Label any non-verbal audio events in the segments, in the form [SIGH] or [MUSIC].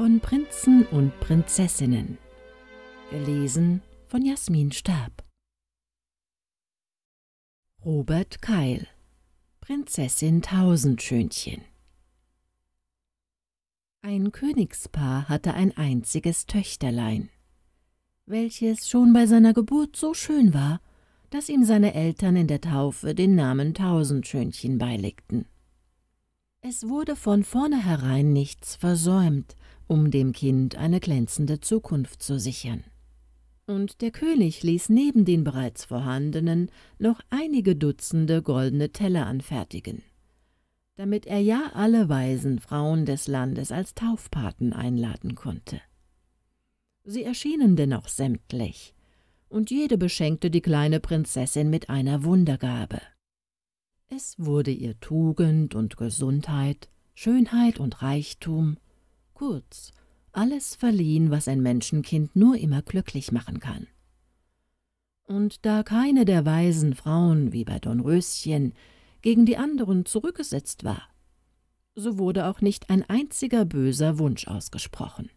von Prinzen und Prinzessinnen. Gelesen von Jasmin Stab. Robert Keil Prinzessin Tausendschönchen Ein Königspaar hatte ein einziges Töchterlein, welches schon bei seiner Geburt so schön war, dass ihm seine Eltern in der Taufe den Namen Tausendschönchen beilegten. Es wurde von vornherein nichts versäumt, um dem Kind eine glänzende Zukunft zu sichern. Und der König ließ neben den bereits vorhandenen noch einige Dutzende goldene Teller anfertigen, damit er ja alle weisen Frauen des Landes als Taufpaten einladen konnte. Sie erschienen denn auch sämtlich, und jede beschenkte die kleine Prinzessin mit einer Wundergabe. Es wurde ihr Tugend und Gesundheit, Schönheit und Reichtum, Kurz, alles verliehen, was ein Menschenkind nur immer glücklich machen kann. Und da keine der weisen Frauen, wie bei Don Röschen, gegen die anderen zurückgesetzt war, so wurde auch nicht ein einziger böser Wunsch ausgesprochen.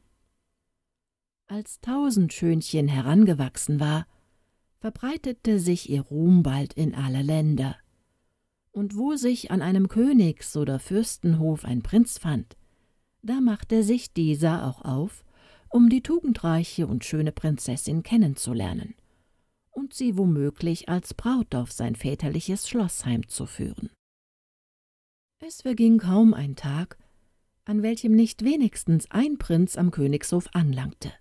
Als Tausendschönchen herangewachsen war, verbreitete sich ihr Ruhm bald in alle Länder. Und wo sich an einem Königs- oder Fürstenhof ein Prinz fand, da machte sich dieser auch auf, um die tugendreiche und schöne Prinzessin kennenzulernen und sie womöglich als Braut auf sein väterliches Schloss heimzuführen. Es verging kaum ein Tag, an welchem nicht wenigstens ein Prinz am Königshof anlangte.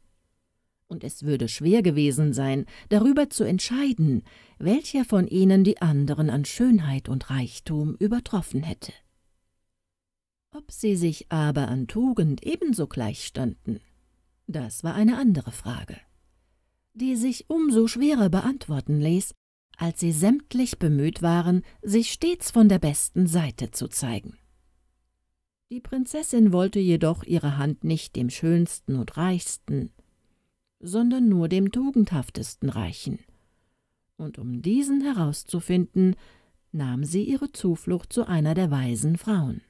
Und es würde schwer gewesen sein, darüber zu entscheiden, welcher von ihnen die anderen an Schönheit und Reichtum übertroffen hätte. Ob sie sich aber an Tugend ebenso gleich standen, das war eine andere Frage, die sich umso schwerer beantworten ließ, als sie sämtlich bemüht waren, sich stets von der besten Seite zu zeigen. Die Prinzessin wollte jedoch ihre Hand nicht dem Schönsten und Reichsten, sondern nur dem Tugendhaftesten reichen. Und um diesen herauszufinden, nahm sie ihre Zuflucht zu einer der weisen Frauen.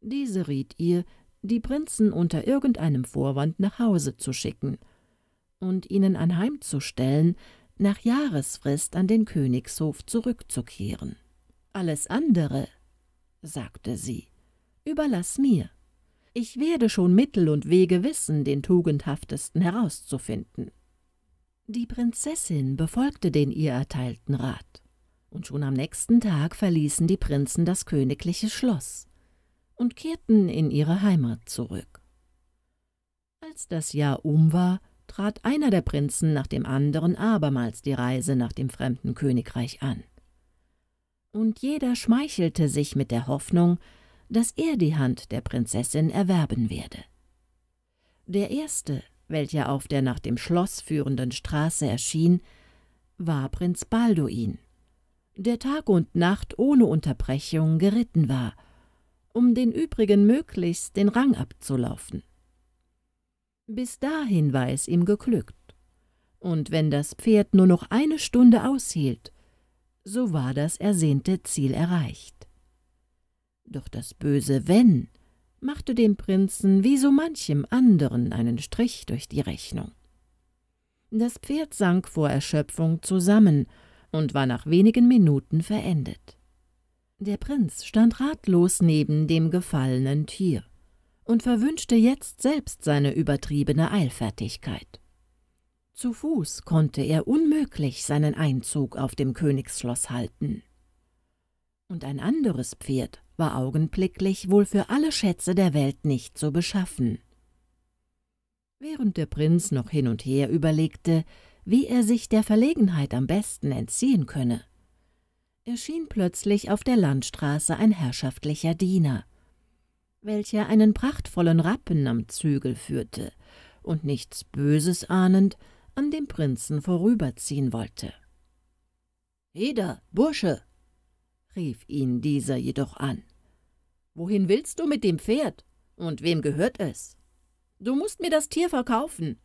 Diese riet ihr, die Prinzen unter irgendeinem Vorwand nach Hause zu schicken und ihnen anheimzustellen, nach Jahresfrist an den Königshof zurückzukehren. Alles andere, sagte sie, überlass mir. Ich werde schon Mittel und Wege wissen, den Tugendhaftesten herauszufinden. Die Prinzessin befolgte den ihr erteilten Rat, und schon am nächsten Tag verließen die Prinzen das königliche Schloss und kehrten in ihre Heimat zurück. Als das Jahr um war, trat einer der Prinzen nach dem anderen abermals die Reise nach dem fremden Königreich an. Und jeder schmeichelte sich mit der Hoffnung, dass er die Hand der Prinzessin erwerben werde. Der erste, welcher auf der nach dem Schloss führenden Straße erschien, war Prinz Balduin, der Tag und Nacht ohne Unterbrechung geritten war um den übrigen möglichst den Rang abzulaufen. Bis dahin war es ihm geglückt, und wenn das Pferd nur noch eine Stunde aushielt, so war das ersehnte Ziel erreicht. Doch das böse Wenn machte dem Prinzen wie so manchem anderen einen Strich durch die Rechnung. Das Pferd sank vor Erschöpfung zusammen und war nach wenigen Minuten verendet. Der Prinz stand ratlos neben dem gefallenen Tier und verwünschte jetzt selbst seine übertriebene Eilfertigkeit. Zu Fuß konnte er unmöglich seinen Einzug auf dem Königsschloss halten. Und ein anderes Pferd war augenblicklich wohl für alle Schätze der Welt nicht zu beschaffen. Während der Prinz noch hin und her überlegte, wie er sich der Verlegenheit am besten entziehen könne, erschien plötzlich auf der Landstraße ein herrschaftlicher Diener, welcher einen prachtvollen Rappen am Zügel führte und nichts Böses ahnend an dem Prinzen vorüberziehen wollte. »Heder, Bursche!« rief ihn dieser jedoch an. »Wohin willst du mit dem Pferd? Und wem gehört es? Du musst mir das Tier verkaufen,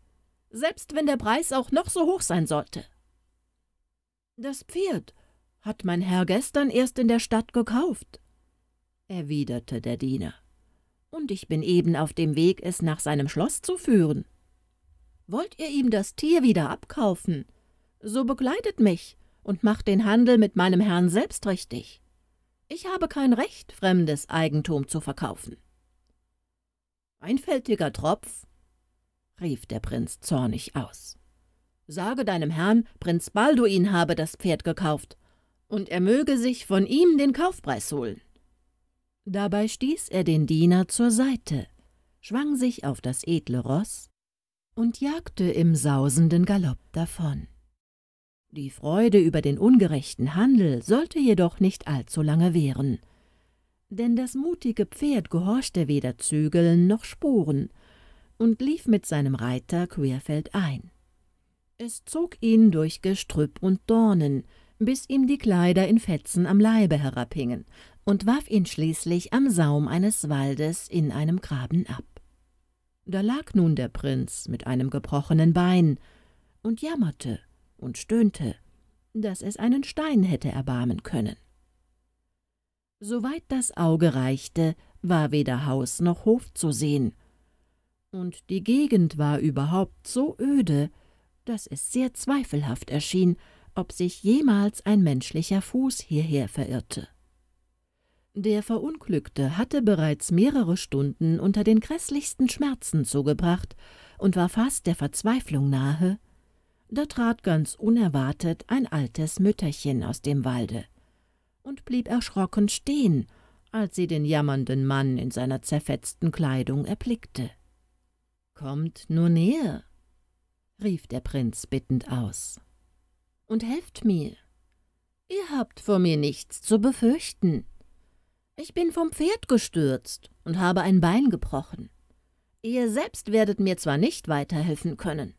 selbst wenn der Preis auch noch so hoch sein sollte.« »Das Pferd »Hat mein Herr gestern erst in der Stadt gekauft«, erwiderte der Diener, »und ich bin eben auf dem Weg, es nach seinem Schloss zu führen. Wollt ihr ihm das Tier wieder abkaufen, so begleitet mich und macht den Handel mit meinem Herrn selbst richtig. Ich habe kein Recht, fremdes Eigentum zu verkaufen.« »Einfältiger Tropf«, rief der Prinz zornig aus. Sage deinem Herrn, Prinz Balduin habe das Pferd gekauft und er möge sich von ihm den Kaufpreis holen. Dabei stieß er den Diener zur Seite, schwang sich auf das edle Ross und jagte im sausenden Galopp davon. Die Freude über den ungerechten Handel sollte jedoch nicht allzu lange währen, denn das mutige Pferd gehorchte weder Zügeln noch Spuren und lief mit seinem Reiter querfeld ein. Es zog ihn durch Gestrüpp und Dornen, bis ihm die Kleider in Fetzen am Leibe herabhingen, und warf ihn schließlich am Saum eines Waldes in einem Graben ab. Da lag nun der Prinz mit einem gebrochenen Bein und jammerte und stöhnte, dass es einen Stein hätte erbarmen können. Soweit das Auge reichte, war weder Haus noch Hof zu sehen, und die Gegend war überhaupt so öde, dass es sehr zweifelhaft erschien, ob sich jemals ein menschlicher Fuß hierher verirrte. Der Verunglückte hatte bereits mehrere Stunden unter den grässlichsten Schmerzen zugebracht und war fast der Verzweiflung nahe, da trat ganz unerwartet ein altes Mütterchen aus dem Walde und blieb erschrocken stehen, als sie den jammernden Mann in seiner zerfetzten Kleidung erblickte. »Kommt nur näher«, rief der Prinz bittend aus und helft mir. Ihr habt vor mir nichts zu befürchten. Ich bin vom Pferd gestürzt und habe ein Bein gebrochen. Ihr selbst werdet mir zwar nicht weiterhelfen können,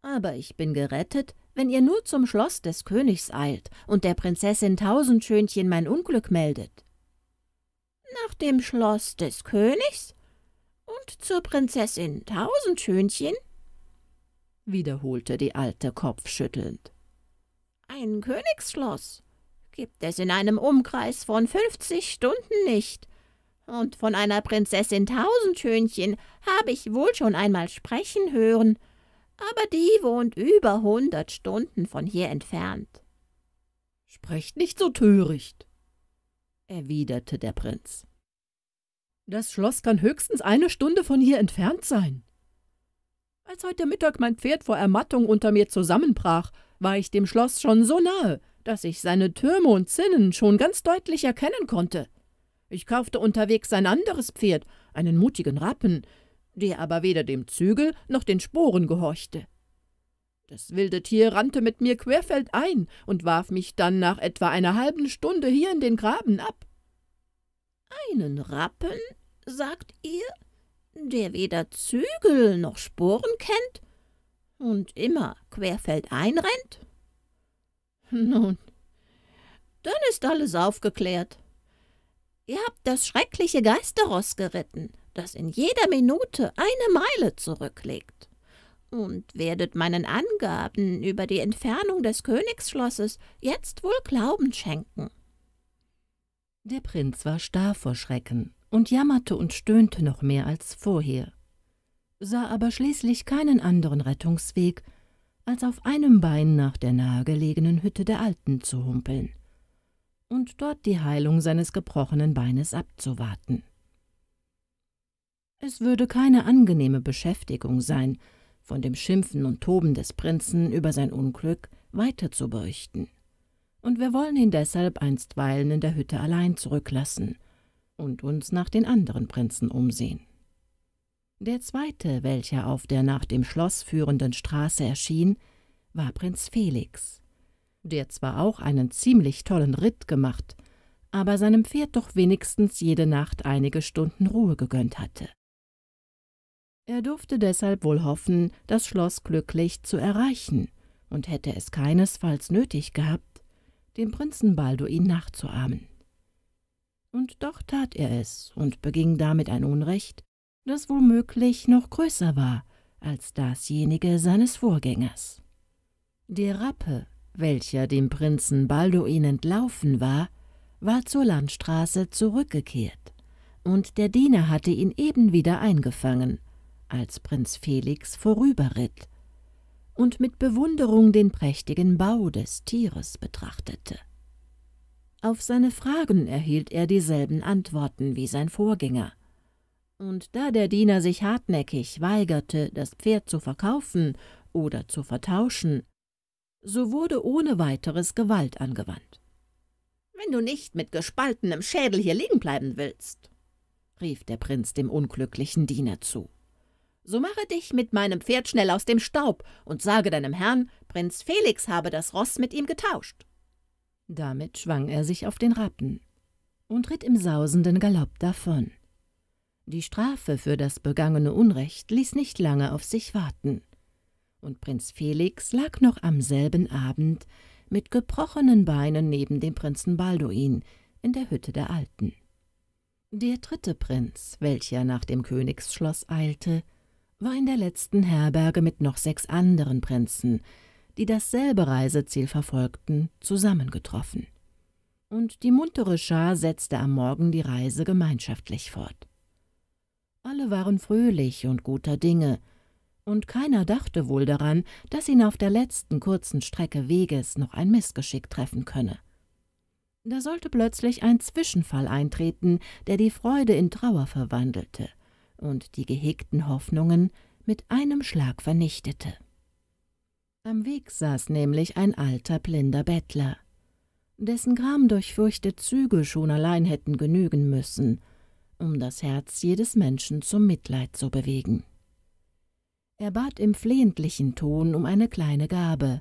aber ich bin gerettet, wenn ihr nur zum Schloss des Königs eilt und der Prinzessin Tausendschönchen mein Unglück meldet. Nach dem Schloss des Königs und zur Prinzessin Tausendschönchen? wiederholte die Alte kopfschüttelnd. Ein Königsschloss gibt es in einem Umkreis von fünfzig Stunden nicht. Und von einer Prinzessin Tausendschönchen habe ich wohl schon einmal sprechen hören, aber die wohnt über hundert Stunden von hier entfernt. Sprecht nicht so töricht, erwiderte der Prinz. Das Schloss kann höchstens eine Stunde von hier entfernt sein. Als heute Mittag mein Pferd vor Ermattung unter mir zusammenbrach war ich dem Schloss schon so nahe, dass ich seine Türme und Zinnen schon ganz deutlich erkennen konnte. Ich kaufte unterwegs ein anderes Pferd, einen mutigen Rappen, der aber weder dem Zügel noch den Sporen gehorchte. Das wilde Tier rannte mit mir querfeldein und warf mich dann nach etwa einer halben Stunde hier in den Graben ab. Einen Rappen, sagt ihr, der weder Zügel noch Sporen kennt? und immer querfeldein rennt? Nun, dann ist alles aufgeklärt. Ihr habt das schreckliche Geisterross geritten, das in jeder Minute eine Meile zurücklegt, und werdet meinen Angaben über die Entfernung des Königsschlosses jetzt wohl Glauben schenken. Der Prinz war starr vor Schrecken und jammerte und stöhnte noch mehr als vorher sah aber schließlich keinen anderen Rettungsweg, als auf einem Bein nach der nahegelegenen Hütte der Alten zu humpeln und dort die Heilung seines gebrochenen Beines abzuwarten. Es würde keine angenehme Beschäftigung sein, von dem Schimpfen und Toben des Prinzen über sein Unglück weiter zu berichten. Und wir wollen ihn deshalb einstweilen in der Hütte allein zurücklassen und uns nach den anderen Prinzen umsehen. Der zweite, welcher auf der nach dem Schloss führenden Straße erschien, war Prinz Felix, der zwar auch einen ziemlich tollen Ritt gemacht, aber seinem Pferd doch wenigstens jede Nacht einige Stunden Ruhe gegönnt hatte. Er durfte deshalb wohl hoffen, das Schloss glücklich zu erreichen und hätte es keinesfalls nötig gehabt, dem Prinzen Balduin nachzuahmen. Und doch tat er es und beging damit ein Unrecht, das womöglich noch größer war als dasjenige seines Vorgängers. Der Rappe, welcher dem Prinzen Balduin entlaufen war, war zur Landstraße zurückgekehrt, und der Diener hatte ihn eben wieder eingefangen, als Prinz Felix vorüberritt und mit Bewunderung den prächtigen Bau des Tieres betrachtete. Auf seine Fragen erhielt er dieselben Antworten wie sein Vorgänger – und da der Diener sich hartnäckig weigerte, das Pferd zu verkaufen oder zu vertauschen, so wurde ohne weiteres Gewalt angewandt. »Wenn du nicht mit gespaltenem Schädel hier liegen bleiben willst«, rief der Prinz dem unglücklichen Diener zu, »so mache dich mit meinem Pferd schnell aus dem Staub und sage deinem Herrn, Prinz Felix habe das Ross mit ihm getauscht.« Damit schwang er sich auf den Rappen und ritt im sausenden Galopp davon. Die Strafe für das begangene Unrecht ließ nicht lange auf sich warten, und Prinz Felix lag noch am selben Abend mit gebrochenen Beinen neben dem Prinzen Balduin in der Hütte der Alten. Der dritte Prinz, welcher nach dem Königsschloss eilte, war in der letzten Herberge mit noch sechs anderen Prinzen, die dasselbe Reiseziel verfolgten, zusammengetroffen. Und die muntere Schar setzte am Morgen die Reise gemeinschaftlich fort. Alle waren fröhlich und guter Dinge, und keiner dachte wohl daran, dass ihn auf der letzten kurzen Strecke Weges noch ein Missgeschick treffen könne. Da sollte plötzlich ein Zwischenfall eintreten, der die Freude in Trauer verwandelte und die gehegten Hoffnungen mit einem Schlag vernichtete. Am Weg saß nämlich ein alter blinder Bettler, dessen gramdurchfurchte Züge schon allein hätten genügen müssen – um das Herz jedes Menschen zum Mitleid zu bewegen. Er bat im flehentlichen Ton um eine kleine Gabe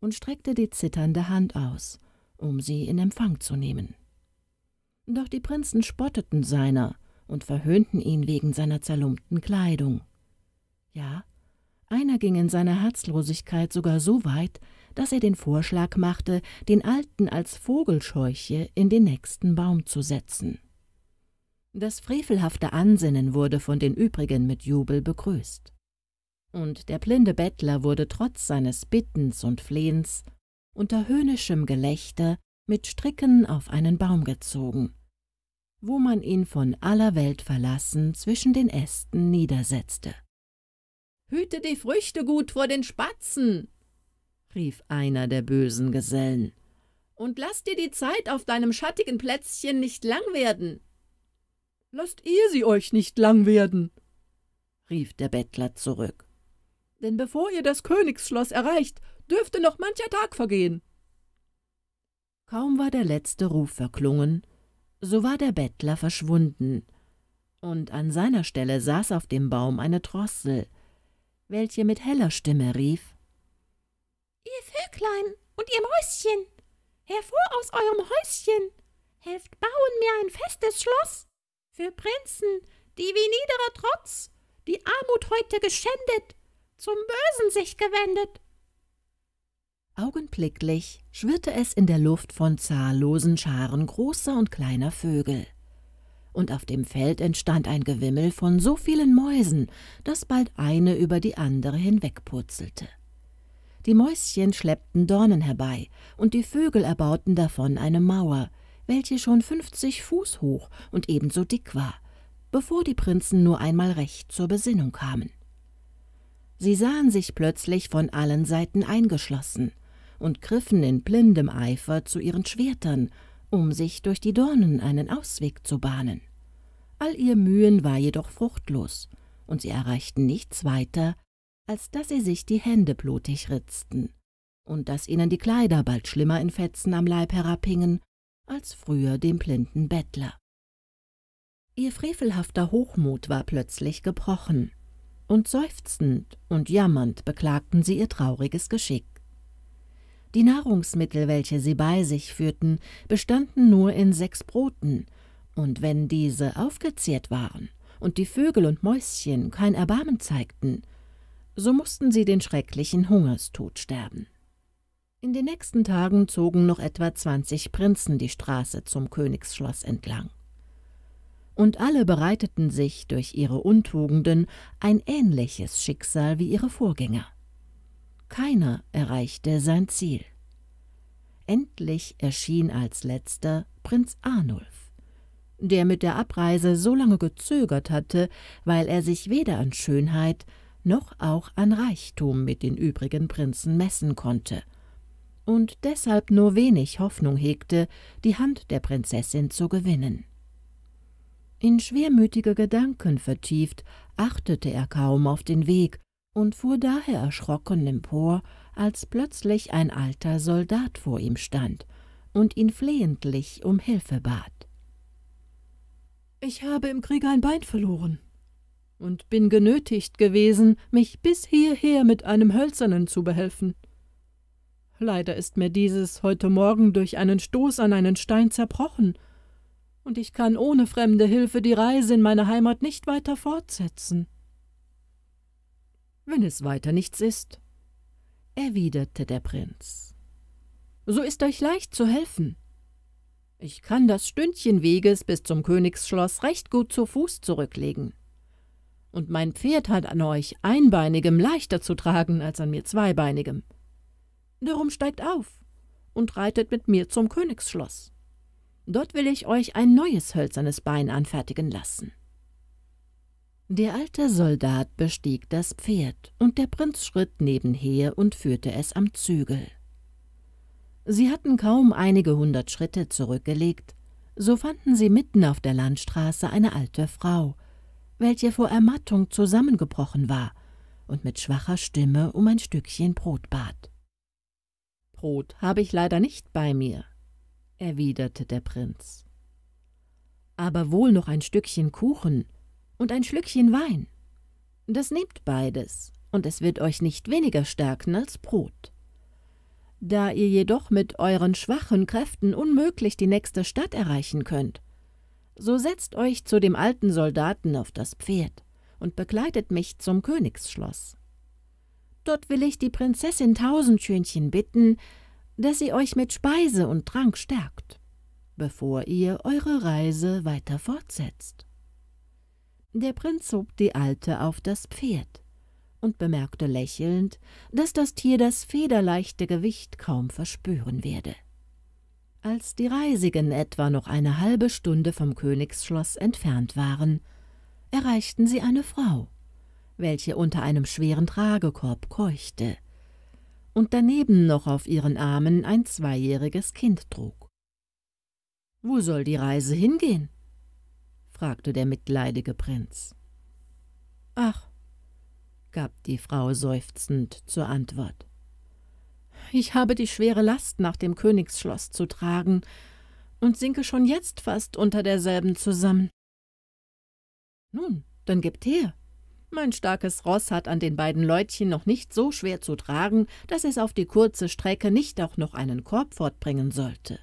und streckte die zitternde Hand aus, um sie in Empfang zu nehmen. Doch die Prinzen spotteten seiner und verhöhnten ihn wegen seiner zerlumpten Kleidung. Ja, einer ging in seiner Herzlosigkeit sogar so weit, dass er den Vorschlag machte, den Alten als Vogelscheuche in den nächsten Baum zu setzen. Das frevelhafte Ansinnen wurde von den übrigen mit Jubel begrüßt. Und der blinde Bettler wurde trotz seines Bittens und Flehens unter höhnischem Gelächter mit Stricken auf einen Baum gezogen, wo man ihn von aller Welt verlassen zwischen den Ästen niedersetzte. »Hüte die Früchte gut vor den Spatzen!« rief einer der bösen Gesellen. »Und lass dir die Zeit auf deinem schattigen Plätzchen nicht lang werden, Lasst ihr sie euch nicht lang werden, rief der Bettler zurück. Denn bevor ihr das Königsschloss erreicht, dürfte noch mancher Tag vergehen. Kaum war der letzte Ruf verklungen, so war der Bettler verschwunden, und an seiner Stelle saß auf dem Baum eine Drossel, welche mit heller Stimme rief Ihr Vöglein und ihr Mäuschen, hervor aus eurem Häuschen, helft bauen mir ein festes Schloss, für Prinzen, die wie niederer Trotz die Armut heute geschändet, zum Bösen sich gewendet. Augenblicklich schwirrte es in der Luft von zahllosen Scharen großer und kleiner Vögel. Und auf dem Feld entstand ein Gewimmel von so vielen Mäusen, dass bald eine über die andere hinwegpurzelte. Die Mäuschen schleppten Dornen herbei, und die Vögel erbauten davon eine Mauer, welche schon fünfzig Fuß hoch und ebenso dick war, bevor die Prinzen nur einmal recht zur Besinnung kamen. Sie sahen sich plötzlich von allen Seiten eingeschlossen und griffen in blindem Eifer zu ihren Schwertern, um sich durch die Dornen einen Ausweg zu bahnen. All ihr Mühen war jedoch fruchtlos, und sie erreichten nichts weiter, als dass sie sich die Hände blutig ritzten und dass ihnen die Kleider bald schlimmer in Fetzen am Leib herabhingen als früher dem blinden Bettler. Ihr frevelhafter Hochmut war plötzlich gebrochen, und seufzend und jammernd beklagten sie ihr trauriges Geschick. Die Nahrungsmittel, welche sie bei sich führten, bestanden nur in sechs Broten, und wenn diese aufgezehrt waren und die Vögel und Mäuschen kein Erbarmen zeigten, so mussten sie den schrecklichen Hungerstod sterben. In den nächsten Tagen zogen noch etwa zwanzig Prinzen die Straße zum Königsschloss entlang. Und alle bereiteten sich durch ihre Untugenden ein ähnliches Schicksal wie ihre Vorgänger. Keiner erreichte sein Ziel. Endlich erschien als letzter Prinz Arnulf, der mit der Abreise so lange gezögert hatte, weil er sich weder an Schönheit noch auch an Reichtum mit den übrigen Prinzen messen konnte – und deshalb nur wenig Hoffnung hegte, die Hand der Prinzessin zu gewinnen. In schwermütige Gedanken vertieft, achtete er kaum auf den Weg und fuhr daher erschrocken empor, als plötzlich ein alter Soldat vor ihm stand und ihn flehentlich um Hilfe bat. »Ich habe im Krieg ein Bein verloren und bin genötigt gewesen, mich bis hierher mit einem Hölzernen zu behelfen. Leider ist mir dieses heute Morgen durch einen Stoß an einen Stein zerbrochen, und ich kann ohne fremde Hilfe die Reise in meine Heimat nicht weiter fortsetzen. Wenn es weiter nichts ist, erwiderte der Prinz. So ist euch leicht zu helfen. Ich kann das Stündchen Weges bis zum Königsschloss recht gut zu Fuß zurücklegen. Und mein Pferd hat an euch Einbeinigem leichter zu tragen als an mir Zweibeinigem. Darum steigt auf und reitet mit mir zum Königsschloss. Dort will ich euch ein neues hölzernes Bein anfertigen lassen. Der alte Soldat bestieg das Pferd, und der Prinz schritt nebenher und führte es am Zügel. Sie hatten kaum einige hundert Schritte zurückgelegt, so fanden sie mitten auf der Landstraße eine alte Frau, welche vor Ermattung zusammengebrochen war und mit schwacher Stimme um ein Stückchen Brot bat. Brot habe ich leider nicht bei mir, erwiderte der Prinz. Aber wohl noch ein Stückchen Kuchen und ein Schlückchen Wein. Das nehmt beides, und es wird euch nicht weniger stärken als Brot. Da ihr jedoch mit euren schwachen Kräften unmöglich die nächste Stadt erreichen könnt, so setzt euch zu dem alten Soldaten auf das Pferd und begleitet mich zum Königsschloss. Dort will ich die Prinzessin Tausendschönchen bitten, dass sie euch mit Speise und Trank stärkt, bevor ihr eure Reise weiter fortsetzt. Der Prinz hob die Alte auf das Pferd und bemerkte lächelnd, dass das Tier das federleichte Gewicht kaum verspüren werde. Als die Reisigen etwa noch eine halbe Stunde vom Königsschloss entfernt waren, erreichten sie eine Frau, welche unter einem schweren Tragekorb keuchte, und daneben noch auf ihren Armen ein zweijähriges Kind trug. »Wo soll die Reise hingehen?« fragte der mitleidige Prinz. »Ach«, gab die Frau seufzend zur Antwort, »ich habe die schwere Last nach dem Königsschloss zu tragen und sinke schon jetzt fast unter derselben zusammen.« »Nun, dann gebt her«, mein starkes Ross hat an den beiden Leutchen noch nicht so schwer zu tragen, dass es auf die kurze Strecke nicht auch noch einen Korb fortbringen sollte.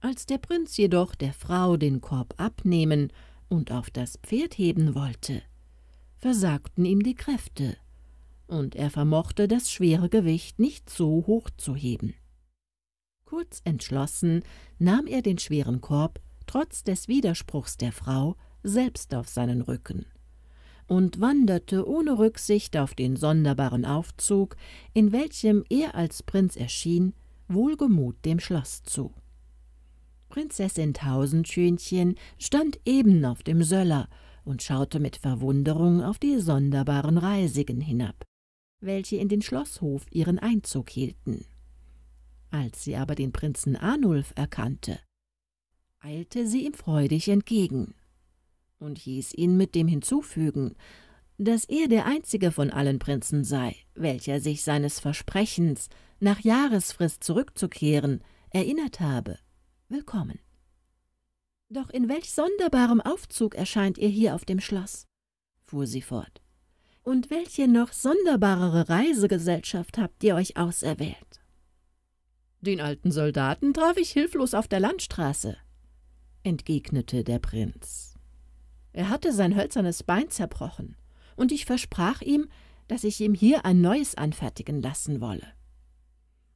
Als der Prinz jedoch der Frau den Korb abnehmen und auf das Pferd heben wollte, versagten ihm die Kräfte, und er vermochte das schwere Gewicht nicht so hoch zu heben. Kurz entschlossen nahm er den schweren Korb, trotz des Widerspruchs der Frau, selbst auf seinen Rücken und wanderte ohne Rücksicht auf den sonderbaren Aufzug, in welchem er als Prinz erschien, wohlgemut dem Schloss zu. Prinzessin Tausendschönchen stand eben auf dem Söller und schaute mit Verwunderung auf die sonderbaren Reisigen hinab, welche in den Schlosshof ihren Einzug hielten. Als sie aber den Prinzen Arnulf erkannte, eilte sie ihm freudig entgegen und hieß ihn mit dem hinzufügen, dass er der einzige von allen Prinzen sei, welcher sich seines Versprechens, nach Jahresfrist zurückzukehren, erinnert habe. Willkommen. Doch in welch sonderbarem Aufzug erscheint ihr hier auf dem Schloss? fuhr sie fort. Und welche noch sonderbarere Reisegesellschaft habt ihr euch auserwählt? Den alten Soldaten traf ich hilflos auf der Landstraße, entgegnete der Prinz. Er hatte sein hölzernes Bein zerbrochen, und ich versprach ihm, dass ich ihm hier ein neues anfertigen lassen wolle.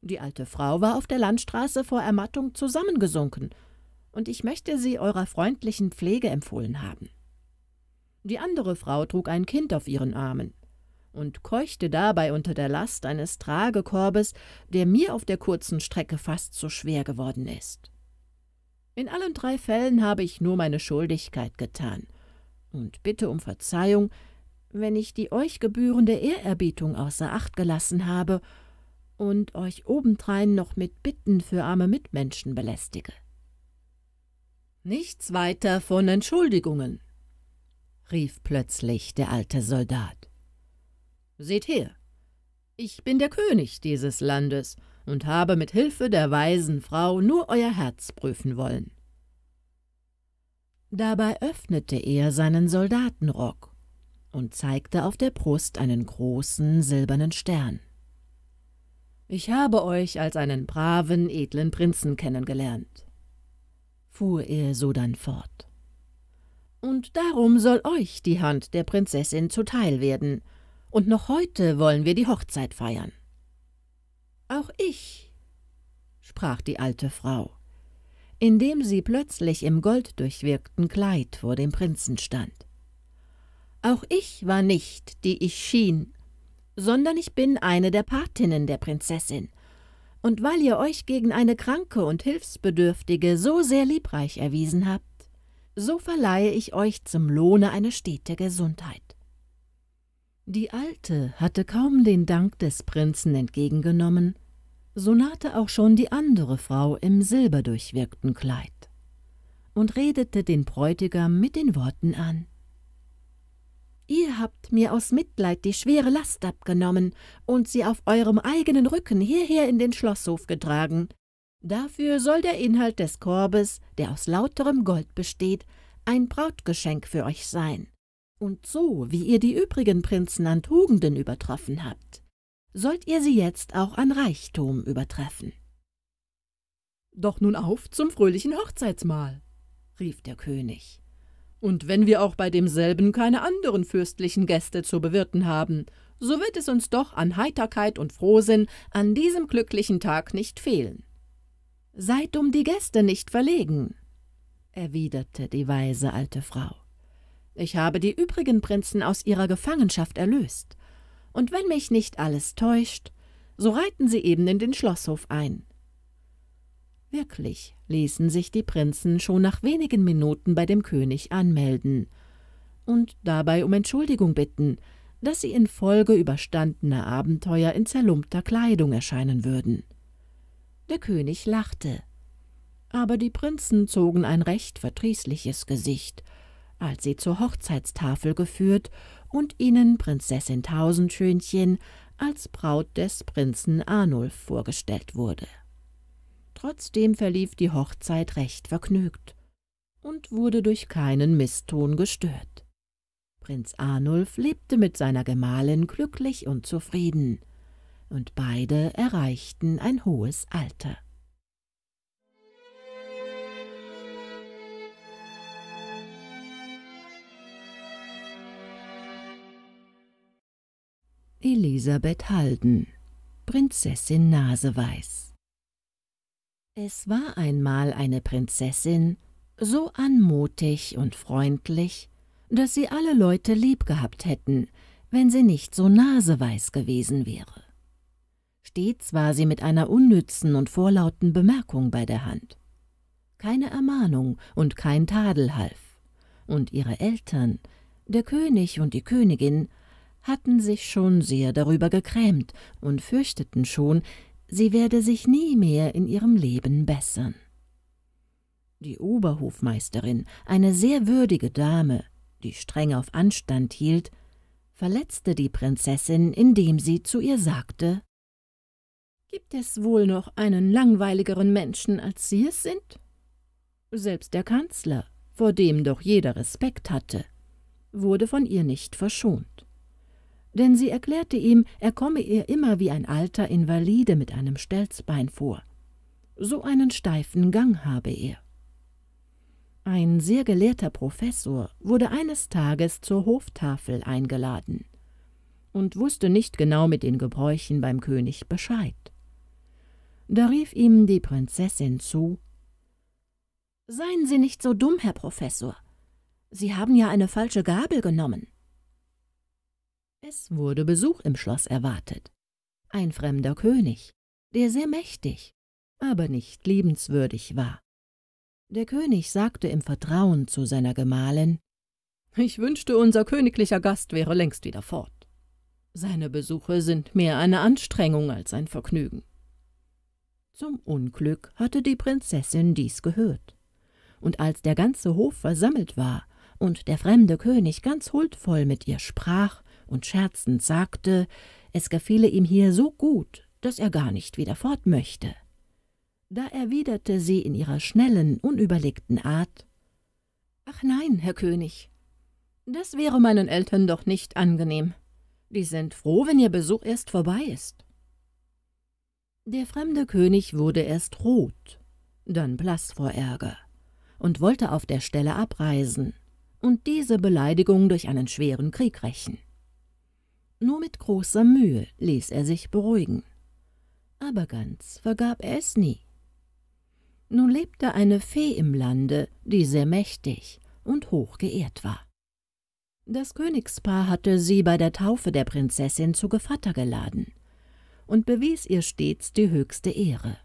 Die alte Frau war auf der Landstraße vor Ermattung zusammengesunken, und ich möchte sie eurer freundlichen Pflege empfohlen haben. Die andere Frau trug ein Kind auf ihren Armen und keuchte dabei unter der Last eines Tragekorbes, der mir auf der kurzen Strecke fast zu so schwer geworden ist. In allen drei Fällen habe ich nur meine Schuldigkeit getan, und bitte um Verzeihung, wenn ich die euch gebührende Ehrerbietung außer Acht gelassen habe und euch obendrein noch mit Bitten für arme Mitmenschen belästige. Nichts weiter von Entschuldigungen, rief plötzlich der alte Soldat. Seht her, ich bin der König dieses Landes und habe mit Hilfe der weisen Frau nur euer Herz prüfen wollen. Dabei öffnete er seinen Soldatenrock und zeigte auf der Brust einen großen silbernen Stern. Ich habe euch als einen braven, edlen Prinzen kennengelernt, fuhr er sodann fort. Und darum soll euch die Hand der Prinzessin zuteil werden, und noch heute wollen wir die Hochzeit feiern. Auch ich, sprach die alte Frau, indem sie plötzlich im golddurchwirkten Kleid vor dem Prinzen stand. Auch ich war nicht, die ich schien, sondern ich bin eine der Patinnen der Prinzessin, und weil ihr euch gegen eine Kranke und Hilfsbedürftige so sehr liebreich erwiesen habt, so verleihe ich euch zum Lohne eine stete Gesundheit. Die Alte hatte kaum den Dank des Prinzen entgegengenommen, so nahte auch schon die andere Frau im silberdurchwirkten Kleid und redete den Bräutigam mit den Worten an. Ihr habt mir aus Mitleid die schwere Last abgenommen und sie auf eurem eigenen Rücken hierher in den Schlosshof getragen. Dafür soll der Inhalt des Korbes, der aus lauterem Gold besteht, ein Brautgeschenk für euch sein. Und so, wie ihr die übrigen Prinzen an Tugenden übertroffen habt sollt ihr sie jetzt auch an Reichtum übertreffen. Doch nun auf zum fröhlichen Hochzeitsmahl, rief der König. Und wenn wir auch bei demselben keine anderen fürstlichen Gäste zu bewirten haben, so wird es uns doch an Heiterkeit und Frohsinn an diesem glücklichen Tag nicht fehlen. Seid um die Gäste nicht verlegen, erwiderte die weise alte Frau. Ich habe die übrigen Prinzen aus ihrer Gefangenschaft erlöst und wenn mich nicht alles täuscht, so reiten sie eben in den Schlosshof ein. Wirklich ließen sich die Prinzen schon nach wenigen Minuten bei dem König anmelden und dabei um Entschuldigung bitten, dass sie infolge überstandener Abenteuer in zerlumpter Kleidung erscheinen würden. Der König lachte, aber die Prinzen zogen ein recht verdrießliches Gesicht, als sie zur Hochzeitstafel geführt und ihnen Prinzessin Tausendschönchen als Braut des Prinzen Arnulf vorgestellt wurde. Trotzdem verlief die Hochzeit recht vergnügt und wurde durch keinen Misston gestört. Prinz Arnulf lebte mit seiner Gemahlin glücklich und zufrieden, und beide erreichten ein hohes Alter. Elisabeth Halden, Prinzessin Naseweiß. Es war einmal eine Prinzessin, so anmutig und freundlich, dass sie alle Leute lieb gehabt hätten, wenn sie nicht so naseweiß gewesen wäre. Stets war sie mit einer unnützen und vorlauten Bemerkung bei der Hand. Keine Ermahnung und kein Tadel half, und ihre Eltern, der König und die Königin, hatten sich schon sehr darüber gegrämt und fürchteten schon, sie werde sich nie mehr in ihrem Leben bessern. Die Oberhofmeisterin, eine sehr würdige Dame, die streng auf Anstand hielt, verletzte die Prinzessin, indem sie zu ihr sagte, »Gibt es wohl noch einen langweiligeren Menschen, als Sie es sind? Selbst der Kanzler, vor dem doch jeder Respekt hatte, wurde von ihr nicht verschont denn sie erklärte ihm, er komme ihr immer wie ein alter Invalide mit einem Stelzbein vor. So einen steifen Gang habe er. Ein sehr gelehrter Professor wurde eines Tages zur Hoftafel eingeladen und wusste nicht genau mit den Gebräuchen beim König Bescheid. Da rief ihm die Prinzessin zu Seien Sie nicht so dumm, Herr Professor. Sie haben ja eine falsche Gabel genommen. Es wurde Besuch im Schloss erwartet. Ein fremder König, der sehr mächtig, aber nicht liebenswürdig war. Der König sagte im Vertrauen zu seiner Gemahlin, »Ich wünschte, unser königlicher Gast wäre längst wieder fort. Seine Besuche sind mehr eine Anstrengung als ein Vergnügen.« Zum Unglück hatte die Prinzessin dies gehört. Und als der ganze Hof versammelt war und der fremde König ganz huldvoll mit ihr sprach, und scherzend sagte, es gefiele ihm hier so gut, dass er gar nicht wieder fort möchte. Da erwiderte sie in ihrer schnellen, unüberlegten Art, »Ach nein, Herr König, das wäre meinen Eltern doch nicht angenehm. Die sind froh, wenn ihr Besuch erst vorbei ist.« Der fremde König wurde erst rot, dann blass vor Ärger und wollte auf der Stelle abreisen und diese Beleidigung durch einen schweren Krieg rächen. Nur mit großer Mühe ließ er sich beruhigen. Aber ganz vergab er es nie. Nun lebte eine Fee im Lande, die sehr mächtig und hoch geehrt war. Das Königspaar hatte sie bei der Taufe der Prinzessin zu Gevatter geladen und bewies ihr stets die höchste Ehre.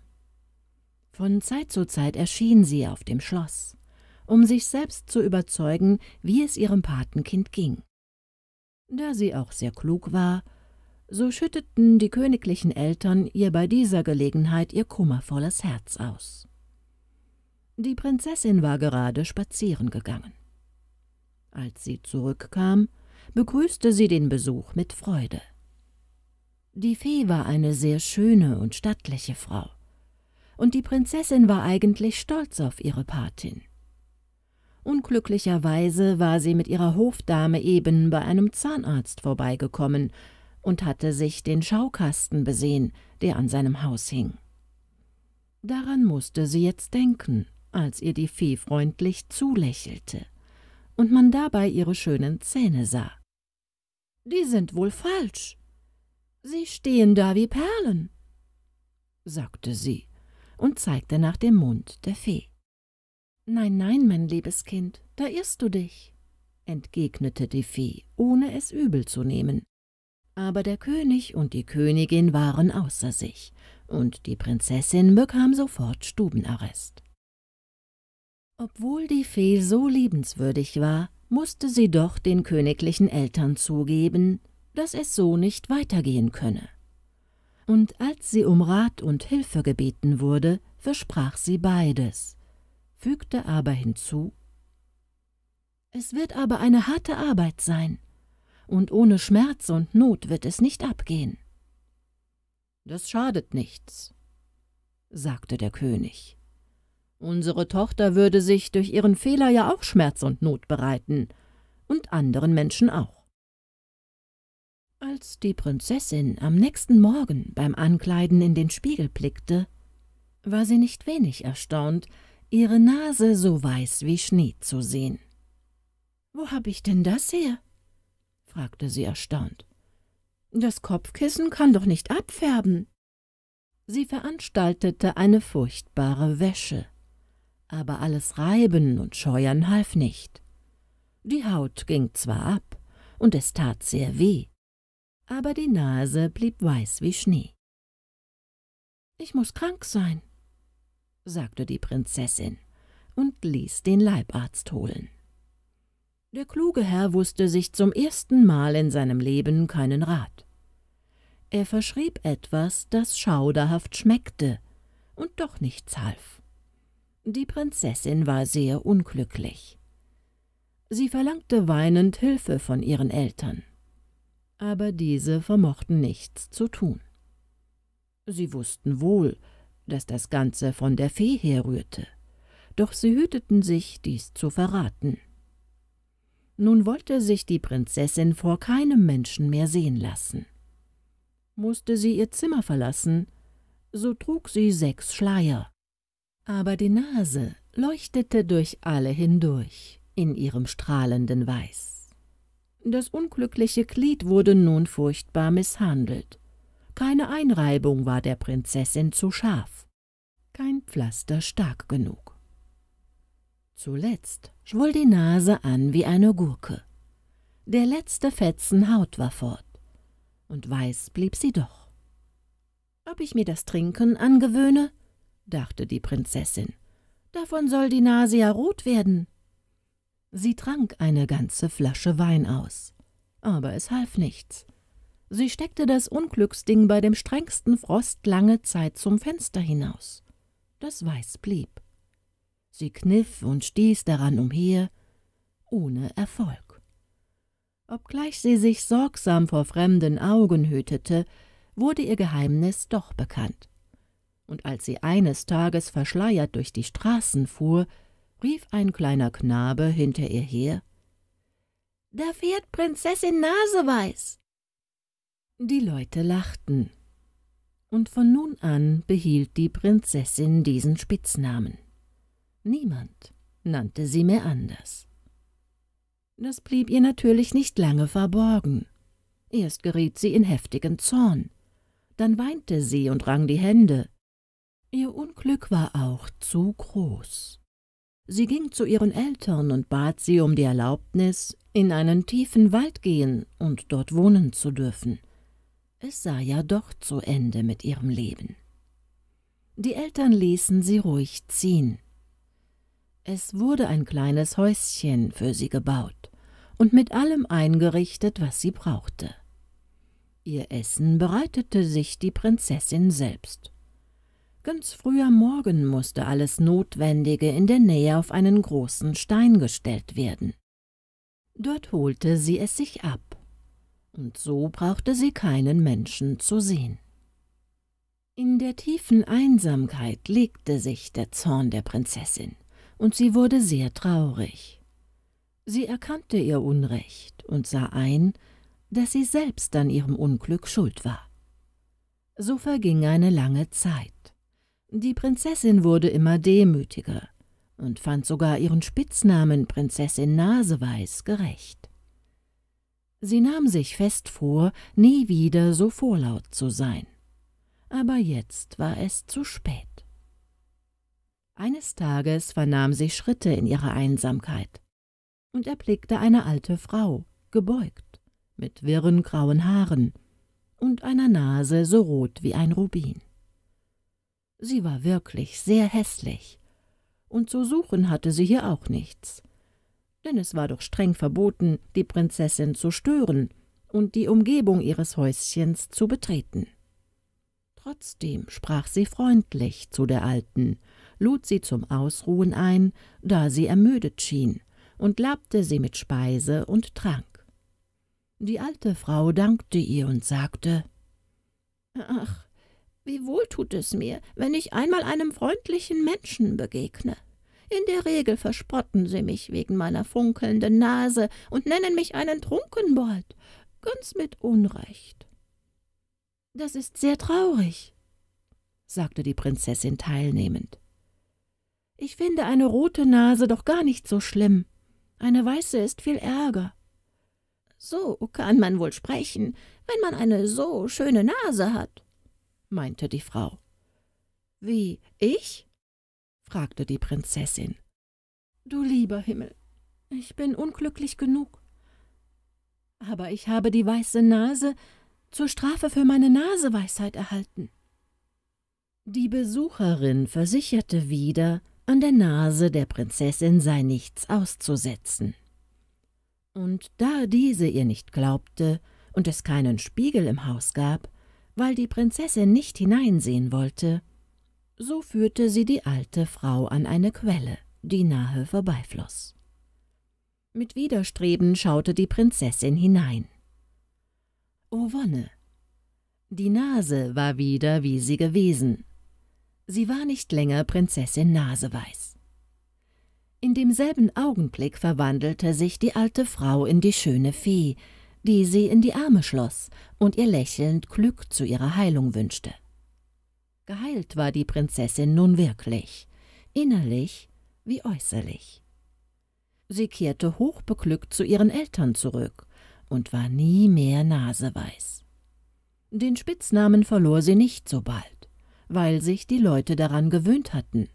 Von Zeit zu Zeit erschien sie auf dem Schloss, um sich selbst zu überzeugen, wie es ihrem Patenkind ging. Da sie auch sehr klug war, so schütteten die königlichen Eltern ihr bei dieser Gelegenheit ihr kummervolles Herz aus. Die Prinzessin war gerade spazieren gegangen. Als sie zurückkam, begrüßte sie den Besuch mit Freude. Die Fee war eine sehr schöne und stattliche Frau, und die Prinzessin war eigentlich stolz auf ihre Patin. Unglücklicherweise war sie mit ihrer Hofdame eben bei einem Zahnarzt vorbeigekommen und hatte sich den Schaukasten besehen, der an seinem Haus hing. Daran musste sie jetzt denken, als ihr die Fee freundlich zulächelte und man dabei ihre schönen Zähne sah. »Die sind wohl falsch. Sie stehen da wie Perlen«, sagte sie und zeigte nach dem Mund der Fee. Nein, nein, mein liebes Kind, da irrst du dich, entgegnete die Fee, ohne es übel zu nehmen. Aber der König und die Königin waren außer sich, und die Prinzessin bekam sofort Stubenarrest. Obwohl die Fee so liebenswürdig war, musste sie doch den königlichen Eltern zugeben, dass es so nicht weitergehen könne. Und als sie um Rat und Hilfe gebeten wurde, versprach sie beides, fügte aber hinzu Es wird aber eine harte Arbeit sein, und ohne Schmerz und Not wird es nicht abgehen. Das schadet nichts, sagte der König. Unsere Tochter würde sich durch ihren Fehler ja auch Schmerz und Not bereiten, und anderen Menschen auch. Als die Prinzessin am nächsten Morgen beim Ankleiden in den Spiegel blickte, war sie nicht wenig erstaunt, ihre Nase so weiß wie Schnee zu sehen. »Wo habe ich denn das her?« fragte sie erstaunt. »Das Kopfkissen kann doch nicht abfärben.« Sie veranstaltete eine furchtbare Wäsche, aber alles Reiben und Scheuern half nicht. Die Haut ging zwar ab, und es tat sehr weh, aber die Nase blieb weiß wie Schnee. »Ich muss krank sein«, sagte die Prinzessin und ließ den Leibarzt holen. Der kluge Herr wusste sich zum ersten Mal in seinem Leben keinen Rat. Er verschrieb etwas, das schauderhaft schmeckte und doch nichts half. Die Prinzessin war sehr unglücklich. Sie verlangte weinend Hilfe von ihren Eltern, aber diese vermochten nichts zu tun. Sie wussten wohl, dass das Ganze von der Fee herrührte, doch sie hüteten sich, dies zu verraten. Nun wollte sich die Prinzessin vor keinem Menschen mehr sehen lassen. Musste sie ihr Zimmer verlassen, so trug sie sechs Schleier. Aber die Nase leuchtete durch alle hindurch in ihrem strahlenden Weiß. Das unglückliche Glied wurde nun furchtbar misshandelt, keine Einreibung war der Prinzessin zu scharf, kein Pflaster stark genug. Zuletzt schwoll die Nase an wie eine Gurke. Der letzte Fetzen Haut war fort, und weiß blieb sie doch. Ob ich mir das Trinken angewöhne, dachte die Prinzessin, davon soll die Nase ja rot werden. Sie trank eine ganze Flasche Wein aus, aber es half nichts. Sie steckte das Unglücksding bei dem strengsten Frost lange Zeit zum Fenster hinaus. Das Weiß blieb. Sie kniff und stieß daran umher, ohne Erfolg. Obgleich sie sich sorgsam vor fremden Augen hütete, wurde ihr Geheimnis doch bekannt. Und als sie eines Tages verschleiert durch die Straßen fuhr, rief ein kleiner Knabe hinter ihr her, »Da fährt Prinzessin Naseweiß!« die Leute lachten. Und von nun an behielt die Prinzessin diesen Spitznamen. Niemand nannte sie mehr anders. Das blieb ihr natürlich nicht lange verborgen. Erst geriet sie in heftigen Zorn, dann weinte sie und rang die Hände. Ihr Unglück war auch zu groß. Sie ging zu ihren Eltern und bat sie um die Erlaubnis, in einen tiefen Wald gehen und dort wohnen zu dürfen. Es sei ja doch zu Ende mit ihrem Leben. Die Eltern ließen sie ruhig ziehen. Es wurde ein kleines Häuschen für sie gebaut und mit allem eingerichtet, was sie brauchte. Ihr Essen bereitete sich die Prinzessin selbst. Ganz früh am Morgen musste alles Notwendige in der Nähe auf einen großen Stein gestellt werden. Dort holte sie es sich ab und so brauchte sie keinen Menschen zu sehen. In der tiefen Einsamkeit legte sich der Zorn der Prinzessin, und sie wurde sehr traurig. Sie erkannte ihr Unrecht und sah ein, dass sie selbst an ihrem Unglück schuld war. So verging eine lange Zeit. Die Prinzessin wurde immer demütiger und fand sogar ihren Spitznamen Prinzessin Naseweiß gerecht. Sie nahm sich fest vor, nie wieder so vorlaut zu sein. Aber jetzt war es zu spät. Eines Tages vernahm sie Schritte in ihrer Einsamkeit und erblickte eine alte Frau, gebeugt, mit wirren grauen Haaren und einer Nase so rot wie ein Rubin. Sie war wirklich sehr hässlich, und zu suchen hatte sie hier auch nichts denn es war doch streng verboten, die Prinzessin zu stören und die Umgebung ihres Häuschens zu betreten. Trotzdem sprach sie freundlich zu der Alten, lud sie zum Ausruhen ein, da sie ermüdet schien, und labte sie mit Speise und Trank. Die alte Frau dankte ihr und sagte, »Ach, wie wohl tut es mir, wenn ich einmal einem freundlichen Menschen begegne. In der Regel verspotten sie mich wegen meiner funkelnden Nase und nennen mich einen Trunkenbold, ganz mit Unrecht. Das ist sehr traurig, sagte die Prinzessin teilnehmend. Ich finde eine rote Nase doch gar nicht so schlimm. Eine weiße ist viel ärger. So kann man wohl sprechen, wenn man eine so schöne Nase hat, meinte die Frau. Wie, ich? fragte die Prinzessin. Du lieber Himmel, ich bin unglücklich genug. Aber ich habe die weiße Nase zur Strafe für meine Naseweisheit erhalten. Die Besucherin versicherte wieder, an der Nase der Prinzessin sei nichts auszusetzen. Und da diese ihr nicht glaubte und es keinen Spiegel im Haus gab, weil die Prinzessin nicht hineinsehen wollte, so führte sie die alte Frau an eine Quelle, die nahe vorbeifloss. Mit Widerstreben schaute die Prinzessin hinein. O Wonne! Die Nase war wieder, wie sie gewesen. Sie war nicht länger Prinzessin Naseweiß. In demselben Augenblick verwandelte sich die alte Frau in die schöne Fee, die sie in die Arme schloss und ihr lächelnd Glück zu ihrer Heilung wünschte. Geheilt war die Prinzessin nun wirklich, innerlich wie äußerlich. Sie kehrte hochbeglückt zu ihren Eltern zurück und war nie mehr naseweiß. Den Spitznamen verlor sie nicht so bald, weil sich die Leute daran gewöhnt hatten.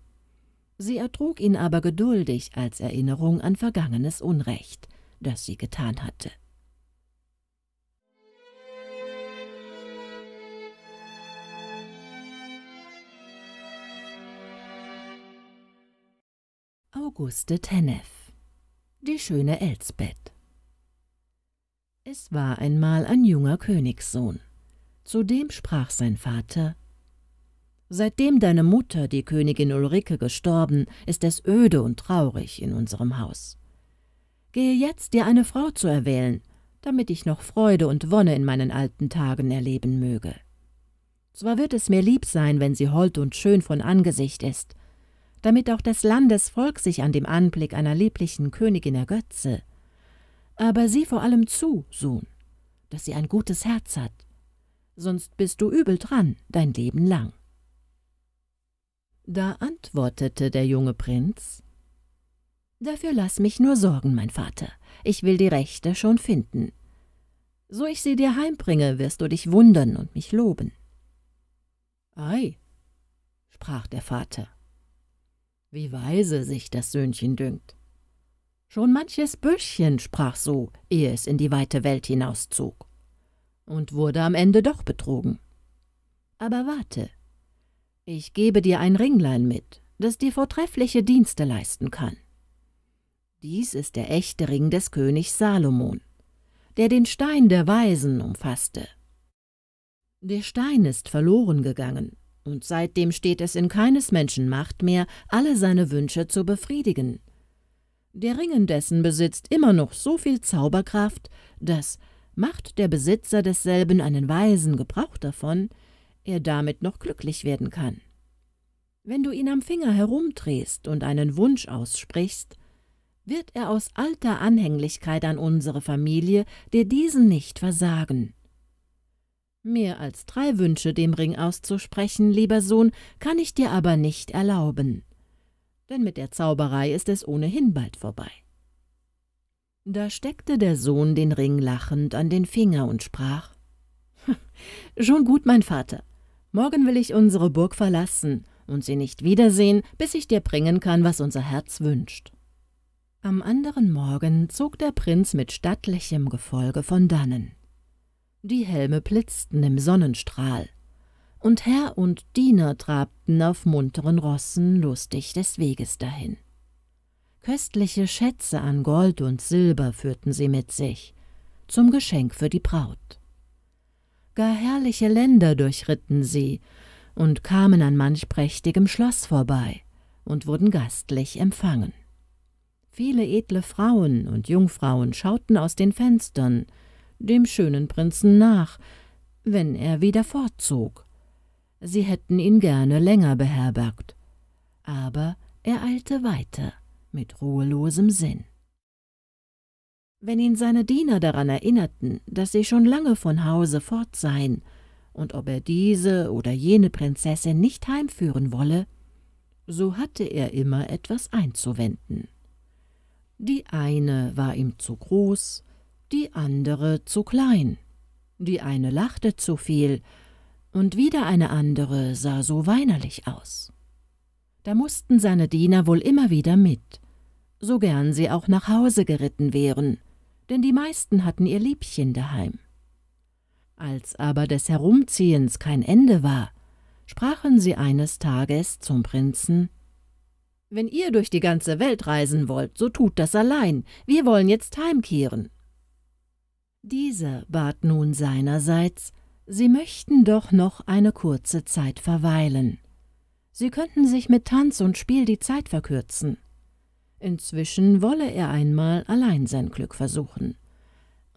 Sie ertrug ihn aber geduldig als Erinnerung an vergangenes Unrecht, das sie getan hatte. Auguste Tenef Die schöne Elsbeth Es war einmal ein junger Königssohn. Zu dem sprach sein Vater, Seitdem deine Mutter, die Königin Ulrike, gestorben, ist es öde und traurig in unserem Haus. Gehe jetzt, dir eine Frau zu erwählen, damit ich noch Freude und Wonne in meinen alten Tagen erleben möge. Zwar wird es mir lieb sein, wenn sie hold und schön von Angesicht ist, damit auch des Landes Volk sich an dem Anblick einer lieblichen Königin ergötze. Aber sieh vor allem zu, Sohn, dass sie ein gutes Herz hat, sonst bist du übel dran dein Leben lang. Da antwortete der junge Prinz Dafür lass mich nur sorgen, mein Vater, ich will die Rechte schon finden. So ich sie dir heimbringe, wirst du dich wundern und mich loben. Ei, sprach der Vater, wie weise sich das Söhnchen dünkt. Schon manches Büschchen sprach so, ehe es in die weite Welt hinauszog. Und wurde am Ende doch betrogen. Aber warte. Ich gebe dir ein Ringlein mit, das dir vortreffliche Dienste leisten kann. Dies ist der echte Ring des Königs Salomon, der den Stein der Weisen umfasste. Der Stein ist verloren gegangen, und seitdem steht es in keines Menschen Macht mehr, alle seine Wünsche zu befriedigen. Der Ring indessen besitzt immer noch so viel Zauberkraft, dass, macht der Besitzer desselben einen weisen Gebrauch davon, er damit noch glücklich werden kann. Wenn du ihn am Finger herumdrehst und einen Wunsch aussprichst, wird er aus alter Anhänglichkeit an unsere Familie dir diesen nicht versagen. Mehr als drei Wünsche dem Ring auszusprechen, lieber Sohn, kann ich dir aber nicht erlauben. Denn mit der Zauberei ist es ohnehin bald vorbei. Da steckte der Sohn den Ring lachend an den Finger und sprach hm, Schon gut, mein Vater. Morgen will ich unsere Burg verlassen und sie nicht wiedersehen, bis ich dir bringen kann, was unser Herz wünscht. Am anderen Morgen zog der Prinz mit stattlichem Gefolge von dannen die Helme blitzten im Sonnenstrahl, und Herr und Diener trabten auf munteren Rossen lustig des Weges dahin. Köstliche Schätze an Gold und Silber führten sie mit sich, zum Geschenk für die Braut. Gar herrliche Länder durchritten sie und kamen an manch prächtigem Schloss vorbei und wurden gastlich empfangen. Viele edle Frauen und Jungfrauen schauten aus den Fenstern, dem schönen Prinzen nach, wenn er wieder fortzog. Sie hätten ihn gerne länger beherbergt. Aber er eilte weiter mit ruhelosem Sinn. Wenn ihn seine Diener daran erinnerten, dass sie schon lange von Hause fort seien und ob er diese oder jene Prinzessin nicht heimführen wolle, so hatte er immer etwas einzuwenden. Die eine war ihm zu groß, die andere zu klein. Die eine lachte zu viel, und wieder eine andere sah so weinerlich aus. Da mussten seine Diener wohl immer wieder mit, so gern sie auch nach Hause geritten wären, denn die meisten hatten ihr Liebchen daheim. Als aber des Herumziehens kein Ende war, sprachen sie eines Tages zum Prinzen Wenn ihr durch die ganze Welt reisen wollt, so tut das allein, wir wollen jetzt heimkehren. Diese bat nun seinerseits, sie möchten doch noch eine kurze Zeit verweilen. Sie könnten sich mit Tanz und Spiel die Zeit verkürzen. Inzwischen wolle er einmal allein sein Glück versuchen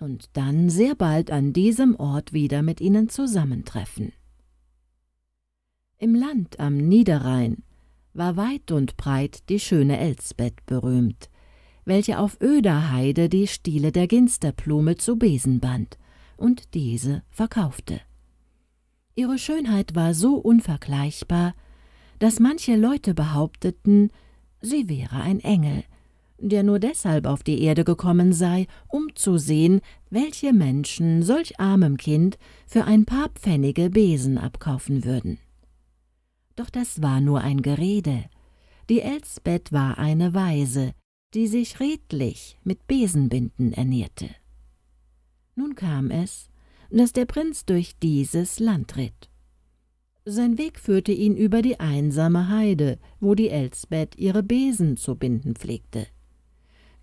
und dann sehr bald an diesem Ort wieder mit ihnen zusammentreffen. Im Land am Niederrhein war weit und breit die schöne Elsbeth berühmt, welche auf öder Heide die Stiele der Ginsterblume zu Besen band und diese verkaufte. Ihre Schönheit war so unvergleichbar, dass manche Leute behaupteten, sie wäre ein Engel, der nur deshalb auf die Erde gekommen sei, um zu sehen, welche Menschen solch armem Kind für ein paar Pfennige Besen abkaufen würden. Doch das war nur ein Gerede. Die Elsbeth war eine Weise, die sich redlich mit Besenbinden ernährte. Nun kam es, dass der Prinz durch dieses Land ritt. Sein Weg führte ihn über die einsame Heide, wo die Elsbeth ihre Besen zu binden pflegte.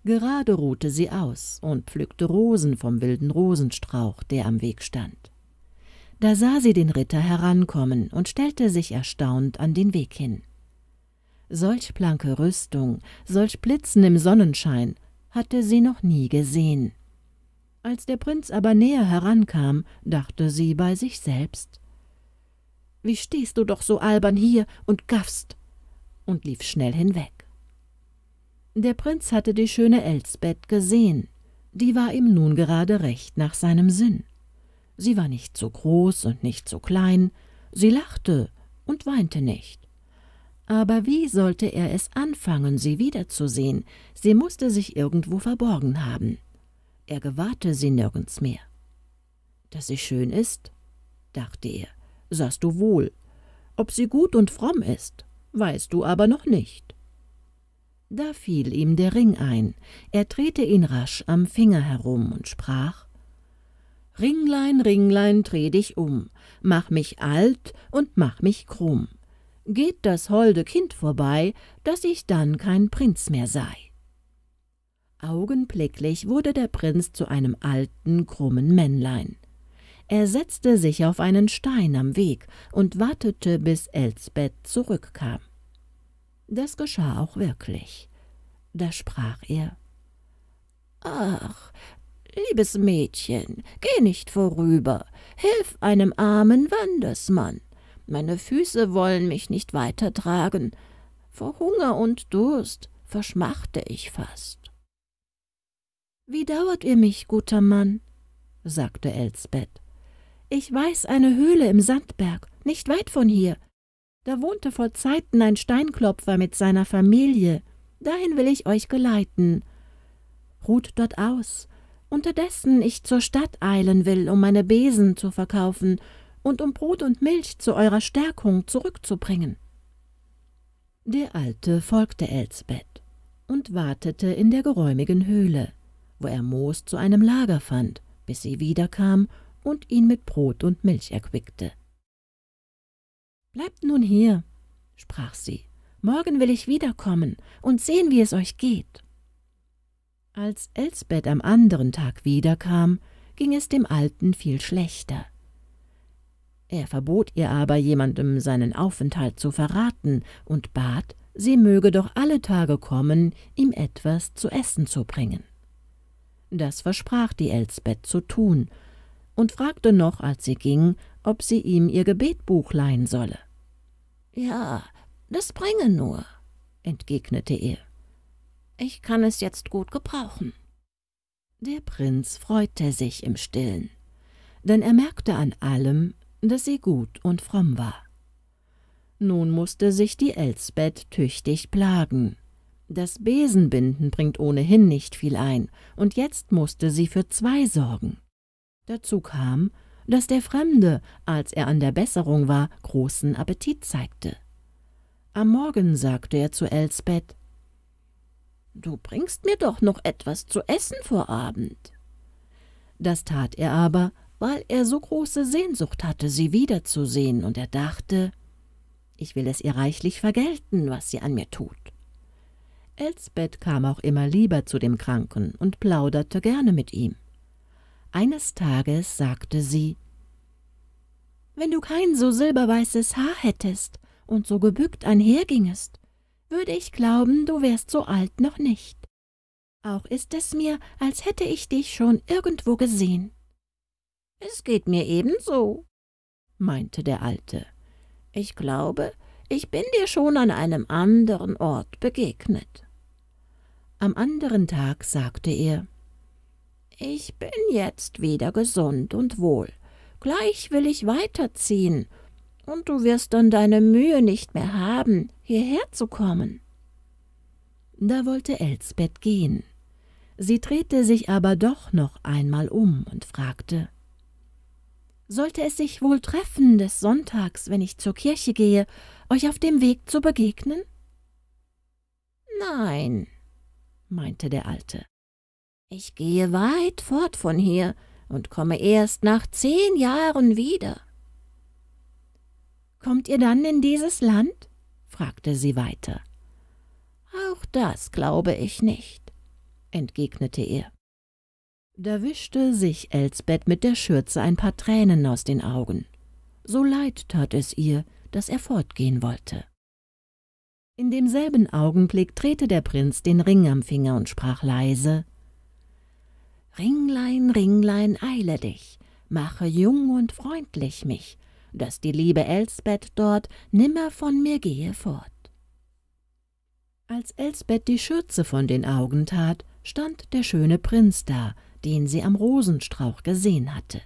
Gerade ruhte sie aus und pflückte Rosen vom wilden Rosenstrauch, der am Weg stand. Da sah sie den Ritter herankommen und stellte sich erstaunt an den Weg hin. Solch blanke Rüstung, solch Blitzen im Sonnenschein hatte sie noch nie gesehen. Als der Prinz aber näher herankam, dachte sie bei sich selbst. »Wie stehst du doch so albern hier und gaffst?« und lief schnell hinweg. Der Prinz hatte die schöne Elsbeth gesehen. Die war ihm nun gerade recht nach seinem Sinn. Sie war nicht so groß und nicht so klein, sie lachte und weinte nicht. Aber wie sollte er es anfangen, sie wiederzusehen? Sie musste sich irgendwo verborgen haben. Er gewahrte sie nirgends mehr. Dass sie schön ist, dachte er, sahst du wohl. Ob sie gut und fromm ist, weißt du aber noch nicht. Da fiel ihm der Ring ein. Er drehte ihn rasch am Finger herum und sprach, »Ringlein, Ringlein, dreh dich um, mach mich alt und mach mich krumm.« geht das holde Kind vorbei, dass ich dann kein Prinz mehr sei. Augenblicklich wurde der Prinz zu einem alten, krummen Männlein. Er setzte sich auf einen Stein am Weg und wartete, bis Elsbeth zurückkam. Das geschah auch wirklich. Da sprach er Ach, liebes Mädchen, geh nicht vorüber, hilf einem armen Wandersmann. Meine Füße wollen mich nicht weitertragen. Vor Hunger und Durst verschmachte ich fast. »Wie dauert ihr mich, guter Mann?« sagte Elsbeth. »Ich weiß eine Höhle im Sandberg, nicht weit von hier. Da wohnte vor Zeiten ein Steinklopfer mit seiner Familie. Dahin will ich euch geleiten. Ruht dort aus, unterdessen ich zur Stadt eilen will, um meine Besen zu verkaufen und um Brot und Milch zu eurer Stärkung zurückzubringen. Der Alte folgte Elsbeth und wartete in der geräumigen Höhle, wo er Moos zu einem Lager fand, bis sie wiederkam und ihn mit Brot und Milch erquickte. »Bleibt nun hier«, sprach sie, »morgen will ich wiederkommen und sehen, wie es euch geht.« Als Elsbeth am anderen Tag wiederkam, ging es dem Alten viel schlechter. Er verbot ihr aber, jemandem seinen Aufenthalt zu verraten und bat, sie möge doch alle Tage kommen, ihm etwas zu essen zu bringen. Das versprach die Elsbeth zu tun und fragte noch, als sie ging, ob sie ihm ihr Gebetbuch leihen solle. »Ja, das bringe nur«, entgegnete er. »Ich kann es jetzt gut gebrauchen.« Der Prinz freute sich im Stillen, denn er merkte an allem, dass sie gut und fromm war. Nun musste sich die Elsbeth tüchtig plagen. Das Besenbinden bringt ohnehin nicht viel ein, und jetzt musste sie für zwei sorgen. Dazu kam, dass der Fremde, als er an der Besserung war, großen Appetit zeigte. Am Morgen sagte er zu Elsbeth, »Du bringst mir doch noch etwas zu essen vor Abend.« Das tat er aber, weil er so große Sehnsucht hatte, sie wiederzusehen, und er dachte, ich will es ihr reichlich vergelten, was sie an mir tut. Elsbeth kam auch immer lieber zu dem Kranken und plauderte gerne mit ihm. Eines Tages sagte sie, »Wenn du kein so silberweißes Haar hättest und so gebückt einhergingest, würde ich glauben, du wärst so alt noch nicht. Auch ist es mir, als hätte ich dich schon irgendwo gesehen.« es geht mir ebenso, meinte der Alte. Ich glaube, ich bin dir schon an einem anderen Ort begegnet. Am anderen Tag sagte er Ich bin jetzt wieder gesund und wohl. Gleich will ich weiterziehen, und du wirst dann deine Mühe nicht mehr haben, hierher zu kommen. Da wollte Elsbeth gehen. Sie drehte sich aber doch noch einmal um und fragte sollte es sich wohl treffen, des Sonntags, wenn ich zur Kirche gehe, euch auf dem Weg zu begegnen? Nein, meinte der Alte. Ich gehe weit fort von hier und komme erst nach zehn Jahren wieder. Kommt ihr dann in dieses Land? fragte sie weiter. Auch das glaube ich nicht, entgegnete er. Da wischte sich Elsbeth mit der Schürze ein paar Tränen aus den Augen. So leid tat es ihr, dass er fortgehen wollte. In demselben Augenblick drehte der Prinz den Ring am Finger und sprach leise Ringlein, Ringlein, eile dich, mache jung und freundlich mich, dass die liebe Elsbeth dort nimmer von mir gehe fort. Als Elsbeth die Schürze von den Augen tat, stand der schöne Prinz da, den sie am Rosenstrauch gesehen hatte.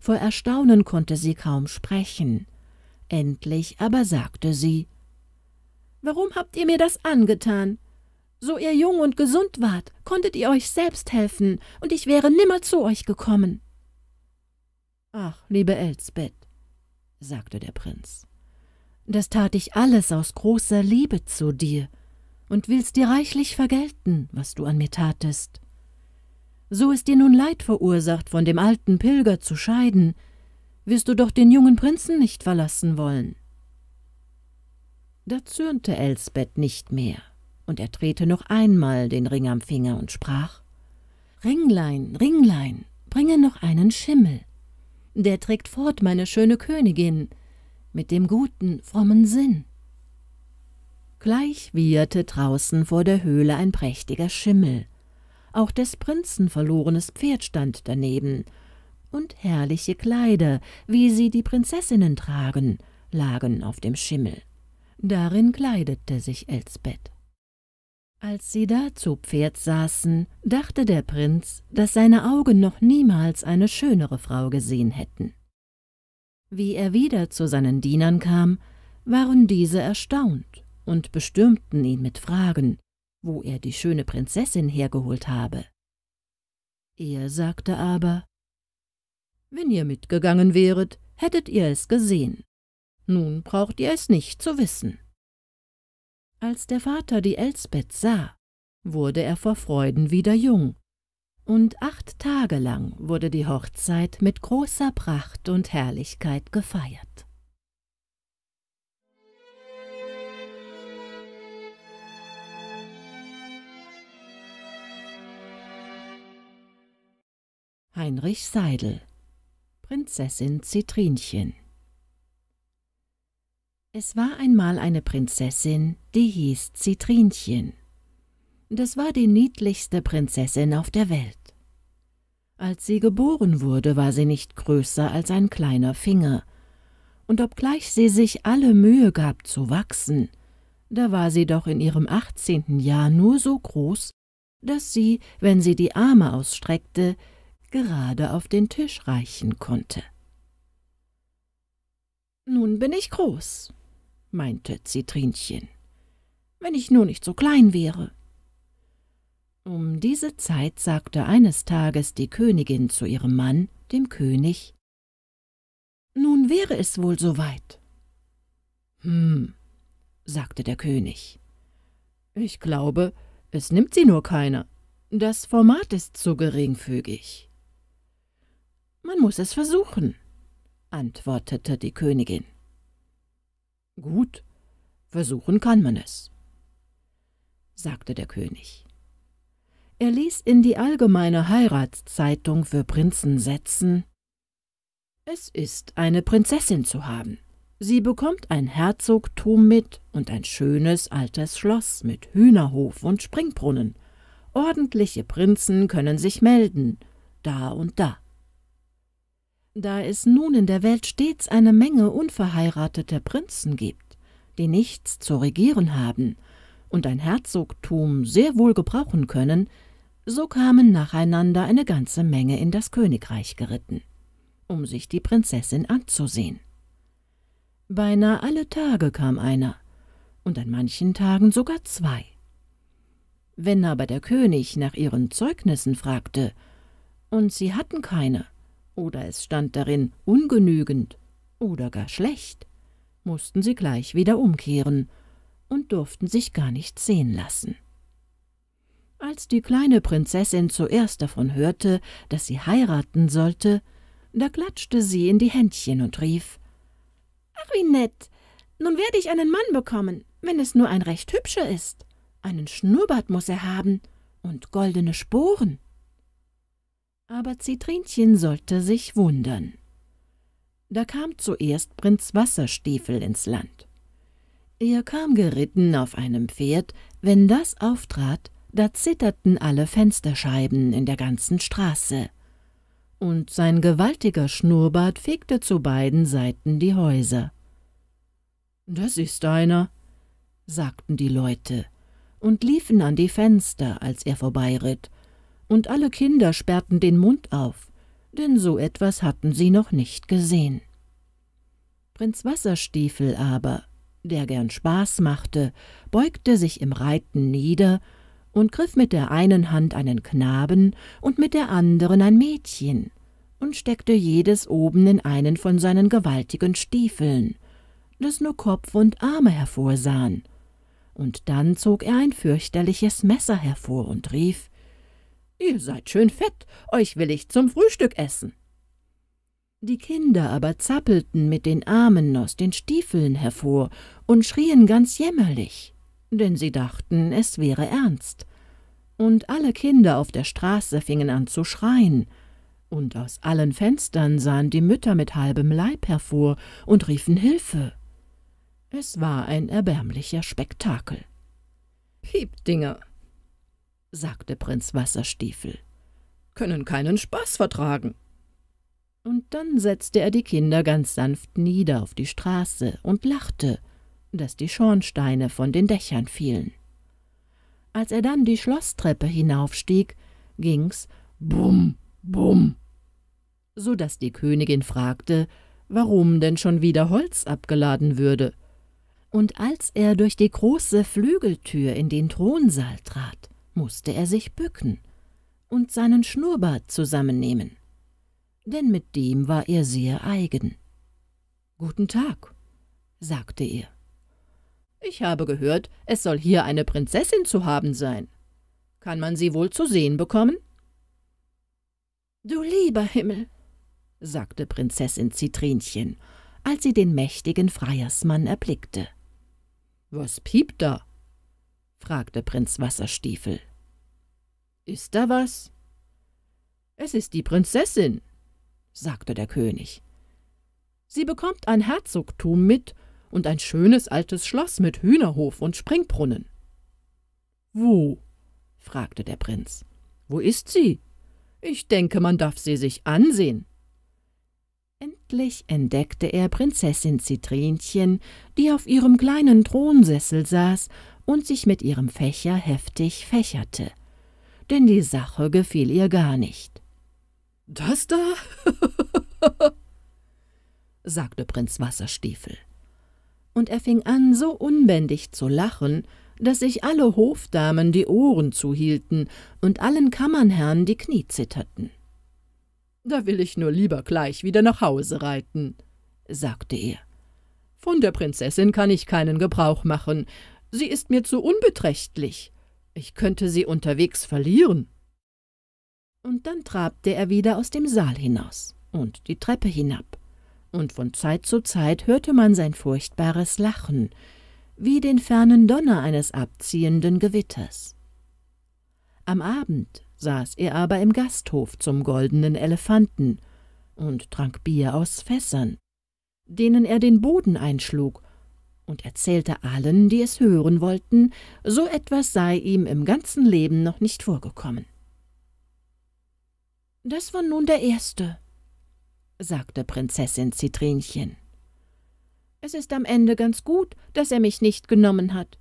Vor Erstaunen konnte sie kaum sprechen. Endlich aber sagte sie, »Warum habt ihr mir das angetan? So ihr jung und gesund wart, konntet ihr euch selbst helfen, und ich wäre nimmer zu euch gekommen.« »Ach, liebe Elsbeth«, sagte der Prinz, »das tat ich alles aus großer Liebe zu dir.« und willst dir reichlich vergelten, was du an mir tatest so es dir nun Leid verursacht, von dem alten Pilger zu scheiden, wirst du doch den jungen Prinzen nicht verlassen wollen. Da zürnte Elsbeth nicht mehr, und er drehte noch einmal den Ring am Finger und sprach, »Ringlein, Ringlein, bringe noch einen Schimmel. Der trägt fort meine schöne Königin, mit dem guten, frommen Sinn.« Gleich wieherte draußen vor der Höhle ein prächtiger Schimmel, auch des Prinzen verlorenes Pferd stand daneben, und herrliche Kleider, wie sie die Prinzessinnen tragen, lagen auf dem Schimmel. Darin kleidete sich Elsbeth. Als sie da zu Pferd saßen, dachte der Prinz, dass seine Augen noch niemals eine schönere Frau gesehen hätten. Wie er wieder zu seinen Dienern kam, waren diese erstaunt und bestürmten ihn mit Fragen, wo er die schöne Prinzessin hergeholt habe. Er sagte aber, »Wenn ihr mitgegangen wäret, hättet ihr es gesehen. Nun braucht ihr es nicht zu wissen.« Als der Vater die Elsbeth sah, wurde er vor Freuden wieder jung, und acht Tage lang wurde die Hochzeit mit großer Pracht und Herrlichkeit gefeiert. Heinrich Seidel Prinzessin Zitrinchen Es war einmal eine Prinzessin, die hieß Zitrinchen. Das war die niedlichste Prinzessin auf der Welt. Als sie geboren wurde, war sie nicht größer als ein kleiner Finger, und obgleich sie sich alle Mühe gab zu wachsen, da war sie doch in ihrem achtzehnten Jahr nur so groß, dass sie, wenn sie die Arme ausstreckte, gerade auf den Tisch reichen konnte. Nun bin ich groß, meinte Zitrinchen, wenn ich nur nicht so klein wäre. Um diese Zeit sagte eines Tages die Königin zu ihrem Mann, dem König, »Nun wäre es wohl soweit.« »Hm«, sagte der König, »ich glaube, es nimmt sie nur keiner. Das Format ist zu geringfügig.« man muß es versuchen, antwortete die Königin. Gut, versuchen kann man es, sagte der König. Er ließ in die allgemeine Heiratszeitung für Prinzen setzen, es ist eine Prinzessin zu haben. Sie bekommt ein Herzogtum mit und ein schönes altes Schloss mit Hühnerhof und Springbrunnen. Ordentliche Prinzen können sich melden, da und da. Da es nun in der Welt stets eine Menge unverheirateter Prinzen gibt, die nichts zu regieren haben und ein Herzogtum sehr wohl gebrauchen können, so kamen nacheinander eine ganze Menge in das Königreich geritten, um sich die Prinzessin anzusehen. Beinahe alle Tage kam einer, und an manchen Tagen sogar zwei. Wenn aber der König nach ihren Zeugnissen fragte, und sie hatten keine, oder es stand darin ungenügend oder gar schlecht, mussten sie gleich wieder umkehren und durften sich gar nicht sehen lassen. Als die kleine Prinzessin zuerst davon hörte, dass sie heiraten sollte, da klatschte sie in die Händchen und rief Ach, wie nett. Nun werde ich einen Mann bekommen, wenn es nur ein recht hübscher ist. Einen Schnurrbart muß er haben und goldene Sporen aber Zitrinchen sollte sich wundern. Da kam zuerst Prinz Wasserstiefel ins Land. Er kam geritten auf einem Pferd, wenn das auftrat, da zitterten alle Fensterscheiben in der ganzen Straße. Und sein gewaltiger Schnurrbart fegte zu beiden Seiten die Häuser. »Das ist einer«, sagten die Leute und liefen an die Fenster, als er vorbeiritt, und alle Kinder sperrten den Mund auf, denn so etwas hatten sie noch nicht gesehen. Prinz Wasserstiefel aber, der gern Spaß machte, beugte sich im Reiten nieder und griff mit der einen Hand einen Knaben und mit der anderen ein Mädchen und steckte jedes oben in einen von seinen gewaltigen Stiefeln, dass nur Kopf und Arme hervorsahen. Und dann zog er ein fürchterliches Messer hervor und rief, Ihr seid schön fett, euch will ich zum Frühstück essen. Die Kinder aber zappelten mit den Armen aus den Stiefeln hervor und schrien ganz jämmerlich, denn sie dachten, es wäre ernst. Und alle Kinder auf der Straße fingen an zu schreien, und aus allen Fenstern sahen die Mütter mit halbem Leib hervor und riefen Hilfe. Es war ein erbärmlicher Spektakel. Piepdinger, sagte Prinz Wasserstiefel, können keinen Spaß vertragen. Und dann setzte er die Kinder ganz sanft nieder auf die Straße und lachte, dass die Schornsteine von den Dächern fielen. Als er dann die Schlosstreppe hinaufstieg, ging's bum bum, so daß die Königin fragte, warum denn schon wieder Holz abgeladen würde. Und als er durch die große Flügeltür in den Thronsaal trat, musste er sich bücken und seinen Schnurrbart zusammennehmen, denn mit dem war er sehr eigen. Guten Tag, sagte er. Ich habe gehört, es soll hier eine Prinzessin zu haben sein. Kann man sie wohl zu sehen bekommen? Du lieber Himmel, sagte Prinzessin Zitrinchen, als sie den mächtigen Freiersmann erblickte. Was piept da? fragte Prinz Wasserstiefel. Ist da was? Es ist die Prinzessin, sagte der König. Sie bekommt ein Herzogtum mit und ein schönes altes Schloss mit Hühnerhof und Springbrunnen. Wo? fragte der Prinz. Wo ist sie? Ich denke, man darf sie sich ansehen. Endlich entdeckte er Prinzessin Zitrinchen, die auf ihrem kleinen Thronsessel saß und sich mit ihrem Fächer heftig fächerte. Denn die Sache gefiel ihr gar nicht. »Das da?« [LAUGHS] sagte Prinz Wasserstiefel. Und er fing an, so unbändig zu lachen, dass sich alle Hofdamen die Ohren zuhielten und allen Kammernherren die Knie zitterten. Da will ich nur lieber gleich wieder nach Hause reiten, sagte er. Von der Prinzessin kann ich keinen Gebrauch machen. Sie ist mir zu unbeträchtlich. Ich könnte sie unterwegs verlieren. Und dann trabte er wieder aus dem Saal hinaus und die Treppe hinab, und von Zeit zu Zeit hörte man sein furchtbares Lachen, wie den fernen Donner eines abziehenden Gewitters. Am Abend, saß er aber im Gasthof zum goldenen Elefanten und trank Bier aus Fässern, denen er den Boden einschlug, und erzählte allen, die es hören wollten, so etwas sei ihm im ganzen Leben noch nicht vorgekommen. »Das war nun der Erste«, sagte Prinzessin Zitrinchen. »Es ist am Ende ganz gut, dass er mich nicht genommen hat.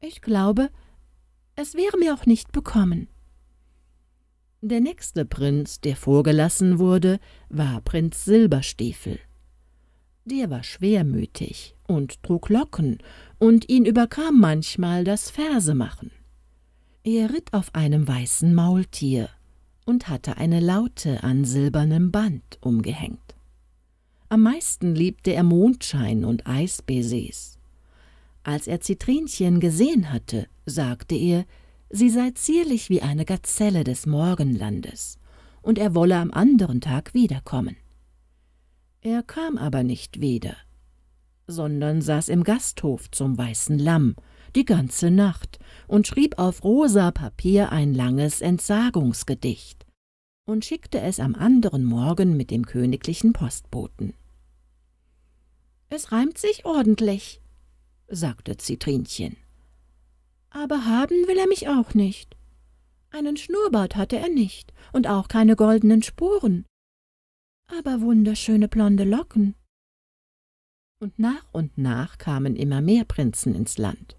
Ich glaube, es wäre mir auch nicht bekommen.« der nächste Prinz, der vorgelassen wurde, war Prinz Silberstiefel. Der war schwermütig und trug Locken, und ihn überkam manchmal das Versemachen. Er ritt auf einem weißen Maultier und hatte eine Laute an silbernem Band umgehängt. Am meisten liebte er Mondschein und Eisbesees. Als er Zitrinchen gesehen hatte, sagte er, sie sei zierlich wie eine Gazelle des Morgenlandes, und er wolle am anderen Tag wiederkommen. Er kam aber nicht wieder, sondern saß im Gasthof zum Weißen Lamm die ganze Nacht und schrieb auf rosa Papier ein langes Entsagungsgedicht und schickte es am anderen Morgen mit dem königlichen Postboten. »Es reimt sich ordentlich«, sagte Zitrinchen aber haben will er mich auch nicht. Einen Schnurrbart hatte er nicht und auch keine goldenen Sporen, aber wunderschöne blonde Locken. Und nach und nach kamen immer mehr Prinzen ins Land.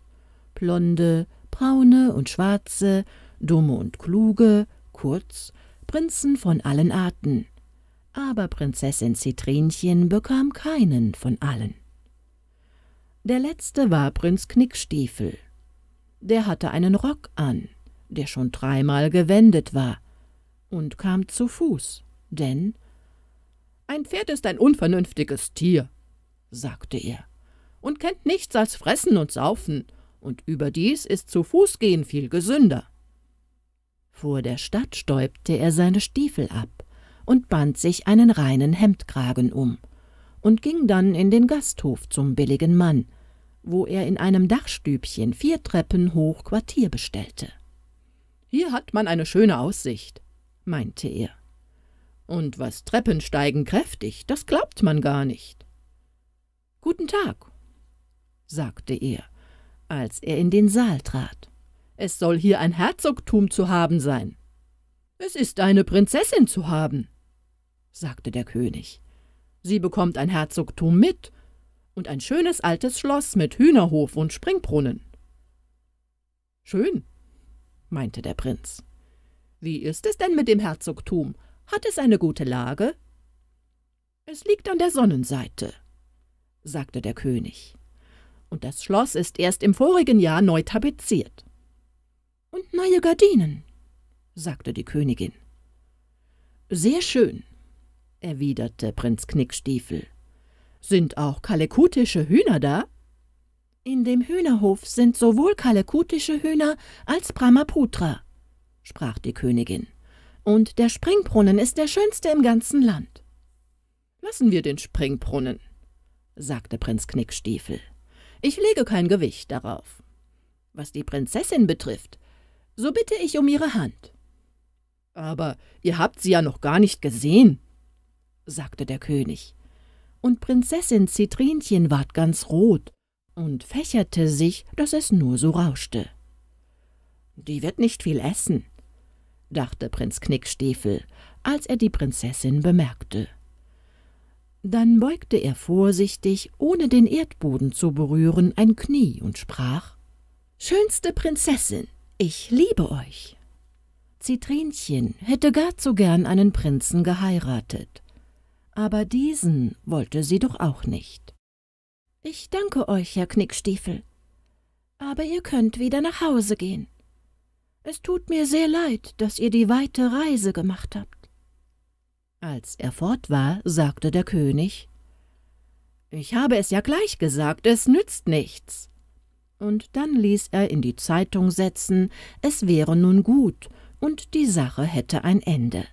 Blonde, braune und schwarze, dumme und kluge, kurz, Prinzen von allen Arten. Aber Prinzessin Zitrinchen bekam keinen von allen. Der letzte war Prinz Knickstiefel der hatte einen Rock an, der schon dreimal gewendet war, und kam zu Fuß, denn ein Pferd ist ein unvernünftiges Tier, sagte er, und kennt nichts als Fressen und Saufen, und überdies ist zu Fuß gehen viel gesünder. Vor der Stadt stäubte er seine Stiefel ab und band sich einen reinen Hemdkragen um und ging dann in den Gasthof zum billigen Mann, wo er in einem Dachstübchen vier Treppen hoch Quartier bestellte. Hier hat man eine schöne Aussicht, meinte er. Und was Treppen steigen kräftig, das glaubt man gar nicht. Guten Tag, sagte er, als er in den Saal trat. Es soll hier ein Herzogtum zu haben sein. Es ist eine Prinzessin zu haben, sagte der König. Sie bekommt ein Herzogtum mit, und ein schönes altes Schloss mit Hühnerhof und Springbrunnen. Schön, meinte der Prinz. Wie ist es denn mit dem Herzogtum? Hat es eine gute Lage? Es liegt an der Sonnenseite, sagte der König. Und das Schloss ist erst im vorigen Jahr neu tapeziert. Und neue Gardinen, sagte die Königin. Sehr schön, erwiderte Prinz Knickstiefel. Sind auch kalekutische Hühner da? In dem Hühnerhof sind sowohl kalekutische Hühner als Brahmaputra, sprach die Königin. Und der Springbrunnen ist der schönste im ganzen Land. Lassen wir den Springbrunnen, sagte Prinz Knickstiefel. Ich lege kein Gewicht darauf. Was die Prinzessin betrifft, so bitte ich um ihre Hand. Aber ihr habt sie ja noch gar nicht gesehen, sagte der König und Prinzessin Zitrinchen ward ganz rot und fächerte sich, dass es nur so rauschte. »Die wird nicht viel essen«, dachte Prinz Knickstiefel, als er die Prinzessin bemerkte. Dann beugte er vorsichtig, ohne den Erdboden zu berühren, ein Knie und sprach Schönste Prinzessin, ich liebe euch. Zitrinchen hätte gar zu gern einen Prinzen geheiratet, aber diesen wollte sie doch auch nicht. Ich danke euch, Herr Knickstiefel, aber ihr könnt wieder nach Hause gehen. Es tut mir sehr leid, dass ihr die weite Reise gemacht habt. Als er fort war, sagte der König, »Ich habe es ja gleich gesagt, es nützt nichts.« Und dann ließ er in die Zeitung setzen, es wäre nun gut und die Sache hätte ein Ende.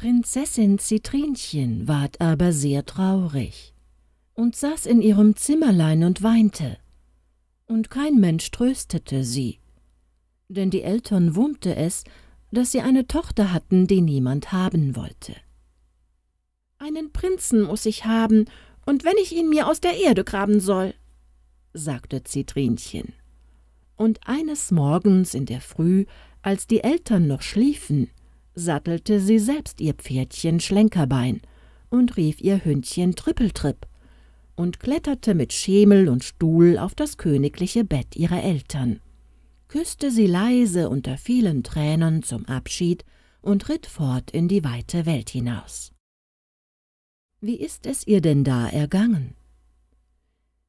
Prinzessin Zitrinchen ward aber sehr traurig und saß in ihrem Zimmerlein und weinte, und kein Mensch tröstete sie, denn die Eltern wurmte es, dass sie eine Tochter hatten, die niemand haben wollte. »Einen Prinzen muß ich haben, und wenn ich ihn mir aus der Erde graben soll«, sagte Zitrinchen. Und eines Morgens in der Früh, als die Eltern noch schliefen, sattelte sie selbst ihr Pferdchen Schlenkerbein und rief ihr Hündchen Trippeltripp und kletterte mit Schemel und Stuhl auf das königliche Bett ihrer Eltern, küßte sie leise unter vielen Tränen zum Abschied und ritt fort in die weite Welt hinaus. Wie ist es ihr denn da ergangen?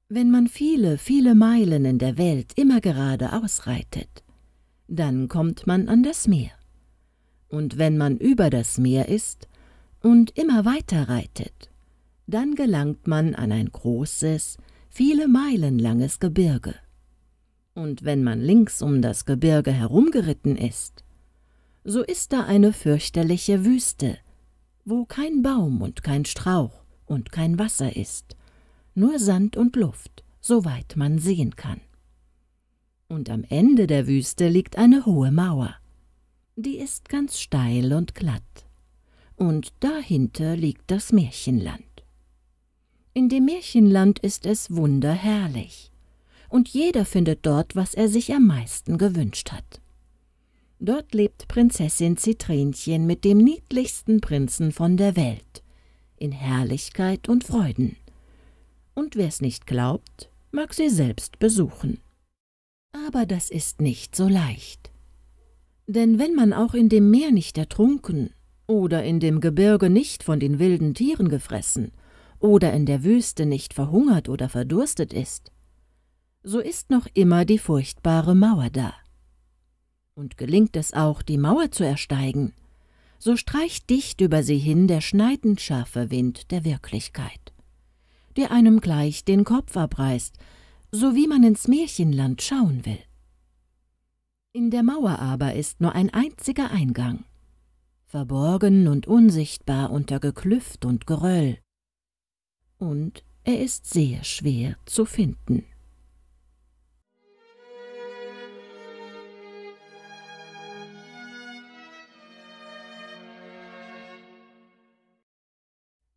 Wenn man viele, viele Meilen in der Welt immer geradeaus reitet, dann kommt man an das Meer und wenn man über das Meer ist und immer weiter reitet, dann gelangt man an ein großes, viele Meilen langes Gebirge. Und wenn man links um das Gebirge herumgeritten ist, so ist da eine fürchterliche Wüste, wo kein Baum und kein Strauch und kein Wasser ist, nur Sand und Luft, soweit man sehen kann. Und am Ende der Wüste liegt eine hohe Mauer, die ist ganz steil und glatt. Und dahinter liegt das Märchenland. In dem Märchenland ist es wunderherrlich. Und jeder findet dort, was er sich am meisten gewünscht hat. Dort lebt Prinzessin Zitrinchen mit dem niedlichsten Prinzen von der Welt, in Herrlichkeit und Freuden. Und wer's nicht glaubt, mag sie selbst besuchen. Aber das ist nicht so leicht. Denn wenn man auch in dem Meer nicht ertrunken oder in dem Gebirge nicht von den wilden Tieren gefressen oder in der Wüste nicht verhungert oder verdurstet ist, so ist noch immer die furchtbare Mauer da. Und gelingt es auch, die Mauer zu ersteigen, so streicht dicht über sie hin der schneidend scharfe Wind der Wirklichkeit, der einem gleich den Kopf abreißt, so wie man ins Märchenland schauen will. In der Mauer aber ist nur ein einziger Eingang, verborgen und unsichtbar unter Geklüft und Geröll. Und er ist sehr schwer zu finden.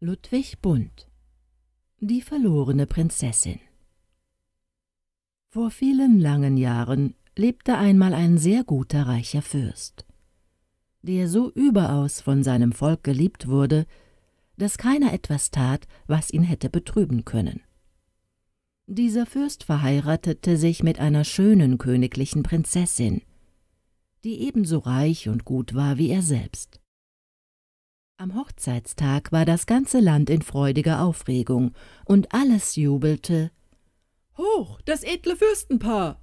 Ludwig Bund Die verlorene Prinzessin Vor vielen langen Jahren lebte einmal ein sehr guter, reicher Fürst, der so überaus von seinem Volk geliebt wurde, dass keiner etwas tat, was ihn hätte betrüben können. Dieser Fürst verheiratete sich mit einer schönen königlichen Prinzessin, die ebenso reich und gut war wie er selbst. Am Hochzeitstag war das ganze Land in freudiger Aufregung, und alles jubelte Hoch, das edle Fürstenpaar!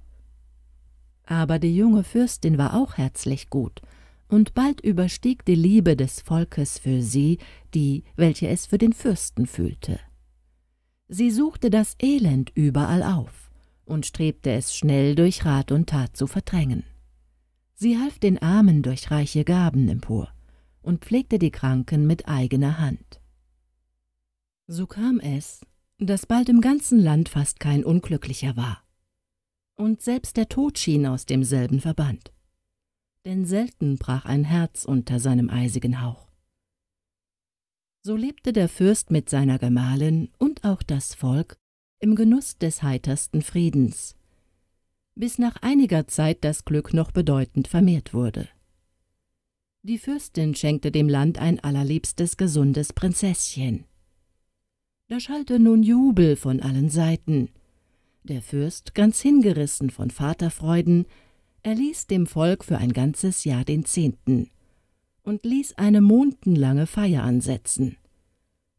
aber die junge Fürstin war auch herzlich gut, und bald überstieg die Liebe des Volkes für sie die, welche es für den Fürsten fühlte. Sie suchte das Elend überall auf und strebte es schnell durch Rat und Tat zu verdrängen. Sie half den Armen durch reiche Gaben empor und pflegte die Kranken mit eigener Hand. So kam es, dass bald im ganzen Land fast kein Unglücklicher war, und selbst der Tod schien aus demselben Verband. Denn selten brach ein Herz unter seinem eisigen Hauch. So lebte der Fürst mit seiner Gemahlin und auch das Volk im Genuss des heitersten Friedens, bis nach einiger Zeit das Glück noch bedeutend vermehrt wurde. Die Fürstin schenkte dem Land ein allerliebstes, gesundes Prinzesschen. Da schallte nun Jubel von allen Seiten, der Fürst, ganz hingerissen von Vaterfreuden, erließ dem Volk für ein ganzes Jahr den Zehnten und ließ eine mondenlange Feier ansetzen,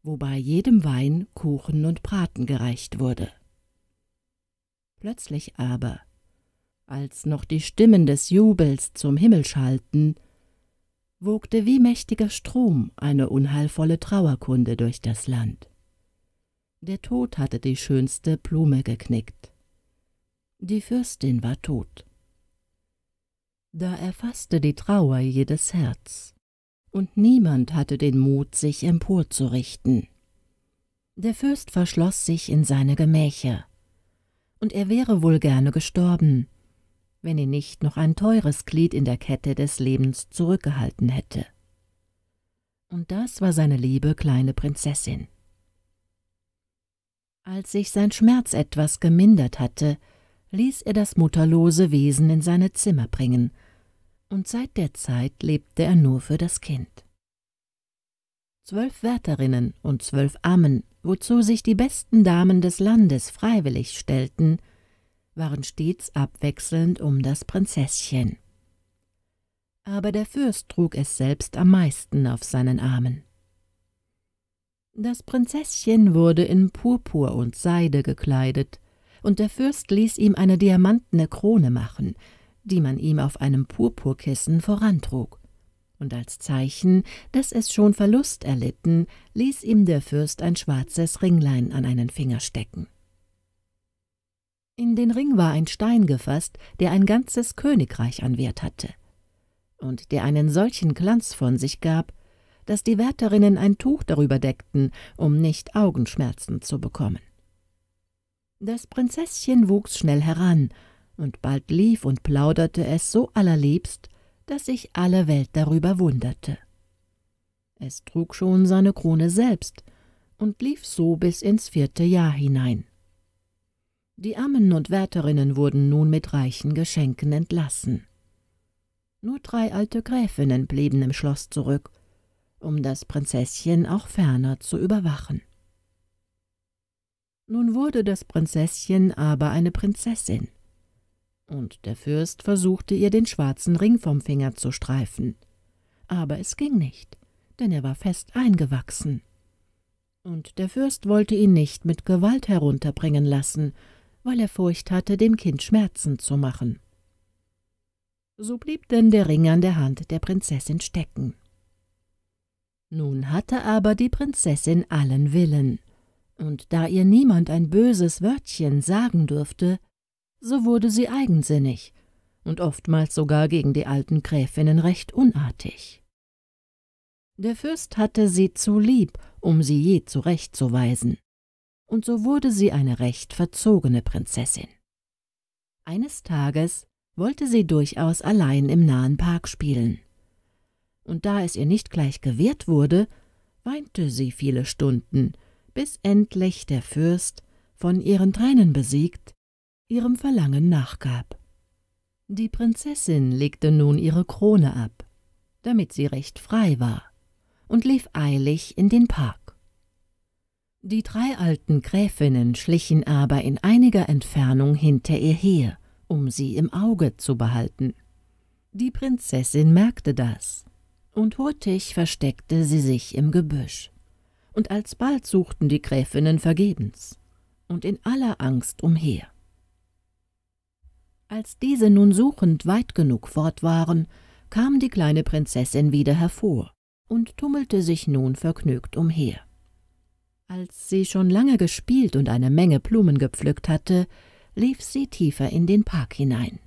wobei jedem Wein, Kuchen und Braten gereicht wurde. Plötzlich aber, als noch die Stimmen des Jubels zum Himmel schallten, wogte wie mächtiger Strom eine unheilvolle Trauerkunde durch das Land. Der Tod hatte die schönste Blume geknickt. Die Fürstin war tot. Da erfasste die Trauer jedes Herz, und niemand hatte den Mut, sich emporzurichten. Der Fürst verschloss sich in seine Gemächer, und er wäre wohl gerne gestorben, wenn ihn nicht noch ein teures Glied in der Kette des Lebens zurückgehalten hätte. Und das war seine liebe kleine Prinzessin. Als sich sein Schmerz etwas gemindert hatte, ließ er das mutterlose Wesen in seine Zimmer bringen, und seit der Zeit lebte er nur für das Kind. Zwölf Wärterinnen und zwölf Ammen, wozu sich die besten Damen des Landes freiwillig stellten, waren stets abwechselnd um das Prinzesschen. Aber der Fürst trug es selbst am meisten auf seinen Armen. Das Prinzesschen wurde in Purpur und Seide gekleidet, und der Fürst ließ ihm eine diamantene Krone machen, die man ihm auf einem Purpurkissen vorantrug. Und als Zeichen, dass es schon Verlust erlitten, ließ ihm der Fürst ein schwarzes Ringlein an einen Finger stecken. In den Ring war ein Stein gefasst, der ein ganzes Königreich an Wert hatte. Und der einen solchen Glanz von sich gab, dass die Wärterinnen ein Tuch darüber deckten, um nicht Augenschmerzen zu bekommen. Das Prinzesschen wuchs schnell heran, und bald lief und plauderte es so allerliebst, dass sich alle Welt darüber wunderte. Es trug schon seine Krone selbst und lief so bis ins vierte Jahr hinein. Die Ammen und Wärterinnen wurden nun mit reichen Geschenken entlassen. Nur drei alte Gräfinnen blieben im Schloss zurück – um das Prinzesschen auch ferner zu überwachen. Nun wurde das Prinzesschen aber eine Prinzessin, und der Fürst versuchte ihr den schwarzen Ring vom Finger zu streifen, aber es ging nicht, denn er war fest eingewachsen. Und der Fürst wollte ihn nicht mit Gewalt herunterbringen lassen, weil er Furcht hatte, dem Kind Schmerzen zu machen. So blieb denn der Ring an der Hand der Prinzessin stecken. Nun hatte aber die Prinzessin allen Willen, und da ihr niemand ein böses Wörtchen sagen durfte, so wurde sie eigensinnig und oftmals sogar gegen die alten Gräfinnen recht unartig. Der Fürst hatte sie zu lieb, um sie je zurechtzuweisen, und so wurde sie eine recht verzogene Prinzessin. Eines Tages wollte sie durchaus allein im nahen Park spielen und da es ihr nicht gleich gewährt wurde, weinte sie viele Stunden, bis endlich der Fürst, von ihren Tränen besiegt, ihrem Verlangen nachgab. Die Prinzessin legte nun ihre Krone ab, damit sie recht frei war, und lief eilig in den Park. Die drei alten Gräfinnen schlichen aber in einiger Entfernung hinter ihr her, um sie im Auge zu behalten. Die Prinzessin merkte das und hurtig versteckte sie sich im Gebüsch. Und alsbald suchten die Gräfinnen vergebens und in aller Angst umher. Als diese nun suchend weit genug fort waren, kam die kleine Prinzessin wieder hervor und tummelte sich nun vergnügt umher. Als sie schon lange gespielt und eine Menge Blumen gepflückt hatte, lief sie tiefer in den Park hinein.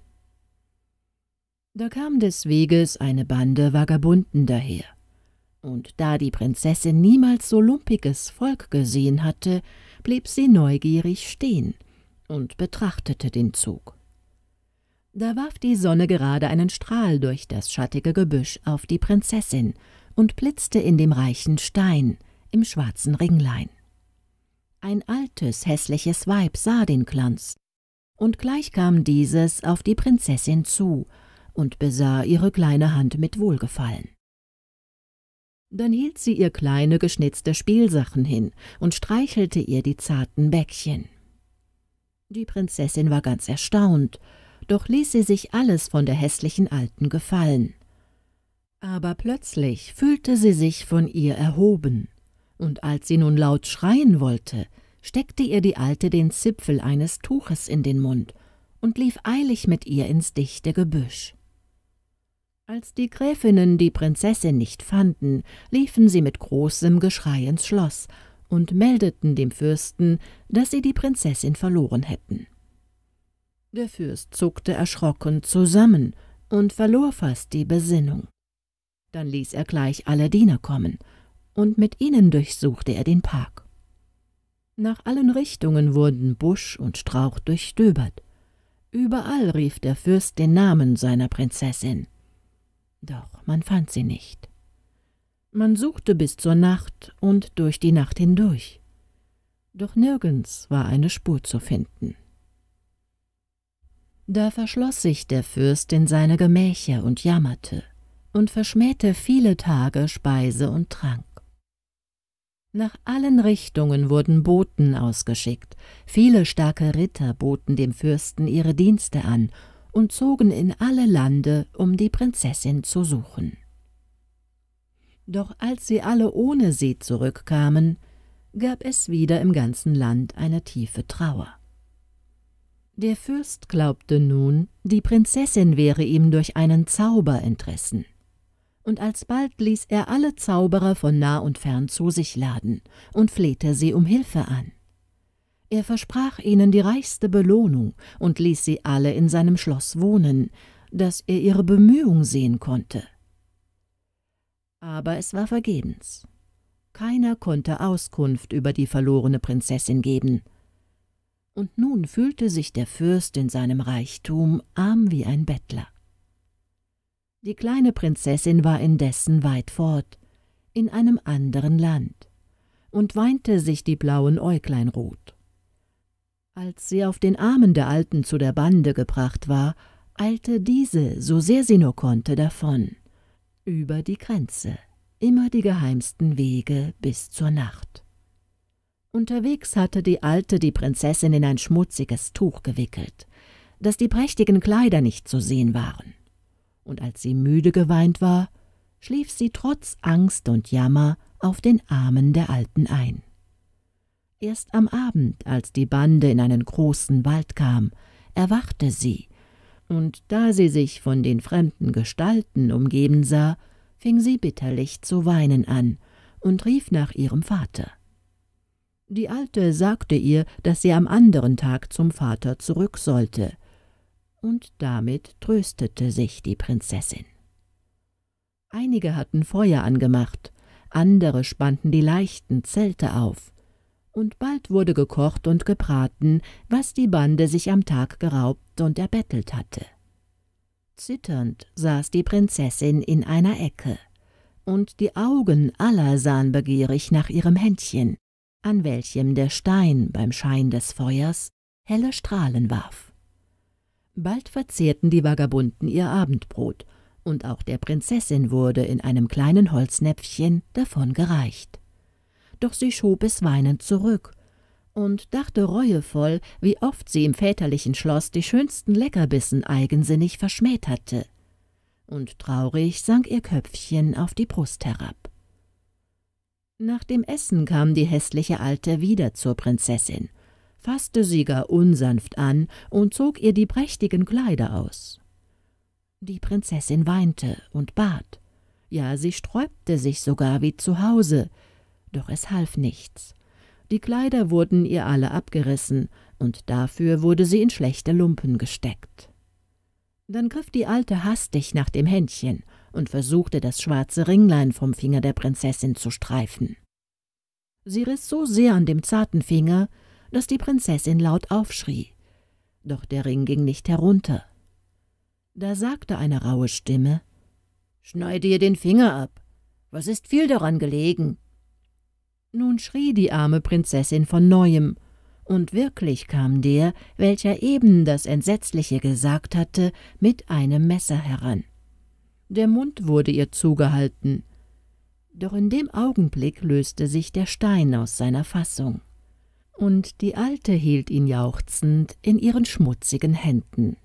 Da kam des Weges eine Bande Vagabunden daher, und da die Prinzessin niemals so lumpiges Volk gesehen hatte, blieb sie neugierig stehen und betrachtete den Zug. Da warf die Sonne gerade einen Strahl durch das schattige Gebüsch auf die Prinzessin und blitzte in dem reichen Stein im schwarzen Ringlein. Ein altes, hässliches Weib sah den Glanz, und gleich kam dieses auf die Prinzessin zu und besah ihre kleine Hand mit Wohlgefallen. Dann hielt sie ihr kleine geschnitzte Spielsachen hin und streichelte ihr die zarten Bäckchen. Die Prinzessin war ganz erstaunt, doch ließ sie sich alles von der hässlichen Alten gefallen. Aber plötzlich fühlte sie sich von ihr erhoben, und als sie nun laut schreien wollte, steckte ihr die Alte den Zipfel eines Tuches in den Mund und lief eilig mit ihr ins dichte Gebüsch. Als die Gräfinnen die Prinzessin nicht fanden, liefen sie mit großem Geschrei ins Schloss und meldeten dem Fürsten, dass sie die Prinzessin verloren hätten. Der Fürst zuckte erschrocken zusammen und verlor fast die Besinnung. Dann ließ er gleich alle Diener kommen, und mit ihnen durchsuchte er den Park. Nach allen Richtungen wurden Busch und Strauch durchstöbert. Überall rief der Fürst den Namen seiner Prinzessin. Doch man fand sie nicht. Man suchte bis zur Nacht und durch die Nacht hindurch. Doch nirgends war eine Spur zu finden. Da verschloss sich der Fürst in seine Gemächer und jammerte und verschmähte viele Tage Speise und Trank. Nach allen Richtungen wurden Boten ausgeschickt, viele starke Ritter boten dem Fürsten ihre Dienste an und zogen in alle Lande, um die Prinzessin zu suchen. Doch als sie alle ohne sie zurückkamen, gab es wieder im ganzen Land eine tiefe Trauer. Der Fürst glaubte nun, die Prinzessin wäre ihm durch einen Zauber entrissen. Und alsbald ließ er alle Zauberer von nah und fern zu sich laden und flehte sie um Hilfe an. Er versprach ihnen die reichste Belohnung und ließ sie alle in seinem Schloss wohnen, dass er ihre Bemühung sehen konnte. Aber es war vergebens. Keiner konnte Auskunft über die verlorene Prinzessin geben. Und nun fühlte sich der Fürst in seinem Reichtum arm wie ein Bettler. Die kleine Prinzessin war indessen weit fort, in einem anderen Land, und weinte sich die blauen Äuglein rot. Als sie auf den Armen der Alten zu der Bande gebracht war, eilte diese, so sehr sie nur konnte, davon, über die Grenze, immer die geheimsten Wege bis zur Nacht. Unterwegs hatte die Alte die Prinzessin in ein schmutziges Tuch gewickelt, dass die prächtigen Kleider nicht zu sehen waren. Und als sie müde geweint war, schlief sie trotz Angst und Jammer auf den Armen der Alten ein. Erst am Abend, als die Bande in einen großen Wald kam, erwachte sie, und da sie sich von den fremden Gestalten umgeben sah, fing sie bitterlich zu weinen an und rief nach ihrem Vater. Die Alte sagte ihr, dass sie am anderen Tag zum Vater zurück sollte, und damit tröstete sich die Prinzessin. Einige hatten Feuer angemacht, andere spannten die leichten Zelte auf, und bald wurde gekocht und gebraten, was die Bande sich am Tag geraubt und erbettelt hatte. Zitternd saß die Prinzessin in einer Ecke, und die Augen aller sahen begierig nach ihrem Händchen, an welchem der Stein beim Schein des Feuers helle Strahlen warf. Bald verzehrten die Vagabunden ihr Abendbrot, und auch der Prinzessin wurde in einem kleinen Holznäpfchen davon gereicht doch sie schob es weinend zurück und dachte reuevoll, wie oft sie im väterlichen Schloss die schönsten Leckerbissen eigensinnig verschmäht hatte. Und traurig sank ihr Köpfchen auf die Brust herab. Nach dem Essen kam die hässliche Alte wieder zur Prinzessin, fasste sie gar unsanft an und zog ihr die prächtigen Kleider aus. Die Prinzessin weinte und bat, ja, sie sträubte sich sogar wie zu Hause, doch es half nichts. Die Kleider wurden ihr alle abgerissen, und dafür wurde sie in schlechte Lumpen gesteckt. Dann griff die Alte hastig nach dem Händchen und versuchte, das schwarze Ringlein vom Finger der Prinzessin zu streifen. Sie riss so sehr an dem zarten Finger, dass die Prinzessin laut aufschrie. Doch der Ring ging nicht herunter. Da sagte eine raue Stimme, »Schneide ihr den Finger ab. Was ist viel daran gelegen?« nun schrie die arme Prinzessin von neuem, und wirklich kam der, welcher eben das Entsetzliche gesagt hatte, mit einem Messer heran. Der Mund wurde ihr zugehalten. Doch in dem Augenblick löste sich der Stein aus seiner Fassung, und die Alte hielt ihn jauchzend in ihren schmutzigen Händen.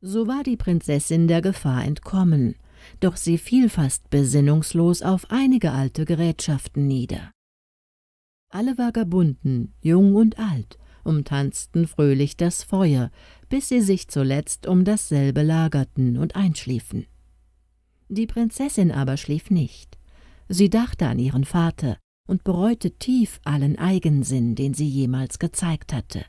So war die Prinzessin der Gefahr entkommen, doch sie fiel fast besinnungslos auf einige alte Gerätschaften nieder. Alle Vagabunden, jung und alt, umtanzten fröhlich das Feuer, bis sie sich zuletzt um dasselbe lagerten und einschliefen. Die Prinzessin aber schlief nicht. Sie dachte an ihren Vater und bereute tief allen Eigensinn, den sie jemals gezeigt hatte.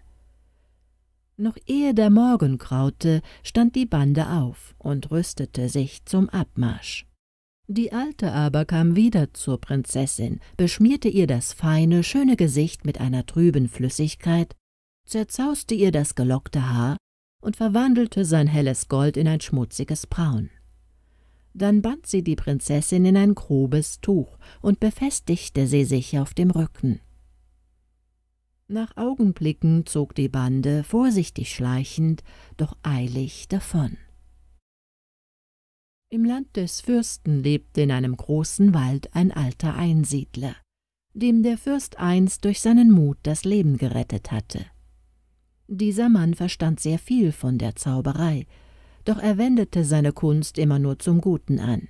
Noch ehe der Morgen kraute, stand die Bande auf und rüstete sich zum Abmarsch. Die Alte aber kam wieder zur Prinzessin, beschmierte ihr das feine, schöne Gesicht mit einer trüben Flüssigkeit, zerzauste ihr das gelockte Haar und verwandelte sein helles Gold in ein schmutziges Braun. Dann band sie die Prinzessin in ein grobes Tuch und befestigte sie sich auf dem Rücken. Nach Augenblicken zog die Bande, vorsichtig schleichend, doch eilig davon. Im Land des Fürsten lebte in einem großen Wald ein alter Einsiedler, dem der Fürst einst durch seinen Mut das Leben gerettet hatte. Dieser Mann verstand sehr viel von der Zauberei, doch er wendete seine Kunst immer nur zum Guten an.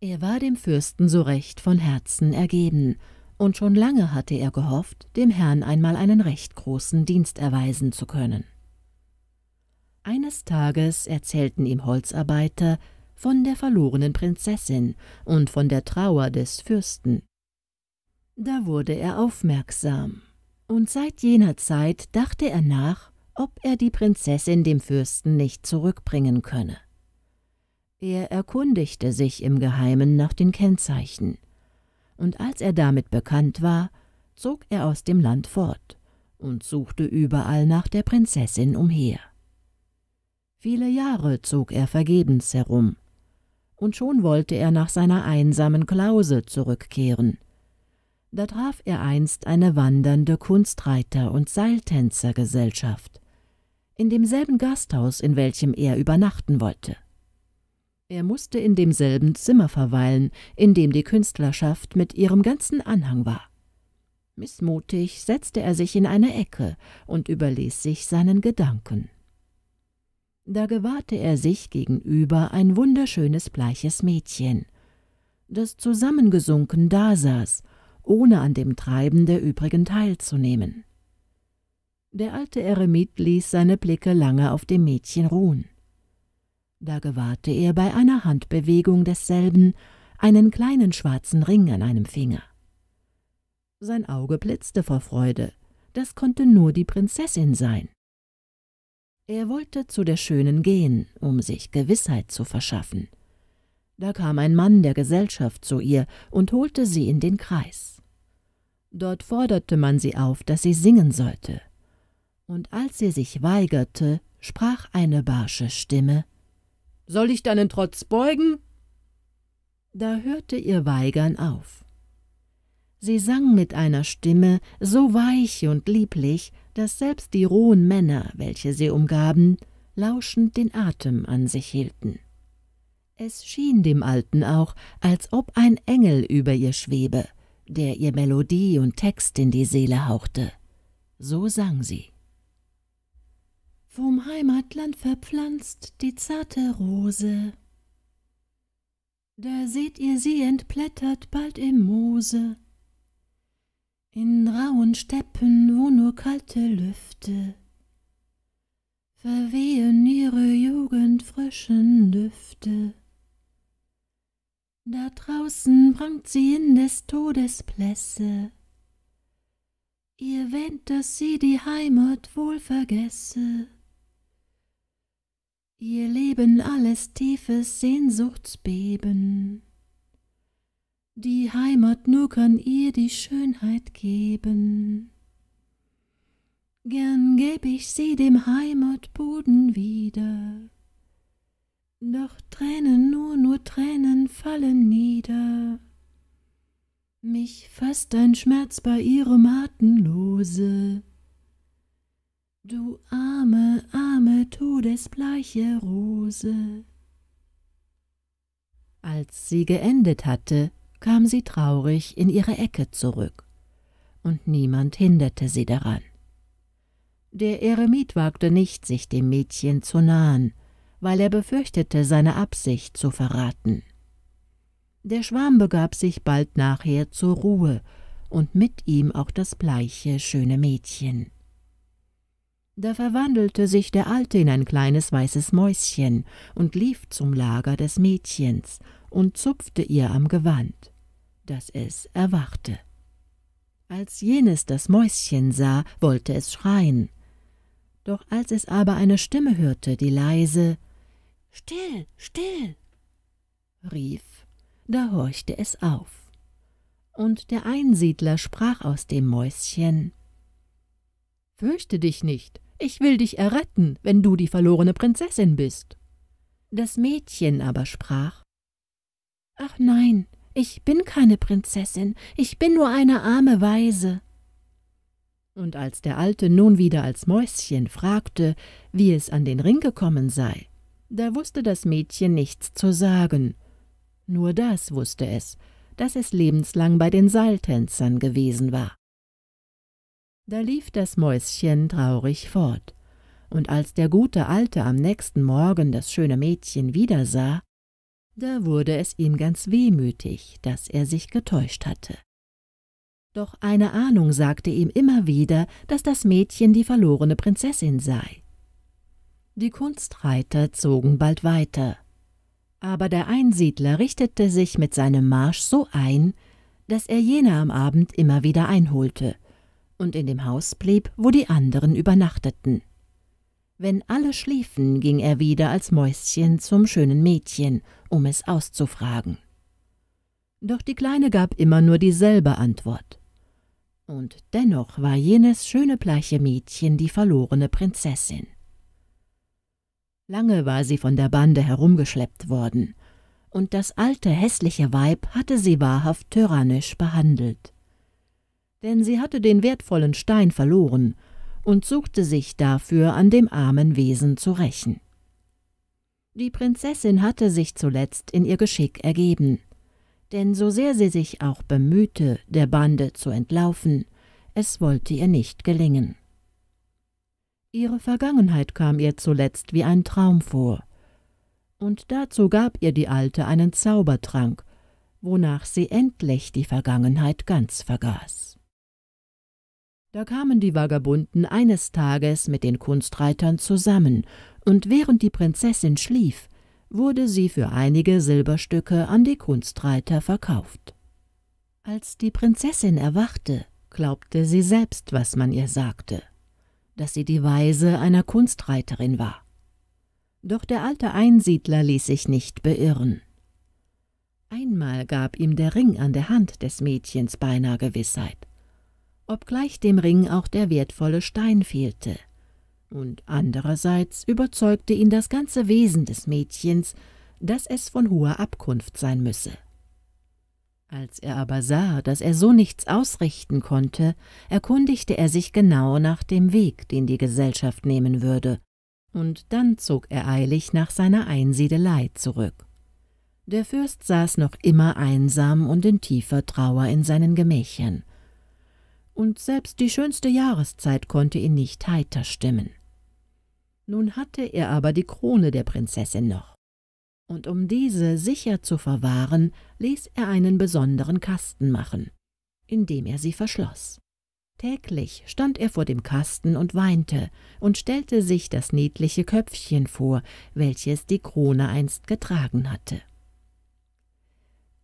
Er war dem Fürsten so recht von Herzen ergeben, und schon lange hatte er gehofft, dem Herrn einmal einen recht großen Dienst erweisen zu können. Eines Tages erzählten ihm Holzarbeiter von der verlorenen Prinzessin und von der Trauer des Fürsten. Da wurde er aufmerksam, und seit jener Zeit dachte er nach, ob er die Prinzessin dem Fürsten nicht zurückbringen könne. Er erkundigte sich im Geheimen nach den Kennzeichen, und als er damit bekannt war, zog er aus dem Land fort und suchte überall nach der Prinzessin umher. Viele Jahre zog er vergebens herum. Und schon wollte er nach seiner einsamen Klause zurückkehren. Da traf er einst eine wandernde Kunstreiter- und Seiltänzergesellschaft, in demselben Gasthaus, in welchem er übernachten wollte. Er musste in demselben Zimmer verweilen, in dem die Künstlerschaft mit ihrem ganzen Anhang war. Missmutig setzte er sich in eine Ecke und überließ sich seinen Gedanken da gewahrte er sich gegenüber ein wunderschönes bleiches Mädchen, das zusammengesunken dasaß, ohne an dem Treiben der übrigen teilzunehmen. Der alte Eremit ließ seine Blicke lange auf dem Mädchen ruhen. Da gewahrte er bei einer Handbewegung desselben einen kleinen schwarzen Ring an einem Finger. Sein Auge blitzte vor Freude, das konnte nur die Prinzessin sein. Er wollte zu der Schönen gehen, um sich Gewissheit zu verschaffen. Da kam ein Mann der Gesellschaft zu ihr und holte sie in den Kreis. Dort forderte man sie auf, dass sie singen sollte. Und als sie sich weigerte, sprach eine barsche Stimme Soll ich deinen Trotz beugen? Da hörte ihr Weigern auf. Sie sang mit einer Stimme so weich und lieblich, dass selbst die rohen Männer, welche sie umgaben, lauschend den Atem an sich hielten. Es schien dem Alten auch, als ob ein Engel über ihr schwebe, der ihr Melodie und Text in die Seele hauchte. So sang sie. Vom Heimatland verpflanzt die zarte Rose, da seht ihr sie entblättert bald im Moose, in rauen Steppen, wo nur kalte Lüfte verwehen ihre jugendfrischen Düfte. Da draußen prangt sie in des Todes Plässe, ihr wähnt, dass sie die Heimat wohl vergesse. Ihr Leben alles tiefes Sehnsuchtsbeben, die Heimat nur kann ihr die Schönheit geben. Gern gäb ich sie dem Heimatboden wieder, doch Tränen nur, nur Tränen fallen nieder. Mich fasst ein Schmerz bei ihrem Atemlose. Du arme, arme, todesbleiche Rose. Als sie geendet hatte, kam sie traurig in ihre Ecke zurück, und niemand hinderte sie daran. Der Eremit wagte nicht, sich dem Mädchen zu nahen, weil er befürchtete, seine Absicht zu verraten. Der Schwarm begab sich bald nachher zur Ruhe, und mit ihm auch das bleiche, schöne Mädchen. Da verwandelte sich der Alte in ein kleines weißes Mäuschen und lief zum Lager des Mädchens und zupfte ihr am Gewand, dass es erwachte. Als jenes das Mäuschen sah, wollte es schreien. Doch als es aber eine Stimme hörte, die leise Still, still rief, da horchte es auf. Und der Einsiedler sprach aus dem Mäuschen Fürchte dich nicht, ich will dich erretten, wenn du die verlorene Prinzessin bist. Das Mädchen aber sprach Ach nein, ich bin keine Prinzessin, ich bin nur eine arme Waise. Und als der Alte nun wieder als Mäuschen fragte, wie es an den Ring gekommen sei, da wusste das Mädchen nichts zu sagen. Nur das wusste es, dass es lebenslang bei den Seiltänzern gewesen war. Da lief das Mäuschen traurig fort, und als der gute Alte am nächsten Morgen das schöne Mädchen wieder sah, da wurde es ihm ganz wehmütig, dass er sich getäuscht hatte. Doch eine Ahnung sagte ihm immer wieder, dass das Mädchen die verlorene Prinzessin sei. Die Kunstreiter zogen bald weiter. Aber der Einsiedler richtete sich mit seinem Marsch so ein, dass er jene am Abend immer wieder einholte und in dem Haus blieb, wo die anderen übernachteten. Wenn alle schliefen, ging er wieder als Mäuschen zum schönen Mädchen, um es auszufragen. Doch die Kleine gab immer nur dieselbe Antwort. Und dennoch war jenes schöne bleiche Mädchen die verlorene Prinzessin. Lange war sie von der Bande herumgeschleppt worden, und das alte hässliche Weib hatte sie wahrhaft tyrannisch behandelt. Denn sie hatte den wertvollen Stein verloren und suchte sich dafür an dem armen Wesen zu rächen. Die Prinzessin hatte sich zuletzt in ihr Geschick ergeben, denn so sehr sie sich auch bemühte, der Bande zu entlaufen, es wollte ihr nicht gelingen. Ihre Vergangenheit kam ihr zuletzt wie ein Traum vor, und dazu gab ihr die Alte einen Zaubertrank, wonach sie endlich die Vergangenheit ganz vergaß. Da kamen die Vagabunden eines Tages mit den Kunstreitern zusammen, und während die Prinzessin schlief, wurde sie für einige Silberstücke an die Kunstreiter verkauft. Als die Prinzessin erwachte, glaubte sie selbst, was man ihr sagte, dass sie die Weise einer Kunstreiterin war. Doch der alte Einsiedler ließ sich nicht beirren. Einmal gab ihm der Ring an der Hand des Mädchens beinahe Gewissheit obgleich dem Ring auch der wertvolle Stein fehlte. Und andererseits überzeugte ihn das ganze Wesen des Mädchens, dass es von hoher Abkunft sein müsse. Als er aber sah, dass er so nichts ausrichten konnte, erkundigte er sich genau nach dem Weg, den die Gesellschaft nehmen würde, und dann zog er eilig nach seiner Einsiedelei zurück. Der Fürst saß noch immer einsam und in tiefer Trauer in seinen Gemächern und selbst die schönste Jahreszeit konnte ihn nicht heiter stimmen. Nun hatte er aber die Krone der Prinzessin noch, und um diese sicher zu verwahren, ließ er einen besonderen Kasten machen, indem er sie verschloss. Täglich stand er vor dem Kasten und weinte und stellte sich das niedliche Köpfchen vor, welches die Krone einst getragen hatte.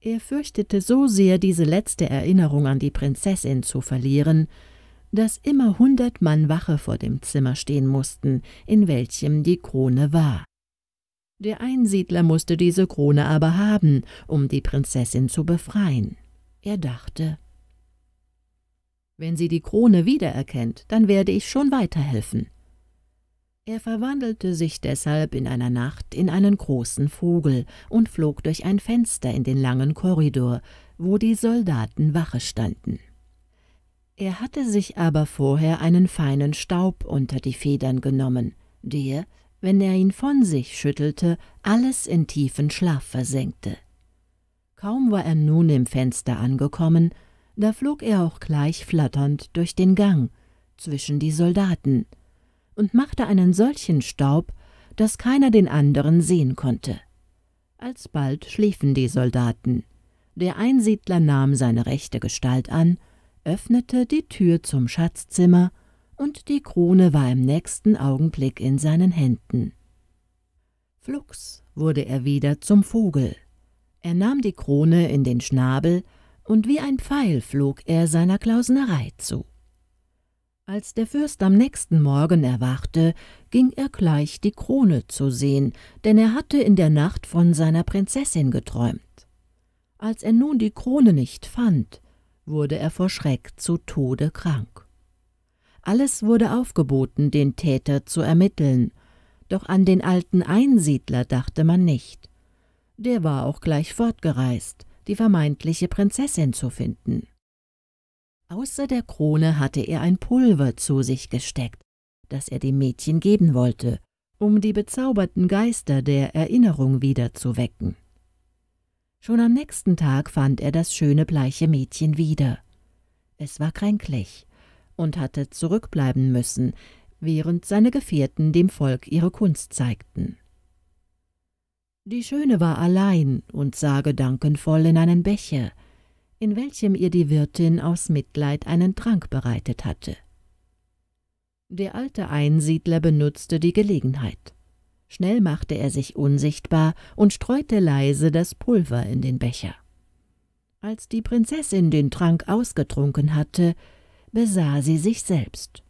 Er fürchtete so sehr, diese letzte Erinnerung an die Prinzessin zu verlieren, dass immer hundert Mann Wache vor dem Zimmer stehen mussten, in welchem die Krone war. Der Einsiedler musste diese Krone aber haben, um die Prinzessin zu befreien. Er dachte, »Wenn sie die Krone wiedererkennt, dann werde ich schon weiterhelfen.« er verwandelte sich deshalb in einer Nacht in einen großen Vogel und flog durch ein Fenster in den langen Korridor, wo die Soldaten Wache standen. Er hatte sich aber vorher einen feinen Staub unter die Federn genommen, der, wenn er ihn von sich schüttelte, alles in tiefen Schlaf versenkte. Kaum war er nun im Fenster angekommen, da flog er auch gleich flatternd durch den Gang zwischen die Soldaten – und machte einen solchen Staub, dass keiner den anderen sehen konnte. Alsbald schliefen die Soldaten. Der Einsiedler nahm seine rechte Gestalt an, öffnete die Tür zum Schatzzimmer, und die Krone war im nächsten Augenblick in seinen Händen. Flugs wurde er wieder zum Vogel. Er nahm die Krone in den Schnabel, und wie ein Pfeil flog er seiner Klausnerei zu. Als der Fürst am nächsten Morgen erwachte, ging er gleich die Krone zu sehen, denn er hatte in der Nacht von seiner Prinzessin geträumt. Als er nun die Krone nicht fand, wurde er vor Schreck zu Tode krank. Alles wurde aufgeboten, den Täter zu ermitteln, doch an den alten Einsiedler dachte man nicht. Der war auch gleich fortgereist, die vermeintliche Prinzessin zu finden. Außer der Krone hatte er ein Pulver zu sich gesteckt, das er dem Mädchen geben wollte, um die bezauberten Geister der Erinnerung wiederzuwecken. Schon am nächsten Tag fand er das schöne bleiche Mädchen wieder. Es war kränklich und hatte zurückbleiben müssen, während seine Gefährten dem Volk ihre Kunst zeigten. Die Schöne war allein und sah gedankenvoll in einen Becher, in welchem ihr die Wirtin aus Mitleid einen Trank bereitet hatte. Der alte Einsiedler benutzte die Gelegenheit. Schnell machte er sich unsichtbar und streute leise das Pulver in den Becher. Als die Prinzessin den Trank ausgetrunken hatte, besah sie sich selbst,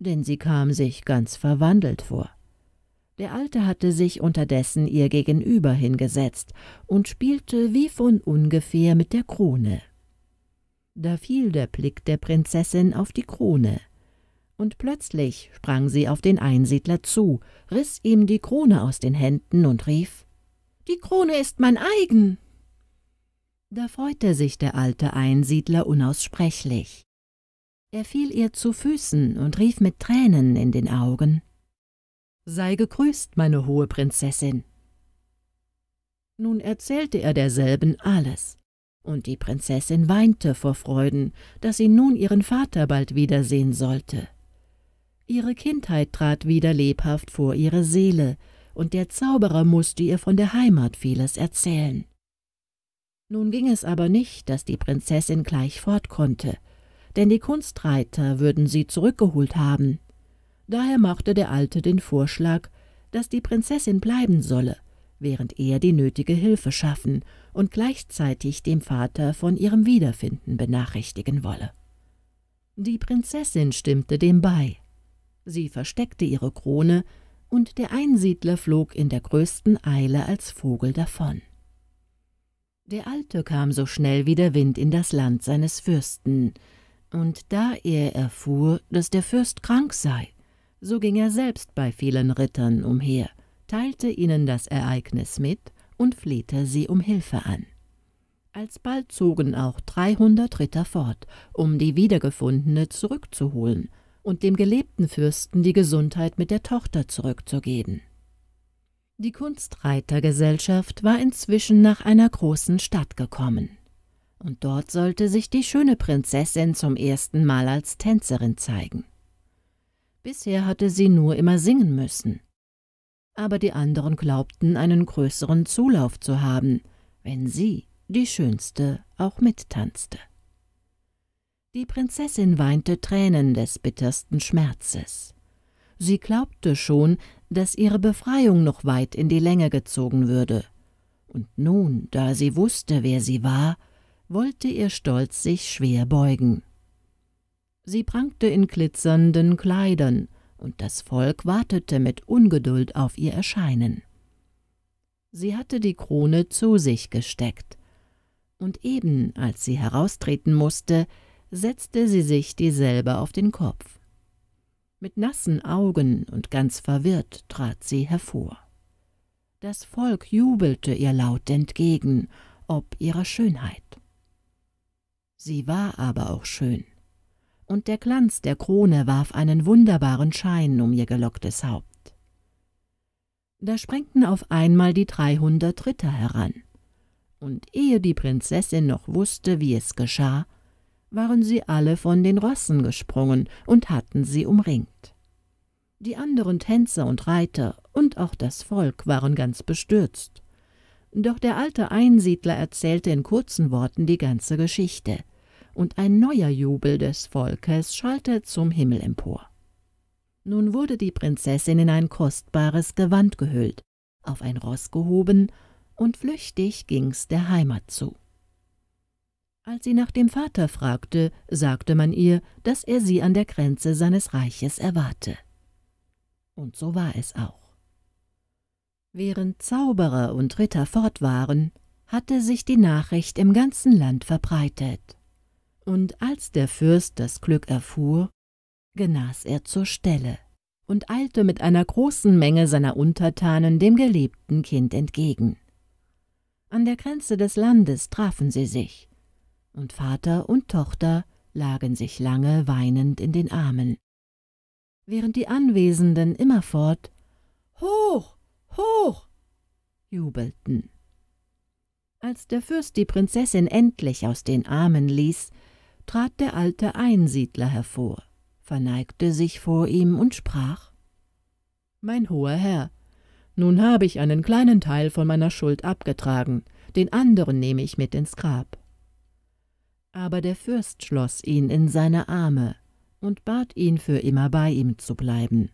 denn sie kam sich ganz verwandelt vor. Der Alte hatte sich unterdessen ihr gegenüber hingesetzt und spielte wie von ungefähr mit der Krone. Da fiel der Blick der Prinzessin auf die Krone, und plötzlich sprang sie auf den Einsiedler zu, riß ihm die Krone aus den Händen und rief, »Die Krone ist mein eigen!« Da freute sich der alte Einsiedler unaussprechlich. Er fiel ihr zu Füßen und rief mit Tränen in den Augen, Sei gegrüßt, meine hohe Prinzessin. Nun erzählte er derselben alles, und die Prinzessin weinte vor Freuden, dass sie nun ihren Vater bald wiedersehen sollte. Ihre Kindheit trat wieder lebhaft vor ihre Seele, und der Zauberer mußte ihr von der Heimat vieles erzählen. Nun ging es aber nicht, dass die Prinzessin gleich fort konnte, denn die Kunstreiter würden sie zurückgeholt haben. Daher machte der Alte den Vorschlag, dass die Prinzessin bleiben solle, während er die nötige Hilfe schaffen und gleichzeitig dem Vater von ihrem Wiederfinden benachrichtigen wolle. Die Prinzessin stimmte dem bei. Sie versteckte ihre Krone, und der Einsiedler flog in der größten Eile als Vogel davon. Der Alte kam so schnell wie der Wind in das Land seines Fürsten, und da er erfuhr, dass der Fürst krank sei so ging er selbst bei vielen Rittern umher, teilte ihnen das Ereignis mit und flehte sie um Hilfe an. Alsbald zogen auch 300 Ritter fort, um die Wiedergefundene zurückzuholen und dem gelebten Fürsten die Gesundheit mit der Tochter zurückzugeben. Die Kunstreitergesellschaft war inzwischen nach einer großen Stadt gekommen. Und dort sollte sich die schöne Prinzessin zum ersten Mal als Tänzerin zeigen. Bisher hatte sie nur immer singen müssen. Aber die anderen glaubten, einen größeren Zulauf zu haben, wenn sie, die Schönste, auch mittanzte. Die Prinzessin weinte Tränen des bittersten Schmerzes. Sie glaubte schon, dass ihre Befreiung noch weit in die Länge gezogen würde. Und nun, da sie wusste, wer sie war, wollte ihr Stolz sich schwer beugen. Sie prangte in glitzernden Kleidern, und das Volk wartete mit Ungeduld auf ihr Erscheinen. Sie hatte die Krone zu sich gesteckt, und eben als sie heraustreten musste, setzte sie sich dieselbe auf den Kopf. Mit nassen Augen und ganz verwirrt trat sie hervor. Das Volk jubelte ihr laut entgegen, ob ihrer Schönheit. Sie war aber auch schön und der Glanz der Krone warf einen wunderbaren Schein um ihr gelocktes Haupt. Da sprengten auf einmal die dreihundert Ritter heran, und ehe die Prinzessin noch wusste, wie es geschah, waren sie alle von den Rossen gesprungen und hatten sie umringt. Die anderen Tänzer und Reiter und auch das Volk waren ganz bestürzt. Doch der alte Einsiedler erzählte in kurzen Worten die ganze Geschichte – und ein neuer Jubel des Volkes schallte zum Himmel empor. Nun wurde die Prinzessin in ein kostbares Gewand gehüllt, auf ein Ross gehoben, und flüchtig ging's der Heimat zu. Als sie nach dem Vater fragte, sagte man ihr, dass er sie an der Grenze seines Reiches erwarte. Und so war es auch. Während Zauberer und Ritter fort waren, hatte sich die Nachricht im ganzen Land verbreitet. Und als der Fürst das Glück erfuhr, genas er zur Stelle und eilte mit einer großen Menge seiner Untertanen dem geliebten Kind entgegen. An der Grenze des Landes trafen sie sich, und Vater und Tochter lagen sich lange weinend in den Armen, während die Anwesenden immerfort »Hoch, hoch« jubelten. Als der Fürst die Prinzessin endlich aus den Armen ließ, trat der alte Einsiedler hervor, verneigte sich vor ihm und sprach Mein hoher Herr, nun habe ich einen kleinen Teil von meiner Schuld abgetragen, den anderen nehme ich mit ins Grab. Aber der Fürst schloss ihn in seine Arme und bat ihn, für immer bei ihm zu bleiben.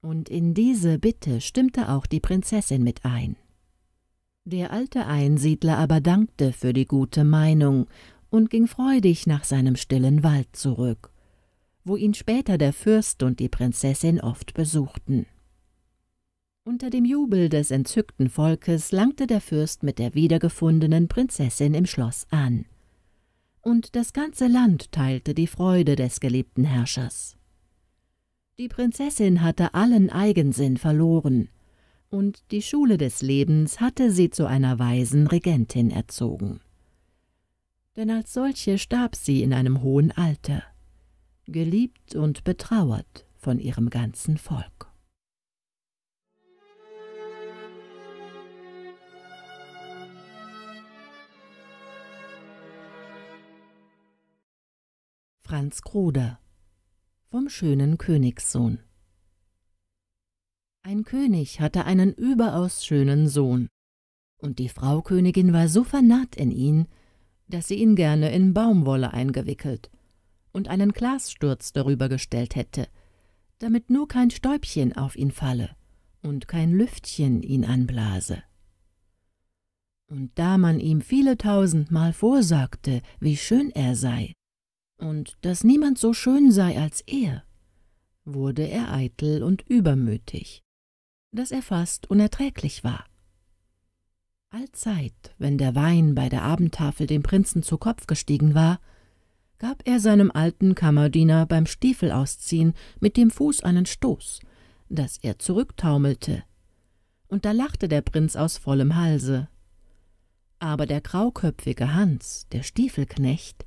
Und in diese Bitte stimmte auch die Prinzessin mit ein. Der alte Einsiedler aber dankte für die gute Meinung und ging freudig nach seinem stillen Wald zurück, wo ihn später der Fürst und die Prinzessin oft besuchten. Unter dem Jubel des entzückten Volkes langte der Fürst mit der wiedergefundenen Prinzessin im Schloss an. Und das ganze Land teilte die Freude des geliebten Herrschers. Die Prinzessin hatte allen Eigensinn verloren, und die Schule des Lebens hatte sie zu einer weisen Regentin erzogen denn als solche starb sie in einem hohen Alter, geliebt und betrauert von ihrem ganzen Volk. Franz Gruder vom schönen Königssohn Ein König hatte einen überaus schönen Sohn, und die Frau Königin war so vernarrt in ihn, dass sie ihn gerne in Baumwolle eingewickelt und einen Glassturz darüber gestellt hätte, damit nur kein Stäubchen auf ihn falle und kein Lüftchen ihn anblase. Und da man ihm viele tausendmal vorsagte, wie schön er sei, und dass niemand so schön sei als er, wurde er eitel und übermütig, dass er fast unerträglich war. Allzeit, wenn der Wein bei der Abendtafel dem Prinzen zu Kopf gestiegen war, gab er seinem alten Kammerdiener beim Stiefelausziehen mit dem Fuß einen Stoß, daß er zurücktaumelte. Und da lachte der Prinz aus vollem Halse. Aber der grauköpfige Hans, der Stiefelknecht,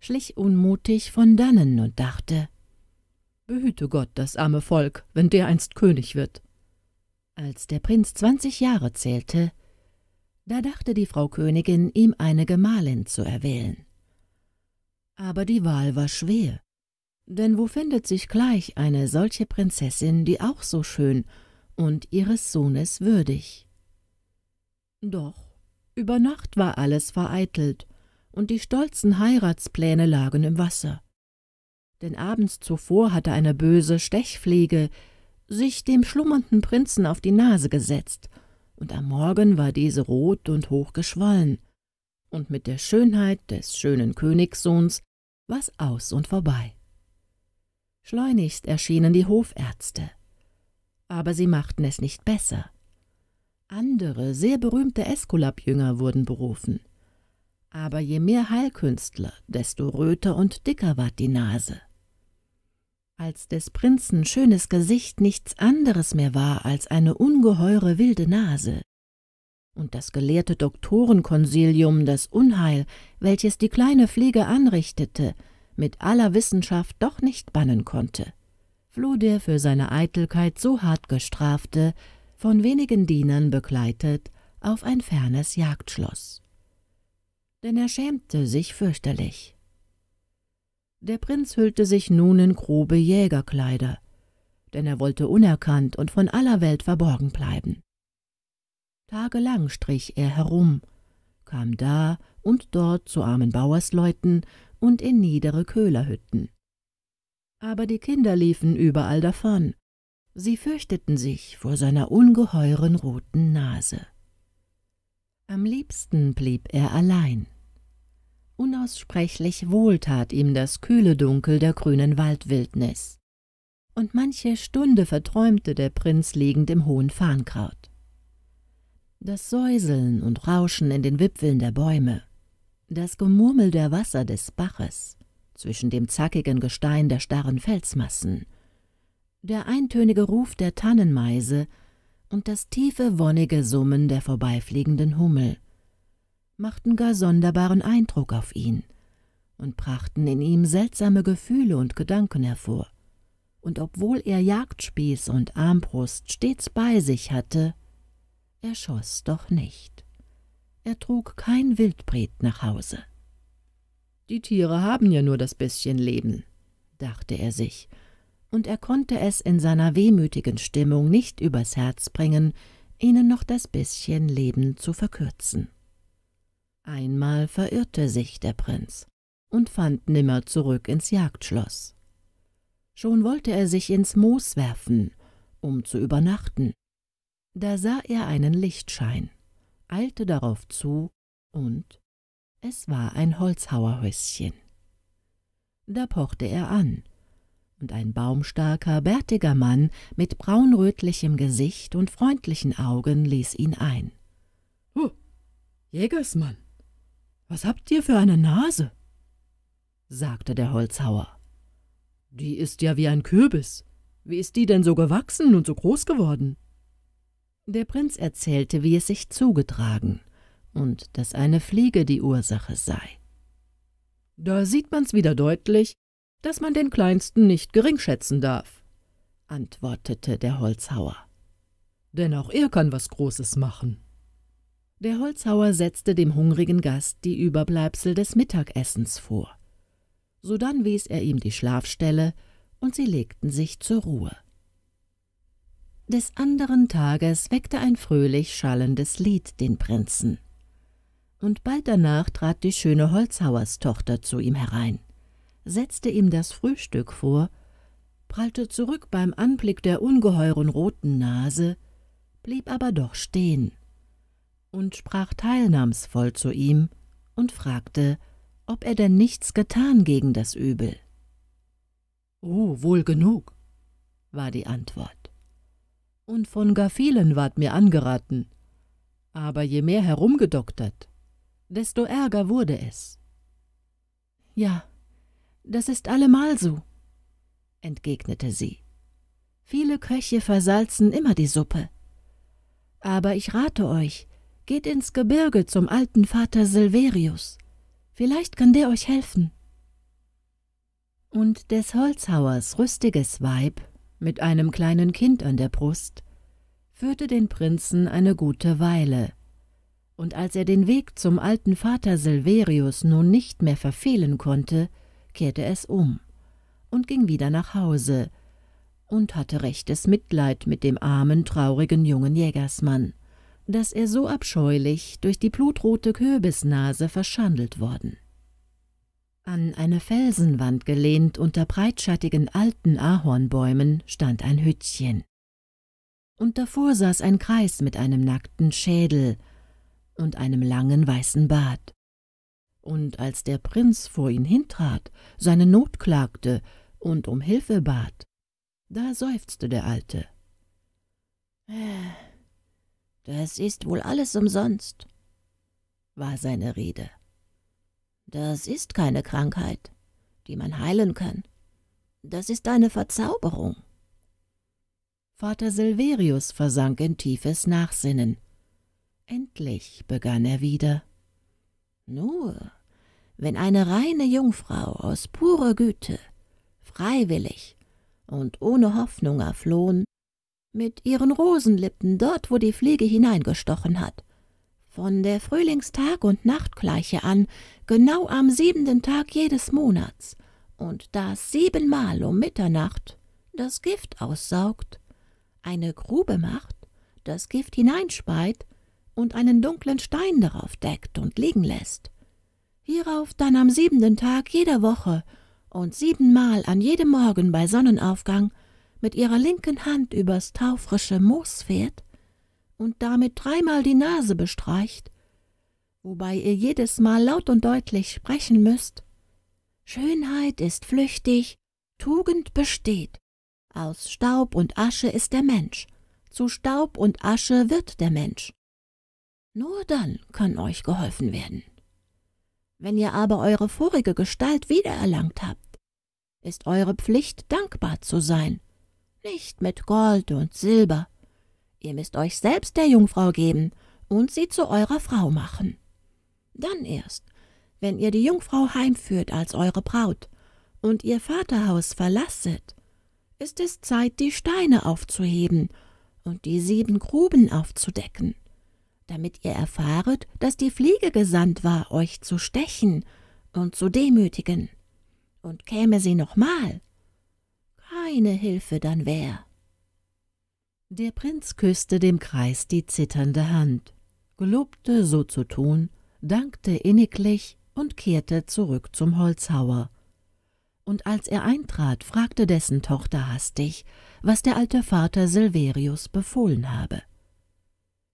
schlich unmutig von dannen und dachte, »Behüte Gott das arme Volk, wenn der einst König wird.« Als der Prinz zwanzig Jahre zählte, da dachte die Frau Königin, ihm eine Gemahlin zu erwählen. Aber die Wahl war schwer, denn wo findet sich gleich eine solche Prinzessin, die auch so schön und ihres Sohnes würdig? Doch über Nacht war alles vereitelt, und die stolzen Heiratspläne lagen im Wasser. Denn abends zuvor hatte eine böse Stechfliege sich dem schlummernden Prinzen auf die Nase gesetzt und am Morgen war diese rot und hoch geschwollen, und mit der Schönheit des schönen Königssohns war's aus und vorbei. Schleunigst erschienen die Hofärzte, aber sie machten es nicht besser. Andere, sehr berühmte Eskulap-Jünger wurden berufen, aber je mehr Heilkünstler, desto röter und dicker ward die Nase. Als des Prinzen schönes Gesicht nichts anderes mehr war als eine ungeheure wilde Nase, und das gelehrte Doktorenkonsilium das Unheil, welches die kleine Fliege anrichtete, mit aller Wissenschaft doch nicht bannen konnte, floh der für seine Eitelkeit so hart gestrafte, von wenigen Dienern begleitet, auf ein fernes Jagdschloss. Denn er schämte sich fürchterlich, der Prinz hüllte sich nun in grobe Jägerkleider, denn er wollte unerkannt und von aller Welt verborgen bleiben. Tagelang strich er herum, kam da und dort zu armen Bauersleuten und in niedere Köhlerhütten. Aber die Kinder liefen überall davon. Sie fürchteten sich vor seiner ungeheuren roten Nase. Am liebsten blieb er allein. Unaussprechlich wohltat ihm das kühle Dunkel der grünen Waldwildnis. Und manche Stunde verträumte der Prinz liegend im hohen Farnkraut. Das Säuseln und Rauschen in den Wipfeln der Bäume, das Gemurmel der Wasser des Baches zwischen dem zackigen Gestein der starren Felsmassen, der eintönige Ruf der Tannenmeise und das tiefe, wonnige Summen der vorbeifliegenden Hummel – machten gar sonderbaren Eindruck auf ihn und brachten in ihm seltsame Gefühle und Gedanken hervor. Und obwohl er Jagdspieß und Armbrust stets bei sich hatte, er schoss doch nicht. Er trug kein Wildbret nach Hause. Die Tiere haben ja nur das bisschen Leben, dachte er sich, und er konnte es in seiner wehmütigen Stimmung nicht übers Herz bringen, ihnen noch das bisschen Leben zu verkürzen. Einmal verirrte sich der Prinz und fand nimmer zurück ins Jagdschloss. Schon wollte er sich ins Moos werfen, um zu übernachten. Da sah er einen Lichtschein, eilte darauf zu und es war ein Holzhauerhäuschen. Da pochte er an, und ein baumstarker, bärtiger Mann mit braunrötlichem Gesicht und freundlichen Augen ließ ihn ein. Oh, Jägersmann, was habt ihr für eine Nase? sagte der Holzhauer. Die ist ja wie ein Kürbis. Wie ist die denn so gewachsen und so groß geworden? Der Prinz erzählte, wie es sich zugetragen und dass eine Fliege die Ursache sei. Da sieht man's wieder deutlich, dass man den Kleinsten nicht geringschätzen darf, antwortete der Holzhauer. Denn auch er kann was Großes machen. Der Holzhauer setzte dem hungrigen Gast die Überbleibsel des Mittagessens vor. Sodann wies er ihm die Schlafstelle, und sie legten sich zur Ruhe. Des anderen Tages weckte ein fröhlich schallendes Lied den Prinzen. Und bald danach trat die schöne Holzhauerstochter zu ihm herein, setzte ihm das Frühstück vor, prallte zurück beim Anblick der ungeheuren roten Nase, blieb aber doch stehen und sprach teilnahmsvoll zu ihm und fragte, ob er denn nichts getan gegen das Übel. Oh, wohl genug, war die Antwort. Und von gar vielen ward mir angeraten, aber je mehr herumgedoktert, desto ärger wurde es. Ja, das ist allemal so, entgegnete sie. Viele Köche versalzen immer die Suppe. Aber ich rate euch, Geht ins Gebirge zum alten Vater Silverius. Vielleicht kann der euch helfen. Und des Holzhauers rüstiges Weib, mit einem kleinen Kind an der Brust, führte den Prinzen eine gute Weile. Und als er den Weg zum alten Vater Silverius nun nicht mehr verfehlen konnte, kehrte es um und ging wieder nach Hause und hatte rechtes Mitleid mit dem armen, traurigen jungen Jägersmann dass er so abscheulich durch die blutrote Kürbisnase verschandelt worden. An eine Felsenwand gelehnt unter breitschattigen alten Ahornbäumen stand ein Hütchen. Und davor saß ein Kreis mit einem nackten Schädel und einem langen weißen Bart. Und als der Prinz vor ihn hintrat, seine Not klagte und um Hilfe bat, da seufzte der Alte. Das ist wohl alles umsonst, war seine Rede. Das ist keine Krankheit, die man heilen kann. Das ist eine Verzauberung. Vater Silverius versank in tiefes Nachsinnen. Endlich begann er wieder. Nur, wenn eine reine Jungfrau aus purer Güte, freiwillig und ohne Hoffnung erflohen, mit ihren Rosenlippen dort, wo die Fliege hineingestochen hat. Von der Frühlingstag- und Nachtgleiche an, genau am siebenten Tag jedes Monats, und das siebenmal um Mitternacht das Gift aussaugt, eine Grube macht, das Gift hineinspeit und einen dunklen Stein darauf deckt und liegen lässt. Hierauf dann am siebenten Tag jeder Woche und siebenmal an jedem Morgen bei Sonnenaufgang mit ihrer linken Hand übers taufrische Moos fährt und damit dreimal die Nase bestreicht, wobei ihr jedes Mal laut und deutlich sprechen müsst. Schönheit ist flüchtig, Tugend besteht. Aus Staub und Asche ist der Mensch, zu Staub und Asche wird der Mensch. Nur dann kann euch geholfen werden. Wenn ihr aber eure vorige Gestalt wiedererlangt habt, ist eure Pflicht, dankbar zu sein nicht mit Gold und Silber. Ihr müsst euch selbst der Jungfrau geben und sie zu eurer Frau machen. Dann erst, wenn ihr die Jungfrau heimführt als eure Braut und ihr Vaterhaus verlasset, ist es Zeit, die Steine aufzuheben und die sieben Gruben aufzudecken, damit ihr erfahret, dass die Fliege gesandt war, euch zu stechen und zu demütigen. Und käme sie nochmal, meine Hilfe dann wär. Der Prinz küßte dem Kreis die zitternde Hand, gelobte so zu tun, dankte inniglich und kehrte zurück zum Holzhauer. Und als er eintrat, fragte dessen Tochter hastig, was der alte Vater Silverius befohlen habe.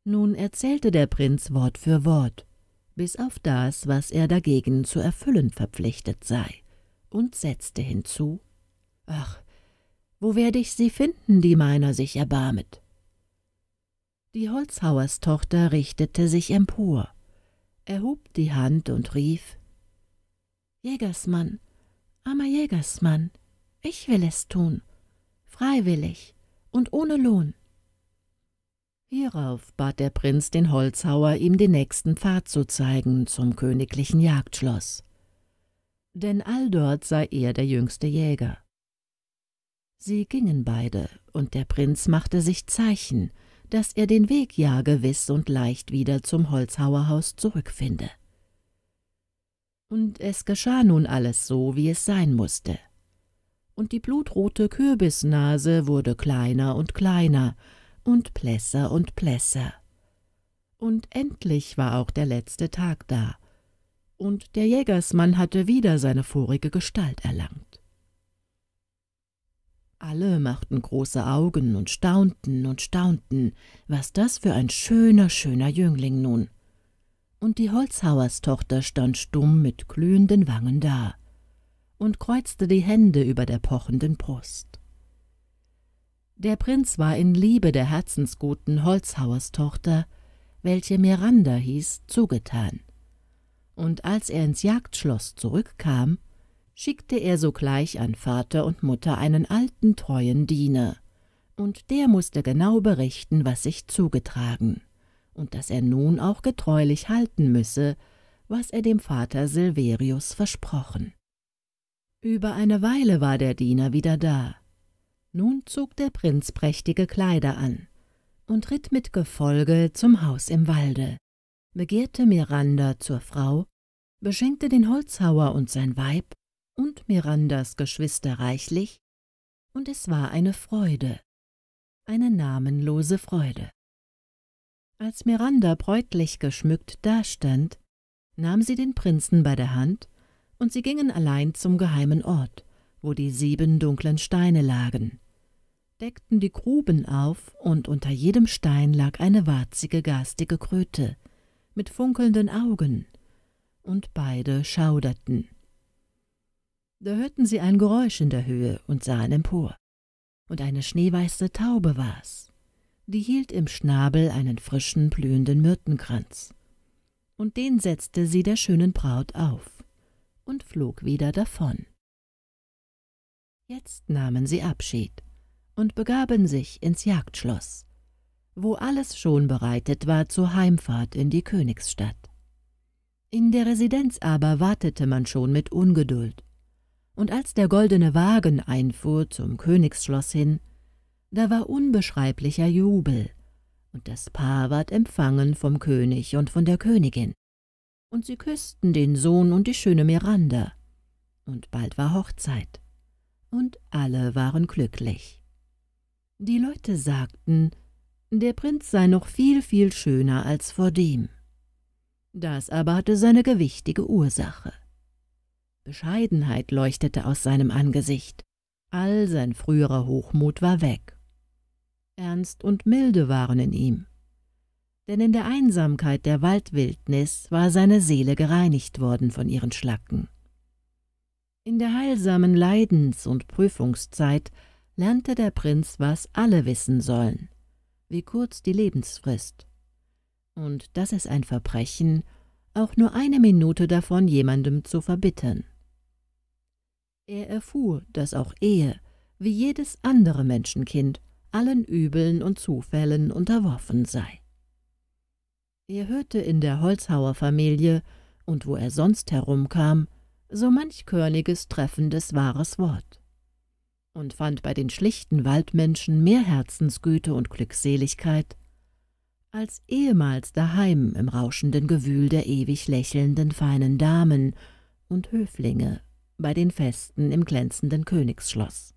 Nun erzählte der Prinz Wort für Wort, bis auf das, was er dagegen zu erfüllen verpflichtet sei, und setzte hinzu, »Ach, wo werde ich sie finden, die meiner sich erbarmet? Die Holzhauerstochter richtete sich empor, erhob die Hand und rief, »Jägersmann, armer Jägersmann, ich will es tun, freiwillig und ohne Lohn.« Hierauf bat der Prinz den Holzhauer, ihm den nächsten Pfad zu zeigen zum königlichen Jagdschloss. Denn all dort sei er der jüngste Jäger. Sie gingen beide, und der Prinz machte sich Zeichen, dass er den Weg ja gewiss und leicht wieder zum Holzhauerhaus zurückfinde. Und es geschah nun alles so, wie es sein mußte. Und die blutrote Kürbisnase wurde kleiner und kleiner und plässer und plässer. Und endlich war auch der letzte Tag da, und der Jägersmann hatte wieder seine vorige Gestalt erlangt. Alle machten große Augen und staunten und staunten, was das für ein schöner, schöner Jüngling nun. Und die Holzhauerstochter stand stumm mit glühenden Wangen da und kreuzte die Hände über der pochenden Brust. Der Prinz war in Liebe der herzensguten Holzhauerstochter, welche Miranda hieß, zugetan. Und als er ins Jagdschloss zurückkam, schickte er sogleich an Vater und Mutter einen alten, treuen Diener, und der mußte genau berichten, was sich zugetragen, und daß er nun auch getreulich halten müsse, was er dem Vater Silverius versprochen. Über eine Weile war der Diener wieder da. Nun zog der Prinz prächtige Kleider an und ritt mit Gefolge zum Haus im Walde, begehrte Miranda zur Frau, beschenkte den Holzhauer und sein Weib und Mirandas Geschwister reichlich, und es war eine Freude, eine namenlose Freude. Als Miranda bräutlich geschmückt dastand, nahm sie den Prinzen bei der Hand, und sie gingen allein zum geheimen Ort, wo die sieben dunklen Steine lagen, deckten die Gruben auf, und unter jedem Stein lag eine warzige, garstige Kröte mit funkelnden Augen, und beide schauderten. Da hörten sie ein Geräusch in der Höhe und sahen empor. Und eine schneeweiße Taube war's. Die hielt im Schnabel einen frischen, blühenden Myrtenkranz. Und den setzte sie der schönen Braut auf und flog wieder davon. Jetzt nahmen sie Abschied und begaben sich ins Jagdschloss, wo alles schon bereitet war zur Heimfahrt in die Königsstadt. In der Residenz aber wartete man schon mit Ungeduld, und als der goldene Wagen einfuhr zum Königsschloss hin, da war unbeschreiblicher Jubel, und das Paar ward empfangen vom König und von der Königin, und sie küßten den Sohn und die schöne Miranda, und bald war Hochzeit, und alle waren glücklich. Die Leute sagten, der Prinz sei noch viel, viel schöner als vordem. Das aber hatte seine gewichtige Ursache – Bescheidenheit leuchtete aus seinem Angesicht. All sein früherer Hochmut war weg. Ernst und Milde waren in ihm. Denn in der Einsamkeit der Waldwildnis war seine Seele gereinigt worden von ihren Schlacken. In der heilsamen Leidens- und Prüfungszeit lernte der Prinz, was alle wissen sollen, wie kurz die Lebensfrist. Und das ist ein Verbrechen, auch nur eine Minute davon jemandem zu verbittern. Er erfuhr, dass auch er, wie jedes andere Menschenkind, allen Übeln und Zufällen unterworfen sei. Er hörte in der Holzhauer Familie und wo er sonst herumkam, so manch körniges, treffendes, wahres Wort und fand bei den schlichten Waldmenschen mehr Herzensgüte und Glückseligkeit als ehemals daheim im rauschenden Gewühl der ewig lächelnden feinen Damen und Höflinge bei den Festen im glänzenden Königsschloss.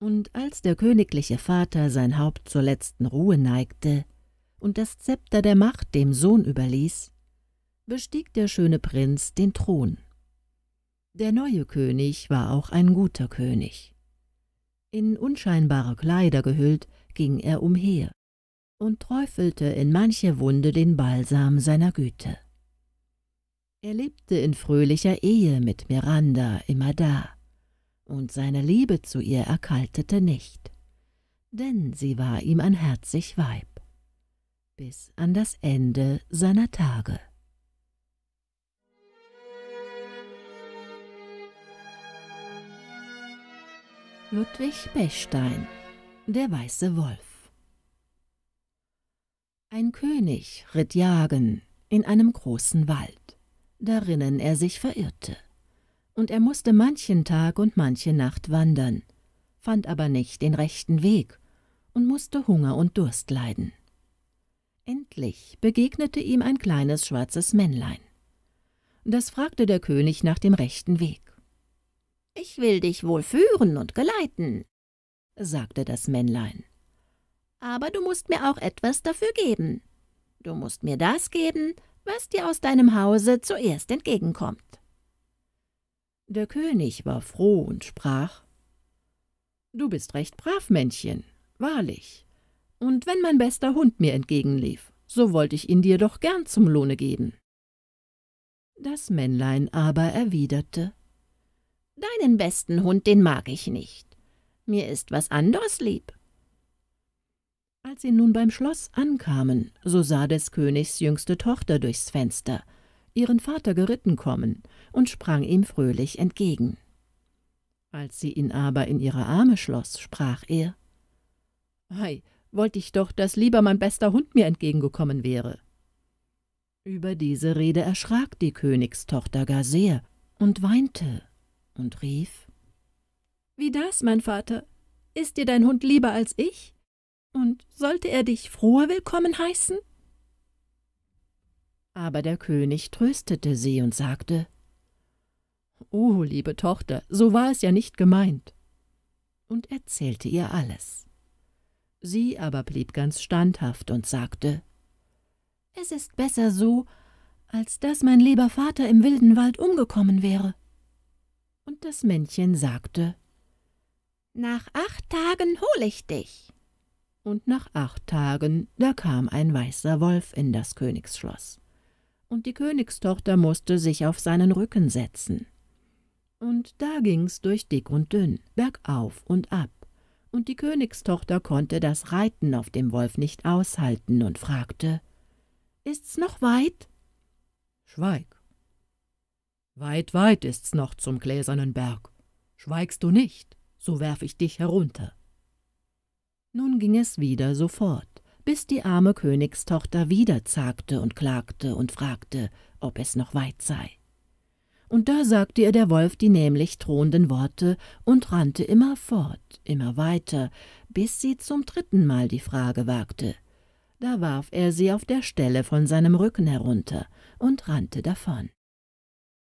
Und als der königliche Vater sein Haupt zur letzten Ruhe neigte und das Zepter der Macht dem Sohn überließ, bestieg der schöne Prinz den Thron. Der neue König war auch ein guter König. In unscheinbare Kleider gehüllt ging er umher und träufelte in manche Wunde den Balsam seiner Güte. Er lebte in fröhlicher Ehe mit Miranda immer da, und seine Liebe zu ihr erkaltete nicht, denn sie war ihm ein herzig Weib, bis an das Ende seiner Tage. Ludwig Bechstein Der weiße Wolf Ein König ritt jagen in einem großen Wald darinnen er sich verirrte. Und er mußte manchen Tag und manche Nacht wandern, fand aber nicht den rechten Weg und mußte Hunger und Durst leiden. Endlich begegnete ihm ein kleines schwarzes Männlein. Das fragte der König nach dem rechten Weg. »Ich will dich wohl führen und geleiten«, sagte das Männlein. »Aber du mußt mir auch etwas dafür geben. Du mußt mir das geben, was dir aus deinem Hause zuerst entgegenkommt. Der König war froh und sprach Du bist recht brav, Männchen, wahrlich. Und wenn mein bester Hund mir entgegenlief, so wollte ich ihn dir doch gern zum Lohne geben. Das Männlein aber erwiderte Deinen besten Hund, den mag ich nicht. Mir ist was anderes lieb. Als sie nun beim Schloss ankamen, so sah des Königs jüngste Tochter durchs Fenster, ihren Vater geritten kommen, und sprang ihm fröhlich entgegen. Als sie ihn aber in ihre Arme schloss, sprach er, »Hei, wollte ich doch, dass lieber mein bester Hund mir entgegengekommen wäre.« Über diese Rede erschrak die Königstochter gar sehr und weinte und rief, »Wie das, mein Vater? Ist dir dein Hund lieber als ich? Und sollte er dich froher willkommen heißen? Aber der König tröstete sie und sagte, »Oh, liebe Tochter, so war es ja nicht gemeint!« und erzählte ihr alles. Sie aber blieb ganz standhaft und sagte, »Es ist besser so, als dass mein lieber Vater im wilden Wald umgekommen wäre.« Und das Männchen sagte, »Nach acht Tagen hole ich dich.« und nach acht Tagen, da kam ein weißer Wolf in das Königsschloss. Und die Königstochter mußte sich auf seinen Rücken setzen. Und da ging's durch dick und dünn, bergauf und ab. Und die Königstochter konnte das Reiten auf dem Wolf nicht aushalten und fragte, »Ist's noch weit?« »Schweig.« »Weit, weit ist's noch zum gläsernen Berg. Schweigst du nicht, so werf ich dich herunter.« nun ging es wieder so fort, bis die arme Königstochter wieder zagte und klagte und fragte, ob es noch weit sei. Und da sagte ihr der Wolf die nämlich drohenden Worte und rannte immer fort, immer weiter, bis sie zum dritten Mal die Frage wagte. Da warf er sie auf der Stelle von seinem Rücken herunter und rannte davon.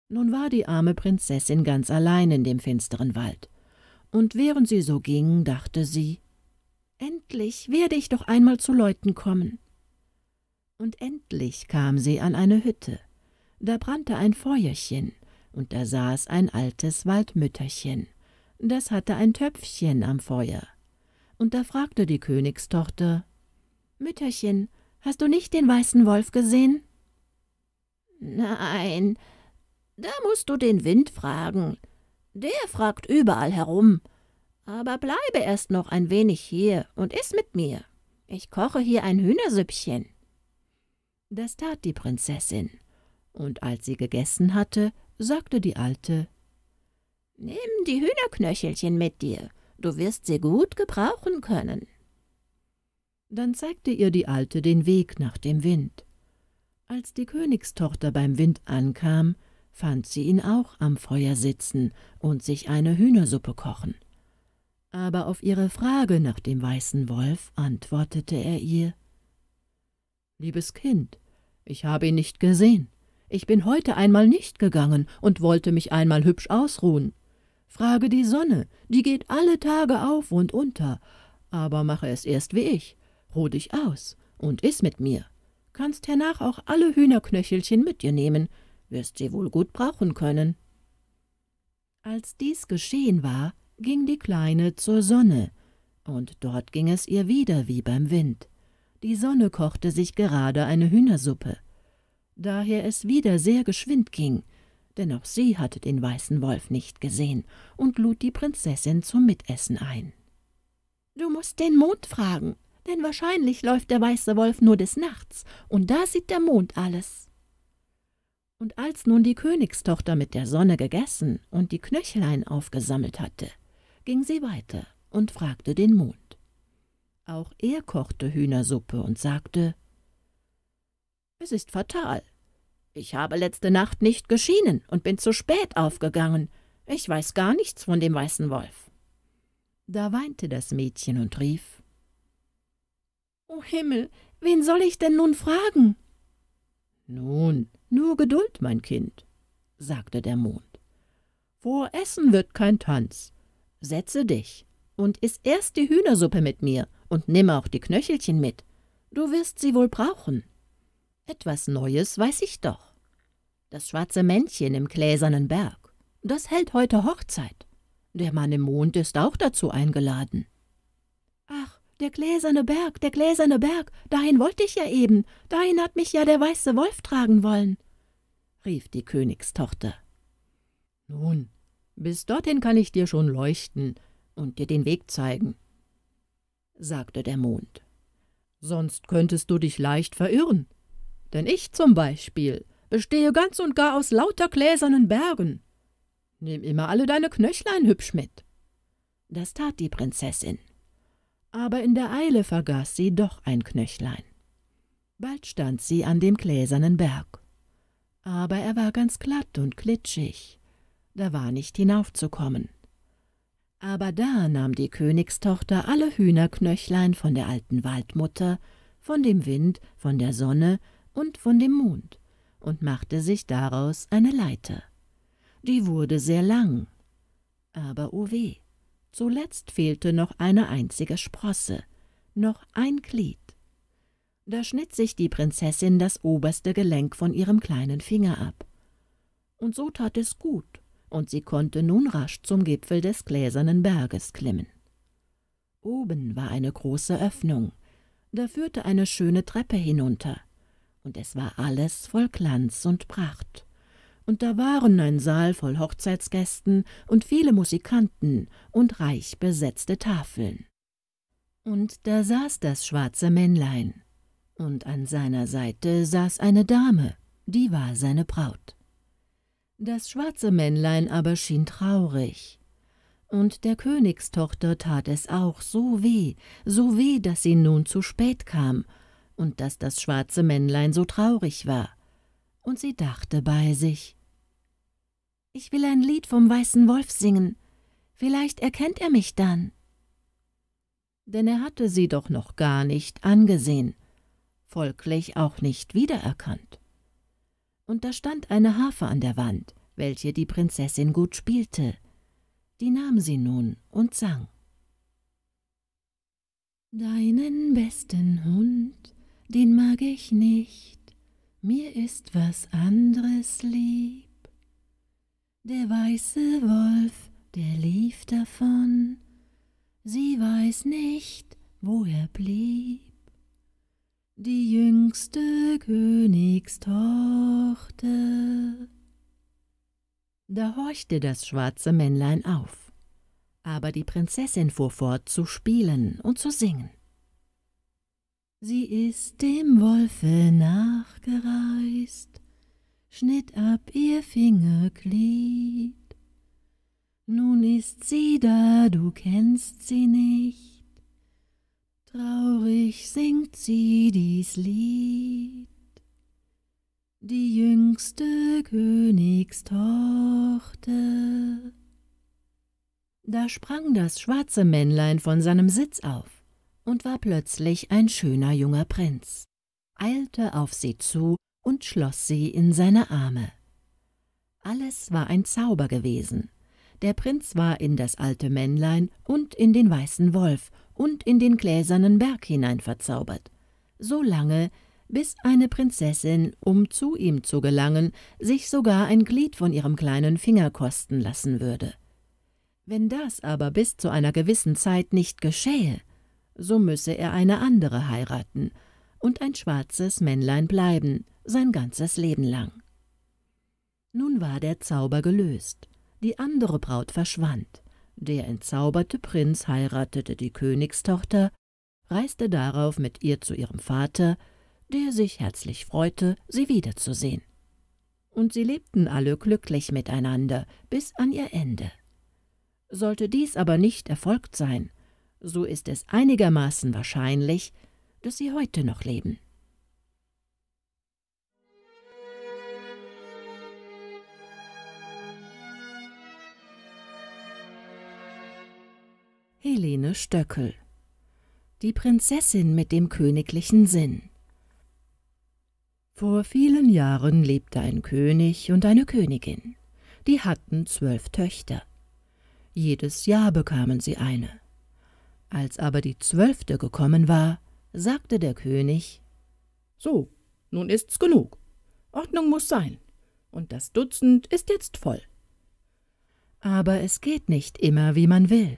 Nun war die arme Prinzessin ganz allein in dem finsteren Wald, und während sie so ging, dachte sie, Endlich werde ich doch einmal zu Leuten kommen. Und endlich kam sie an eine Hütte. Da brannte ein Feuerchen, und da saß ein altes Waldmütterchen. Das hatte ein Töpfchen am Feuer. Und da fragte die Königstochter, »Mütterchen, hast du nicht den weißen Wolf gesehen?« »Nein, da musst du den Wind fragen. Der fragt überall herum.« aber bleibe erst noch ein wenig hier und iss mit mir. Ich koche hier ein Hühnersüppchen. Das tat die Prinzessin, und als sie gegessen hatte, sagte die Alte Nimm die Hühnerknöchelchen mit dir, du wirst sie gut gebrauchen können. Dann zeigte ihr die Alte den Weg nach dem Wind. Als die Königstochter beim Wind ankam, fand sie ihn auch am Feuer sitzen und sich eine Hühnersuppe kochen aber auf ihre Frage nach dem weißen Wolf antwortete er ihr Liebes Kind, ich habe ihn nicht gesehen. Ich bin heute einmal nicht gegangen und wollte mich einmal hübsch ausruhen. Frage die Sonne, die geht alle Tage auf und unter, aber mache es erst wie ich, ruh dich aus und iss mit mir. Kannst hernach auch alle Hühnerknöchelchen mit dir nehmen, wirst sie wohl gut brauchen können. Als dies geschehen war, ging die Kleine zur Sonne, und dort ging es ihr wieder wie beim Wind. Die Sonne kochte sich gerade eine Hühnersuppe, daher es wieder sehr geschwind ging, denn auch sie hatte den weißen Wolf nicht gesehen und lud die Prinzessin zum Mitessen ein. »Du musst den Mond fragen, denn wahrscheinlich läuft der weiße Wolf nur des Nachts, und da sieht der Mond alles.« Und als nun die Königstochter mit der Sonne gegessen und die Knöchlein aufgesammelt hatte, ging sie weiter und fragte den Mond. Auch er kochte Hühnersuppe und sagte, »Es ist fatal. Ich habe letzte Nacht nicht geschienen und bin zu spät aufgegangen. Ich weiß gar nichts von dem weißen Wolf.« Da weinte das Mädchen und rief, »O Himmel, wen soll ich denn nun fragen?« »Nun, nur Geduld, mein Kind«, sagte der Mond. »Vor Essen wird kein Tanz. Setze dich und iss erst die Hühnersuppe mit mir und nimm auch die Knöchelchen mit. Du wirst sie wohl brauchen. Etwas Neues weiß ich doch. Das schwarze Männchen im gläsernen Berg, das hält heute Hochzeit. Der Mann im Mond ist auch dazu eingeladen. Ach, der gläserne Berg, der gläserne Berg, dahin wollte ich ja eben, dahin hat mich ja der weiße Wolf tragen wollen, rief die Königstochter. Nun, bis dorthin kann ich dir schon leuchten und dir den Weg zeigen, sagte der Mond. Sonst könntest du dich leicht verirren, denn ich zum Beispiel bestehe ganz und gar aus lauter gläsernen Bergen. Nimm immer alle deine Knöchlein hübsch mit. Das tat die Prinzessin. Aber in der Eile vergaß sie doch ein Knöchlein. Bald stand sie an dem gläsernen Berg. Aber er war ganz glatt und klitschig da war nicht hinaufzukommen. Aber da nahm die Königstochter alle Hühnerknöchlein von der alten Waldmutter, von dem Wind, von der Sonne und von dem Mond und machte sich daraus eine Leiter. Die wurde sehr lang. Aber o oh weh, zuletzt fehlte noch eine einzige Sprosse, noch ein Glied. Da schnitt sich die Prinzessin das oberste Gelenk von ihrem kleinen Finger ab. Und so tat es gut und sie konnte nun rasch zum Gipfel des gläsernen Berges klimmen. Oben war eine große Öffnung, da führte eine schöne Treppe hinunter, und es war alles voll Glanz und Pracht. Und da waren ein Saal voll Hochzeitsgästen und viele Musikanten und reich besetzte Tafeln. Und da saß das schwarze Männlein, und an seiner Seite saß eine Dame, die war seine Braut. Das schwarze Männlein aber schien traurig. Und der Königstochter tat es auch so weh, so weh, dass sie nun zu spät kam und dass das schwarze Männlein so traurig war. Und sie dachte bei sich, »Ich will ein Lied vom weißen Wolf singen. Vielleicht erkennt er mich dann.« Denn er hatte sie doch noch gar nicht angesehen, folglich auch nicht wiedererkannt und da stand eine Harfe an der Wand, welche die Prinzessin gut spielte. Die nahm sie nun und sang. Deinen besten Hund, den mag ich nicht, mir ist was anderes lieb. Der weiße Wolf, der lief davon, sie weiß nicht, wo er blieb die jüngste Königstochter. Da horchte das schwarze Männlein auf, aber die Prinzessin fuhr fort zu spielen und zu singen. Sie ist dem Wolfe nachgereist, schnitt ab ihr Fingerglied. Nun ist sie da, du kennst sie nicht, Traurig singt sie dies Lied, die jüngste Königstochter. Da sprang das schwarze Männlein von seinem Sitz auf und war plötzlich ein schöner junger Prinz, eilte auf sie zu und schloss sie in seine Arme. Alles war ein Zauber gewesen. Der Prinz war in das alte Männlein und in den weißen Wolf und in den gläsernen Berg hinein verzaubert, so lange, bis eine Prinzessin, um zu ihm zu gelangen, sich sogar ein Glied von ihrem kleinen Finger kosten lassen würde. Wenn das aber bis zu einer gewissen Zeit nicht geschähe, so müsse er eine andere heiraten und ein schwarzes Männlein bleiben, sein ganzes Leben lang. Nun war der Zauber gelöst, die andere Braut verschwand. Der entzauberte Prinz heiratete die Königstochter, reiste darauf mit ihr zu ihrem Vater, der sich herzlich freute, sie wiederzusehen. Und sie lebten alle glücklich miteinander bis an ihr Ende. Sollte dies aber nicht erfolgt sein, so ist es einigermaßen wahrscheinlich, dass sie heute noch leben. Helene Stöckel Die Prinzessin mit dem königlichen Sinn Vor vielen Jahren lebte ein König und eine Königin. Die hatten zwölf Töchter. Jedes Jahr bekamen sie eine. Als aber die zwölfte gekommen war, sagte der König So, nun ist's genug. Ordnung muss sein. Und das Dutzend ist jetzt voll. Aber es geht nicht immer, wie man will.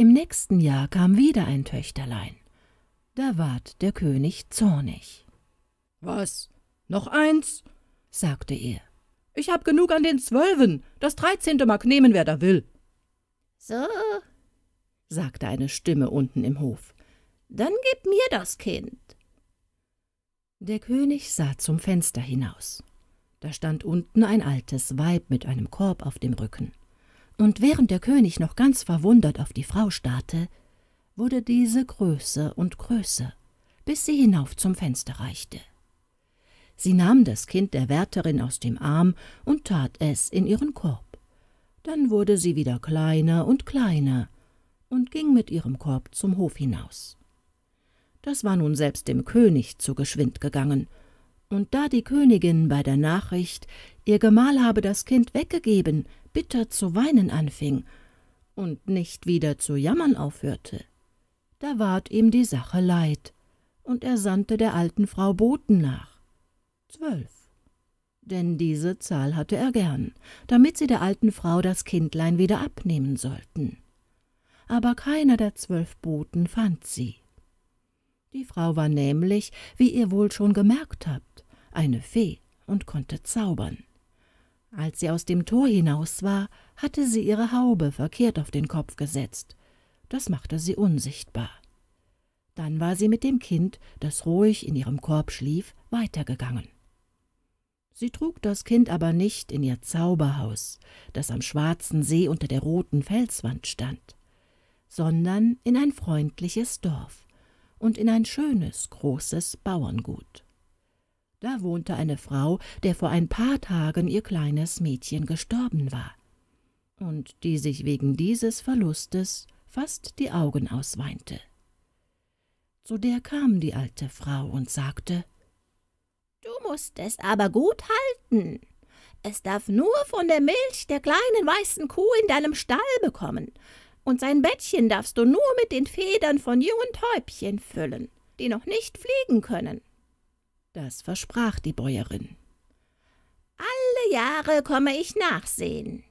Im nächsten Jahr kam wieder ein Töchterlein. Da ward der König zornig. Was? Noch eins? sagte er. Ich hab genug an den Zwölfen. Das dreizehnte mag nehmen, wer da will. So, sagte eine Stimme unten im Hof. Dann gib mir das Kind. Der König sah zum Fenster hinaus. Da stand unten ein altes Weib mit einem Korb auf dem Rücken und während der König noch ganz verwundert auf die Frau starrte, wurde diese größer und größer, bis sie hinauf zum Fenster reichte. Sie nahm das Kind der Wärterin aus dem Arm und tat es in ihren Korb. Dann wurde sie wieder kleiner und kleiner und ging mit ihrem Korb zum Hof hinaus. Das war nun selbst dem König zu geschwind gegangen, und da die Königin bei der Nachricht, ihr Gemahl habe das Kind weggegeben, bitter zu weinen anfing und nicht wieder zu jammern aufhörte. Da ward ihm die Sache leid, und er sandte der alten Frau Boten nach. Zwölf. Denn diese Zahl hatte er gern, damit sie der alten Frau das Kindlein wieder abnehmen sollten. Aber keiner der zwölf Boten fand sie. Die Frau war nämlich, wie ihr wohl schon gemerkt habt, eine Fee und konnte zaubern. Als sie aus dem Tor hinaus war, hatte sie ihre Haube verkehrt auf den Kopf gesetzt. Das machte sie unsichtbar. Dann war sie mit dem Kind, das ruhig in ihrem Korb schlief, weitergegangen. Sie trug das Kind aber nicht in ihr Zauberhaus, das am schwarzen See unter der roten Felswand stand, sondern in ein freundliches Dorf und in ein schönes, großes Bauerngut. Da wohnte eine Frau, der vor ein paar Tagen ihr kleines Mädchen gestorben war und die sich wegen dieses Verlustes fast die Augen ausweinte. Zu der kam die alte Frau und sagte, »Du mußt es aber gut halten. Es darf nur von der Milch der kleinen weißen Kuh in deinem Stall bekommen, und sein Bettchen darfst du nur mit den Federn von jungen Täubchen füllen, die noch nicht fliegen können. Das versprach die Bäuerin. Alle Jahre komme ich nachsehen,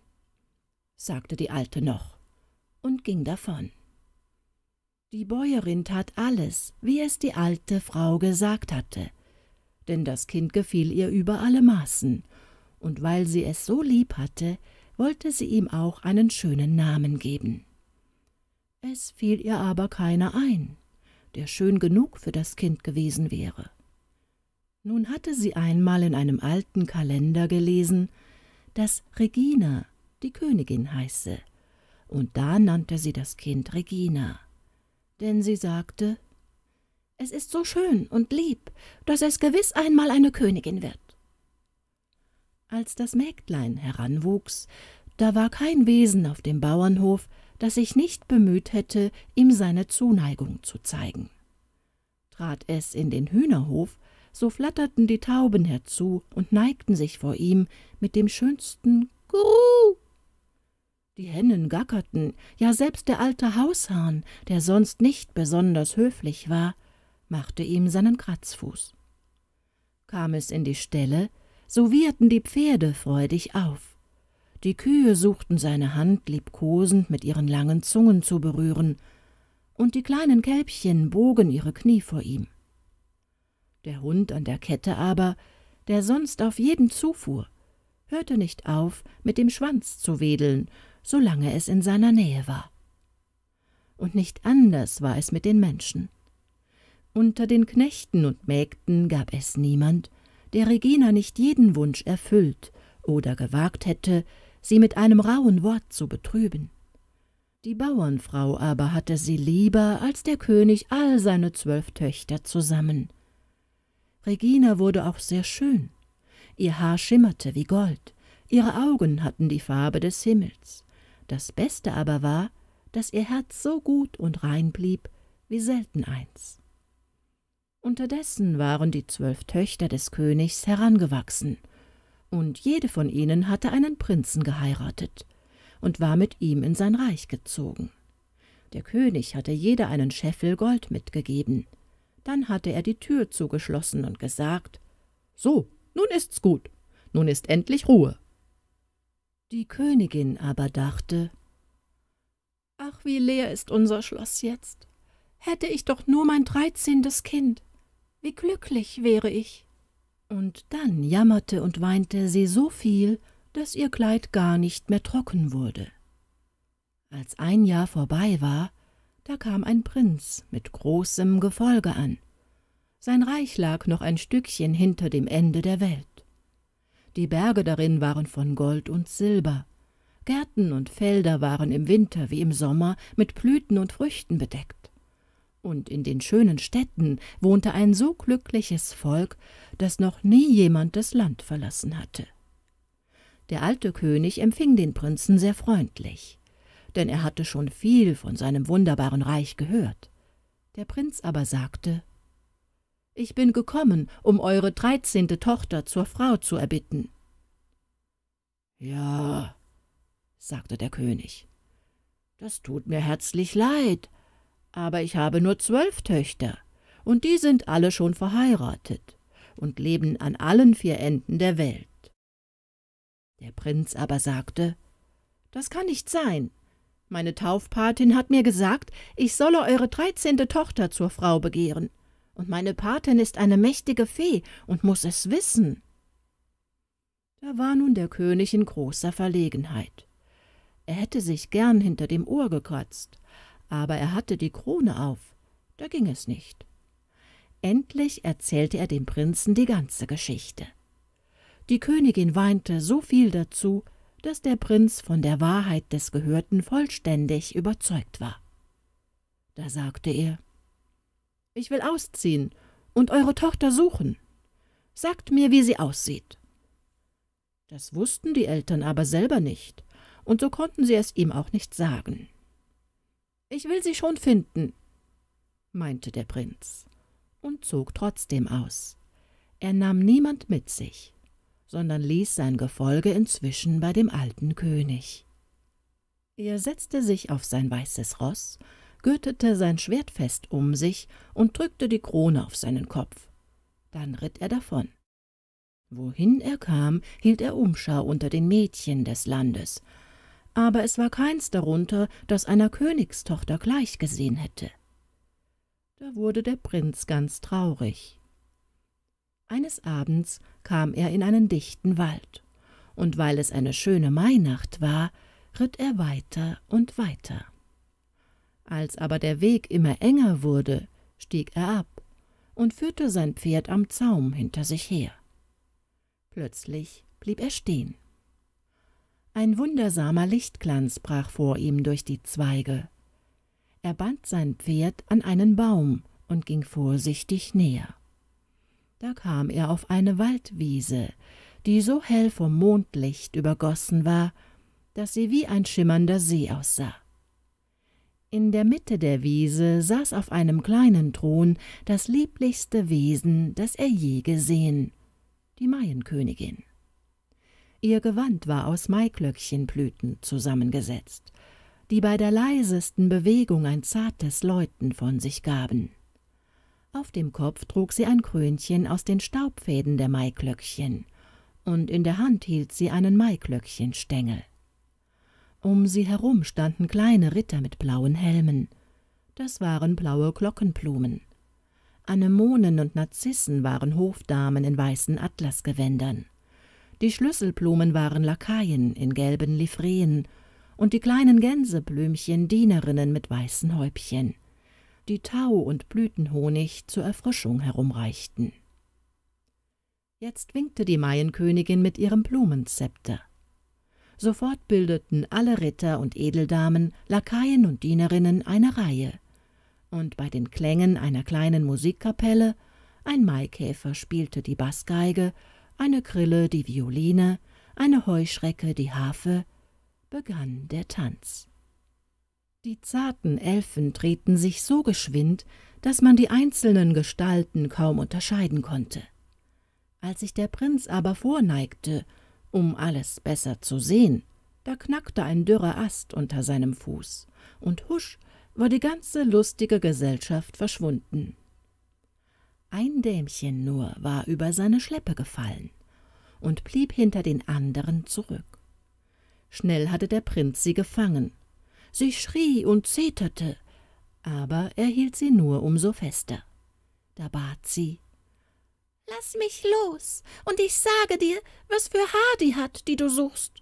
sagte die Alte noch und ging davon. Die Bäuerin tat alles, wie es die alte Frau gesagt hatte, denn das Kind gefiel ihr über alle Maßen, und weil sie es so lieb hatte, wollte sie ihm auch einen schönen Namen geben. Es fiel ihr aber keiner ein, der schön genug für das Kind gewesen wäre. Nun hatte sie einmal in einem alten Kalender gelesen, dass Regina die Königin heiße, und da nannte sie das Kind Regina. Denn sie sagte, »Es ist so schön und lieb, dass es gewiss einmal eine Königin wird.« Als das Mägdlein heranwuchs, da war kein Wesen auf dem Bauernhof, das sich nicht bemüht hätte, ihm seine Zuneigung zu zeigen. Trat es in den Hühnerhof, so flatterten die Tauben herzu und neigten sich vor ihm mit dem schönsten Guru. Die Hennen gackerten, ja selbst der alte Haushahn, der sonst nicht besonders höflich war, machte ihm seinen Kratzfuß. Kam es in die Ställe, so wieherten die Pferde freudig auf. Die Kühe suchten seine Hand liebkosend mit ihren langen Zungen zu berühren, und die kleinen Kälbchen bogen ihre Knie vor ihm. Der Hund an der Kette aber, der sonst auf jeden zufuhr, hörte nicht auf, mit dem Schwanz zu wedeln, solange es in seiner Nähe war. Und nicht anders war es mit den Menschen. Unter den Knechten und Mägden gab es niemand, der Regina nicht jeden Wunsch erfüllt oder gewagt hätte, sie mit einem rauen Wort zu betrüben. Die Bauernfrau aber hatte sie lieber als der König all seine zwölf Töchter zusammen, Regina wurde auch sehr schön. Ihr Haar schimmerte wie Gold, ihre Augen hatten die Farbe des Himmels. Das Beste aber war, dass ihr Herz so gut und rein blieb wie selten eins. Unterdessen waren die zwölf Töchter des Königs herangewachsen, und jede von ihnen hatte einen Prinzen geheiratet und war mit ihm in sein Reich gezogen. Der König hatte jeder einen Scheffel Gold mitgegeben, dann hatte er die Tür zugeschlossen und gesagt So, nun ist's gut, nun ist endlich Ruhe. Die Königin aber dachte Ach, wie leer ist unser Schloss jetzt. Hätte ich doch nur mein dreizehntes Kind. Wie glücklich wäre ich. Und dann jammerte und weinte sie so viel, dass ihr Kleid gar nicht mehr trocken wurde. Als ein Jahr vorbei war, da kam ein Prinz mit großem Gefolge an. Sein Reich lag noch ein Stückchen hinter dem Ende der Welt. Die Berge darin waren von Gold und Silber, Gärten und Felder waren im Winter wie im Sommer mit Blüten und Früchten bedeckt. Und in den schönen Städten wohnte ein so glückliches Volk, dass noch nie jemand das Land verlassen hatte. Der alte König empfing den Prinzen sehr freundlich denn er hatte schon viel von seinem wunderbaren Reich gehört. Der Prinz aber sagte, »Ich bin gekommen, um eure dreizehnte Tochter zur Frau zu erbitten.« »Ja«, sagte der König, »das tut mir herzlich leid, aber ich habe nur zwölf Töchter, und die sind alle schon verheiratet und leben an allen vier Enden der Welt.« Der Prinz aber sagte, »Das kann nicht sein, meine Taufpatin hat mir gesagt, ich solle eure dreizehnte Tochter zur Frau begehren. Und meine Patin ist eine mächtige Fee und muß es wissen. Da war nun der König in großer Verlegenheit. Er hätte sich gern hinter dem Ohr gekratzt, aber er hatte die Krone auf, da ging es nicht. Endlich erzählte er dem Prinzen die ganze Geschichte. Die Königin weinte so viel dazu, dass der Prinz von der Wahrheit des Gehörten vollständig überzeugt war. Da sagte er, »Ich will ausziehen und eure Tochter suchen. Sagt mir, wie sie aussieht.« Das wussten die Eltern aber selber nicht, und so konnten sie es ihm auch nicht sagen. »Ich will sie schon finden«, meinte der Prinz und zog trotzdem aus. Er nahm niemand mit sich sondern ließ sein Gefolge inzwischen bei dem alten König. Er setzte sich auf sein weißes Ross, gürtete sein Schwert fest um sich und drückte die Krone auf seinen Kopf. Dann ritt er davon. Wohin er kam, hielt er Umschau unter den Mädchen des Landes, aber es war keins darunter, das einer Königstochter gleich gesehen hätte. Da wurde der Prinz ganz traurig. Eines Abends kam er in einen dichten Wald, und weil es eine schöne Mainacht war, ritt er weiter und weiter. Als aber der Weg immer enger wurde, stieg er ab und führte sein Pferd am Zaum hinter sich her. Plötzlich blieb er stehen. Ein wundersamer Lichtglanz brach vor ihm durch die Zweige. Er band sein Pferd an einen Baum und ging vorsichtig näher. Da kam er auf eine Waldwiese, die so hell vom Mondlicht übergossen war, dass sie wie ein schimmernder See aussah. In der Mitte der Wiese saß auf einem kleinen Thron das lieblichste Wesen, das er je gesehen, die Maienkönigin. Ihr Gewand war aus Maiklöckchenblüten zusammengesetzt, die bei der leisesten Bewegung ein zartes Läuten von sich gaben. Auf dem Kopf trug sie ein Krönchen aus den Staubfäden der Maiglöckchen, und in der Hand hielt sie einen Maiglöckchenstängel. Um sie herum standen kleine Ritter mit blauen Helmen. Das waren blaue Glockenblumen. Anemonen und Narzissen waren Hofdamen in weißen Atlasgewändern. Die Schlüsselblumen waren Lakaien in gelben Livreen und die kleinen Gänseblümchen Dienerinnen mit weißen Häubchen die Tau- und Blütenhonig zur Erfrischung herumreichten. Jetzt winkte die Maienkönigin mit ihrem Blumenzepter. Sofort bildeten alle Ritter und Edeldamen, Lakaien und Dienerinnen eine Reihe, und bei den Klängen einer kleinen Musikkapelle ein Maikäfer spielte die Bassgeige, eine Krille die Violine, eine Heuschrecke die Harfe, begann der Tanz. Die zarten Elfen drehten sich so geschwind, dass man die einzelnen Gestalten kaum unterscheiden konnte. Als sich der Prinz aber vorneigte, um alles besser zu sehen, da knackte ein dürrer Ast unter seinem Fuß, und husch war die ganze lustige Gesellschaft verschwunden. Ein Dämchen nur war über seine Schleppe gefallen und blieb hinter den anderen zurück. Schnell hatte der Prinz sie gefangen Sie schrie und zeterte, aber er hielt sie nur um so fester. Da bat sie, »Lass mich los, und ich sage dir, was für Haar die hat, die du suchst.«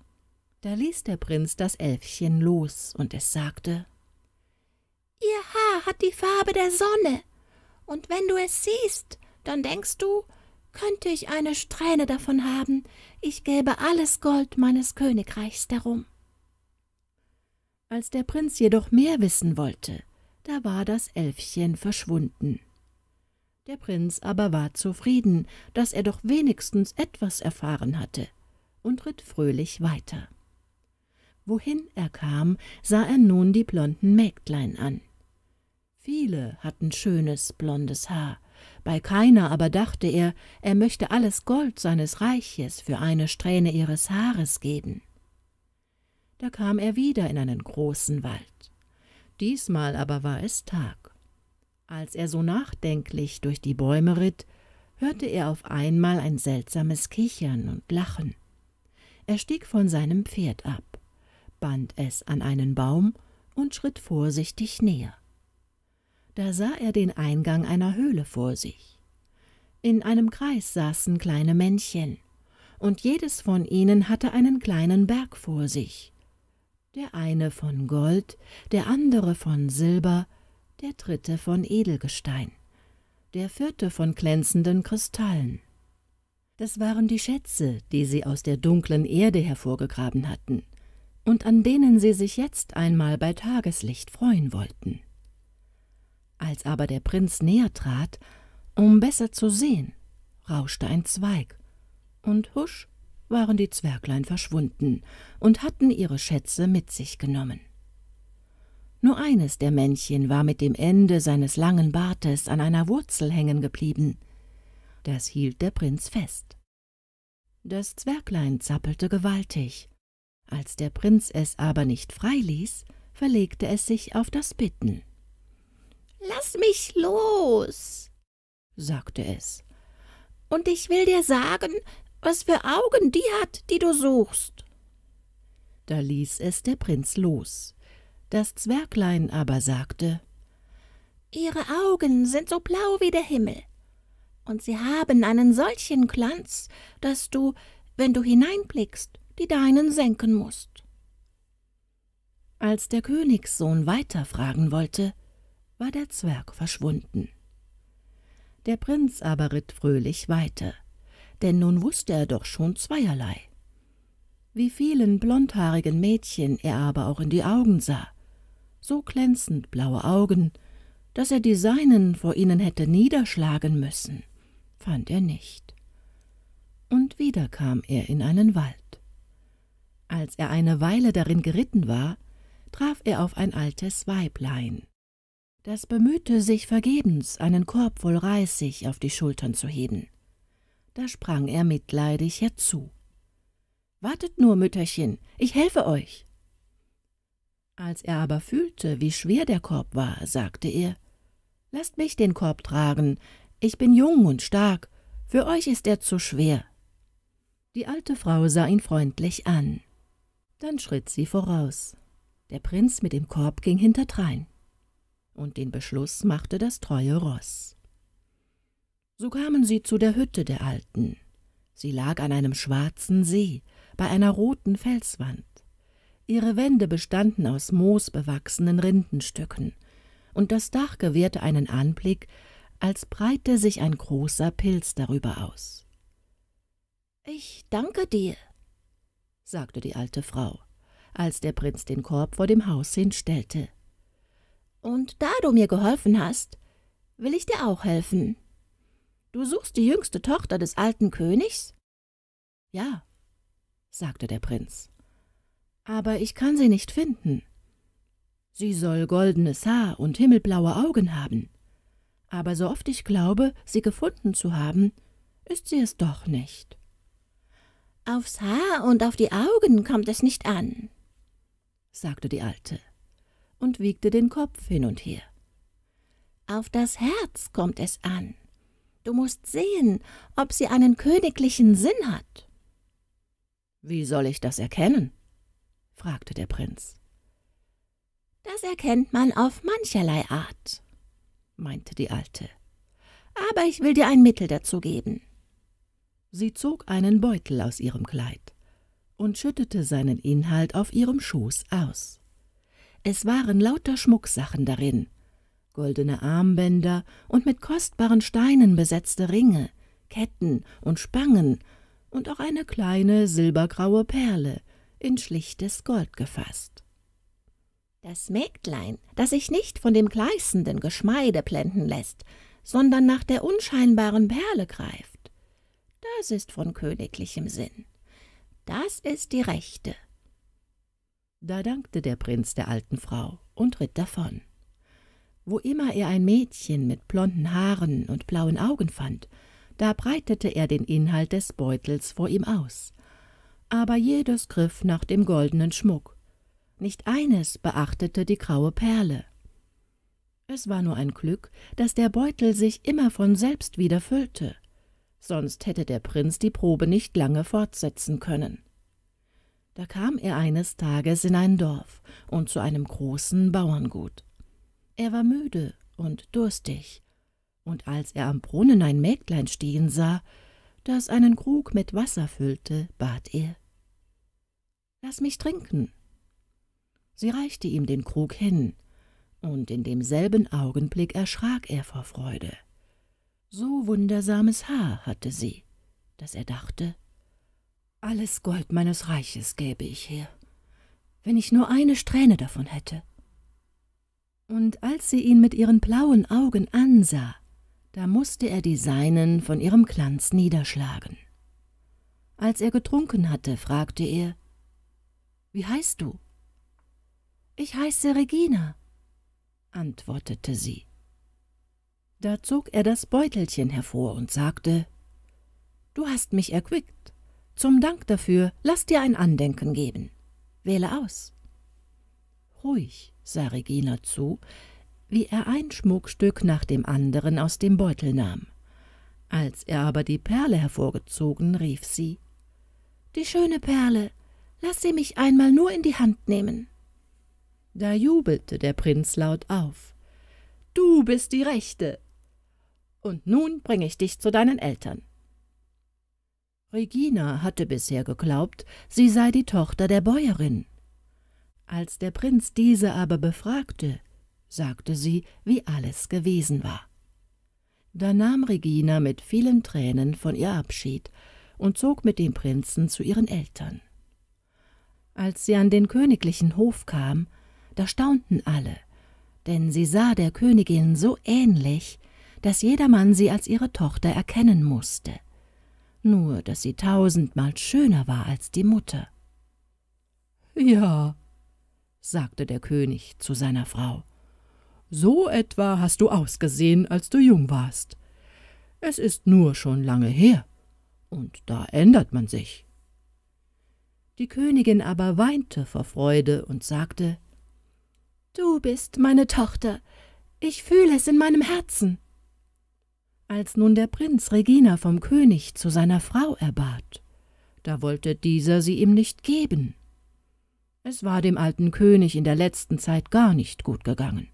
Da ließ der Prinz das Elfchen los, und es sagte, »Ihr Haar hat die Farbe der Sonne, und wenn du es siehst, dann denkst du, könnte ich eine Strähne davon haben, ich gäbe alles Gold meines Königreichs darum.« als der Prinz jedoch mehr wissen wollte, da war das Elfchen verschwunden. Der Prinz aber war zufrieden, dass er doch wenigstens etwas erfahren hatte, und ritt fröhlich weiter. Wohin er kam, sah er nun die blonden Mägdlein an. Viele hatten schönes blondes Haar, bei keiner aber dachte er, er möchte alles Gold seines Reiches für eine Strähne ihres Haares geben. Da kam er wieder in einen großen Wald. Diesmal aber war es Tag. Als er so nachdenklich durch die Bäume ritt, hörte er auf einmal ein seltsames Kichern und Lachen. Er stieg von seinem Pferd ab, band es an einen Baum und schritt vorsichtig näher. Da sah er den Eingang einer Höhle vor sich. In einem Kreis saßen kleine Männchen, und jedes von ihnen hatte einen kleinen Berg vor sich, der eine von Gold, der andere von Silber, der dritte von Edelgestein, der vierte von glänzenden Kristallen. Das waren die Schätze, die sie aus der dunklen Erde hervorgegraben hatten und an denen sie sich jetzt einmal bei Tageslicht freuen wollten. Als aber der Prinz näher trat, um besser zu sehen, rauschte ein Zweig, und husch, waren die Zwerglein verschwunden und hatten ihre Schätze mit sich genommen. Nur eines der Männchen war mit dem Ende seines langen Bartes an einer Wurzel hängen geblieben. Das hielt der Prinz fest. Das Zwerglein zappelte gewaltig. Als der Prinz es aber nicht freiließ, verlegte es sich auf das Bitten. »Lass mich los«, sagte es, »und ich will dir sagen, was für Augen die hat, die du suchst. Da ließ es der Prinz los. Das Zwerglein aber sagte, Ihre Augen sind so blau wie der Himmel, und sie haben einen solchen Glanz, dass du, wenn du hineinblickst, die deinen senken mußt. Als der Königssohn weiter fragen wollte, war der Zwerg verschwunden. Der Prinz aber ritt fröhlich weiter denn nun wußte er doch schon zweierlei. Wie vielen blondhaarigen Mädchen er aber auch in die Augen sah, so glänzend blaue Augen, dass er die seinen vor ihnen hätte niederschlagen müssen, fand er nicht. Und wieder kam er in einen Wald. Als er eine Weile darin geritten war, traf er auf ein altes Weiblein. Das bemühte sich vergebens, einen Korb voll Reisig auf die Schultern zu heben da sprang er mitleidig herzu. Wartet nur, Mütterchen, ich helfe euch. Als er aber fühlte, wie schwer der Korb war, sagte er, Lasst mich den Korb tragen, ich bin jung und stark, für euch ist er zu schwer. Die alte Frau sah ihn freundlich an. Dann schritt sie voraus. Der Prinz mit dem Korb ging hinterdrein. Und den Beschluss machte das treue Ross. So kamen sie zu der Hütte der Alten. Sie lag an einem schwarzen See, bei einer roten Felswand. Ihre Wände bestanden aus moosbewachsenen Rindenstücken, und das Dach gewährte einen Anblick, als breite sich ein großer Pilz darüber aus. »Ich danke dir«, sagte die alte Frau, als der Prinz den Korb vor dem Haus hinstellte. »Und da du mir geholfen hast, will ich dir auch helfen.« Du suchst die jüngste Tochter des alten Königs? Ja, sagte der Prinz, aber ich kann sie nicht finden. Sie soll goldenes Haar und himmelblaue Augen haben, aber so oft ich glaube, sie gefunden zu haben, ist sie es doch nicht. Aufs Haar und auf die Augen kommt es nicht an, sagte die Alte und wiegte den Kopf hin und her. Auf das Herz kommt es an. Du musst sehen, ob sie einen königlichen Sinn hat. Wie soll ich das erkennen? fragte der Prinz. Das erkennt man auf mancherlei Art, meinte die Alte. Aber ich will dir ein Mittel dazu geben. Sie zog einen Beutel aus ihrem Kleid und schüttete seinen Inhalt auf ihrem Schoß aus. Es waren lauter Schmucksachen darin, goldene Armbänder und mit kostbaren Steinen besetzte Ringe, Ketten und Spangen und auch eine kleine silbergraue Perle in schlichtes Gold gefasst. Das Mägdlein, das sich nicht von dem gleißenden Geschmeide blenden lässt, sondern nach der unscheinbaren Perle greift, das ist von königlichem Sinn. Das ist die Rechte. Da dankte der Prinz der alten Frau und ritt davon. Wo immer er ein Mädchen mit blonden Haaren und blauen Augen fand, da breitete er den Inhalt des Beutels vor ihm aus. Aber jedes griff nach dem goldenen Schmuck. Nicht eines beachtete die graue Perle. Es war nur ein Glück, dass der Beutel sich immer von selbst wieder füllte, sonst hätte der Prinz die Probe nicht lange fortsetzen können. Da kam er eines Tages in ein Dorf und zu einem großen Bauerngut. Er war müde und durstig, und als er am Brunnen ein Mägdlein stehen sah, das einen Krug mit Wasser füllte, bat er Lass mich trinken. Sie reichte ihm den Krug hin, und in demselben Augenblick erschrak er vor Freude. So wundersames Haar hatte sie, dass er dachte, alles Gold meines Reiches gäbe ich her, wenn ich nur eine Strähne davon hätte. Und als sie ihn mit ihren blauen Augen ansah, da mußte er die seinen von ihrem Glanz niederschlagen. Als er getrunken hatte, fragte er, »Wie heißt du?« »Ich heiße Regina«, antwortete sie. Da zog er das Beutelchen hervor und sagte, »Du hast mich erquickt. Zum Dank dafür lass dir ein Andenken geben. Wähle aus.« »Ruhig«, sah Regina zu, wie er ein Schmuckstück nach dem anderen aus dem Beutel nahm. Als er aber die Perle hervorgezogen, rief sie Die schöne Perle, lass sie mich einmal nur in die Hand nehmen. Da jubelte der Prinz laut auf. Du bist die Rechte. Und nun bringe ich dich zu deinen Eltern. Regina hatte bisher geglaubt, sie sei die Tochter der Bäuerin. Als der Prinz diese aber befragte, sagte sie, wie alles gewesen war. Da nahm Regina mit vielen Tränen von ihr Abschied und zog mit dem Prinzen zu ihren Eltern. Als sie an den königlichen Hof kam, da staunten alle, denn sie sah der Königin so ähnlich, dass jedermann sie als ihre Tochter erkennen musste, nur dass sie tausendmal schöner war als die Mutter. Ja, sagte der König zu seiner Frau. So etwa hast du ausgesehen, als du jung warst. Es ist nur schon lange her, und da ändert man sich. Die Königin aber weinte vor Freude und sagte Du bist meine Tochter, ich fühle es in meinem Herzen. Als nun der Prinz Regina vom König zu seiner Frau erbat, da wollte dieser sie ihm nicht geben. Es war dem alten König in der letzten Zeit gar nicht gut gegangen.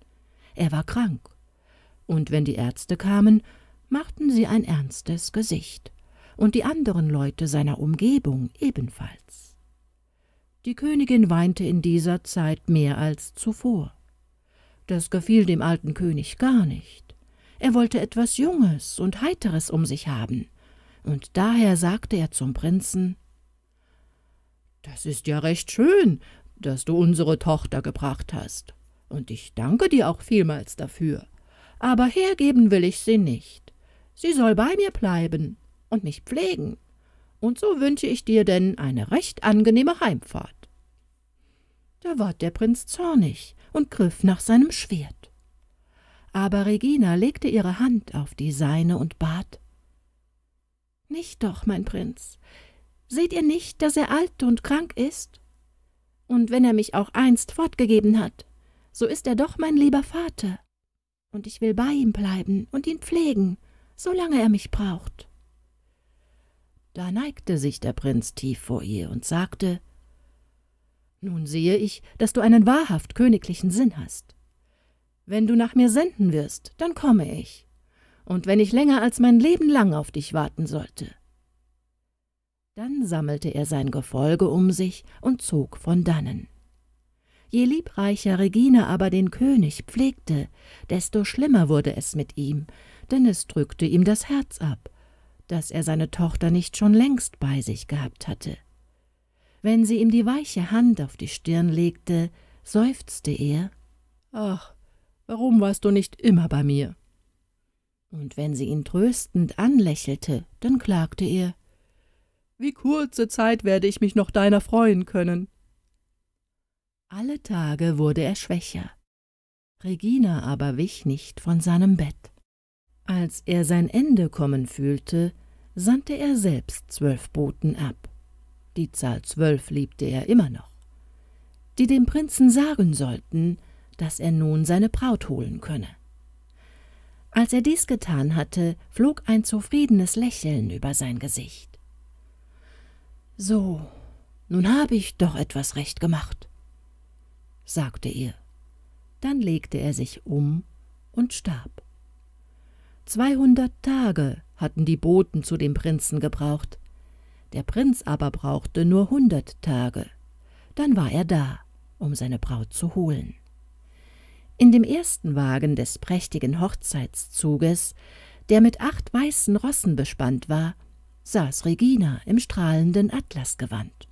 Er war krank. Und wenn die Ärzte kamen, machten sie ein ernstes Gesicht. Und die anderen Leute seiner Umgebung ebenfalls. Die Königin weinte in dieser Zeit mehr als zuvor. Das gefiel dem alten König gar nicht. Er wollte etwas Junges und Heiteres um sich haben, und daher sagte er zum Prinzen, »Das ist ja recht schön, dass du unsere Tochter gebracht hast. Und ich danke dir auch vielmals dafür. Aber hergeben will ich sie nicht. Sie soll bei mir bleiben und mich pflegen. Und so wünsche ich dir denn eine recht angenehme Heimfahrt. Da ward der Prinz zornig und griff nach seinem Schwert. Aber Regina legte ihre Hand auf die seine und bat Nicht doch, mein Prinz. Seht ihr nicht, dass er alt und krank ist? und wenn er mich auch einst fortgegeben hat, so ist er doch mein lieber Vater, und ich will bei ihm bleiben und ihn pflegen, solange er mich braucht. Da neigte sich der Prinz tief vor ihr und sagte, »Nun sehe ich, dass du einen wahrhaft königlichen Sinn hast. Wenn du nach mir senden wirst, dann komme ich, und wenn ich länger als mein Leben lang auf dich warten sollte, dann sammelte er sein Gefolge um sich und zog von dannen. Je liebreicher Regina aber den König pflegte, desto schlimmer wurde es mit ihm, denn es drückte ihm das Herz ab, dass er seine Tochter nicht schon längst bei sich gehabt hatte. Wenn sie ihm die weiche Hand auf die Stirn legte, seufzte er Ach, warum warst du nicht immer bei mir? Und wenn sie ihn tröstend anlächelte, dann klagte er wie kurze Zeit werde ich mich noch deiner freuen können. Alle Tage wurde er schwächer. Regina aber wich nicht von seinem Bett. Als er sein Ende kommen fühlte, sandte er selbst zwölf Boten ab. Die Zahl zwölf liebte er immer noch, die dem Prinzen sagen sollten, dass er nun seine Braut holen könne. Als er dies getan hatte, flog ein zufriedenes Lächeln über sein Gesicht. So, nun habe ich doch etwas recht gemacht, sagte er. Dann legte er sich um und starb. Zweihundert Tage hatten die Boten zu dem Prinzen gebraucht, der Prinz aber brauchte nur hundert Tage. Dann war er da, um seine Braut zu holen. In dem ersten Wagen des prächtigen Hochzeitszuges, der mit acht weißen Rossen bespannt war, saß Regina im strahlenden Atlasgewand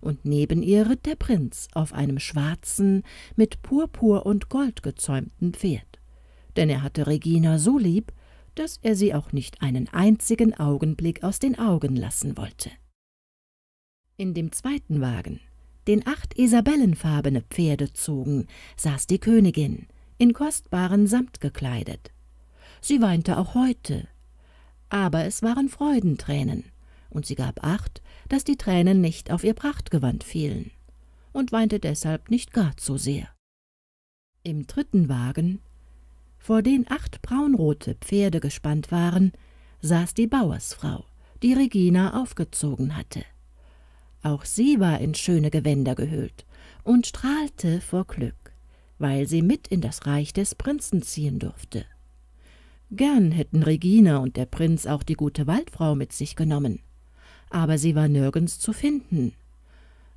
und neben ihr ritt der Prinz auf einem schwarzen, mit Purpur und Gold gezäumten Pferd, denn er hatte Regina so lieb, dass er sie auch nicht einen einzigen Augenblick aus den Augen lassen wollte. In dem zweiten Wagen, den acht isabellenfarbene Pferde zogen, saß die Königin, in kostbaren Samt gekleidet. Sie weinte auch heute, aber es waren Freudentränen, und sie gab acht, dass die Tränen nicht auf ihr Prachtgewand fielen, und weinte deshalb nicht gar zu sehr. Im dritten Wagen, vor den acht braunrote Pferde gespannt waren, saß die Bauersfrau, die Regina aufgezogen hatte. Auch sie war in schöne Gewänder gehüllt und strahlte vor Glück, weil sie mit in das Reich des Prinzen ziehen durfte. Gern hätten Regina und der Prinz auch die gute Waldfrau mit sich genommen, aber sie war nirgends zu finden.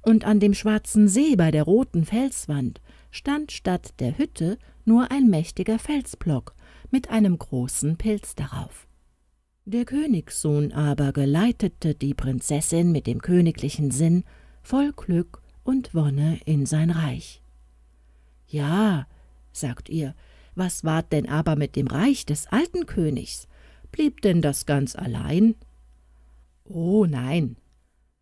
Und an dem schwarzen See bei der roten Felswand stand statt der Hütte nur ein mächtiger Felsblock mit einem großen Pilz darauf. Der Königssohn aber geleitete die Prinzessin mit dem königlichen Sinn voll Glück und Wonne in sein Reich. Ja, sagt ihr, was ward denn aber mit dem Reich des alten Königs? Blieb denn das ganz allein? Oh nein!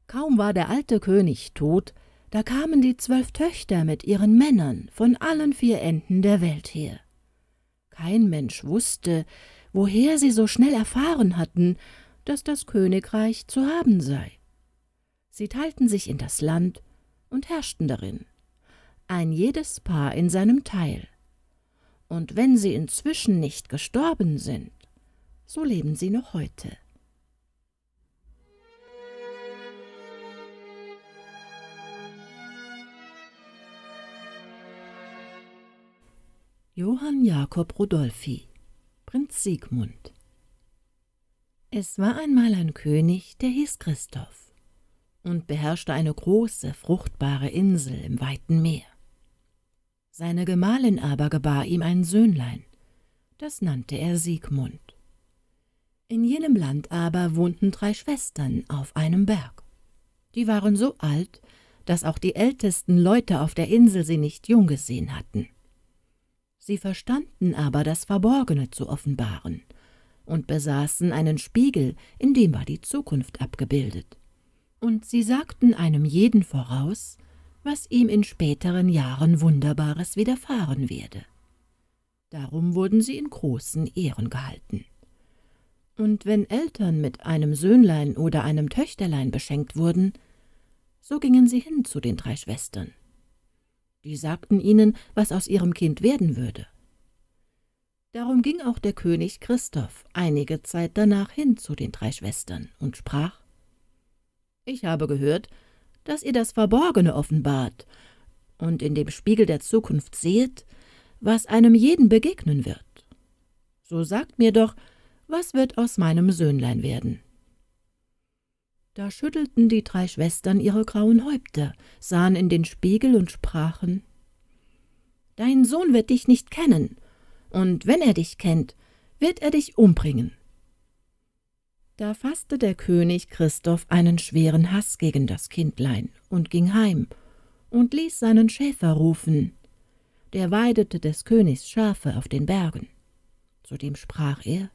Kaum war der alte König tot, da kamen die zwölf Töchter mit ihren Männern von allen vier Enden der Welt her. Kein Mensch wusste, woher sie so schnell erfahren hatten, dass das Königreich zu haben sei. Sie teilten sich in das Land und herrschten darin, ein jedes Paar in seinem Teil, und wenn sie inzwischen nicht gestorben sind, so leben sie noch heute. Johann Jakob Rudolfi, Prinz Siegmund Es war einmal ein König, der hieß Christoph und beherrschte eine große, fruchtbare Insel im weiten Meer. Seine Gemahlin aber gebar ihm ein Söhnlein, das nannte er Siegmund. In jenem Land aber wohnten drei Schwestern auf einem Berg. Die waren so alt, dass auch die ältesten Leute auf der Insel sie nicht jung gesehen hatten. Sie verstanden aber, das Verborgene zu offenbaren und besaßen einen Spiegel, in dem war die Zukunft abgebildet. Und sie sagten einem jeden voraus, was ihm in späteren Jahren Wunderbares widerfahren werde. Darum wurden sie in großen Ehren gehalten. Und wenn Eltern mit einem Söhnlein oder einem Töchterlein beschenkt wurden, so gingen sie hin zu den drei Schwestern. Die sagten ihnen, was aus ihrem Kind werden würde. Darum ging auch der König Christoph einige Zeit danach hin zu den drei Schwestern und sprach, »Ich habe gehört, dass ihr das Verborgene offenbart und in dem Spiegel der Zukunft seht, was einem jeden begegnen wird. So sagt mir doch, was wird aus meinem Söhnlein werden? Da schüttelten die drei Schwestern ihre grauen Häupter, sahen in den Spiegel und sprachen Dein Sohn wird dich nicht kennen, und wenn er dich kennt, wird er dich umbringen. Da fasste der König Christoph einen schweren Hass gegen das Kindlein und ging heim und ließ seinen Schäfer rufen. Der weidete des Königs Schafe auf den Bergen. Zu dem sprach er,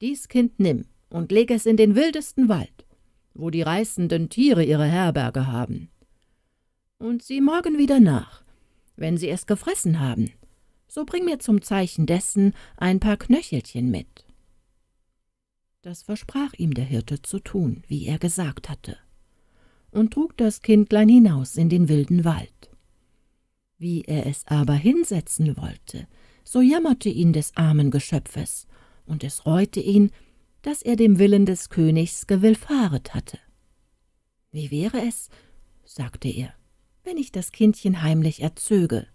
Dies Kind nimm und leg es in den wildesten Wald, wo die reißenden Tiere ihre Herberge haben. Und sieh morgen wieder nach, wenn sie es gefressen haben, so bring mir zum Zeichen dessen ein paar Knöchelchen mit. Das versprach ihm der Hirte zu tun, wie er gesagt hatte, und trug das Kindlein hinaus in den wilden Wald. Wie er es aber hinsetzen wollte, so jammerte ihn des armen Geschöpfes, und es reute ihn, dass er dem Willen des Königs gewillfahret hatte. Wie wäre es, sagte er, wenn ich das Kindchen heimlich erzöge?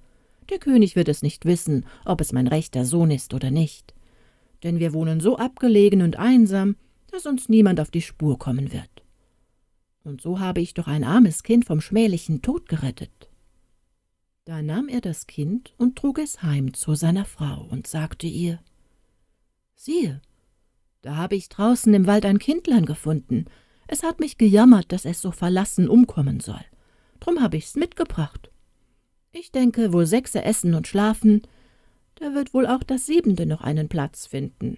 Der König wird es nicht wissen, ob es mein rechter Sohn ist oder nicht denn wir wohnen so abgelegen und einsam, dass uns niemand auf die Spur kommen wird. Und so habe ich doch ein armes Kind vom schmählichen Tod gerettet. Da nahm er das Kind und trug es heim zu seiner Frau und sagte ihr, Siehe, da habe ich draußen im Wald ein Kindlein gefunden. Es hat mich gejammert, dass es so verlassen umkommen soll. Drum habe ich's mitgebracht. Ich denke, wo Sechse essen und schlafen, da wird wohl auch das Siebente noch einen Platz finden.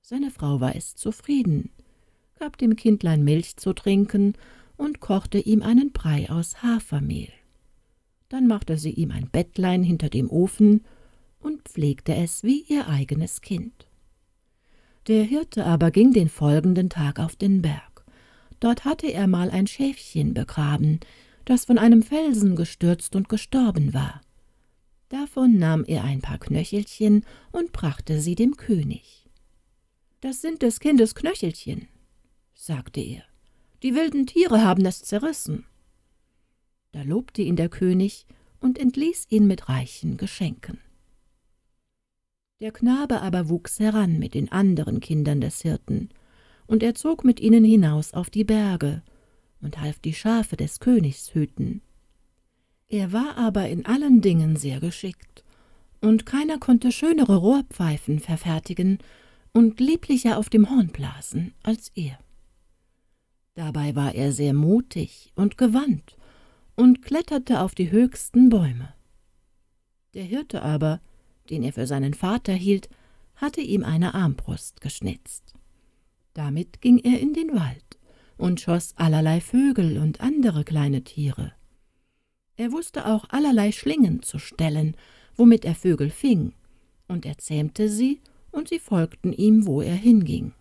Seine Frau war es zufrieden, gab dem Kindlein Milch zu trinken und kochte ihm einen Brei aus Hafermehl. Dann machte sie ihm ein Bettlein hinter dem Ofen und pflegte es wie ihr eigenes Kind. Der Hirte aber ging den folgenden Tag auf den Berg. Dort hatte er mal ein Schäfchen begraben, das von einem Felsen gestürzt und gestorben war. Davon nahm er ein paar Knöchelchen und brachte sie dem König. »Das sind des Kindes Knöchelchen«, sagte er. »Die wilden Tiere haben es zerrissen.« Da lobte ihn der König und entließ ihn mit reichen Geschenken. Der Knabe aber wuchs heran mit den anderen Kindern des Hirten, und er zog mit ihnen hinaus auf die Berge und half die Schafe des Königs hüten. Er war aber in allen Dingen sehr geschickt, und keiner konnte schönere Rohrpfeifen verfertigen und lieblicher auf dem Horn blasen als er. Dabei war er sehr mutig und gewandt und kletterte auf die höchsten Bäume. Der Hirte aber, den er für seinen Vater hielt, hatte ihm eine Armbrust geschnitzt. Damit ging er in den Wald und schoss allerlei Vögel und andere kleine Tiere. Er wusste auch allerlei Schlingen zu stellen, womit er Vögel fing, und er zähmte sie, und sie folgten ihm, wo er hinging.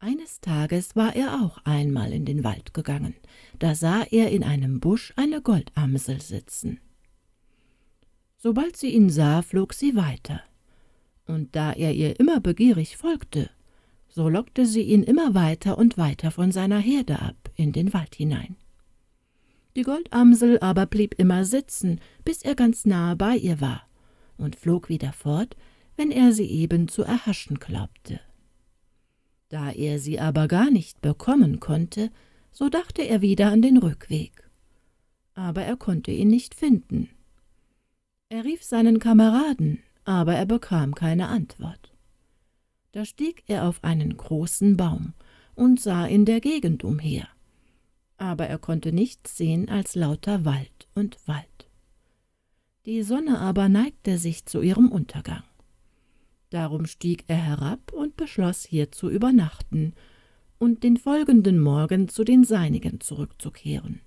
Eines Tages war er auch einmal in den Wald gegangen, da sah er in einem Busch eine Goldamsel sitzen. Sobald sie ihn sah, flog sie weiter, und da er ihr immer begierig folgte, so lockte sie ihn immer weiter und weiter von seiner Herde ab in den Wald hinein. Die Goldamsel aber blieb immer sitzen, bis er ganz nahe bei ihr war, und flog wieder fort, wenn er sie eben zu erhaschen glaubte. Da er sie aber gar nicht bekommen konnte, so dachte er wieder an den Rückweg. Aber er konnte ihn nicht finden. Er rief seinen Kameraden, aber er bekam keine Antwort. Da stieg er auf einen großen Baum und sah in der Gegend umher – aber er konnte nichts sehen als lauter Wald und Wald. Die Sonne aber neigte sich zu ihrem Untergang. Darum stieg er herab und beschloss, hier zu übernachten und den folgenden Morgen zu den Seinigen zurückzukehren.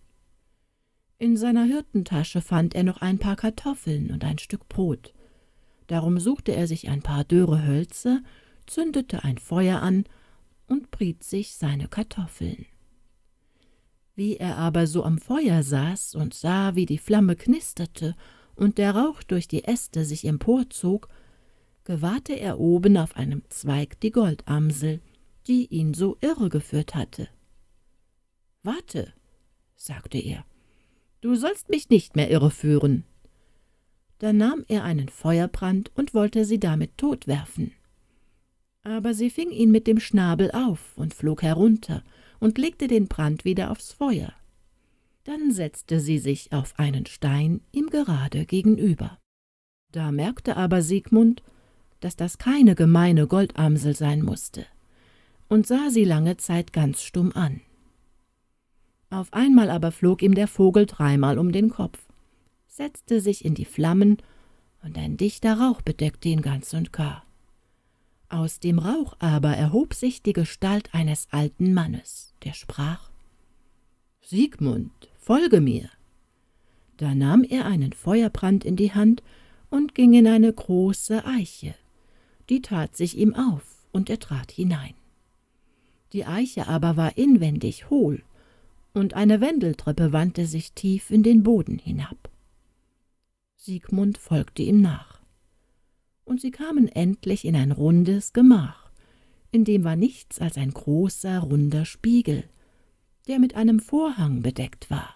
In seiner Hirtentasche fand er noch ein paar Kartoffeln und ein Stück Brot. Darum suchte er sich ein paar dürre Hölzer, zündete ein Feuer an und briet sich seine Kartoffeln. Wie er aber so am Feuer saß und sah, wie die Flamme knisterte und der Rauch durch die Äste sich emporzog, gewahrte er oben auf einem Zweig die Goldamsel, die ihn so irregeführt hatte. »Warte«, sagte er, »du sollst mich nicht mehr irreführen.« Da nahm er einen Feuerbrand und wollte sie damit totwerfen. Aber sie fing ihn mit dem Schnabel auf und flog herunter, und legte den Brand wieder aufs Feuer. Dann setzte sie sich auf einen Stein ihm gerade gegenüber. Da merkte aber Siegmund, dass das keine gemeine Goldamsel sein musste, und sah sie lange Zeit ganz stumm an. Auf einmal aber flog ihm der Vogel dreimal um den Kopf, setzte sich in die Flammen, und ein dichter Rauch bedeckte ihn ganz und gar. Aus dem Rauch aber erhob sich die Gestalt eines alten Mannes, der sprach Siegmund, folge mir. Da nahm er einen Feuerbrand in die Hand und ging in eine große Eiche. Die tat sich ihm auf, und er trat hinein. Die Eiche aber war inwendig hohl, und eine Wendeltreppe wandte sich tief in den Boden hinab. Siegmund folgte ihm nach und sie kamen endlich in ein rundes Gemach, in dem war nichts als ein großer, runder Spiegel, der mit einem Vorhang bedeckt war.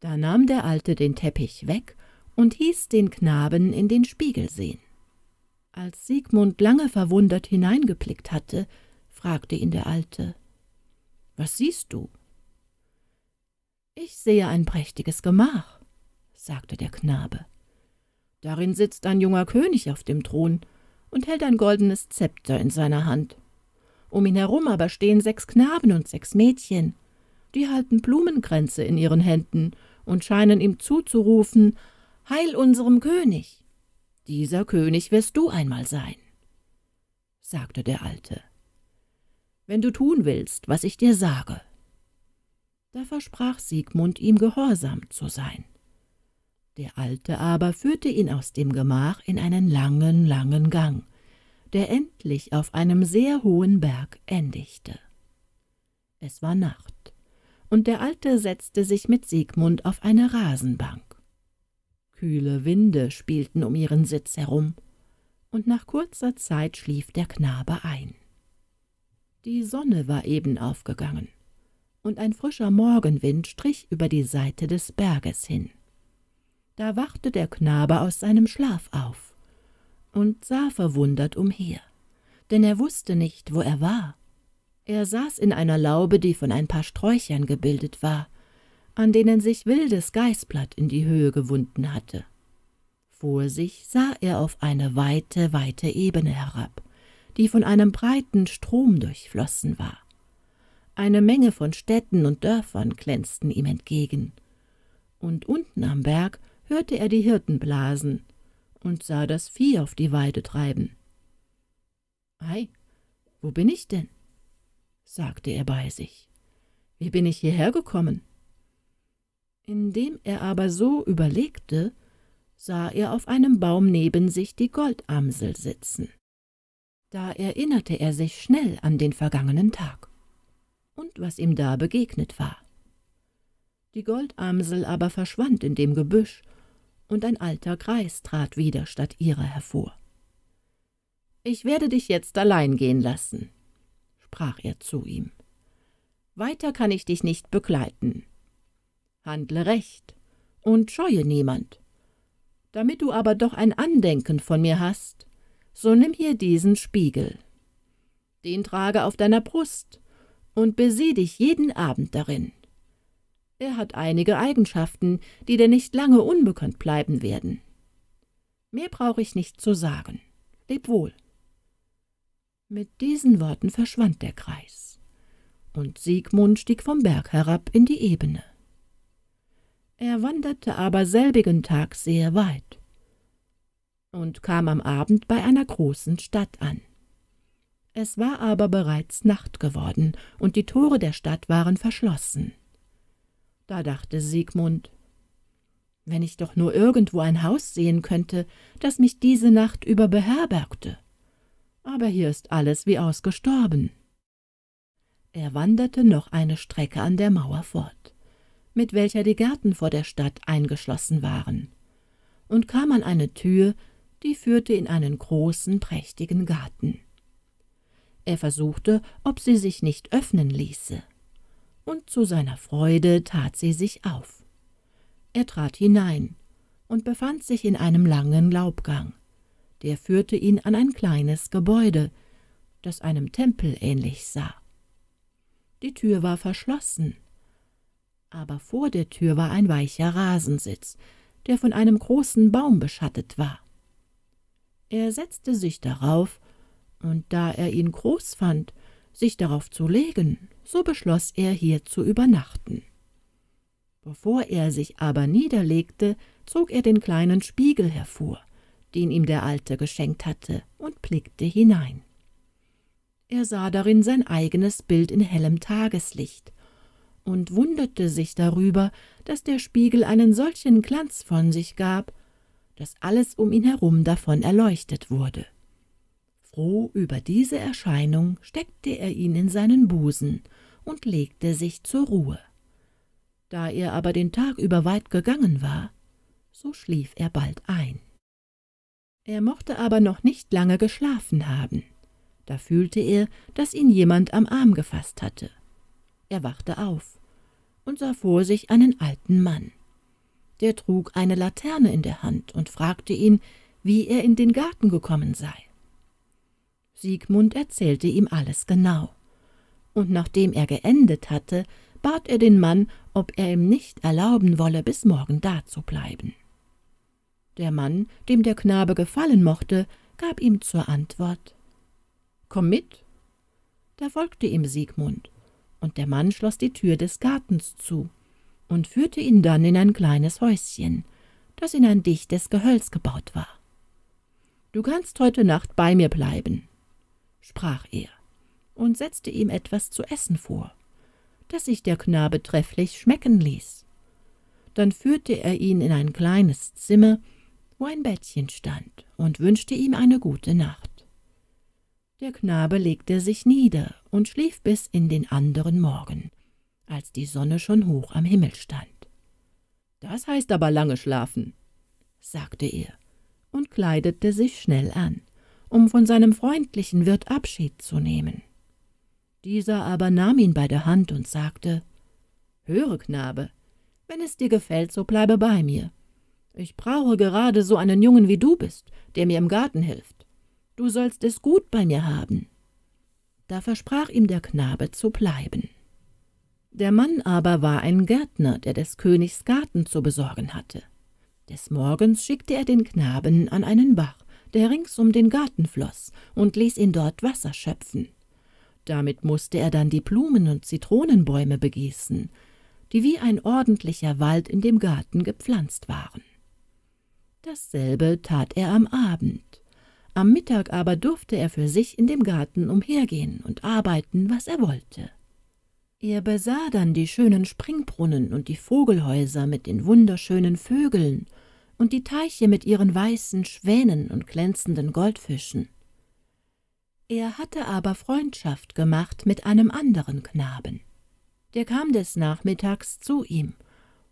Da nahm der Alte den Teppich weg und hieß den Knaben in den Spiegel sehen. Als Siegmund lange verwundert hineingeblickt hatte, fragte ihn der Alte, »Was siehst du?« »Ich sehe ein prächtiges Gemach«, sagte der Knabe. Darin sitzt ein junger König auf dem Thron und hält ein goldenes Zepter in seiner Hand. Um ihn herum aber stehen sechs Knaben und sechs Mädchen. Die halten Blumenkränze in ihren Händen und scheinen ihm zuzurufen Heil unserem König. Dieser König wirst du einmal sein, sagte der Alte. Wenn du tun willst, was ich dir sage. Da versprach Siegmund ihm gehorsam zu sein. Der Alte aber führte ihn aus dem Gemach in einen langen, langen Gang, der endlich auf einem sehr hohen Berg endigte. Es war Nacht, und der Alte setzte sich mit Siegmund auf eine Rasenbank. Kühle Winde spielten um ihren Sitz herum, und nach kurzer Zeit schlief der Knabe ein. Die Sonne war eben aufgegangen, und ein frischer Morgenwind strich über die Seite des Berges hin. Da wachte der Knabe aus seinem Schlaf auf und sah verwundert umher, denn er wusste nicht, wo er war. Er saß in einer Laube, die von ein paar Sträuchern gebildet war, an denen sich wildes Geißblatt in die Höhe gewunden hatte. Vor sich sah er auf eine weite, weite Ebene herab, die von einem breiten Strom durchflossen war. Eine Menge von Städten und Dörfern glänzten ihm entgegen, und unten am Berg hörte er die Hirten blasen und sah das Vieh auf die Weide treiben. »Ei, wo bin ich denn?« sagte er bei sich. »Wie bin ich hierher gekommen?« Indem er aber so überlegte, sah er auf einem Baum neben sich die Goldamsel sitzen. Da erinnerte er sich schnell an den vergangenen Tag und was ihm da begegnet war. Die Goldamsel aber verschwand in dem Gebüsch, und ein alter Greis trat wieder statt ihrer hervor. »Ich werde dich jetzt allein gehen lassen«, sprach er zu ihm. »Weiter kann ich dich nicht begleiten. Handle recht und scheue niemand. Damit du aber doch ein Andenken von mir hast, so nimm hier diesen Spiegel. Den trage auf deiner Brust und besieh dich jeden Abend darin.« er hat einige Eigenschaften, die dir nicht lange unbekannt bleiben werden. Mehr brauche ich nicht zu sagen. Leb wohl. Mit diesen Worten verschwand der Kreis, und Siegmund stieg vom Berg herab in die Ebene. Er wanderte aber selbigen Tag sehr weit und kam am Abend bei einer großen Stadt an. Es war aber bereits Nacht geworden, und die Tore der Stadt waren verschlossen. Da dachte Sigmund. wenn ich doch nur irgendwo ein Haus sehen könnte, das mich diese Nacht über beherbergte. Aber hier ist alles wie ausgestorben. Er wanderte noch eine Strecke an der Mauer fort, mit welcher die Gärten vor der Stadt eingeschlossen waren, und kam an eine Tür, die führte in einen großen, prächtigen Garten. Er versuchte, ob sie sich nicht öffnen ließe und zu seiner Freude tat sie sich auf. Er trat hinein und befand sich in einem langen Laubgang. Der führte ihn an ein kleines Gebäude, das einem Tempel ähnlich sah. Die Tür war verschlossen, aber vor der Tür war ein weicher Rasensitz, der von einem großen Baum beschattet war. Er setzte sich darauf, und da er ihn groß fand, sich darauf zu legen, so beschloss er, hier zu übernachten. Bevor er sich aber niederlegte, zog er den kleinen Spiegel hervor, den ihm der Alte geschenkt hatte, und blickte hinein. Er sah darin sein eigenes Bild in hellem Tageslicht und wunderte sich darüber, dass der Spiegel einen solchen Glanz von sich gab, dass alles um ihn herum davon erleuchtet wurde. Froh über diese Erscheinung steckte er ihn in seinen Busen und legte sich zur Ruhe. Da er aber den Tag über weit gegangen war, so schlief er bald ein. Er mochte aber noch nicht lange geschlafen haben. Da fühlte er, dass ihn jemand am Arm gefasst hatte. Er wachte auf und sah vor sich einen alten Mann. Der trug eine Laterne in der Hand und fragte ihn, wie er in den Garten gekommen sei. Siegmund erzählte ihm alles genau und nachdem er geendet hatte, bat er den Mann, ob er ihm nicht erlauben wolle, bis morgen da zu bleiben. Der Mann, dem der Knabe gefallen mochte, gab ihm zur Antwort Komm mit. Da folgte ihm Siegmund, und der Mann schloss die Tür des Gartens zu und führte ihn dann in ein kleines Häuschen, das in ein dichtes Gehölz gebaut war. Du kannst heute Nacht bei mir bleiben, sprach er und setzte ihm etwas zu essen vor, das sich der Knabe trefflich schmecken ließ. Dann führte er ihn in ein kleines Zimmer, wo ein Bettchen stand, und wünschte ihm eine gute Nacht. Der Knabe legte sich nieder und schlief bis in den anderen Morgen, als die Sonne schon hoch am Himmel stand. »Das heißt aber lange schlafen«, sagte er und kleidete sich schnell an, um von seinem freundlichen Wirt Abschied zu nehmen. Dieser aber nahm ihn bei der Hand und sagte, »Höre, Knabe, wenn es dir gefällt, so bleibe bei mir. Ich brauche gerade so einen Jungen wie du bist, der mir im Garten hilft. Du sollst es gut bei mir haben.« Da versprach ihm der Knabe zu bleiben. Der Mann aber war ein Gärtner, der des Königs Garten zu besorgen hatte. Des Morgens schickte er den Knaben an einen Bach, der rings um den Garten floss, und ließ ihn dort Wasser schöpfen. Damit musste er dann die Blumen- und Zitronenbäume begießen, die wie ein ordentlicher Wald in dem Garten gepflanzt waren. Dasselbe tat er am Abend. Am Mittag aber durfte er für sich in dem Garten umhergehen und arbeiten, was er wollte. Er besah dann die schönen Springbrunnen und die Vogelhäuser mit den wunderschönen Vögeln und die Teiche mit ihren weißen Schwänen und glänzenden Goldfischen. Er hatte aber Freundschaft gemacht mit einem anderen Knaben. Der kam des Nachmittags zu ihm,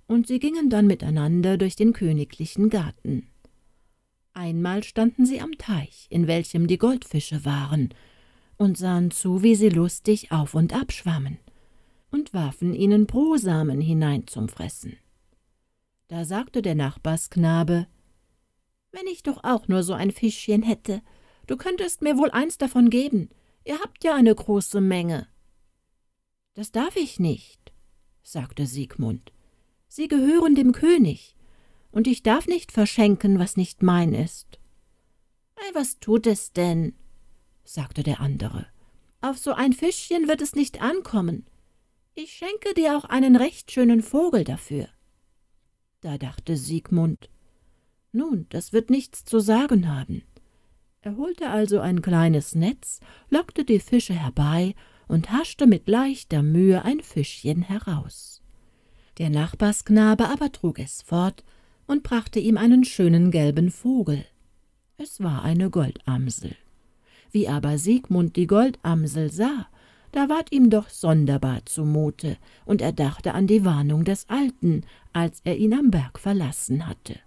und sie gingen dann miteinander durch den königlichen Garten. Einmal standen sie am Teich, in welchem die Goldfische waren, und sahen zu, wie sie lustig auf und ab schwammen, und warfen ihnen Brosamen hinein zum Fressen. Da sagte der Nachbarsknabe, »Wenn ich doch auch nur so ein Fischchen hätte, Du könntest mir wohl eins davon geben. Ihr habt ja eine große Menge. Das darf ich nicht, sagte Siegmund. Sie gehören dem König, und ich darf nicht verschenken, was nicht mein ist. Ei, was tut es denn? sagte der andere. Auf so ein Fischchen wird es nicht ankommen. Ich schenke dir auch einen recht schönen Vogel dafür. Da dachte Siegmund, nun, das wird nichts zu sagen haben. Er holte also ein kleines Netz, lockte die Fische herbei und haschte mit leichter Mühe ein Fischchen heraus. Der Nachbarsknabe aber trug es fort und brachte ihm einen schönen gelben Vogel. Es war eine Goldamsel. Wie aber Siegmund die Goldamsel sah, da ward ihm doch sonderbar zumute, und er dachte an die Warnung des Alten, als er ihn am Berg verlassen hatte.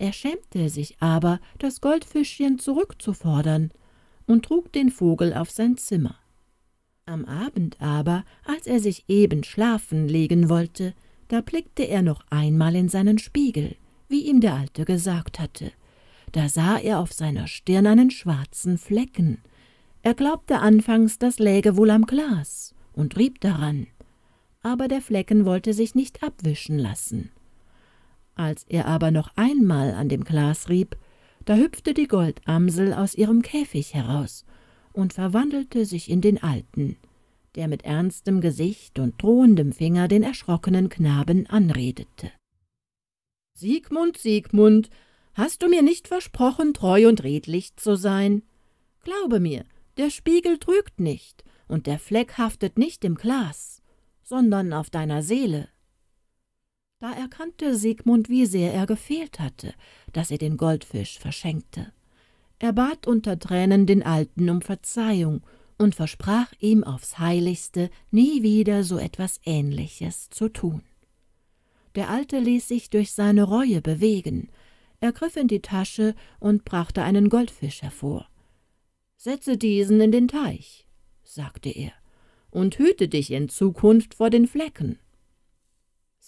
Er schämte sich aber, das Goldfischchen zurückzufordern und trug den Vogel auf sein Zimmer. Am Abend aber, als er sich eben schlafen legen wollte, da blickte er noch einmal in seinen Spiegel, wie ihm der Alte gesagt hatte. Da sah er auf seiner Stirn einen schwarzen Flecken. Er glaubte anfangs, das läge wohl am Glas und rieb daran. Aber der Flecken wollte sich nicht abwischen lassen. Als er aber noch einmal an dem Glas rieb, da hüpfte die Goldamsel aus ihrem Käfig heraus und verwandelte sich in den Alten, der mit ernstem Gesicht und drohendem Finger den erschrockenen Knaben anredete. »Siegmund, Siegmund, hast du mir nicht versprochen, treu und redlich zu sein? Glaube mir, der Spiegel trügt nicht, und der Fleck haftet nicht im Glas, sondern auf deiner Seele.« da erkannte Sigmund, wie sehr er gefehlt hatte, dass er den Goldfisch verschenkte. Er bat unter Tränen den Alten um Verzeihung und versprach ihm aufs heiligste, nie wieder so etwas Ähnliches zu tun. Der Alte ließ sich durch seine Reue bewegen. Er griff in die Tasche und brachte einen Goldfisch hervor. »Setze diesen in den Teich«, sagte er, »und hüte dich in Zukunft vor den Flecken.«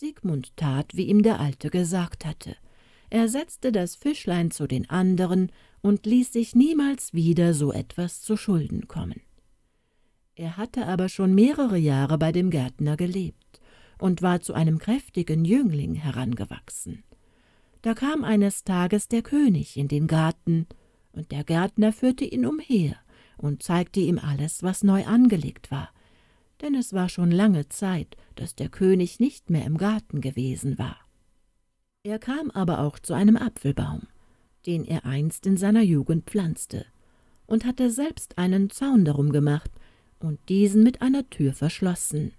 Sigmund tat, wie ihm der Alte gesagt hatte. Er setzte das Fischlein zu den anderen und ließ sich niemals wieder so etwas zu Schulden kommen. Er hatte aber schon mehrere Jahre bei dem Gärtner gelebt und war zu einem kräftigen Jüngling herangewachsen. Da kam eines Tages der König in den Garten, und der Gärtner führte ihn umher und zeigte ihm alles, was neu angelegt war, denn es war schon lange Zeit, dass der König nicht mehr im Garten gewesen war. Er kam aber auch zu einem Apfelbaum, den er einst in seiner Jugend pflanzte, und hatte selbst einen Zaun darum gemacht und diesen mit einer Tür verschlossen.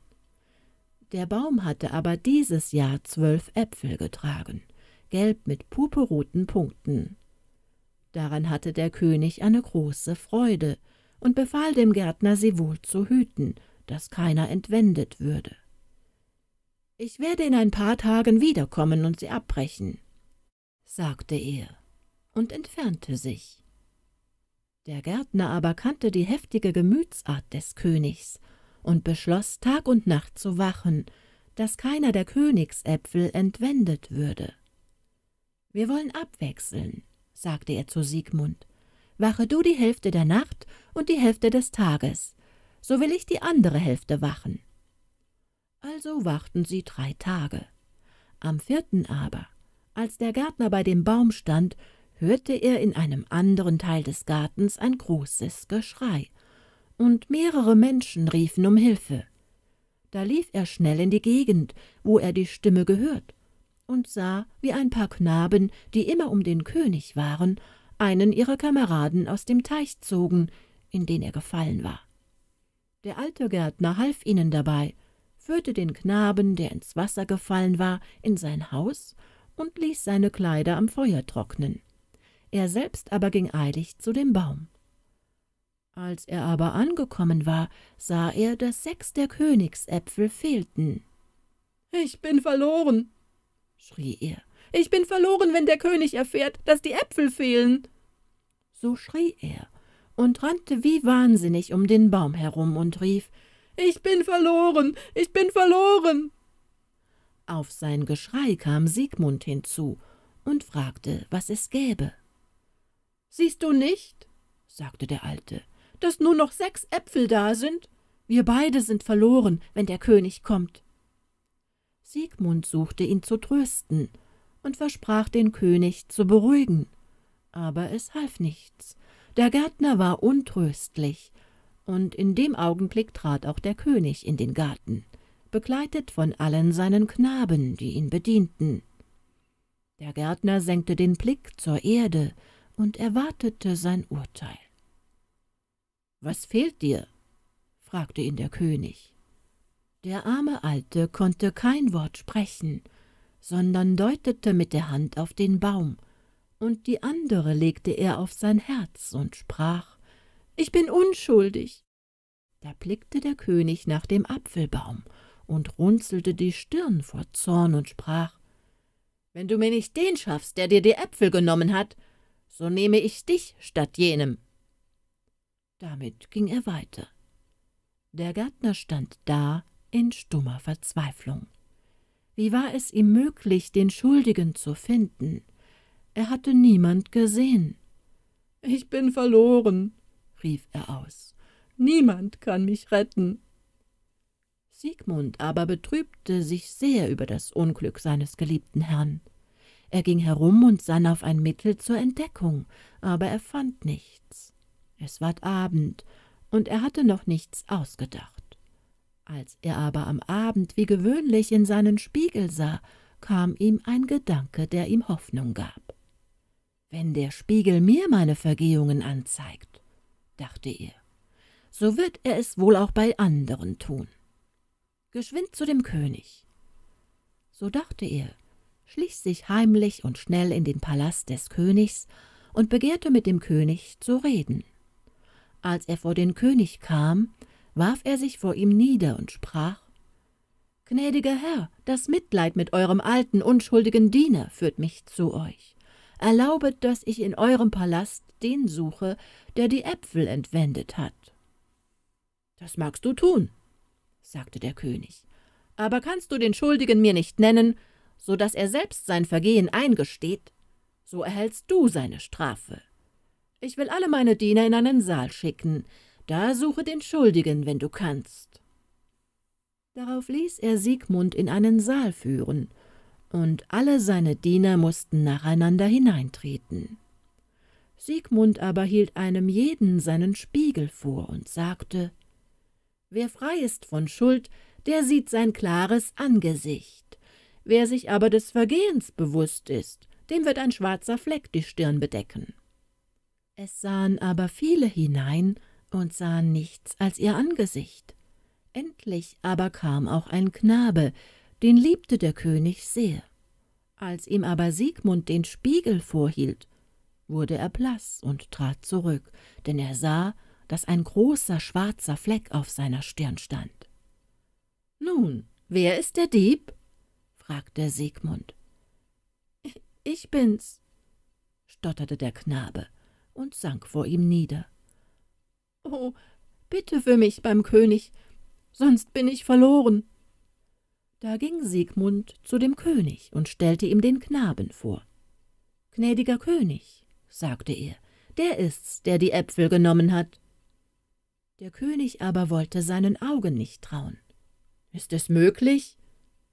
Der Baum hatte aber dieses Jahr zwölf Äpfel getragen, gelb mit purpurroten Punkten. Daran hatte der König eine große Freude und befahl dem Gärtner, sie wohl zu hüten dass keiner entwendet würde. Ich werde in ein paar Tagen wiederkommen und sie abbrechen, sagte er und entfernte sich. Der Gärtner aber kannte die heftige Gemütsart des Königs und beschloss, Tag und Nacht zu wachen, dass keiner der Königsäpfel entwendet würde. »Wir wollen abwechseln«, sagte er zu Siegmund. »Wache du die Hälfte der Nacht und die Hälfte des Tages, so will ich die andere Hälfte wachen. Also wachten sie drei Tage. Am vierten aber, als der Gärtner bei dem Baum stand, hörte er in einem anderen Teil des Gartens ein großes Geschrei, und mehrere Menschen riefen um Hilfe. Da lief er schnell in die Gegend, wo er die Stimme gehört, und sah, wie ein paar Knaben, die immer um den König waren, einen ihrer Kameraden aus dem Teich zogen, in den er gefallen war. Der alte Gärtner half ihnen dabei, führte den Knaben, der ins Wasser gefallen war, in sein Haus und ließ seine Kleider am Feuer trocknen. Er selbst aber ging eilig zu dem Baum. Als er aber angekommen war, sah er, dass sechs der Königsäpfel fehlten. »Ich bin verloren«, schrie er. »Ich bin verloren, wenn der König erfährt, dass die Äpfel fehlen.« So schrie er, und rannte wie wahnsinnig um den Baum herum und rief Ich bin verloren, ich bin verloren. Auf sein Geschrei kam Siegmund hinzu und fragte, was es gäbe. Siehst du nicht, sagte der Alte, dass nur noch sechs Äpfel da sind? Wir beide sind verloren, wenn der König kommt. Siegmund suchte ihn zu trösten und versprach den König zu beruhigen, aber es half nichts, der Gärtner war untröstlich, und in dem Augenblick trat auch der König in den Garten, begleitet von allen seinen Knaben, die ihn bedienten. Der Gärtner senkte den Blick zur Erde und erwartete sein Urteil. »Was fehlt dir?« fragte ihn der König. Der arme Alte konnte kein Wort sprechen, sondern deutete mit der Hand auf den Baum, und die andere legte er auf sein Herz und sprach, »Ich bin unschuldig.« Da blickte der König nach dem Apfelbaum und runzelte die Stirn vor Zorn und sprach, »Wenn du mir nicht den schaffst, der dir die Äpfel genommen hat, so nehme ich dich statt jenem.« Damit ging er weiter. Der Gärtner stand da in stummer Verzweiflung. Wie war es ihm möglich, den Schuldigen zu finden? Er hatte niemand gesehen. Ich bin verloren, rief er aus. Niemand kann mich retten. Siegmund aber betrübte sich sehr über das Unglück seines geliebten Herrn. Er ging herum und sann auf ein Mittel zur Entdeckung, aber er fand nichts. Es ward Abend, und er hatte noch nichts ausgedacht. Als er aber am Abend wie gewöhnlich in seinen Spiegel sah, kam ihm ein Gedanke, der ihm Hoffnung gab. Wenn der Spiegel mir meine Vergehungen anzeigt, dachte er, so wird er es wohl auch bei anderen tun. Geschwind zu dem König. So dachte er, schlich sich heimlich und schnell in den Palast des Königs und begehrte mit dem König zu reden. Als er vor den König kam, warf er sich vor ihm nieder und sprach Gnädiger Herr, das Mitleid mit eurem alten, unschuldigen Diener führt mich zu euch erlaubet, dass ich in eurem Palast den suche, der die Äpfel entwendet hat.« »Das magst du tun«, sagte der König, »aber kannst du den Schuldigen mir nicht nennen, so dass er selbst sein Vergehen eingesteht? So erhältst du seine Strafe. Ich will alle meine Diener in einen Saal schicken, da suche den Schuldigen, wenn du kannst.« Darauf ließ er Siegmund in einen Saal führen, und alle seine Diener mussten nacheinander hineintreten. Siegmund aber hielt einem jeden seinen Spiegel vor und sagte, Wer frei ist von Schuld, der sieht sein klares Angesicht. Wer sich aber des Vergehens bewusst ist, dem wird ein schwarzer Fleck die Stirn bedecken. Es sahen aber viele hinein und sahen nichts als ihr Angesicht. Endlich aber kam auch ein Knabe, den liebte der König sehr. Als ihm aber Siegmund den Spiegel vorhielt, wurde er blass und trat zurück, denn er sah, dass ein großer schwarzer Fleck auf seiner Stirn stand. »Nun, wer ist der Dieb?« fragte Siegmund. »Ich bin's«, stotterte der Knabe und sank vor ihm nieder. »Oh, bitte für mich beim König, sonst bin ich verloren.« da ging Siegmund zu dem König und stellte ihm den Knaben vor. »Gnädiger König«, sagte er, »der ist's, der die Äpfel genommen hat.« Der König aber wollte seinen Augen nicht trauen. »Ist es möglich«,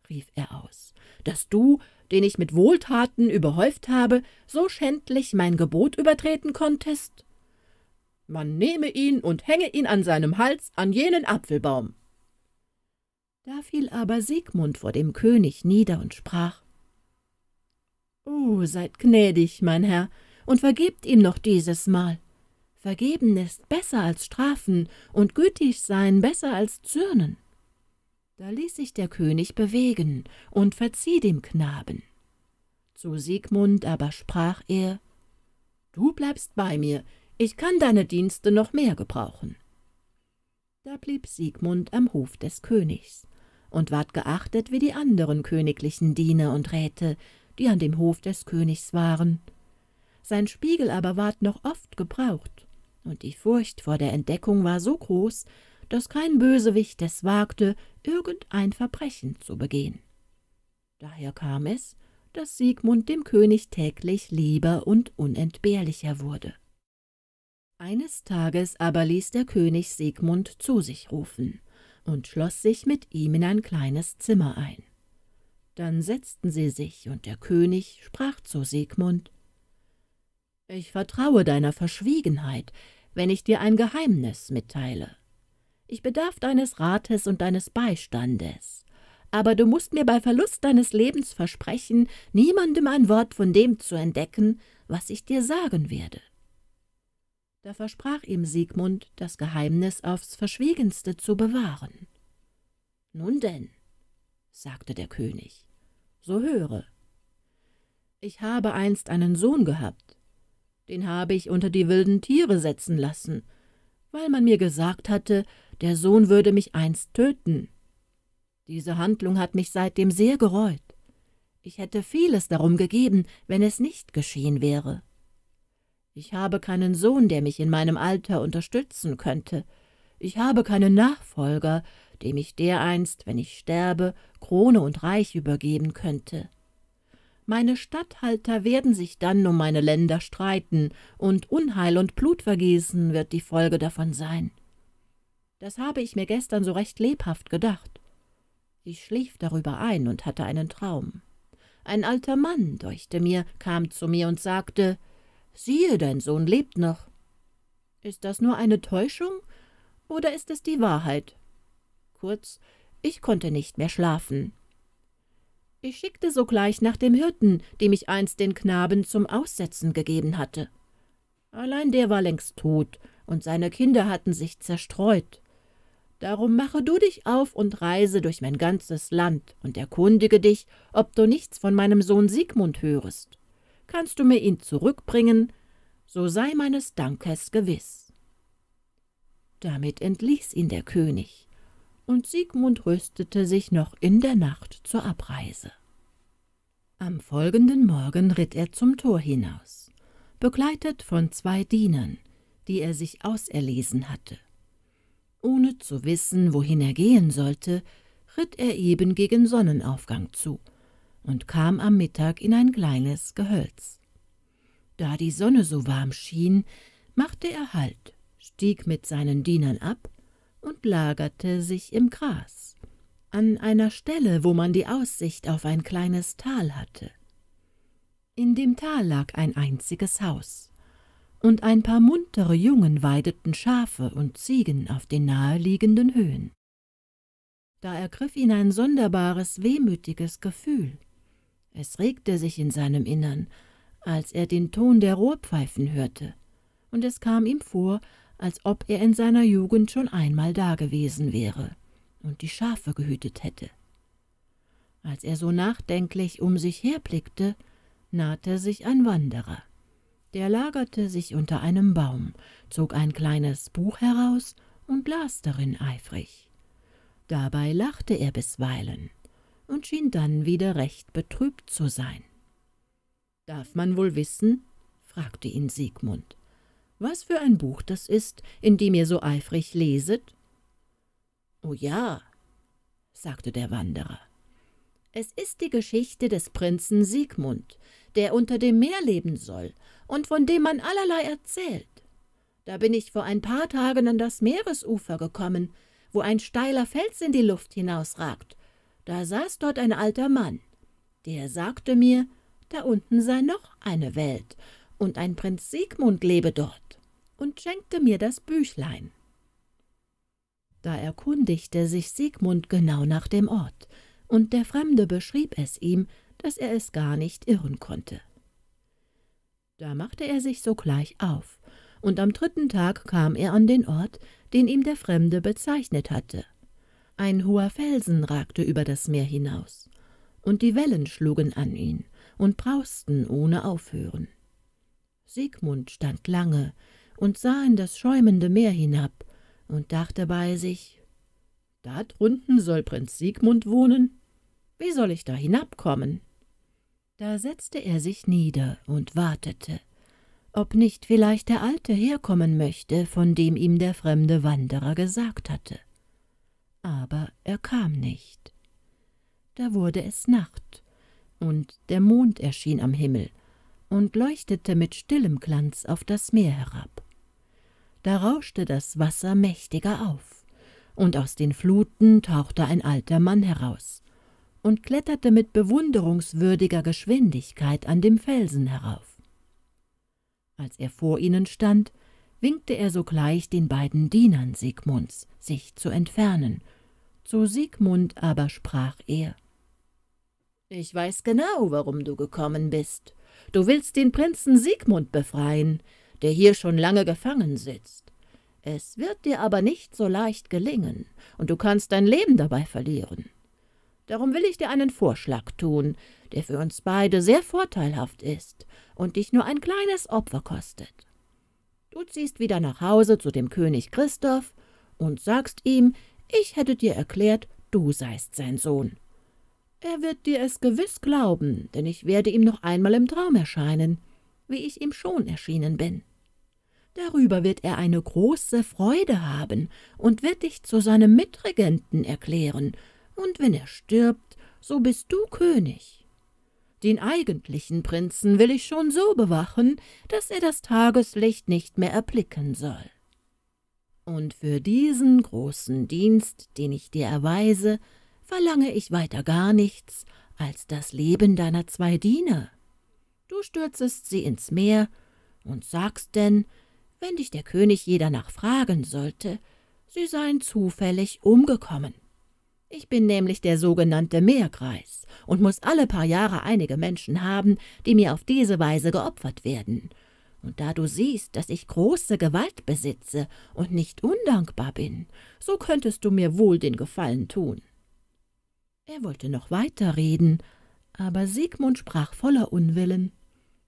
rief er aus, »dass du, den ich mit Wohltaten überhäuft habe, so schändlich mein Gebot übertreten konntest? Man nehme ihn und hänge ihn an seinem Hals an jenen Apfelbaum.« da fiel aber Siegmund vor dem König nieder und sprach, »Oh, seid gnädig, mein Herr, und vergebt ihm noch dieses Mal. Vergeben ist besser als strafen und gütig sein besser als zürnen.« Da ließ sich der König bewegen und verzieh dem Knaben. Zu Siegmund aber sprach er, »Du bleibst bei mir, ich kann deine Dienste noch mehr gebrauchen.« Da blieb Siegmund am Hof des Königs und ward geachtet wie die anderen königlichen Diener und Räte, die an dem Hof des Königs waren. Sein Spiegel aber ward noch oft gebraucht, und die Furcht vor der Entdeckung war so groß, dass kein Bösewicht es wagte, irgendein Verbrechen zu begehen. Daher kam es, dass Siegmund dem König täglich lieber und unentbehrlicher wurde. Eines Tages aber ließ der König Siegmund zu sich rufen und schloss sich mit ihm in ein kleines Zimmer ein. Dann setzten sie sich, und der König sprach zu Siegmund Ich vertraue deiner Verschwiegenheit, wenn ich dir ein Geheimnis mitteile. Ich bedarf deines Rates und deines Beistandes, aber du musst mir bei Verlust deines Lebens versprechen, niemandem ein Wort von dem zu entdecken, was ich dir sagen werde da versprach ihm Siegmund, das Geheimnis aufs Verschwiegenste zu bewahren. »Nun denn«, sagte der König, »so höre. Ich habe einst einen Sohn gehabt, den habe ich unter die wilden Tiere setzen lassen, weil man mir gesagt hatte, der Sohn würde mich einst töten. Diese Handlung hat mich seitdem sehr gereut. Ich hätte vieles darum gegeben, wenn es nicht geschehen wäre. Ich habe keinen Sohn, der mich in meinem Alter unterstützen könnte. Ich habe keinen Nachfolger, dem ich dereinst, wenn ich sterbe, Krone und Reich übergeben könnte. Meine Statthalter werden sich dann um meine Länder streiten, und Unheil und Blutvergießen wird die Folge davon sein. Das habe ich mir gestern so recht lebhaft gedacht. Ich schlief darüber ein und hatte einen Traum. Ein alter Mann, deuchte mir, kam zu mir und sagte, Siehe, dein Sohn lebt noch. Ist das nur eine Täuschung oder ist es die Wahrheit? Kurz, ich konnte nicht mehr schlafen. Ich schickte sogleich nach dem Hirten, dem ich einst den Knaben zum Aussetzen gegeben hatte. Allein der war längst tot, und seine Kinder hatten sich zerstreut. Darum mache du dich auf und reise durch mein ganzes Land und erkundige dich, ob du nichts von meinem Sohn Siegmund hörest kannst du mir ihn zurückbringen, so sei meines Dankes gewiss. Damit entließ ihn der König, und Siegmund rüstete sich noch in der Nacht zur Abreise. Am folgenden Morgen ritt er zum Tor hinaus, begleitet von zwei Dienern, die er sich auserlesen hatte. Ohne zu wissen, wohin er gehen sollte, ritt er eben gegen Sonnenaufgang zu und kam am Mittag in ein kleines Gehölz. Da die Sonne so warm schien, machte er Halt, stieg mit seinen Dienern ab und lagerte sich im Gras, an einer Stelle, wo man die Aussicht auf ein kleines Tal hatte. In dem Tal lag ein einziges Haus, und ein paar muntere Jungen weideten Schafe und Ziegen auf den naheliegenden Höhen. Da ergriff ihn ein sonderbares, wehmütiges Gefühl, es regte sich in seinem Innern, als er den Ton der Rohrpfeifen hörte, und es kam ihm vor, als ob er in seiner Jugend schon einmal dagewesen wäre und die Schafe gehütet hätte. Als er so nachdenklich um sich herblickte, nahte sich ein Wanderer. Der lagerte sich unter einem Baum, zog ein kleines Buch heraus und las darin eifrig. Dabei lachte er bisweilen und schien dann wieder recht betrübt zu sein. »Darf man wohl wissen?« fragte ihn Siegmund. »Was für ein Buch das ist, in dem ihr so eifrig leset?« »Oh ja«, sagte der Wanderer. »Es ist die Geschichte des Prinzen Siegmund, der unter dem Meer leben soll und von dem man allerlei erzählt. Da bin ich vor ein paar Tagen an das Meeresufer gekommen, wo ein steiler Fels in die Luft hinausragt da saß dort ein alter Mann. Der sagte mir, da unten sei noch eine Welt und ein Prinz Siegmund lebe dort und schenkte mir das Büchlein. Da erkundigte sich Siegmund genau nach dem Ort, und der Fremde beschrieb es ihm, dass er es gar nicht irren konnte. Da machte er sich sogleich auf, und am dritten Tag kam er an den Ort, den ihm der Fremde bezeichnet hatte. Ein hoher Felsen ragte über das Meer hinaus, und die Wellen schlugen an ihn und brausten ohne Aufhören. Siegmund stand lange und sah in das schäumende Meer hinab und dachte bei sich, »Da drunten soll Prinz Siegmund wohnen? Wie soll ich da hinabkommen?« Da setzte er sich nieder und wartete, ob nicht vielleicht der Alte herkommen möchte, von dem ihm der fremde Wanderer gesagt hatte aber er kam nicht. Da wurde es Nacht, und der Mond erschien am Himmel und leuchtete mit stillem Glanz auf das Meer herab. Da rauschte das Wasser mächtiger auf, und aus den Fluten tauchte ein alter Mann heraus und kletterte mit bewunderungswürdiger Geschwindigkeit an dem Felsen herauf. Als er vor ihnen stand, winkte er sogleich den beiden Dienern Sigmunds, sich zu entfernen. Zu Sigmund aber sprach er »Ich weiß genau, warum du gekommen bist. Du willst den Prinzen Sigmund befreien, der hier schon lange gefangen sitzt. Es wird dir aber nicht so leicht gelingen, und du kannst dein Leben dabei verlieren. Darum will ich dir einen Vorschlag tun, der für uns beide sehr vorteilhaft ist und dich nur ein kleines Opfer kostet. Du ziehst wieder nach Hause zu dem König Christoph und sagst ihm, ich hätte dir erklärt, du seist sein Sohn. Er wird dir es gewiss glauben, denn ich werde ihm noch einmal im Traum erscheinen, wie ich ihm schon erschienen bin. Darüber wird er eine große Freude haben und wird dich zu seinem Mitregenten erklären, und wenn er stirbt, so bist du König. Den eigentlichen Prinzen will ich schon so bewachen, dass er das Tageslicht nicht mehr erblicken soll. Und für diesen großen Dienst, den ich dir erweise, verlange ich weiter gar nichts als das Leben deiner zwei Diener. Du stürzest sie ins Meer und sagst denn, wenn dich der König je danach fragen sollte, sie seien zufällig umgekommen. Ich bin nämlich der sogenannte Meerkreis und muss alle paar Jahre einige Menschen haben, die mir auf diese Weise geopfert werden. Und da du siehst, dass ich große Gewalt besitze und nicht undankbar bin, so könntest du mir wohl den Gefallen tun. Er wollte noch weiterreden, aber Sigmund sprach voller Unwillen.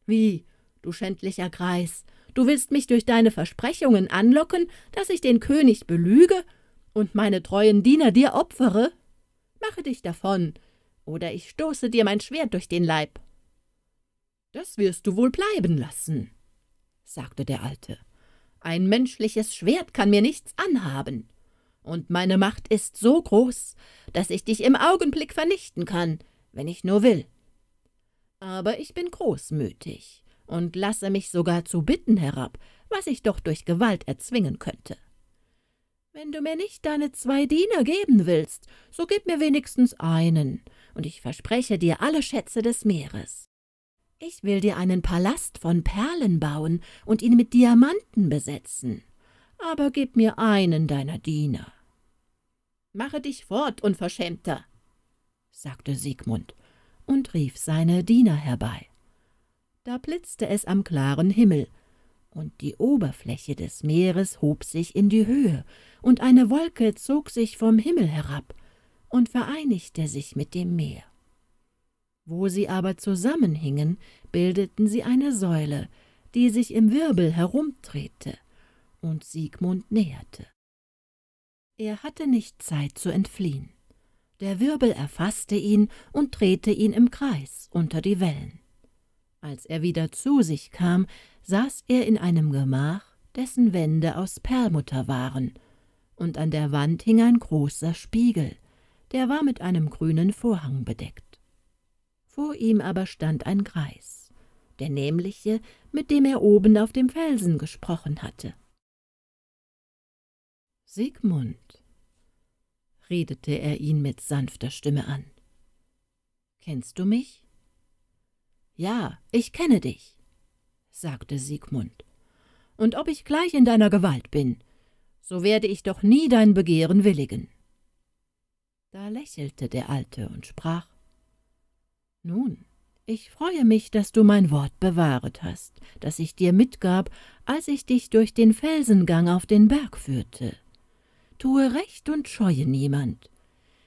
Wie, du schändlicher Kreis, du willst mich durch deine Versprechungen anlocken, dass ich den König belüge und meine treuen Diener dir opfere, mache dich davon, oder ich stoße dir mein Schwert durch den Leib. Das wirst du wohl bleiben lassen, sagte der Alte. Ein menschliches Schwert kann mir nichts anhaben, und meine Macht ist so groß, dass ich dich im Augenblick vernichten kann, wenn ich nur will. Aber ich bin großmütig und lasse mich sogar zu bitten herab, was ich doch durch Gewalt erzwingen könnte. Wenn du mir nicht deine zwei Diener geben willst, so gib mir wenigstens einen, und ich verspreche dir alle Schätze des Meeres. Ich will dir einen Palast von Perlen bauen und ihn mit Diamanten besetzen, aber gib mir einen deiner Diener. Mache dich fort, Unverschämter, sagte Siegmund und rief seine Diener herbei. Da blitzte es am klaren Himmel, und die Oberfläche des Meeres hob sich in die Höhe, und eine Wolke zog sich vom Himmel herab und vereinigte sich mit dem Meer. Wo sie aber zusammenhingen, bildeten sie eine Säule, die sich im Wirbel herumdrehte, und Siegmund näherte. Er hatte nicht Zeit zu entfliehen. Der Wirbel erfaßte ihn und drehte ihn im Kreis unter die Wellen. Als er wieder zu sich kam, saß er in einem Gemach, dessen Wände aus Perlmutter waren, und an der Wand hing ein großer Spiegel, der war mit einem grünen Vorhang bedeckt. Vor ihm aber stand ein Greis, der nämliche, mit dem er oben auf dem Felsen gesprochen hatte. Sigmund, redete er ihn mit sanfter Stimme an, kennst du mich? Ja, ich kenne dich, sagte Siegmund, und ob ich gleich in deiner Gewalt bin, so werde ich doch nie dein Begehren willigen. Da lächelte der Alte und sprach, Nun, ich freue mich, dass du mein Wort bewahret hast, das ich dir mitgab, als ich dich durch den Felsengang auf den Berg führte. Tue recht und scheue niemand.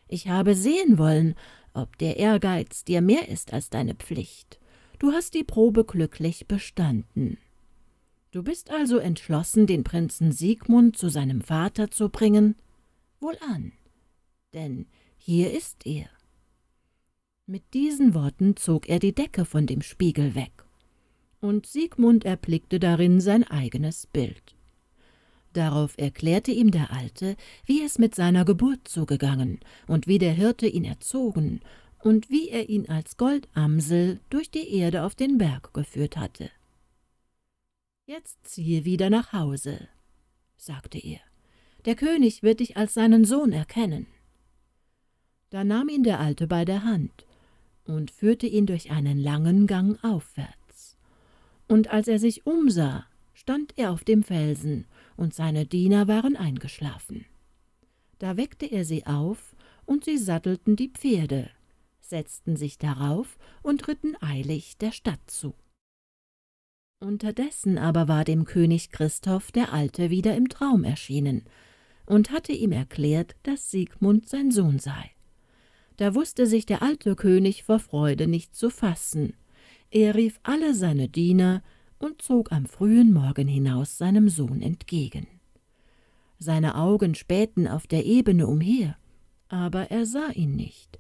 Ich habe sehen wollen, ob der Ehrgeiz dir mehr ist als deine Pflicht. Du hast die Probe glücklich bestanden. Du bist also entschlossen, den Prinzen Siegmund zu seinem Vater zu bringen? Wohlan, denn hier ist er. Mit diesen Worten zog er die Decke von dem Spiegel weg, und Siegmund erblickte darin sein eigenes Bild. Darauf erklärte ihm der Alte, wie es mit seiner Geburt zugegangen und wie der Hirte ihn erzogen und wie er ihn als Goldamsel durch die Erde auf den Berg geführt hatte. »Jetzt ziehe wieder nach Hause«, sagte er. »Der König wird dich als seinen Sohn erkennen.« Da nahm ihn der Alte bei der Hand und führte ihn durch einen langen Gang aufwärts. Und als er sich umsah, stand er auf dem Felsen, und seine Diener waren eingeschlafen. Da weckte er sie auf, und sie sattelten die Pferde setzten sich darauf und ritten eilig der Stadt zu. Unterdessen aber war dem König Christoph der Alte wieder im Traum erschienen und hatte ihm erklärt, dass Siegmund sein Sohn sei. Da wußte sich der alte König vor Freude nicht zu fassen. Er rief alle seine Diener und zog am frühen Morgen hinaus seinem Sohn entgegen. Seine Augen spähten auf der Ebene umher, aber er sah ihn nicht.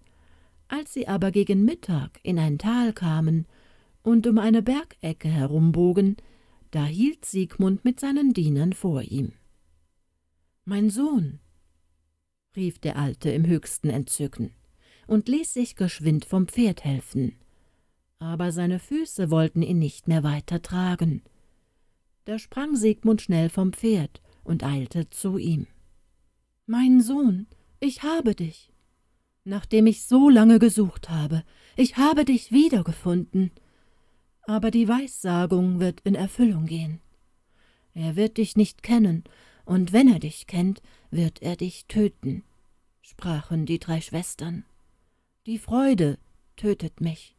Als sie aber gegen Mittag in ein Tal kamen und um eine Bergecke herumbogen, da hielt Siegmund mit seinen Dienern vor ihm. »Mein Sohn«, rief der Alte im höchsten Entzücken und ließ sich geschwind vom Pferd helfen, aber seine Füße wollten ihn nicht mehr weiter tragen. Da sprang Siegmund schnell vom Pferd und eilte zu ihm. »Mein Sohn, ich habe dich«, nachdem ich so lange gesucht habe. Ich habe dich wiedergefunden. Aber die Weissagung wird in Erfüllung gehen. Er wird dich nicht kennen, und wenn er dich kennt, wird er dich töten, sprachen die drei Schwestern. Die Freude tötet mich.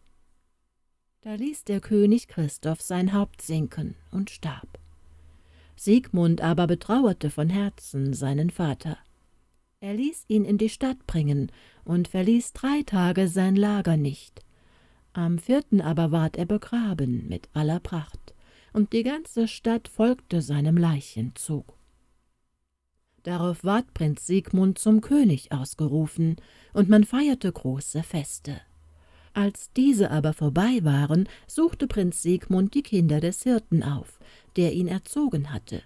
Da ließ der König Christoph sein Haupt sinken und starb. Siegmund aber betrauerte von Herzen seinen Vater. Er ließ ihn in die Stadt bringen und verließ drei Tage sein Lager nicht. Am vierten aber ward er begraben mit aller Pracht, und die ganze Stadt folgte seinem Leichenzug. Darauf ward Prinz Siegmund zum König ausgerufen, und man feierte große Feste. Als diese aber vorbei waren, suchte Prinz Siegmund die Kinder des Hirten auf, der ihn erzogen hatte,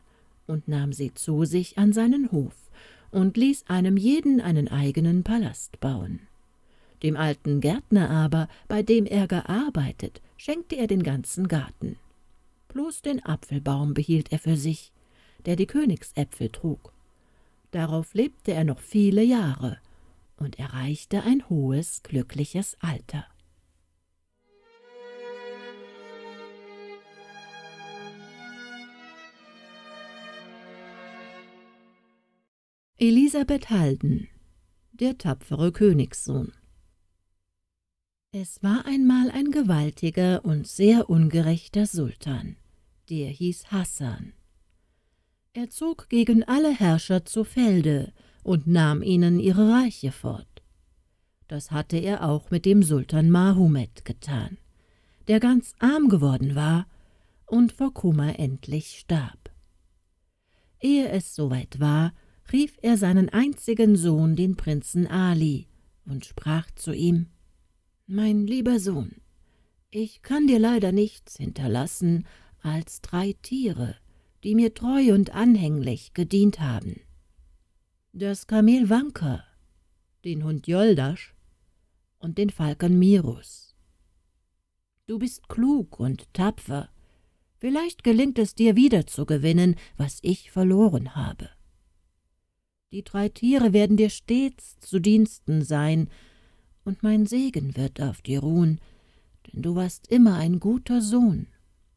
und nahm sie zu sich an seinen Hof und ließ einem jeden einen eigenen Palast bauen. Dem alten Gärtner aber, bei dem er gearbeitet, schenkte er den ganzen Garten. Bloß den Apfelbaum behielt er für sich, der die Königsäpfel trug. Darauf lebte er noch viele Jahre und erreichte ein hohes, glückliches Alter. Elisabeth Halden Der tapfere Königssohn Es war einmal ein gewaltiger und sehr ungerechter Sultan, der hieß Hassan. Er zog gegen alle Herrscher zu Felde und nahm ihnen ihre Reiche fort. Das hatte er auch mit dem Sultan Mahomet getan, der ganz arm geworden war und vor Kummer endlich starb. Ehe es soweit war, rief er seinen einzigen Sohn, den Prinzen Ali, und sprach zu ihm, »Mein lieber Sohn, ich kann dir leider nichts hinterlassen als drei Tiere, die mir treu und anhänglich gedient haben. Das Kamel Wanka, den Hund Joldasch und den Falken Mirus. Du bist klug und tapfer. Vielleicht gelingt es dir wieder zu gewinnen, was ich verloren habe. Die drei Tiere werden dir stets zu Diensten sein, und mein Segen wird auf dir ruhen, denn du warst immer ein guter Sohn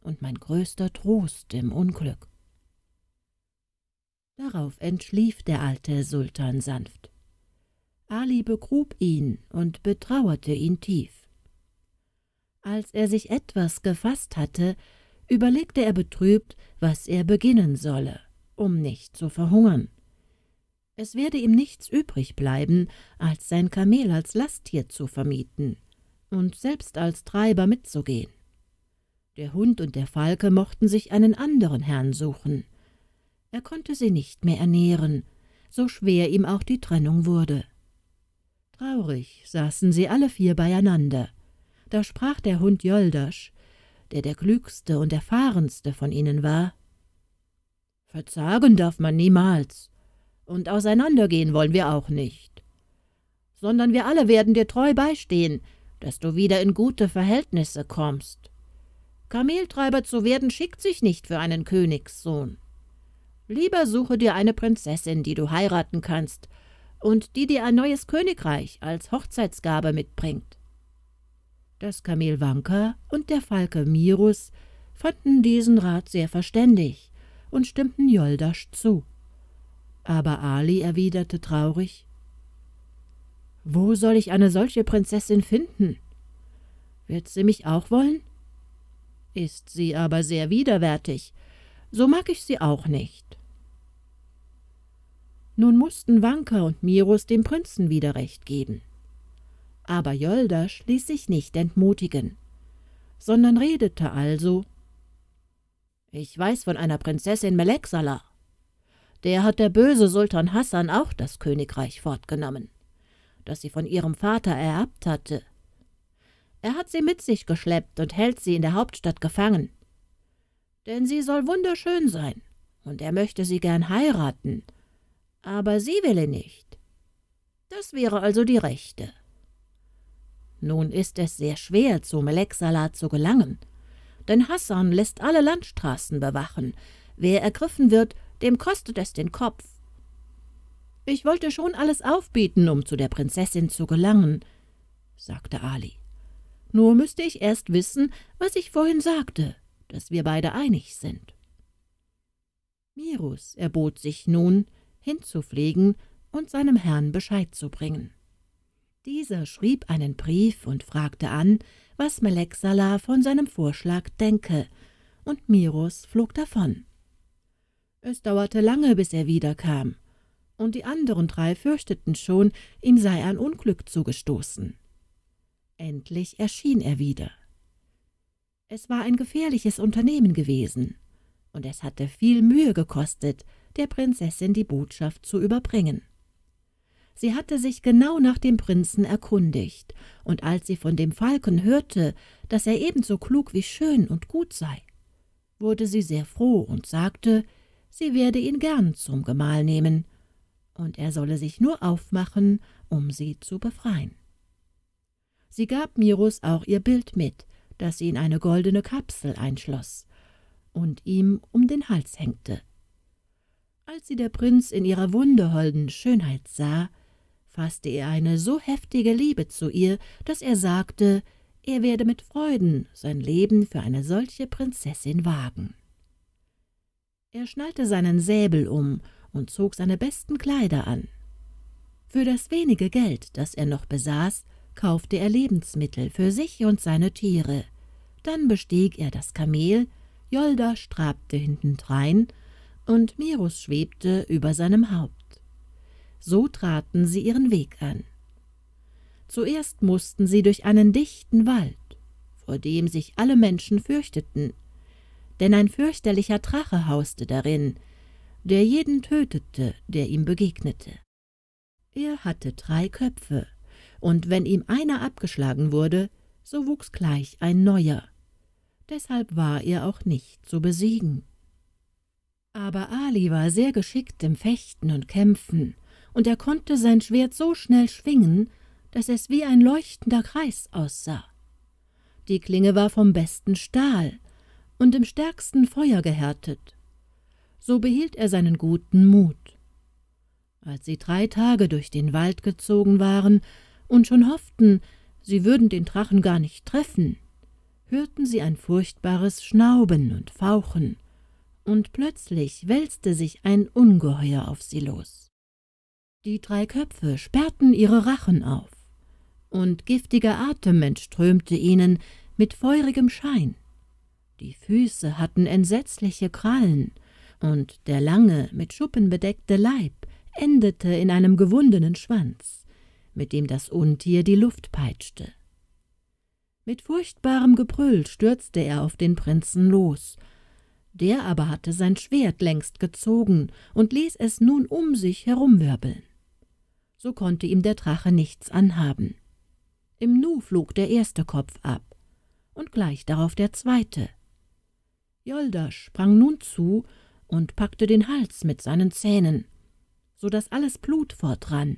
und mein größter Trost im Unglück. Darauf entschlief der alte Sultan sanft. Ali begrub ihn und betrauerte ihn tief. Als er sich etwas gefasst hatte, überlegte er betrübt, was er beginnen solle, um nicht zu verhungern. Es werde ihm nichts übrig bleiben, als sein Kamel als Lasttier zu vermieten und selbst als Treiber mitzugehen. Der Hund und der Falke mochten sich einen anderen Herrn suchen. Er konnte sie nicht mehr ernähren, so schwer ihm auch die Trennung wurde. Traurig saßen sie alle vier beieinander. Da sprach der Hund Joldasch, der der klügste und erfahrenste von ihnen war. »Verzagen darf man niemals. Und auseinandergehen wollen wir auch nicht. Sondern wir alle werden dir treu beistehen, dass du wieder in gute Verhältnisse kommst. Kameltreiber zu werden schickt sich nicht für einen Königssohn. Lieber suche dir eine Prinzessin, die du heiraten kannst und die dir ein neues Königreich als Hochzeitsgabe mitbringt. Das Kamel Wanka und der Falke Mirus fanden diesen Rat sehr verständig und stimmten Joldasch zu aber Ali erwiderte traurig Wo soll ich eine solche Prinzessin finden? Wird sie mich auch wollen? Ist sie aber sehr widerwärtig, so mag ich sie auch nicht. Nun mussten Wanka und Mirus dem Prinzen wieder recht geben. Aber Joldasch ließ sich nicht entmutigen, sondern redete also Ich weiß von einer Prinzessin Melexala, der hat der böse Sultan Hassan auch das Königreich fortgenommen, das sie von ihrem Vater ererbt hatte. Er hat sie mit sich geschleppt und hält sie in der Hauptstadt gefangen. Denn sie soll wunderschön sein, und er möchte sie gern heiraten, aber sie will ihn nicht. Das wäre also die Rechte. Nun ist es sehr schwer, zu Meleksalat zu gelangen, denn Hassan lässt alle Landstraßen bewachen. Wer ergriffen wird, dem kostet es den Kopf. Ich wollte schon alles aufbieten, um zu der Prinzessin zu gelangen, sagte Ali. Nur müsste ich erst wissen, was ich vorhin sagte, dass wir beide einig sind. Mirus erbot sich nun, hinzufliegen und seinem Herrn Bescheid zu bringen. Dieser schrieb einen Brief und fragte an, was Melexala von seinem Vorschlag denke, und Mirus flog davon. Es dauerte lange, bis er wiederkam, und die anderen drei fürchteten schon, ihm sei ein Unglück zugestoßen. Endlich erschien er wieder. Es war ein gefährliches Unternehmen gewesen, und es hatte viel Mühe gekostet, der Prinzessin die Botschaft zu überbringen. Sie hatte sich genau nach dem Prinzen erkundigt, und als sie von dem Falken hörte, dass er ebenso klug wie schön und gut sei, wurde sie sehr froh und sagte, sie werde ihn gern zum Gemahl nehmen, und er solle sich nur aufmachen, um sie zu befreien. Sie gab Mirus auch ihr Bild mit, das sie in eine goldene Kapsel einschloss und ihm um den Hals hängte. Als sie der Prinz in ihrer wunderholden Schönheit sah, fasste er eine so heftige Liebe zu ihr, dass er sagte, er werde mit Freuden sein Leben für eine solche Prinzessin wagen. Er schnallte seinen Säbel um und zog seine besten Kleider an. Für das wenige Geld, das er noch besaß, kaufte er Lebensmittel für sich und seine Tiere. Dann bestieg er das Kamel, Jolda strabte hintendrein und Mirus schwebte über seinem Haupt. So traten sie ihren Weg an. Zuerst mussten sie durch einen dichten Wald, vor dem sich alle Menschen fürchteten denn ein fürchterlicher Drache hauste darin, der jeden tötete, der ihm begegnete. Er hatte drei Köpfe, und wenn ihm einer abgeschlagen wurde, so wuchs gleich ein neuer. Deshalb war er auch nicht zu besiegen. Aber Ali war sehr geschickt im Fechten und Kämpfen, und er konnte sein Schwert so schnell schwingen, dass es wie ein leuchtender Kreis aussah. Die Klinge war vom besten Stahl, und im stärksten Feuer gehärtet. So behielt er seinen guten Mut. Als sie drei Tage durch den Wald gezogen waren und schon hofften, sie würden den Drachen gar nicht treffen, hörten sie ein furchtbares Schnauben und Fauchen, und plötzlich wälzte sich ein Ungeheuer auf sie los. Die drei Köpfe sperrten ihre Rachen auf, und giftiger Atem entströmte ihnen mit feurigem Schein. Die Füße hatten entsetzliche Krallen, und der lange, mit Schuppen bedeckte Leib endete in einem gewundenen Schwanz, mit dem das Untier die Luft peitschte. Mit furchtbarem Gebrüll stürzte er auf den Prinzen los, der aber hatte sein Schwert längst gezogen und ließ es nun um sich herumwirbeln. So konnte ihm der Drache nichts anhaben. Im Nu flog der erste Kopf ab und gleich darauf der zweite – Jolda sprang nun zu und packte den Hals mit seinen Zähnen, so daß alles Blut fortrann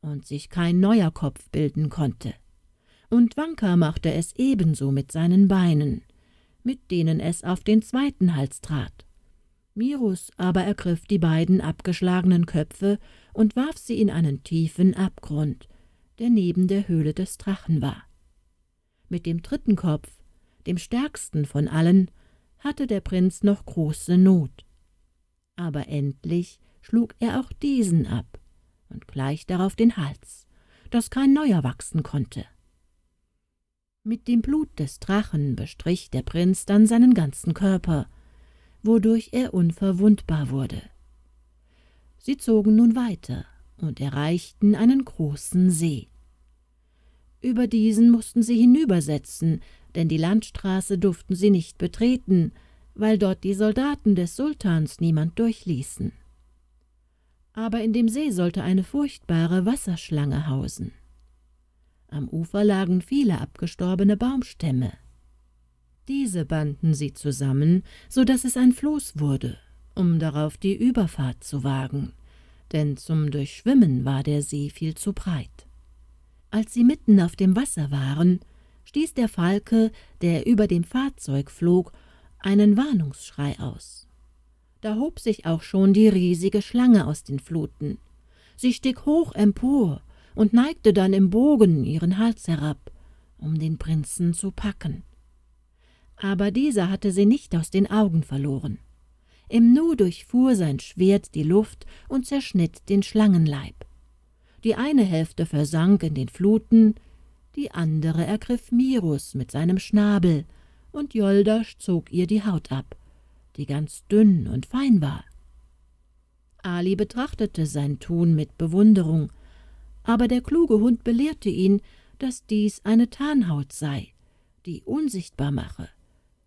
und sich kein neuer Kopf bilden konnte. Und Wanka machte es ebenso mit seinen Beinen, mit denen es auf den zweiten Hals trat. Mirus aber ergriff die beiden abgeschlagenen Köpfe und warf sie in einen tiefen Abgrund, der neben der Höhle des Drachen war. Mit dem dritten Kopf, dem stärksten von allen, hatte der Prinz noch große Not. Aber endlich schlug er auch diesen ab und gleich darauf den Hals, dass kein neuer wachsen konnte. Mit dem Blut des Drachen bestrich der Prinz dann seinen ganzen Körper, wodurch er unverwundbar wurde. Sie zogen nun weiter und erreichten einen großen See. Über diesen mussten sie hinübersetzen, denn die Landstraße durften sie nicht betreten, weil dort die Soldaten des Sultans niemand durchließen. Aber in dem See sollte eine furchtbare Wasserschlange hausen. Am Ufer lagen viele abgestorbene Baumstämme. Diese banden sie zusammen, so daß es ein Floß wurde, um darauf die Überfahrt zu wagen, denn zum Durchschwimmen war der See viel zu breit. Als sie mitten auf dem Wasser waren, stieß der Falke, der über dem Fahrzeug flog, einen Warnungsschrei aus. Da hob sich auch schon die riesige Schlange aus den Fluten. Sie stieg hoch empor und neigte dann im Bogen ihren Hals herab, um den Prinzen zu packen. Aber dieser hatte sie nicht aus den Augen verloren. Im Nu durchfuhr sein Schwert die Luft und zerschnitt den Schlangenleib. Die eine Hälfte versank in den Fluten, die andere ergriff Mirus mit seinem Schnabel, und Joldasch zog ihr die Haut ab, die ganz dünn und fein war. Ali betrachtete sein Tun mit Bewunderung, aber der kluge Hund belehrte ihn, dass dies eine Tarnhaut sei, die unsichtbar mache,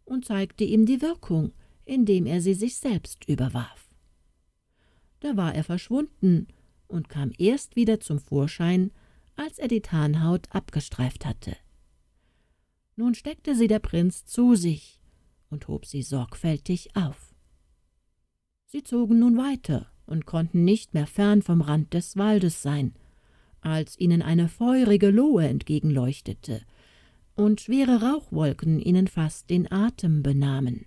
und zeigte ihm die Wirkung, indem er sie sich selbst überwarf. Da war er verschwunden und kam erst wieder zum Vorschein, als er die Tarnhaut abgestreift hatte. Nun steckte sie der Prinz zu sich und hob sie sorgfältig auf. Sie zogen nun weiter und konnten nicht mehr fern vom Rand des Waldes sein, als ihnen eine feurige Lohe entgegenleuchtete und schwere Rauchwolken ihnen fast den Atem benahmen.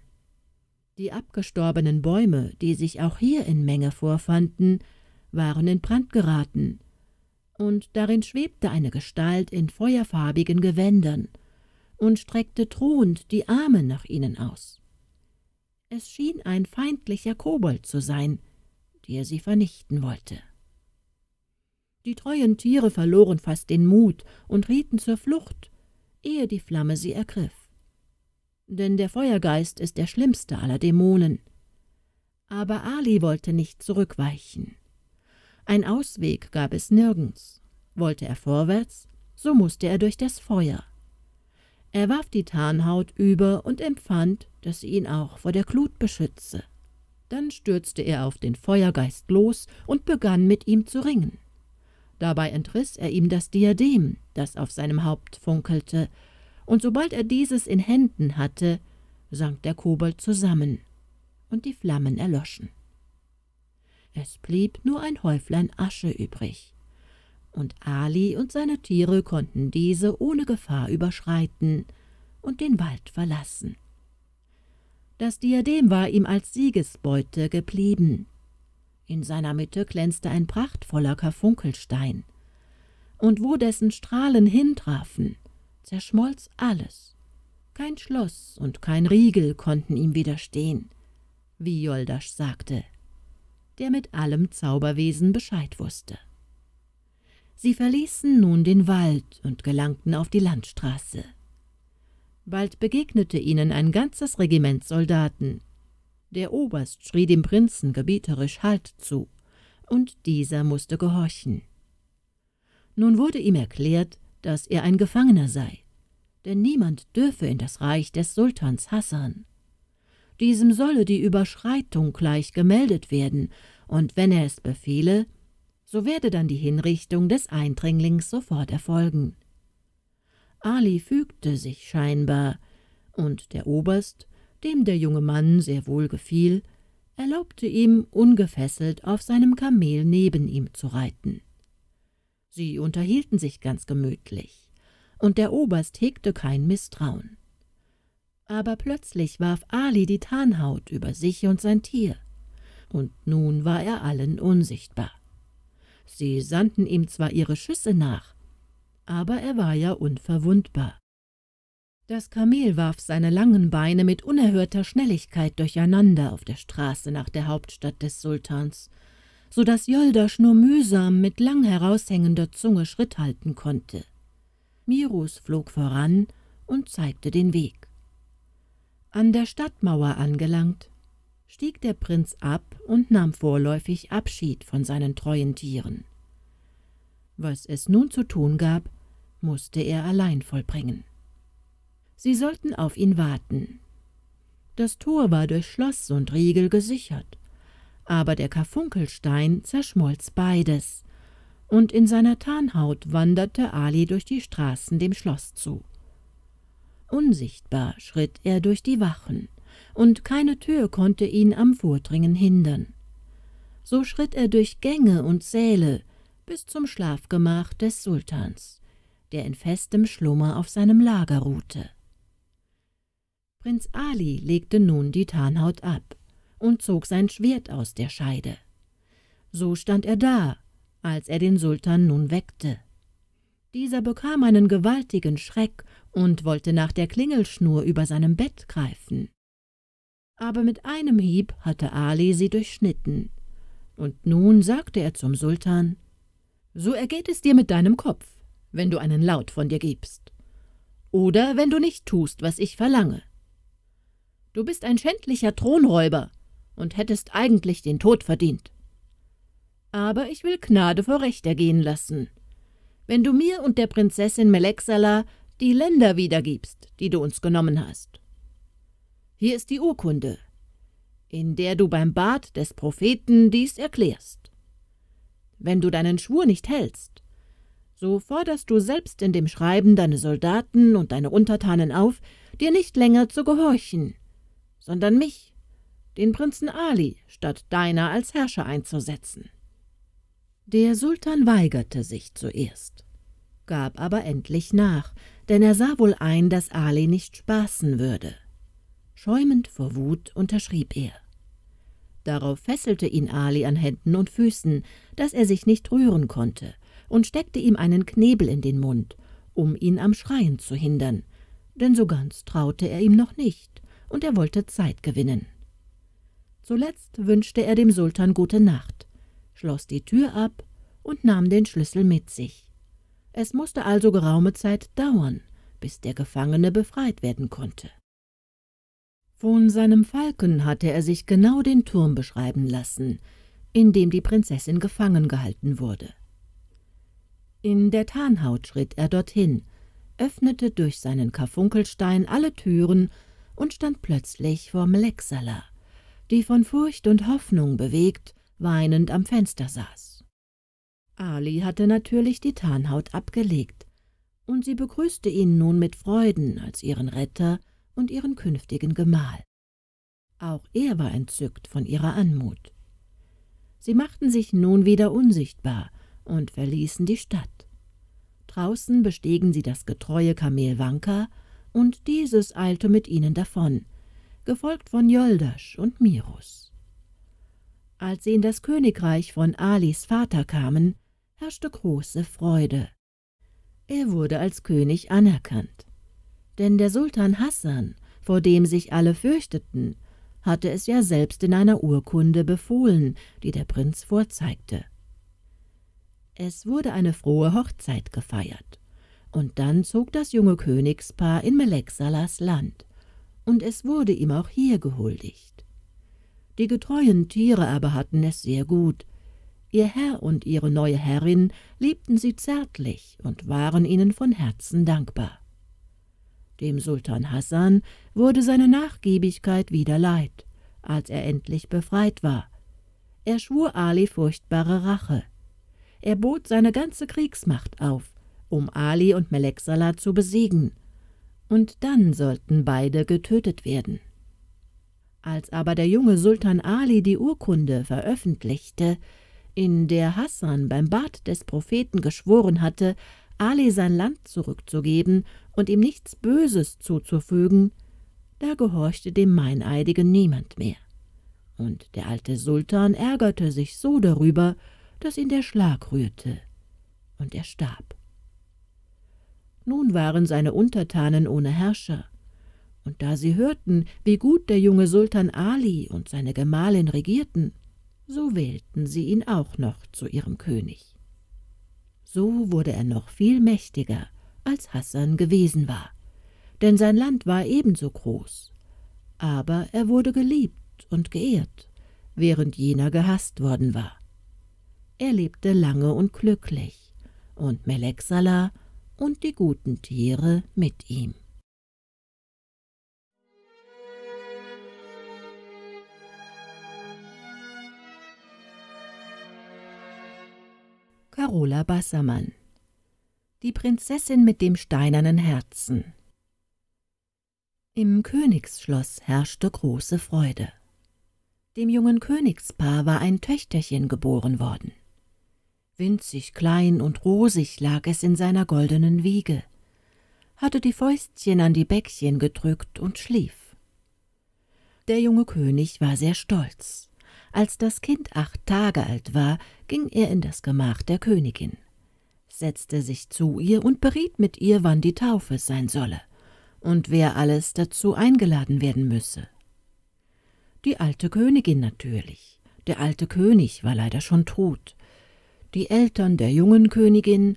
Die abgestorbenen Bäume, die sich auch hier in Menge vorfanden, waren in Brand geraten und darin schwebte eine Gestalt in feuerfarbigen Gewändern und streckte drohend die Arme nach ihnen aus. Es schien ein feindlicher Kobold zu sein, der sie vernichten wollte. Die treuen Tiere verloren fast den Mut und rieten zur Flucht, ehe die Flamme sie ergriff. Denn der Feuergeist ist der schlimmste aller Dämonen. Aber Ali wollte nicht zurückweichen. Ein Ausweg gab es nirgends. Wollte er vorwärts, so musste er durch das Feuer. Er warf die Tarnhaut über und empfand, dass sie ihn auch vor der Glut beschütze. Dann stürzte er auf den Feuergeist los und begann mit ihm zu ringen. Dabei entriss er ihm das Diadem, das auf seinem Haupt funkelte, und sobald er dieses in Händen hatte, sank der Kobold zusammen, und die Flammen erloschen. Es blieb nur ein Häuflein Asche übrig. Und Ali und seine Tiere konnten diese ohne Gefahr überschreiten und den Wald verlassen. Das Diadem war ihm als Siegesbeute geblieben. In seiner Mitte glänzte ein prachtvoller Karfunkelstein. Und wo dessen Strahlen hintrafen, zerschmolz alles. Kein Schloss und kein Riegel konnten ihm widerstehen, wie Joldasch sagte der mit allem Zauberwesen Bescheid wusste. Sie verließen nun den Wald und gelangten auf die Landstraße. Bald begegnete ihnen ein ganzes Regiment Soldaten. Der Oberst schrie dem Prinzen gebieterisch Halt zu, und dieser musste gehorchen. Nun wurde ihm erklärt, dass er ein Gefangener sei, denn niemand dürfe in das Reich des Sultans Hassan. Diesem solle die Überschreitung gleich gemeldet werden, und wenn er es befehle, so werde dann die Hinrichtung des Eindringlings sofort erfolgen. Ali fügte sich scheinbar, und der Oberst, dem der junge Mann sehr wohl gefiel, erlaubte ihm, ungefesselt auf seinem Kamel neben ihm zu reiten. Sie unterhielten sich ganz gemütlich, und der Oberst hegte kein Misstrauen. Aber plötzlich warf Ali die Tarnhaut über sich und sein Tier, und nun war er allen unsichtbar. Sie sandten ihm zwar ihre Schüsse nach, aber er war ja unverwundbar. Das Kamel warf seine langen Beine mit unerhörter Schnelligkeit durcheinander auf der Straße nach der Hauptstadt des Sultans, so daß Joldasch nur mühsam mit lang heraushängender Zunge Schritt halten konnte. Mirus flog voran und zeigte den Weg. An der Stadtmauer angelangt, stieg der Prinz ab und nahm vorläufig Abschied von seinen treuen Tieren. Was es nun zu tun gab, musste er allein vollbringen. Sie sollten auf ihn warten. Das Tor war durch Schloss und Riegel gesichert, aber der Karfunkelstein zerschmolz beides, und in seiner Tarnhaut wanderte Ali durch die Straßen dem Schloss zu. Unsichtbar schritt er durch die Wachen, und keine Tür konnte ihn am Vordringen hindern. So schritt er durch Gänge und Säle bis zum Schlafgemach des Sultans, der in festem Schlummer auf seinem Lager ruhte. Prinz Ali legte nun die Tarnhaut ab und zog sein Schwert aus der Scheide. So stand er da, als er den Sultan nun weckte. Dieser bekam einen gewaltigen Schreck und wollte nach der Klingelschnur über seinem Bett greifen. Aber mit einem Hieb hatte Ali sie durchschnitten. Und nun sagte er zum Sultan, »So ergeht es dir mit deinem Kopf, wenn du einen Laut von dir gibst. Oder wenn du nicht tust, was ich verlange. Du bist ein schändlicher Thronräuber und hättest eigentlich den Tod verdient. Aber ich will Gnade vor Recht ergehen lassen.« wenn du mir und der Prinzessin Melexala die Länder wiedergibst, die du uns genommen hast. Hier ist die Urkunde, in der du beim Bad des Propheten dies erklärst. Wenn du deinen Schwur nicht hältst, so forderst du selbst in dem Schreiben deine Soldaten und deine Untertanen auf, dir nicht länger zu gehorchen, sondern mich, den Prinzen Ali, statt deiner als Herrscher einzusetzen. Der Sultan weigerte sich zuerst, gab aber endlich nach, denn er sah wohl ein, dass Ali nicht spaßen würde. Schäumend vor Wut unterschrieb er. Darauf fesselte ihn Ali an Händen und Füßen, dass er sich nicht rühren konnte, und steckte ihm einen Knebel in den Mund, um ihn am Schreien zu hindern, denn so ganz traute er ihm noch nicht, und er wollte Zeit gewinnen. Zuletzt wünschte er dem Sultan gute Nacht, schloss die Tür ab und nahm den Schlüssel mit sich. Es musste also geraume Zeit dauern, bis der Gefangene befreit werden konnte. Von seinem Falken hatte er sich genau den Turm beschreiben lassen, in dem die Prinzessin gefangen gehalten wurde. In der Tarnhaut schritt er dorthin, öffnete durch seinen Karfunkelstein alle Türen und stand plötzlich vor Mlexala, die von Furcht und Hoffnung bewegt, weinend am Fenster saß. Ali hatte natürlich die Tarnhaut abgelegt, und sie begrüßte ihn nun mit Freuden als ihren Retter und ihren künftigen Gemahl. Auch er war entzückt von ihrer Anmut. Sie machten sich nun wieder unsichtbar und verließen die Stadt. Draußen bestiegen sie das getreue Kamel Wanka, und dieses eilte mit ihnen davon, gefolgt von Joldasch und Mirus. Als sie in das Königreich von Alis Vater kamen, herrschte große Freude. Er wurde als König anerkannt. Denn der Sultan Hassan, vor dem sich alle fürchteten, hatte es ja selbst in einer Urkunde befohlen, die der Prinz vorzeigte. Es wurde eine frohe Hochzeit gefeiert, und dann zog das junge Königspaar in Meleksalas Land, und es wurde ihm auch hier gehuldigt. Die getreuen Tiere aber hatten es sehr gut, Ihr Herr und ihre neue Herrin liebten sie zärtlich und waren ihnen von Herzen dankbar. Dem Sultan Hassan wurde seine Nachgiebigkeit wieder leid, als er endlich befreit war. Er schwur Ali furchtbare Rache. Er bot seine ganze Kriegsmacht auf, um Ali und Meleksala zu besiegen, und dann sollten beide getötet werden. Als aber der junge Sultan Ali die Urkunde veröffentlichte, in der Hassan beim Bad des Propheten geschworen hatte, Ali sein Land zurückzugeben und ihm nichts Böses zuzufügen, da gehorchte dem Meineidigen niemand mehr. Und der alte Sultan ärgerte sich so darüber, dass ihn der Schlag rührte, und er starb. Nun waren seine Untertanen ohne Herrscher, und da sie hörten, wie gut der junge Sultan Ali und seine Gemahlin regierten, so wählten sie ihn auch noch zu ihrem König. So wurde er noch viel mächtiger, als Hassan gewesen war, denn sein Land war ebenso groß. Aber er wurde geliebt und geehrt, während jener gehasst worden war. Er lebte lange und glücklich, und Melek und die guten Tiere mit ihm. Carola Bassermann Die Prinzessin mit dem steinernen Herzen Im Königsschloss herrschte große Freude. Dem jungen Königspaar war ein Töchterchen geboren worden. Winzig klein und rosig lag es in seiner goldenen Wiege, hatte die Fäustchen an die Bäckchen gedrückt und schlief. Der junge König war sehr stolz. Als das Kind acht Tage alt war, ging er in das Gemach der Königin, setzte sich zu ihr und beriet mit ihr, wann die Taufe sein solle und wer alles dazu eingeladen werden müsse. Die alte Königin natürlich. Der alte König war leider schon tot. Die Eltern der jungen Königin,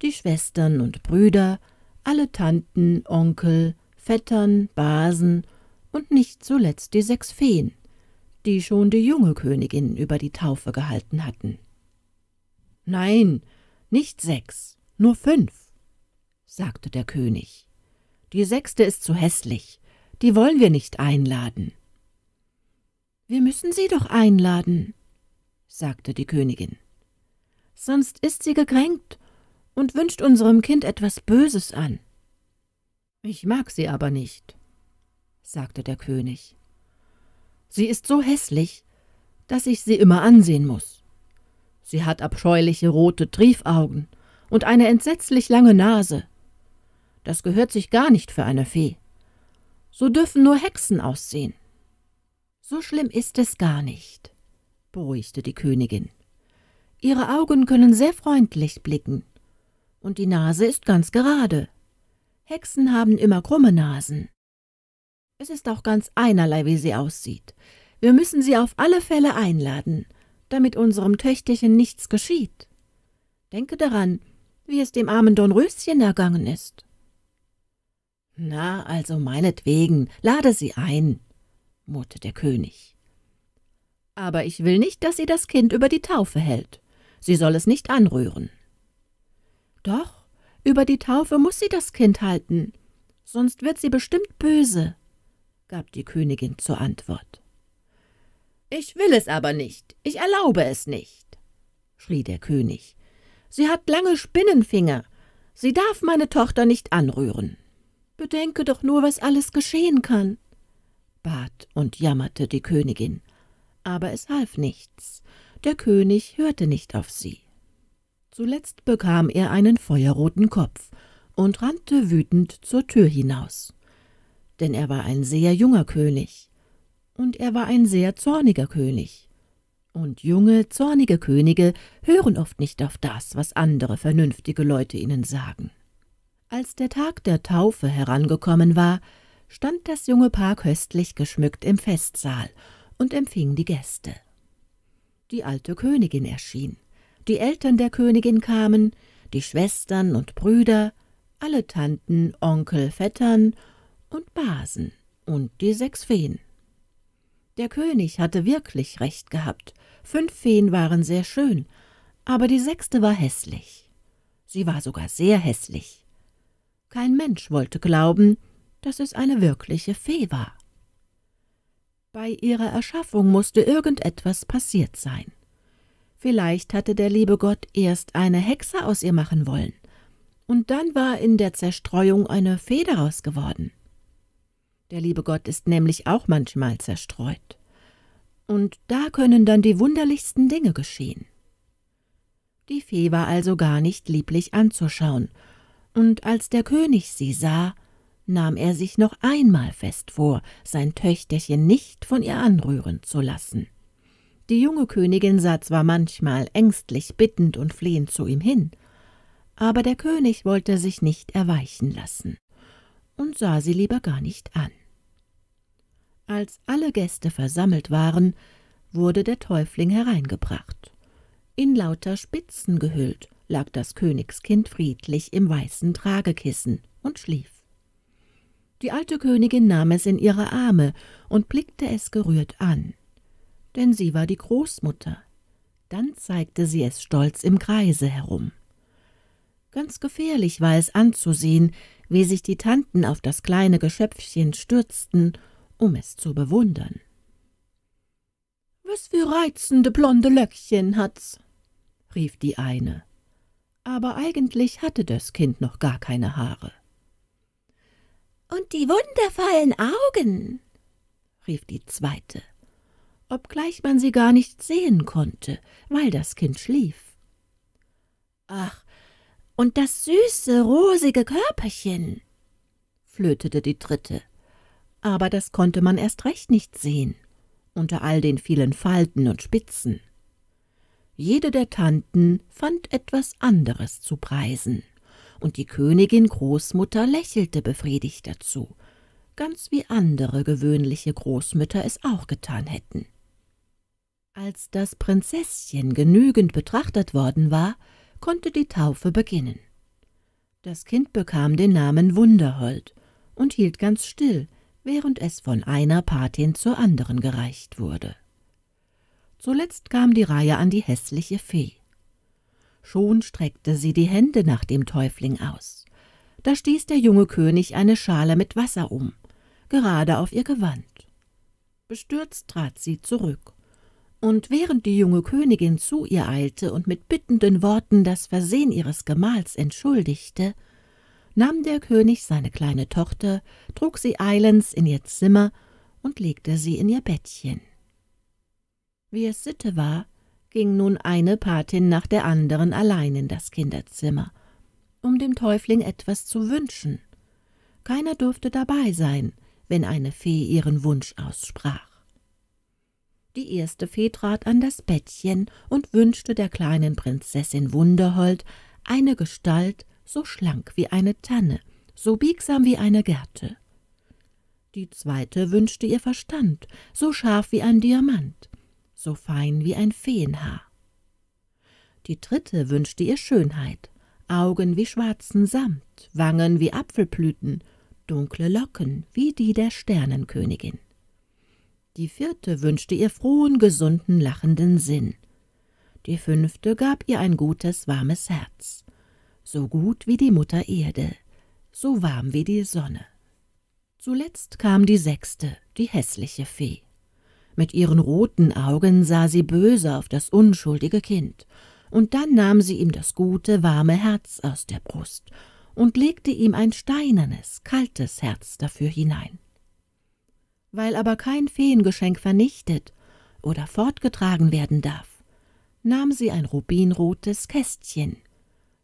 die Schwestern und Brüder, alle Tanten, Onkel, Vettern, Basen und nicht zuletzt die sechs Feen, die schon die junge Königin über die Taufe gehalten hatten. »Nein, nicht sechs, nur fünf«, sagte der König. »Die sechste ist zu hässlich, die wollen wir nicht einladen.« »Wir müssen sie doch einladen«, sagte die Königin. »Sonst ist sie gekränkt und wünscht unserem Kind etwas Böses an.« »Ich mag sie aber nicht«, sagte der König. Sie ist so hässlich, dass ich sie immer ansehen muss. Sie hat abscheuliche rote Triefaugen und eine entsetzlich lange Nase. Das gehört sich gar nicht für eine Fee. So dürfen nur Hexen aussehen. So schlimm ist es gar nicht, beruhigte die Königin. Ihre Augen können sehr freundlich blicken, und die Nase ist ganz gerade. Hexen haben immer krumme Nasen. Es ist auch ganz einerlei, wie sie aussieht. Wir müssen sie auf alle Fälle einladen, damit unserem Töchterchen nichts geschieht. Denke daran, wie es dem armen Don Röschen ergangen ist. Na, also meinetwegen, lade sie ein, murrte der König. Aber ich will nicht, dass sie das Kind über die Taufe hält. Sie soll es nicht anrühren. Doch, über die Taufe muß sie das Kind halten, sonst wird sie bestimmt böse gab die Königin zur Antwort. Ich will es aber nicht, ich erlaube es nicht, schrie der König. Sie hat lange Spinnenfinger, sie darf meine Tochter nicht anrühren. Bedenke doch nur, was alles geschehen kann, bat und jammerte die Königin, aber es half nichts, der König hörte nicht auf sie. Zuletzt bekam er einen feuerroten Kopf und rannte wütend zur Tür hinaus denn er war ein sehr junger König. Und er war ein sehr zorniger König. Und junge, zornige Könige hören oft nicht auf das, was andere vernünftige Leute ihnen sagen. Als der Tag der Taufe herangekommen war, stand das junge Paar köstlich geschmückt im Festsaal und empfing die Gäste. Die alte Königin erschien, die Eltern der Königin kamen, die Schwestern und Brüder, alle Tanten, Onkel, Vettern und Basen und die sechs Feen. Der König hatte wirklich recht gehabt. Fünf Feen waren sehr schön, aber die sechste war hässlich. Sie war sogar sehr hässlich. Kein Mensch wollte glauben, dass es eine wirkliche Fee war. Bei ihrer Erschaffung musste irgendetwas passiert sein. Vielleicht hatte der liebe Gott erst eine Hexe aus ihr machen wollen, und dann war in der Zerstreuung eine Fee daraus geworden. Der liebe Gott ist nämlich auch manchmal zerstreut. Und da können dann die wunderlichsten Dinge geschehen. Die Fee war also gar nicht lieblich anzuschauen, und als der König sie sah, nahm er sich noch einmal fest vor, sein Töchterchen nicht von ihr anrühren zu lassen. Die junge Königin sah zwar manchmal ängstlich, bittend und flehend zu ihm hin, aber der König wollte sich nicht erweichen lassen und sah sie lieber gar nicht an. Als alle Gäste versammelt waren, wurde der Täufling hereingebracht. In lauter Spitzen gehüllt lag das Königskind friedlich im weißen Tragekissen und schlief. Die alte Königin nahm es in ihre Arme und blickte es gerührt an. Denn sie war die Großmutter. Dann zeigte sie es stolz im Kreise herum. Ganz gefährlich war es anzusehen, wie sich die Tanten auf das kleine Geschöpfchen stürzten, um es zu bewundern. »Was für reizende blonde Löckchen hat's«, rief die eine. Aber eigentlich hatte das Kind noch gar keine Haare. »Und die wundervollen Augen«, rief die zweite, obgleich man sie gar nicht sehen konnte, weil das Kind schlief. »Ach, und das süße, rosige Körperchen, flötete die dritte. Aber das konnte man erst recht nicht sehen, unter all den vielen Falten und Spitzen. Jede der Tanten fand etwas anderes zu preisen, und die Königin Großmutter lächelte befriedigt dazu, ganz wie andere gewöhnliche Großmütter es auch getan hätten. Als das Prinzesschen genügend betrachtet worden war, konnte die Taufe beginnen. Das Kind bekam den Namen Wunderhold und hielt ganz still, während es von einer Patin zur anderen gereicht wurde. Zuletzt kam die Reihe an die hässliche Fee. Schon streckte sie die Hände nach dem Täufling aus. Da stieß der junge König eine Schale mit Wasser um, gerade auf ihr Gewand. Bestürzt trat sie zurück und während die junge Königin zu ihr eilte und mit bittenden Worten das Versehen ihres Gemahls entschuldigte, nahm der König seine kleine Tochter, trug sie eilends in ihr Zimmer und legte sie in ihr Bettchen. Wie es Sitte war, ging nun eine Patin nach der anderen allein in das Kinderzimmer, um dem Täufling etwas zu wünschen. Keiner durfte dabei sein, wenn eine Fee ihren Wunsch aussprach die erste Fee trat an das Bettchen und wünschte der kleinen Prinzessin Wunderhold eine Gestalt so schlank wie eine Tanne, so biegsam wie eine Gerte. Die zweite wünschte ihr Verstand, so scharf wie ein Diamant, so fein wie ein Feenhaar. Die dritte wünschte ihr Schönheit, Augen wie schwarzen Samt, Wangen wie Apfelblüten, dunkle Locken wie die der Sternenkönigin die vierte wünschte ihr frohen, gesunden, lachenden Sinn. Die fünfte gab ihr ein gutes, warmes Herz, so gut wie die Mutter Erde, so warm wie die Sonne. Zuletzt kam die sechste, die hässliche Fee. Mit ihren roten Augen sah sie böse auf das unschuldige Kind, und dann nahm sie ihm das gute, warme Herz aus der Brust und legte ihm ein steinernes, kaltes Herz dafür hinein weil aber kein Feengeschenk vernichtet oder fortgetragen werden darf, nahm sie ein rubinrotes Kästchen,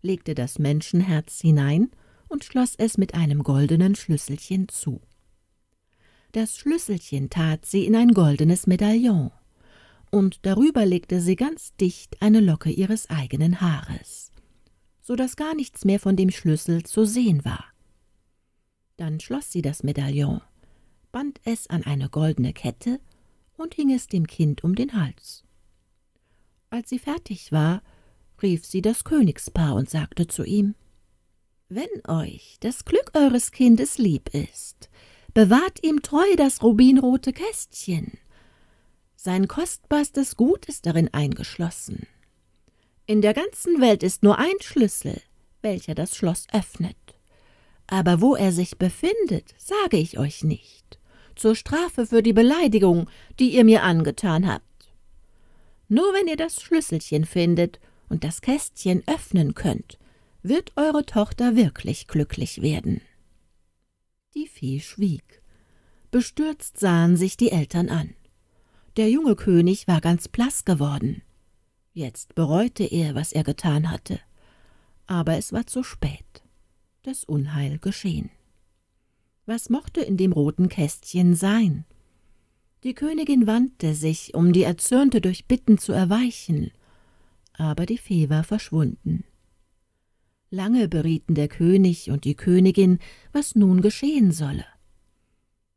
legte das Menschenherz hinein und schloss es mit einem goldenen Schlüsselchen zu. Das Schlüsselchen tat sie in ein goldenes Medaillon, und darüber legte sie ganz dicht eine Locke ihres eigenen Haares, so daß gar nichts mehr von dem Schlüssel zu sehen war. Dann schloss sie das Medaillon band es an eine goldene Kette und hing es dem Kind um den Hals. Als sie fertig war, rief sie das Königspaar und sagte zu ihm, »Wenn euch das Glück eures Kindes lieb ist, bewahrt ihm treu das rubinrote Kästchen. Sein kostbarstes Gut ist darin eingeschlossen. In der ganzen Welt ist nur ein Schlüssel, welcher das Schloss öffnet aber wo er sich befindet, sage ich euch nicht, zur Strafe für die Beleidigung, die ihr mir angetan habt. Nur wenn ihr das Schlüsselchen findet und das Kästchen öffnen könnt, wird eure Tochter wirklich glücklich werden. Die Fee schwieg. Bestürzt sahen sich die Eltern an. Der junge König war ganz blass geworden. Jetzt bereute er, was er getan hatte. Aber es war zu spät das Unheil geschehen. Was mochte in dem roten Kästchen sein? Die Königin wandte sich, um die Erzürnte durch Bitten zu erweichen, aber die Fee war verschwunden. Lange berieten der König und die Königin, was nun geschehen solle.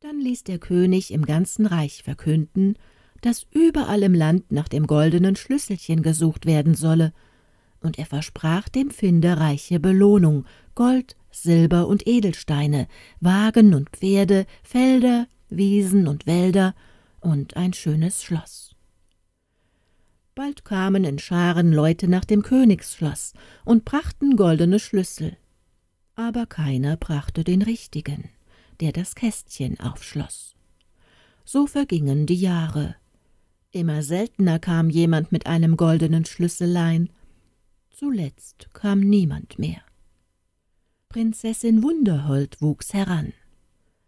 Dann ließ der König im ganzen Reich verkünden, dass überall im Land nach dem goldenen Schlüsselchen gesucht werden solle, und er versprach dem Finder reiche Belohnung, Gold, Silber und Edelsteine, Wagen und Pferde, Felder, Wiesen und Wälder und ein schönes Schloss. Bald kamen in Scharen Leute nach dem Königsschloss und brachten goldene Schlüssel. Aber keiner brachte den richtigen, der das Kästchen aufschloss. So vergingen die Jahre. Immer seltener kam jemand mit einem goldenen Schlüssellein, Zuletzt kam niemand mehr. Prinzessin Wunderhold wuchs heran.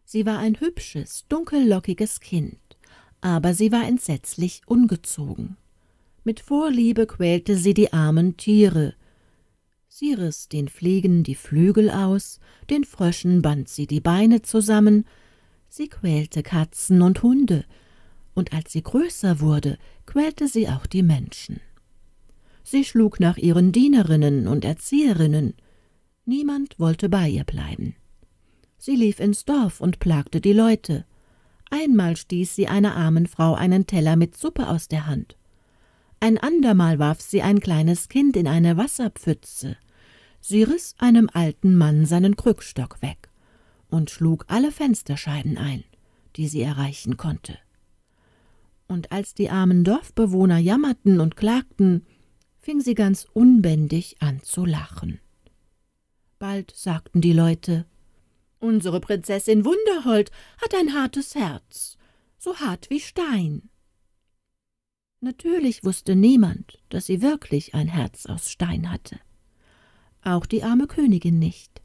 Sie war ein hübsches, dunkellockiges Kind, aber sie war entsetzlich ungezogen. Mit Vorliebe quälte sie die armen Tiere. Sie riss den Fliegen die Flügel aus, den Fröschen band sie die Beine zusammen, sie quälte Katzen und Hunde, und als sie größer wurde, quälte sie auch die Menschen. Sie schlug nach ihren Dienerinnen und Erzieherinnen. Niemand wollte bei ihr bleiben. Sie lief ins Dorf und plagte die Leute. Einmal stieß sie einer armen Frau einen Teller mit Suppe aus der Hand. Ein andermal warf sie ein kleines Kind in eine Wasserpfütze. Sie riß einem alten Mann seinen Krückstock weg und schlug alle Fensterscheiben ein, die sie erreichen konnte. Und als die armen Dorfbewohner jammerten und klagten, fing sie ganz unbändig an zu lachen. Bald sagten die Leute, »Unsere Prinzessin Wunderhold hat ein hartes Herz, so hart wie Stein.« Natürlich wusste niemand, dass sie wirklich ein Herz aus Stein hatte. Auch die arme Königin nicht.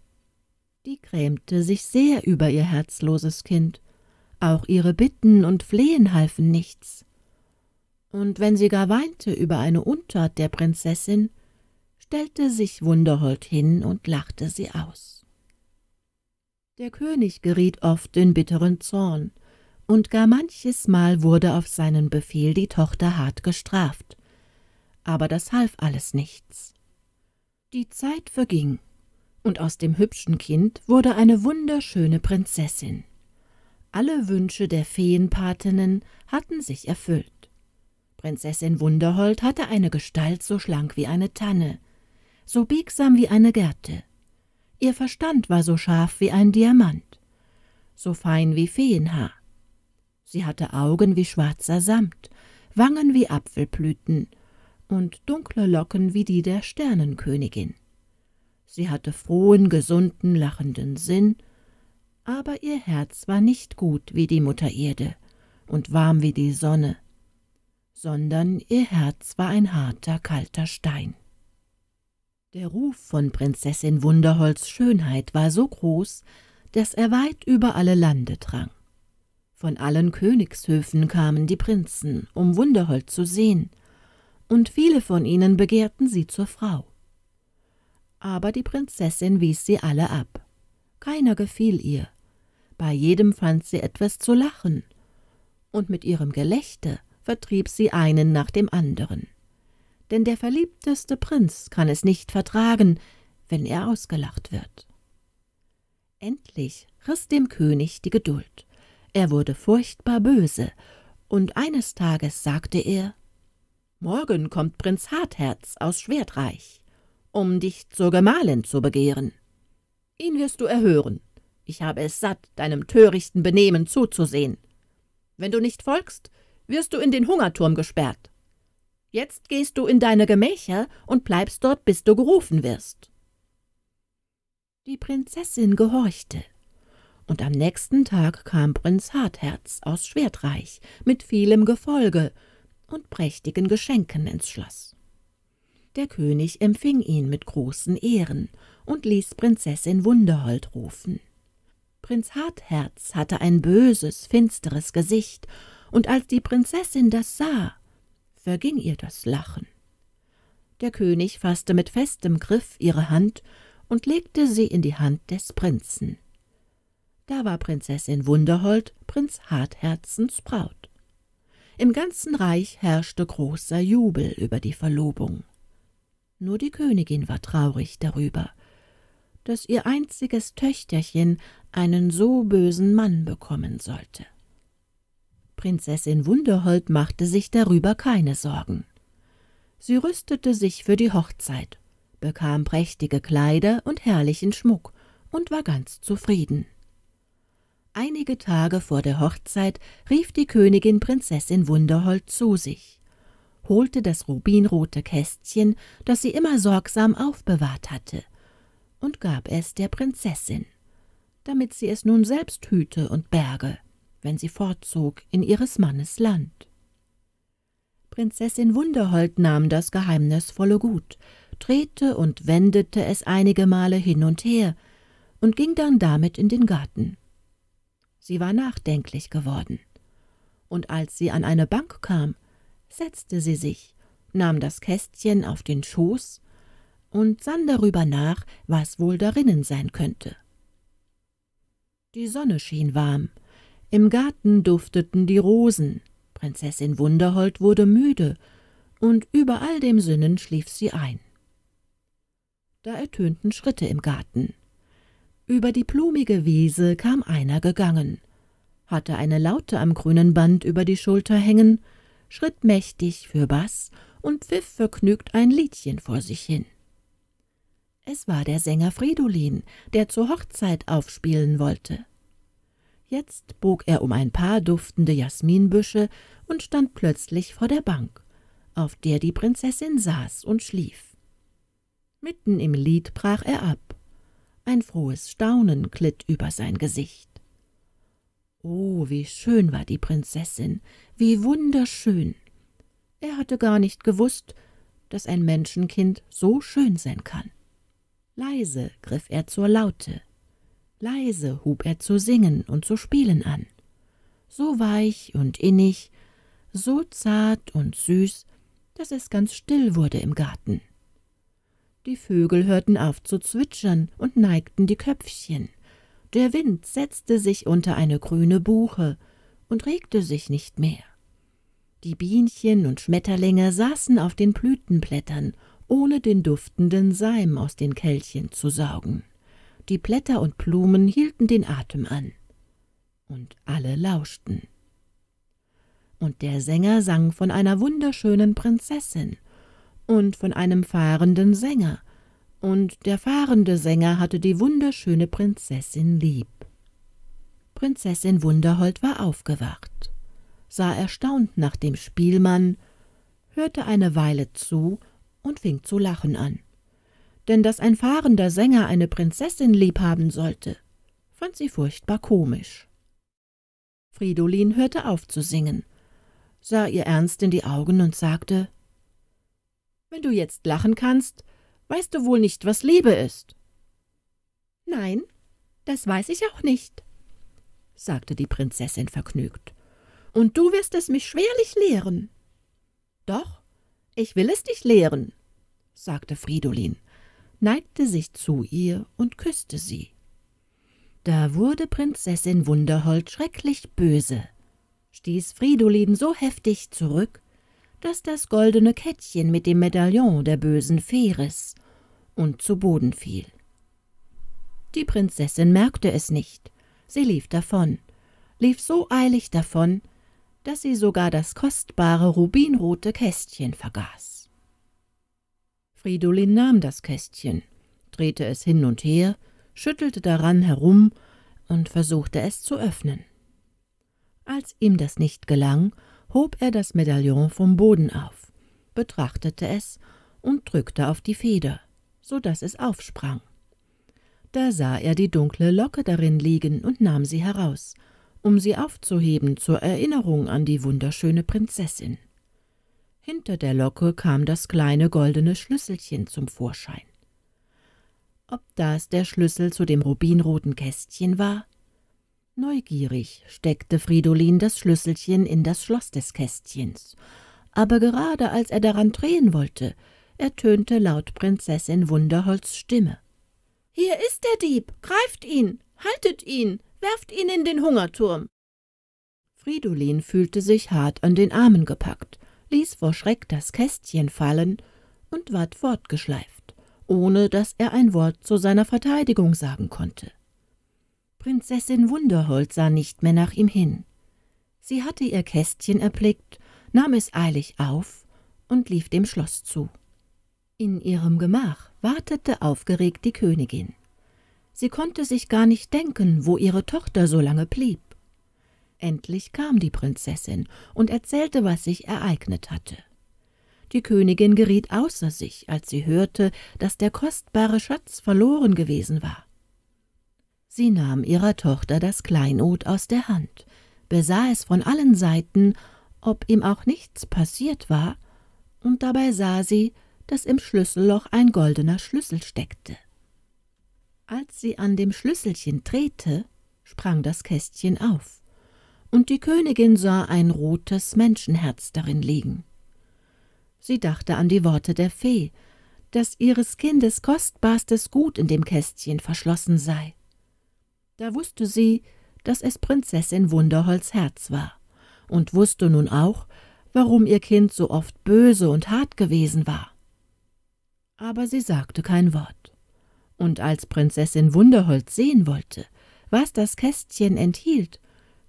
Die grämte sich sehr über ihr herzloses Kind. Auch ihre Bitten und Flehen halfen nichts und wenn sie gar weinte über eine Untat der Prinzessin, stellte sich Wunderhold hin und lachte sie aus. Der König geriet oft in bitteren Zorn, und gar manches Mal wurde auf seinen Befehl die Tochter hart gestraft. Aber das half alles nichts. Die Zeit verging, und aus dem hübschen Kind wurde eine wunderschöne Prinzessin. Alle Wünsche der Feenpatinnen hatten sich erfüllt. Prinzessin Wunderhold hatte eine Gestalt so schlank wie eine Tanne, so biegsam wie eine Gerte. Ihr Verstand war so scharf wie ein Diamant, so fein wie Feenhaar. Sie hatte Augen wie schwarzer Samt, Wangen wie Apfelblüten und dunkle Locken wie die der Sternenkönigin. Sie hatte frohen, gesunden, lachenden Sinn, aber ihr Herz war nicht gut wie die Mutter Erde und warm wie die Sonne, sondern ihr Herz war ein harter, kalter Stein. Der Ruf von Prinzessin Wunderholz Schönheit war so groß, dass er weit über alle Lande drang. Von allen Königshöfen kamen die Prinzen, um Wunderholz zu sehen, und viele von ihnen begehrten sie zur Frau. Aber die Prinzessin wies sie alle ab. Keiner gefiel ihr. Bei jedem fand sie etwas zu lachen. Und mit ihrem Gelächter vertrieb sie einen nach dem anderen. Denn der verliebteste Prinz kann es nicht vertragen, wenn er ausgelacht wird. Endlich riss dem König die Geduld. Er wurde furchtbar böse, und eines Tages sagte er, »Morgen kommt Prinz Hartherz aus Schwertreich, um dich zur Gemahlin zu begehren. Ihn wirst du erhören. Ich habe es satt, deinem törichten Benehmen zuzusehen. Wenn du nicht folgst, wirst du in den Hungerturm gesperrt. Jetzt gehst du in deine Gemächer und bleibst dort, bis du gerufen wirst. Die Prinzessin gehorchte, und am nächsten Tag kam Prinz Hartherz aus Schwertreich mit vielem Gefolge und prächtigen Geschenken ins Schloss. Der König empfing ihn mit großen Ehren und ließ Prinzessin Wunderhold rufen. Prinz Hartherz hatte ein böses, finsteres Gesicht und als die Prinzessin das sah, verging ihr das Lachen. Der König faßte mit festem Griff ihre Hand und legte sie in die Hand des Prinzen. Da war Prinzessin Wunderhold Prinz Hartherzens Braut. Im ganzen Reich herrschte großer Jubel über die Verlobung. Nur die Königin war traurig darüber, dass ihr einziges Töchterchen einen so bösen Mann bekommen sollte. Prinzessin Wunderhold machte sich darüber keine Sorgen. Sie rüstete sich für die Hochzeit, bekam prächtige Kleider und herrlichen Schmuck und war ganz zufrieden. Einige Tage vor der Hochzeit rief die Königin Prinzessin Wunderhold zu sich, holte das rubinrote Kästchen, das sie immer sorgsam aufbewahrt hatte, und gab es der Prinzessin, damit sie es nun selbst hüte und berge wenn sie fortzog in ihres Mannes Land. Prinzessin Wunderhold nahm das geheimnisvolle Gut, drehte und wendete es einige Male hin und her und ging dann damit in den Garten. Sie war nachdenklich geworden, und als sie an eine Bank kam, setzte sie sich, nahm das Kästchen auf den Schoß und sann darüber nach, was wohl darinnen sein könnte. Die Sonne schien warm, im Garten dufteten die Rosen, Prinzessin Wunderhold wurde müde, und über all dem Sinnen schlief sie ein. Da ertönten Schritte im Garten. Über die blumige Wiese kam einer gegangen, hatte eine Laute am grünen Band über die Schulter hängen, schritt mächtig für Bass und pfiff vergnügt ein Liedchen vor sich hin. Es war der Sänger Fridolin, der zur Hochzeit aufspielen wollte. Jetzt bog er um ein paar duftende Jasminbüsche und stand plötzlich vor der Bank, auf der die Prinzessin saß und schlief. Mitten im Lied brach er ab. Ein frohes Staunen glitt über sein Gesicht. Oh, wie schön war die Prinzessin, wie wunderschön! Er hatte gar nicht gewusst, dass ein Menschenkind so schön sein kann. Leise griff er zur Laute. Leise hub er zu singen und zu spielen an. So weich und innig, so zart und süß, dass es ganz still wurde im Garten. Die Vögel hörten auf zu zwitschern und neigten die Köpfchen. Der Wind setzte sich unter eine grüne Buche und regte sich nicht mehr. Die Bienchen und Schmetterlinge saßen auf den Blütenblättern, ohne den duftenden Seim aus den Kelchen zu saugen die Blätter und Blumen hielten den Atem an, und alle lauschten. Und der Sänger sang von einer wunderschönen Prinzessin und von einem fahrenden Sänger, und der fahrende Sänger hatte die wunderschöne Prinzessin lieb. Prinzessin Wunderhold war aufgewacht, sah erstaunt nach dem Spielmann, hörte eine Weile zu und fing zu lachen an denn dass ein fahrender Sänger eine Prinzessin liebhaben sollte, fand sie furchtbar komisch. Fridolin hörte auf zu singen, sah ihr ernst in die Augen und sagte Wenn du jetzt lachen kannst, weißt du wohl nicht, was Liebe ist. Nein, das weiß ich auch nicht, sagte die Prinzessin vergnügt, und du wirst es mich schwerlich lehren. Doch, ich will es dich lehren, sagte Fridolin neigte sich zu ihr und küßte sie. Da wurde Prinzessin Wunderhold schrecklich böse, stieß Fridolin so heftig zurück, dass das goldene Kettchen mit dem Medaillon der bösen Fee riss und zu Boden fiel. Die Prinzessin merkte es nicht, sie lief davon, lief so eilig davon, dass sie sogar das kostbare rubinrote Kästchen vergaß. Fridolin nahm das Kästchen, drehte es hin und her, schüttelte daran herum und versuchte es zu öffnen. Als ihm das nicht gelang, hob er das Medaillon vom Boden auf, betrachtete es und drückte auf die Feder, so daß es aufsprang. Da sah er die dunkle Locke darin liegen und nahm sie heraus, um sie aufzuheben zur Erinnerung an die wunderschöne Prinzessin. Hinter der Locke kam das kleine goldene Schlüsselchen zum Vorschein. Ob das der Schlüssel zu dem rubinroten Kästchen war? Neugierig steckte Fridolin das Schlüsselchen in das Schloss des Kästchens, aber gerade als er daran drehen wollte, ertönte laut Prinzessin Wunderholz Stimme. »Hier ist der Dieb! Greift ihn! Haltet ihn! Werft ihn in den Hungerturm!« Fridolin fühlte sich hart an den Armen gepackt ließ vor Schreck das Kästchen fallen und ward fortgeschleift, ohne dass er ein Wort zu seiner Verteidigung sagen konnte. Prinzessin Wunderhold sah nicht mehr nach ihm hin. Sie hatte ihr Kästchen erblickt, nahm es eilig auf und lief dem Schloss zu. In ihrem Gemach wartete aufgeregt die Königin. Sie konnte sich gar nicht denken, wo ihre Tochter so lange blieb. Endlich kam die Prinzessin und erzählte, was sich ereignet hatte. Die Königin geriet außer sich, als sie hörte, dass der kostbare Schatz verloren gewesen war. Sie nahm ihrer Tochter das Kleinod aus der Hand, besah es von allen Seiten, ob ihm auch nichts passiert war, und dabei sah sie, dass im Schlüsselloch ein goldener Schlüssel steckte. Als sie an dem Schlüsselchen drehte, sprang das Kästchen auf und die Königin sah ein rotes Menschenherz darin liegen. Sie dachte an die Worte der Fee, dass ihres Kindes kostbarstes Gut in dem Kästchen verschlossen sei. Da wusste sie, dass es Prinzessin Wunderholz Herz war und wusste nun auch, warum ihr Kind so oft böse und hart gewesen war. Aber sie sagte kein Wort. Und als Prinzessin Wunderholz sehen wollte, was das Kästchen enthielt,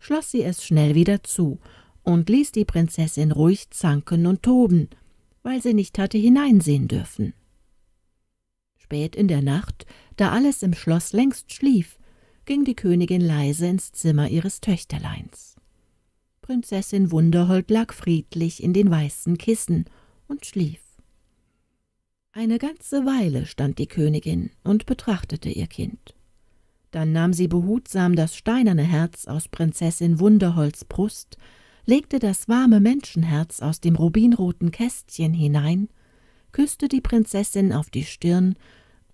schloss sie es schnell wieder zu und ließ die Prinzessin ruhig zanken und toben, weil sie nicht hatte hineinsehen dürfen. Spät in der Nacht, da alles im Schloss längst schlief, ging die Königin leise ins Zimmer ihres Töchterleins. Prinzessin Wunderhold lag friedlich in den weißen Kissen und schlief. Eine ganze Weile stand die Königin und betrachtete ihr Kind. Dann nahm sie behutsam das steinerne Herz aus Prinzessin Wunderholz Brust, legte das warme Menschenherz aus dem rubinroten Kästchen hinein, küßte die Prinzessin auf die Stirn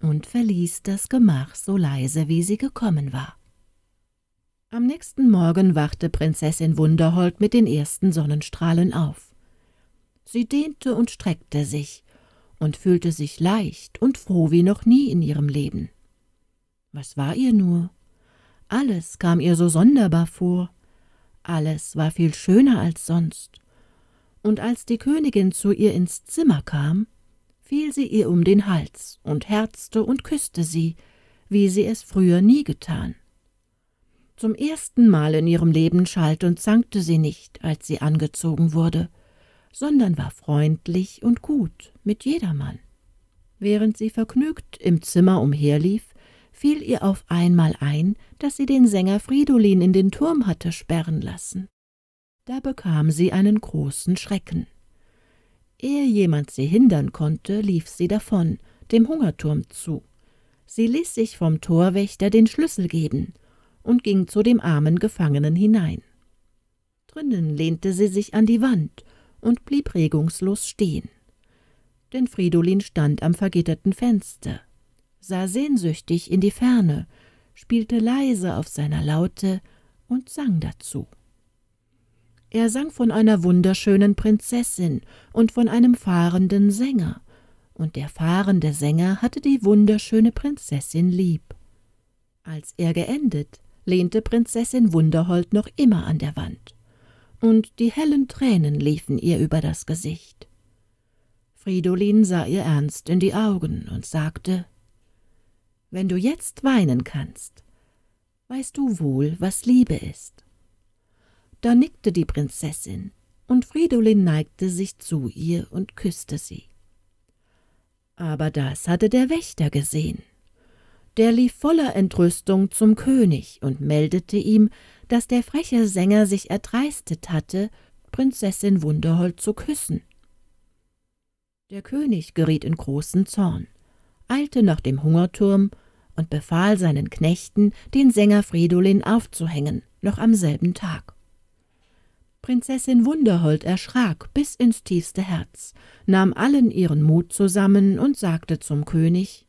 und verließ das Gemach so leise, wie sie gekommen war. Am nächsten Morgen wachte Prinzessin Wunderhold mit den ersten Sonnenstrahlen auf. Sie dehnte und streckte sich und fühlte sich leicht und froh wie noch nie in ihrem Leben. Was war ihr nur? Alles kam ihr so sonderbar vor. Alles war viel schöner als sonst. Und als die Königin zu ihr ins Zimmer kam, fiel sie ihr um den Hals und herzte und küßte sie, wie sie es früher nie getan. Zum ersten Mal in ihrem Leben schalt und zankte sie nicht, als sie angezogen wurde, sondern war freundlich und gut mit jedermann. Während sie vergnügt im Zimmer umherlief, fiel ihr auf einmal ein, dass sie den Sänger Fridolin in den Turm hatte sperren lassen. Da bekam sie einen großen Schrecken. Ehe jemand sie hindern konnte, lief sie davon, dem Hungerturm zu. Sie ließ sich vom Torwächter den Schlüssel geben und ging zu dem armen Gefangenen hinein. Drinnen lehnte sie sich an die Wand und blieb regungslos stehen. Denn Fridolin stand am vergitterten Fenster sah sehnsüchtig in die Ferne, spielte leise auf seiner Laute und sang dazu. Er sang von einer wunderschönen Prinzessin und von einem fahrenden Sänger, und der fahrende Sänger hatte die wunderschöne Prinzessin lieb. Als er geendet, lehnte Prinzessin Wunderhold noch immer an der Wand, und die hellen Tränen liefen ihr über das Gesicht. Fridolin sah ihr ernst in die Augen und sagte wenn du jetzt weinen kannst, weißt du wohl, was Liebe ist. Da nickte die Prinzessin, und Fridolin neigte sich zu ihr und küßte sie. Aber das hatte der Wächter gesehen. Der lief voller Entrüstung zum König und meldete ihm, dass der freche Sänger sich erdreistet hatte, Prinzessin Wunderhold zu küssen. Der König geriet in großen Zorn eilte nach dem Hungerturm und befahl seinen Knechten, den Sänger Fridolin aufzuhängen, noch am selben Tag. Prinzessin Wunderhold erschrak bis ins tiefste Herz, nahm allen ihren Mut zusammen und sagte zum König,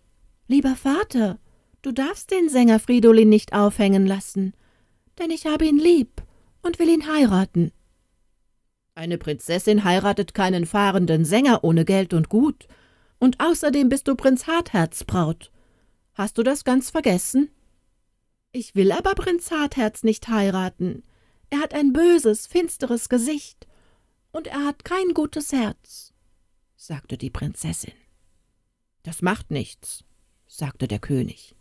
»Lieber Vater, du darfst den Sänger Fridolin nicht aufhängen lassen, denn ich habe ihn lieb und will ihn heiraten.« »Eine Prinzessin heiratet keinen fahrenden Sänger ohne Geld und Gut, und außerdem bist du Prinz Hartherz Braut. Hast du das ganz vergessen? Ich will aber Prinz Hartherz nicht heiraten. Er hat ein böses, finsteres Gesicht. Und er hat kein gutes Herz, sagte die Prinzessin. Das macht nichts, sagte der König.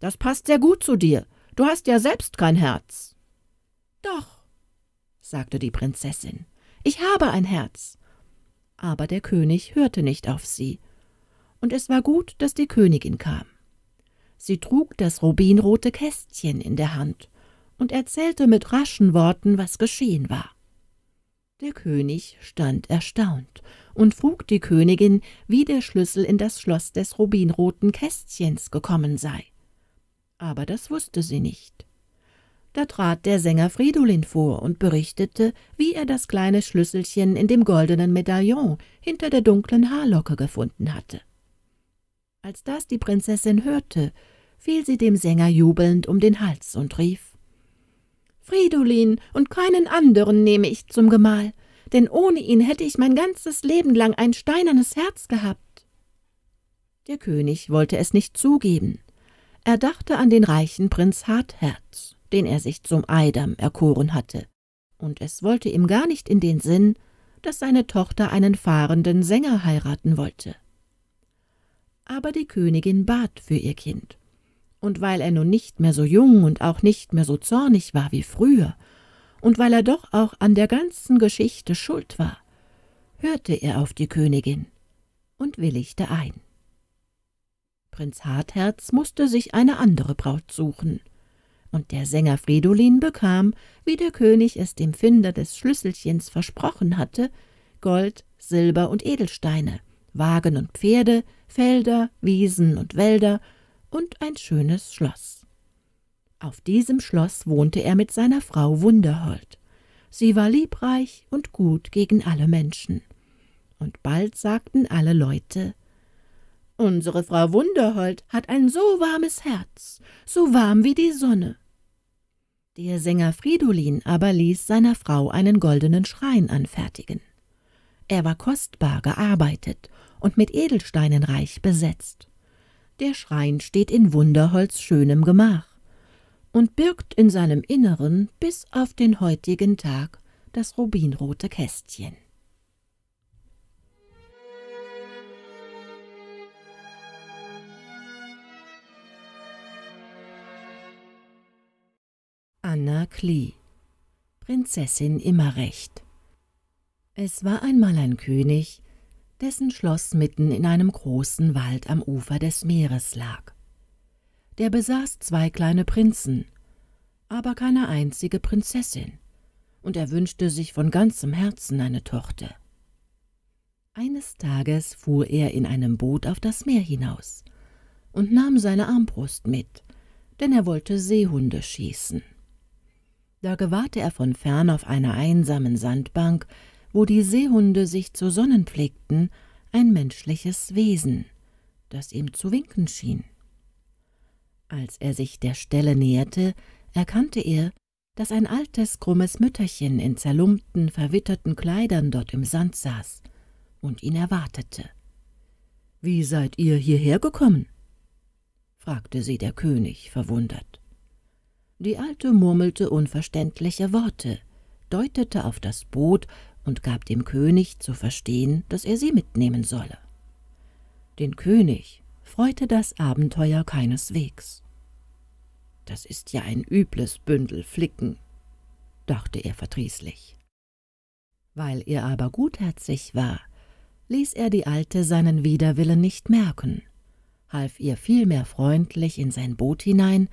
Das passt sehr gut zu dir. Du hast ja selbst kein Herz. Doch, sagte die Prinzessin, ich habe ein Herz. Aber der König hörte nicht auf sie und es war gut, dass die Königin kam. Sie trug das rubinrote Kästchen in der Hand und erzählte mit raschen Worten, was geschehen war. Der König stand erstaunt und frug die Königin, wie der Schlüssel in das Schloss des rubinroten Kästchens gekommen sei. Aber das wusste sie nicht. Da trat der Sänger Fridolin vor und berichtete, wie er das kleine Schlüsselchen in dem goldenen Medaillon hinter der dunklen Haarlocke gefunden hatte. Als das die Prinzessin hörte, fiel sie dem Sänger jubelnd um den Hals und rief Fridolin und keinen anderen nehme ich zum Gemahl, denn ohne ihn hätte ich mein ganzes Leben lang ein steinernes Herz gehabt. Der König wollte es nicht zugeben. Er dachte an den reichen Prinz Hartherz, den er sich zum Eidam erkoren hatte, und es wollte ihm gar nicht in den Sinn, dass seine Tochter einen fahrenden Sänger heiraten wollte aber die Königin bat für ihr Kind. Und weil er nun nicht mehr so jung und auch nicht mehr so zornig war wie früher, und weil er doch auch an der ganzen Geschichte schuld war, hörte er auf die Königin und willigte ein. Prinz Hartherz musste sich eine andere Braut suchen, und der Sänger Fridolin bekam, wie der König es dem Finder des Schlüsselchens versprochen hatte, Gold, Silber und Edelsteine, Wagen und Pferde, Felder, Wiesen und Wälder und ein schönes Schloss. Auf diesem Schloss wohnte er mit seiner Frau Wunderhold. Sie war liebreich und gut gegen alle Menschen. Und bald sagten alle Leute, »Unsere Frau Wunderhold hat ein so warmes Herz, so warm wie die Sonne.« der Sänger Fridolin aber ließ seiner Frau einen goldenen Schrein anfertigen. Er war kostbar gearbeitet und mit Edelsteinen reich besetzt. Der Schrein steht in Wunderholz schönem Gemach und birgt in seinem Inneren bis auf den heutigen Tag das rubinrote Kästchen. Anna Klee Prinzessin Immerrecht Es war einmal ein König, dessen Schloss mitten in einem großen Wald am Ufer des Meeres lag. Der besaß zwei kleine Prinzen, aber keine einzige Prinzessin, und er wünschte sich von ganzem Herzen eine Tochter. Eines Tages fuhr er in einem Boot auf das Meer hinaus und nahm seine Armbrust mit, denn er wollte Seehunde schießen. Da gewahrte er von fern auf einer einsamen Sandbank wo die Seehunde sich zu sonnen pflegten, ein menschliches Wesen, das ihm zu winken schien. Als er sich der Stelle näherte, erkannte er, dass ein altes, krummes Mütterchen in zerlumpten, verwitterten Kleidern dort im Sand saß und ihn erwartete. »Wie seid ihr hierher gekommen?« fragte sie der König, verwundert. Die Alte murmelte unverständliche Worte, deutete auf das Boot und gab dem König zu verstehen, dass er sie mitnehmen solle. Den König freute das Abenteuer keineswegs. Das ist ja ein übles Bündel Flicken, dachte er verdrießlich. Weil er aber gutherzig war, ließ er die Alte seinen Widerwillen nicht merken, half ihr vielmehr freundlich in sein Boot hinein,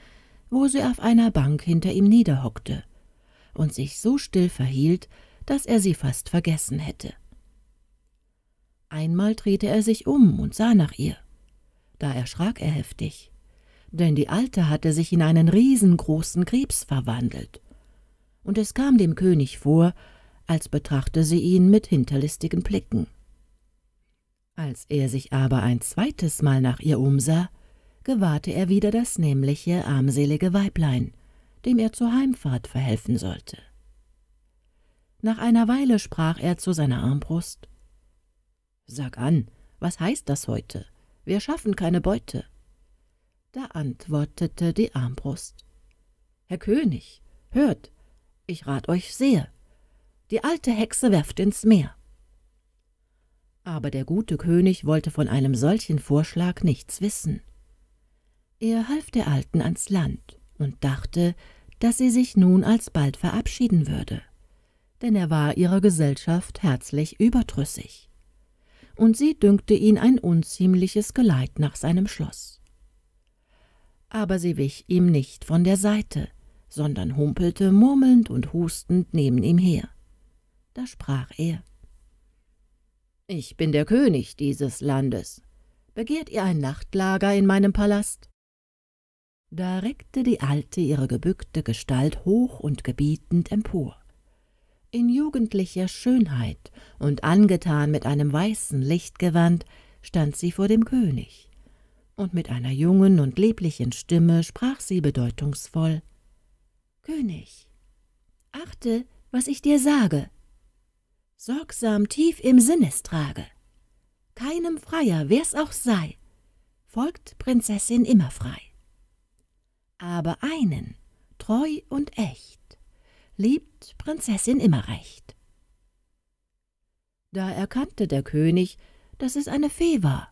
wo sie auf einer Bank hinter ihm niederhockte und sich so still verhielt, dass er sie fast vergessen hätte. Einmal drehte er sich um und sah nach ihr. Da erschrak er heftig, denn die Alte hatte sich in einen riesengroßen Krebs verwandelt, und es kam dem König vor, als betrachte sie ihn mit hinterlistigen Blicken. Als er sich aber ein zweites Mal nach ihr umsah, gewahrte er wieder das nämliche armselige Weiblein, dem er zur Heimfahrt verhelfen sollte. Nach einer Weile sprach er zu seiner Armbrust Sag an, was heißt das heute? Wir schaffen keine Beute. Da antwortete die Armbrust Herr König, hört, ich rat euch sehr. Die alte Hexe werft ins Meer. Aber der gute König wollte von einem solchen Vorschlag nichts wissen. Er half der Alten ans Land und dachte, dass sie sich nun alsbald verabschieden würde denn er war ihrer Gesellschaft herzlich überdrüssig. Und sie dünkte ihn ein unziemliches Geleit nach seinem Schloss. Aber sie wich ihm nicht von der Seite, sondern humpelte murmelnd und hustend neben ihm her. Da sprach er. »Ich bin der König dieses Landes. Begehrt ihr ein Nachtlager in meinem Palast?« Da reckte die Alte ihre gebückte Gestalt hoch und gebietend empor in jugendlicher Schönheit und angetan mit einem weißen Lichtgewand, stand sie vor dem König, und mit einer jungen und lieblichen Stimme sprach sie bedeutungsvoll König, achte, was ich dir sage, sorgsam tief im Sinnes trage, keinem Freier, wer's auch sei, folgt Prinzessin immer frei. Aber einen, treu und echt, liebt Prinzessin immer recht. Da erkannte der König, dass es eine Fee war,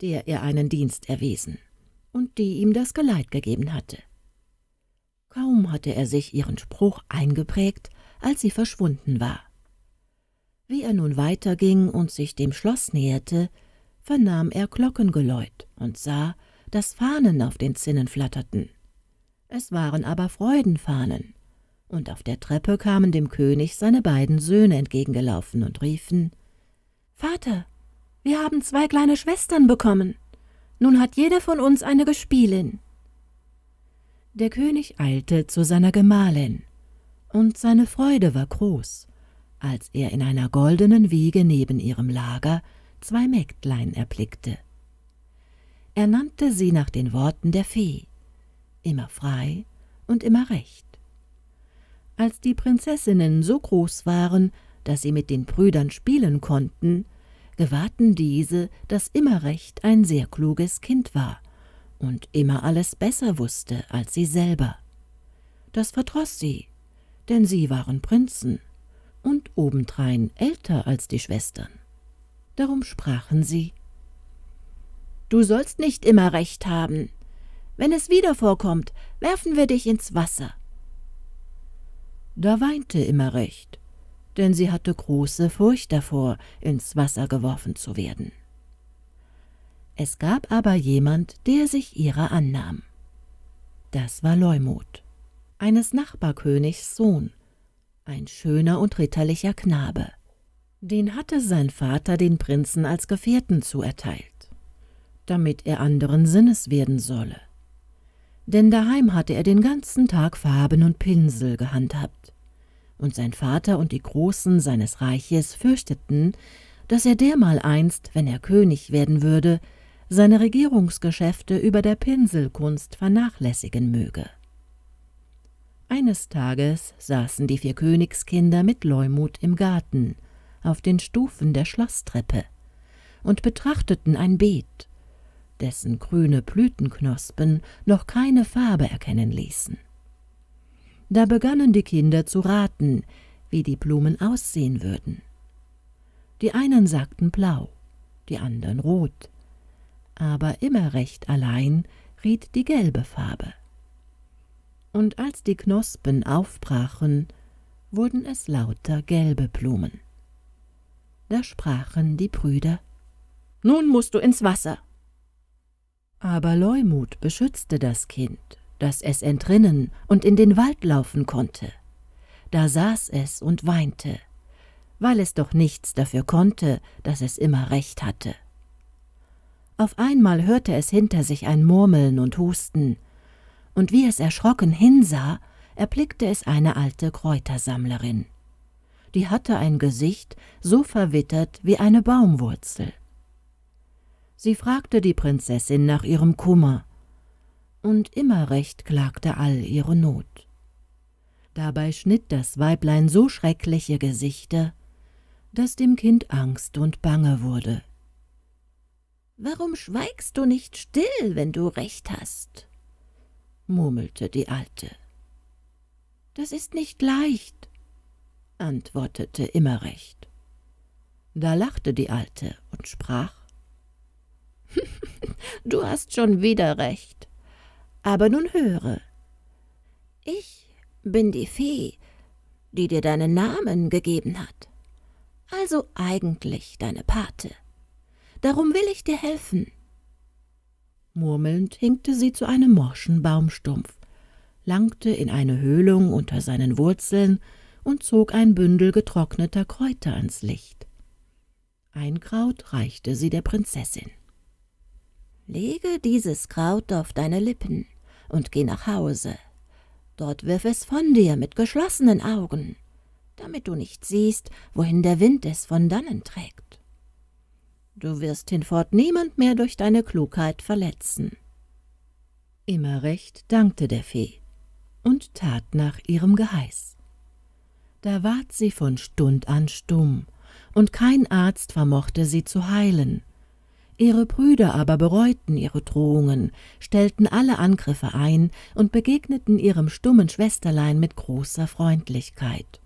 der er einen Dienst erwiesen und die ihm das Geleit gegeben hatte. Kaum hatte er sich ihren Spruch eingeprägt, als sie verschwunden war. Wie er nun weiterging und sich dem Schloss näherte, vernahm er Glockengeläut und sah, dass Fahnen auf den Zinnen flatterten. Es waren aber Freudenfahnen, und auf der Treppe kamen dem König seine beiden Söhne entgegengelaufen und riefen, »Vater, wir haben zwei kleine Schwestern bekommen. Nun hat jeder von uns eine Gespielin.« Der König eilte zu seiner Gemahlin, und seine Freude war groß, als er in einer goldenen Wiege neben ihrem Lager zwei Mägdlein erblickte. Er nannte sie nach den Worten der Fee, immer frei und immer recht. Als die Prinzessinnen so groß waren, dass sie mit den Brüdern spielen konnten, gewahrten diese, dass Immerrecht ein sehr kluges Kind war und immer alles besser wusste als sie selber. Das verdroß sie, denn sie waren Prinzen und obendrein älter als die Schwestern. Darum sprachen sie, »Du sollst nicht immer recht haben. Wenn es wieder vorkommt, werfen wir dich ins Wasser. Da weinte immer recht, denn sie hatte große Furcht davor, ins Wasser geworfen zu werden. Es gab aber jemand, der sich ihrer annahm. Das war Leumut, eines Nachbarkönigs Sohn, ein schöner und ritterlicher Knabe. Den hatte sein Vater den Prinzen als Gefährten zuerteilt, damit er anderen Sinnes werden solle denn daheim hatte er den ganzen Tag Farben und Pinsel gehandhabt, und sein Vater und die Großen seines Reiches fürchteten, dass er dermaleinst, wenn er König werden würde, seine Regierungsgeschäfte über der Pinselkunst vernachlässigen möge. Eines Tages saßen die vier Königskinder mit Leumut im Garten, auf den Stufen der Schlosstreppe, und betrachteten ein Beet, dessen grüne Blütenknospen noch keine Farbe erkennen ließen. Da begannen die Kinder zu raten, wie die Blumen aussehen würden. Die einen sagten blau, die anderen rot, aber immer recht allein riet die gelbe Farbe. Und als die Knospen aufbrachen, wurden es lauter gelbe Blumen. Da sprachen die Brüder Nun mußt du ins Wasser, aber Leumut beschützte das Kind, dass es entrinnen und in den Wald laufen konnte. Da saß es und weinte, weil es doch nichts dafür konnte, dass es immer recht hatte. Auf einmal hörte es hinter sich ein Murmeln und Husten, und wie es erschrocken hinsah, erblickte es eine alte Kräutersammlerin. Die hatte ein Gesicht so verwittert wie eine Baumwurzel. Sie fragte die Prinzessin nach ihrem Kummer, und immer recht klagte all ihre Not. Dabei schnitt das Weiblein so schreckliche Gesichter, daß dem Kind Angst und Bange wurde. Warum schweigst du nicht still, wenn du recht hast? murmelte die Alte. Das ist nicht leicht, antwortete Immerrecht. Da lachte die Alte und sprach du hast schon wieder recht. Aber nun höre. Ich bin die Fee, die dir deinen Namen gegeben hat. Also eigentlich deine Pate. Darum will ich dir helfen. Murmelnd hinkte sie zu einem morschen Baumstumpf, langte in eine Höhlung unter seinen Wurzeln und zog ein Bündel getrockneter Kräuter ans Licht. Ein Kraut reichte sie der Prinzessin. Lege dieses Kraut auf deine Lippen und geh nach Hause. Dort wirf es von dir mit geschlossenen Augen, damit du nicht siehst, wohin der Wind es von dannen trägt. Du wirst hinfort niemand mehr durch deine Klugheit verletzen. Immer recht dankte der Fee und tat nach ihrem Geheiß. Da ward sie von Stund an stumm, und kein Arzt vermochte sie zu heilen, Ihre Brüder aber bereuten ihre Drohungen, stellten alle Angriffe ein und begegneten ihrem stummen Schwesterlein mit großer Freundlichkeit.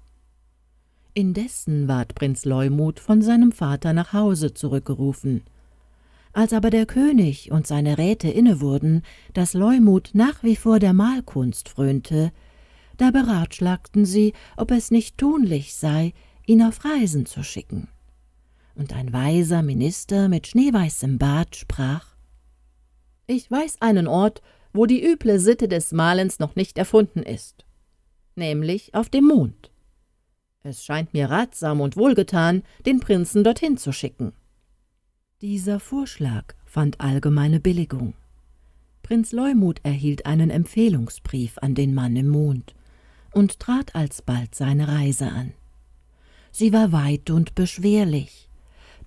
Indessen ward Prinz Leumut von seinem Vater nach Hause zurückgerufen. Als aber der König und seine Räte inne wurden, daß Leumut nach wie vor der Malkunst frönte, da beratschlagten sie, ob es nicht tunlich sei, ihn auf Reisen zu schicken und ein weiser Minister mit schneeweißem Bart sprach Ich weiß einen Ort, wo die üble Sitte des Malens noch nicht erfunden ist, nämlich auf dem Mond. Es scheint mir ratsam und wohlgetan, den Prinzen dorthin zu schicken. Dieser Vorschlag fand allgemeine Billigung. Prinz Leumut erhielt einen Empfehlungsbrief an den Mann im Mond und trat alsbald seine Reise an. Sie war weit und beschwerlich.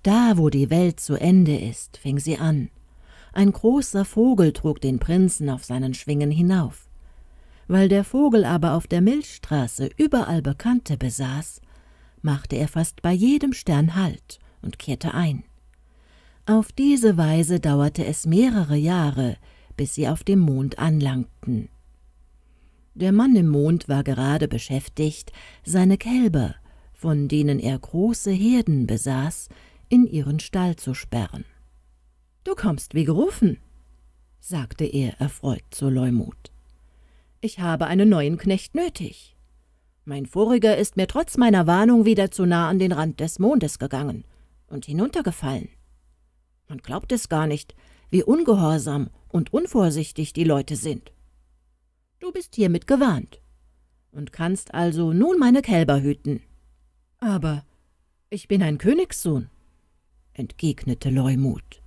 Da, wo die Welt zu Ende ist, fing sie an. Ein großer Vogel trug den Prinzen auf seinen Schwingen hinauf. Weil der Vogel aber auf der Milchstraße überall Bekannte besaß, machte er fast bei jedem Stern Halt und kehrte ein. Auf diese Weise dauerte es mehrere Jahre, bis sie auf dem Mond anlangten. Der Mann im Mond war gerade beschäftigt, seine Kälber, von denen er große Herden besaß, in ihren Stall zu sperren. »Du kommst wie gerufen«, sagte er erfreut zu Leumut. »Ich habe einen neuen Knecht nötig. Mein voriger ist mir trotz meiner Warnung wieder zu nah an den Rand des Mondes gegangen und hinuntergefallen. Man glaubt es gar nicht, wie ungehorsam und unvorsichtig die Leute sind. Du bist hiermit gewarnt und kannst also nun meine Kälber hüten. Aber ich bin ein Königssohn entgegnete Leumut,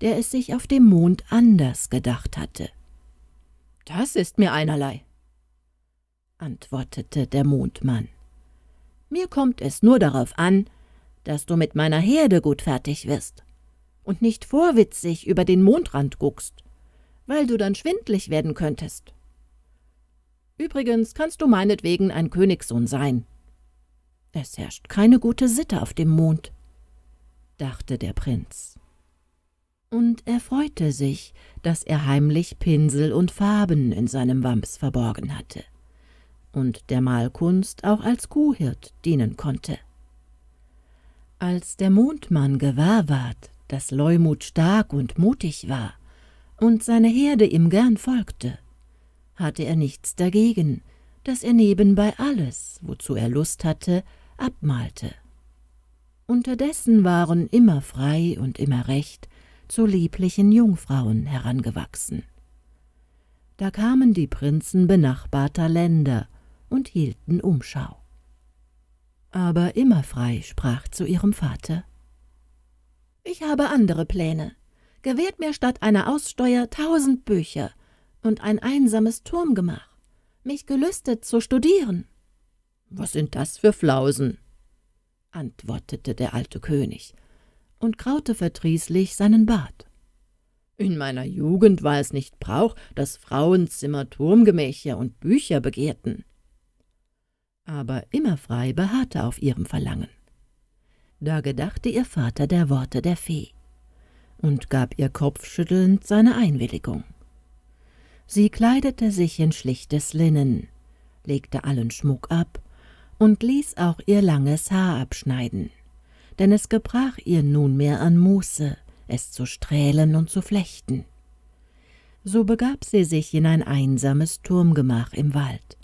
der es sich auf dem Mond anders gedacht hatte. Das ist mir einerlei, antwortete der Mondmann. Mir kommt es nur darauf an, dass du mit meiner Herde gut fertig wirst und nicht vorwitzig über den Mondrand guckst, weil du dann schwindlig werden könntest. Übrigens kannst du meinetwegen ein Königssohn sein. Es herrscht keine gute Sitte auf dem Mond dachte der Prinz. Und er freute sich, dass er heimlich Pinsel und Farben in seinem Wams verborgen hatte und der Malkunst auch als Kuhhirt dienen konnte. Als der Mondmann gewahr ward, dass Leumut stark und mutig war und seine Herde ihm gern folgte, hatte er nichts dagegen, dass er nebenbei alles, wozu er Lust hatte, abmalte. Unterdessen waren immer frei und immer recht zu lieblichen Jungfrauen herangewachsen. Da kamen die Prinzen benachbarter Länder und hielten Umschau. Aber Immerfrei sprach zu ihrem Vater. »Ich habe andere Pläne. Gewährt mir statt einer Aussteuer tausend Bücher und ein einsames Turmgemach. Mich gelüstet zu studieren.« »Was sind das für Flausen?« antwortete der alte König und kraute verdrießlich seinen Bart. In meiner Jugend war es nicht Brauch, dass Frauenzimmer Turmgemächer und Bücher begehrten. Aber immerfrei beharrte auf ihrem Verlangen. Da gedachte ihr Vater der Worte der Fee und gab ihr kopfschüttelnd seine Einwilligung. Sie kleidete sich in schlichtes Linnen, legte allen Schmuck ab und ließ auch ihr langes Haar abschneiden, denn es gebrach ihr nunmehr an Muße, es zu strählen und zu flechten. So begab sie sich in ein einsames Turmgemach im Wald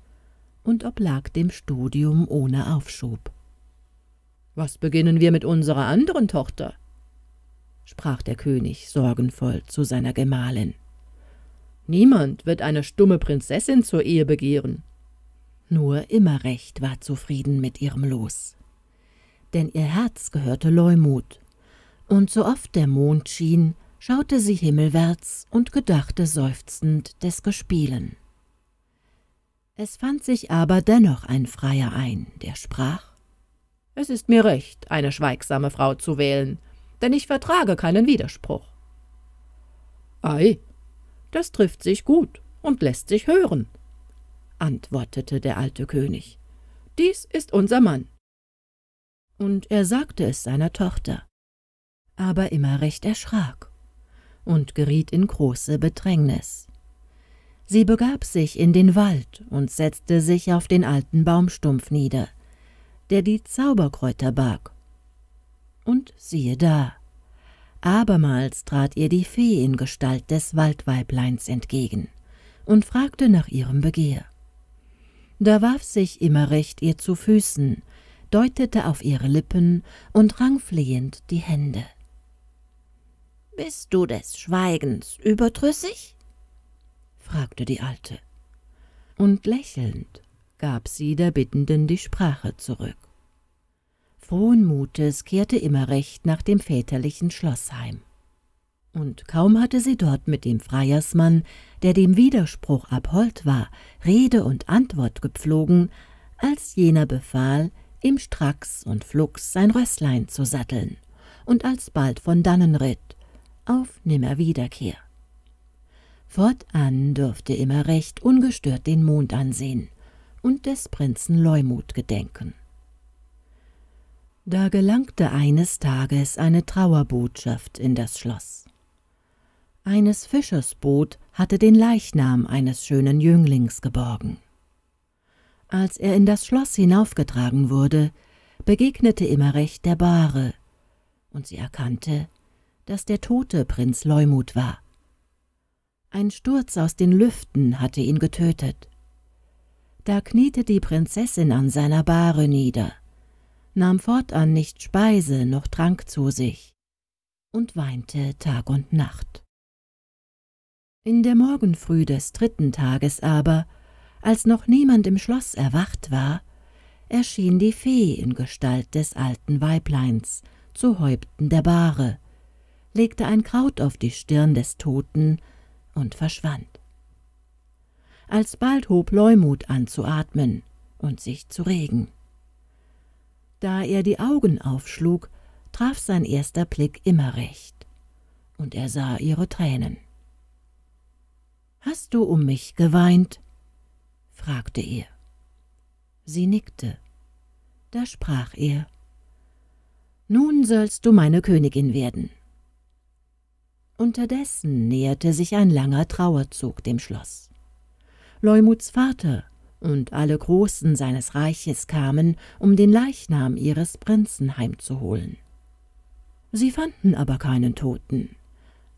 und oblag dem Studium ohne Aufschub. »Was beginnen wir mit unserer anderen Tochter?« sprach der König sorgenvoll zu seiner Gemahlin. »Niemand wird eine stumme Prinzessin zur Ehe begehren.« nur Immerrecht war zufrieden mit ihrem Los. Denn ihr Herz gehörte Leumut, und so oft der Mond schien, schaute sie himmelwärts und gedachte seufzend des Gespielen. Es fand sich aber dennoch ein Freier ein, der sprach Es ist mir recht, eine schweigsame Frau zu wählen, denn ich vertrage keinen Widerspruch. Ei, das trifft sich gut und lässt sich hören, antwortete der alte König. Dies ist unser Mann. Und er sagte es seiner Tochter, aber immer recht erschrak und geriet in große Bedrängnis. Sie begab sich in den Wald und setzte sich auf den alten Baumstumpf nieder, der die Zauberkräuter barg. Und siehe da, abermals trat ihr die Fee in Gestalt des Waldweibleins entgegen und fragte nach ihrem Begehr da warf sich Immerrecht ihr zu Füßen, deutete auf ihre Lippen und rang flehend die Hände. »Bist du des Schweigens überdrüssig?« fragte die Alte. Und lächelnd gab sie der Bittenden die Sprache zurück. Frohen Mutes kehrte Immerrecht nach dem väterlichen Schloss heim. Und kaum hatte sie dort mit dem Freiersmann, der dem Widerspruch abhold war, Rede und Antwort gepflogen, als jener befahl, ihm stracks und flugs sein Rösslein zu satteln und alsbald von dannen ritt, auf Nimmerwiederkehr. Fortan durfte immer recht ungestört den Mond ansehen und des Prinzen Leumut gedenken. Da gelangte eines Tages eine Trauerbotschaft in das Schloss. Eines Fischers Boot hatte den Leichnam eines schönen Jünglings geborgen. Als er in das Schloss hinaufgetragen wurde, begegnete immer recht der Bahre, und sie erkannte, dass der tote Prinz Leumut war. Ein Sturz aus den Lüften hatte ihn getötet. Da kniete die Prinzessin an seiner Bahre nieder, nahm fortan nicht Speise noch Trank zu sich und weinte Tag und Nacht. In der Morgenfrüh des dritten Tages aber, als noch niemand im Schloss erwacht war, erschien die Fee in Gestalt des alten Weibleins zu Häupten der Bahre, legte ein Kraut auf die Stirn des Toten und verschwand. Alsbald hob Leumut an zu atmen und sich zu regen. Da er die Augen aufschlug, traf sein erster Blick immer recht, und er sah ihre Tränen. Hast du um mich geweint? fragte er. Sie nickte. Da sprach er. Nun sollst du meine Königin werden. Unterdessen näherte sich ein langer Trauerzug dem Schloss. Leumuts Vater und alle Großen seines Reiches kamen, um den Leichnam ihres Prinzen heimzuholen. Sie fanden aber keinen Toten,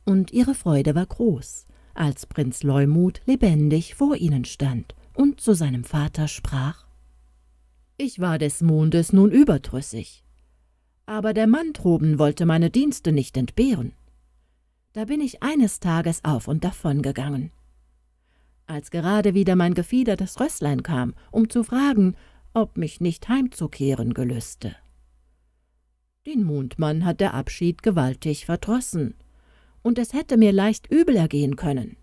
und ihre Freude war groß, als Prinz Leumut lebendig vor ihnen stand und zu seinem Vater sprach Ich war des Mondes nun überdrüssig, aber der Mantroben wollte meine Dienste nicht entbehren. Da bin ich eines Tages auf und davon gegangen. Als gerade wieder mein gefiedertes Rösslein kam, um zu fragen, ob mich nicht heimzukehren gelüste. Den Mondmann hat der Abschied gewaltig verdrossen, und es hätte mir leicht übel ergehen können.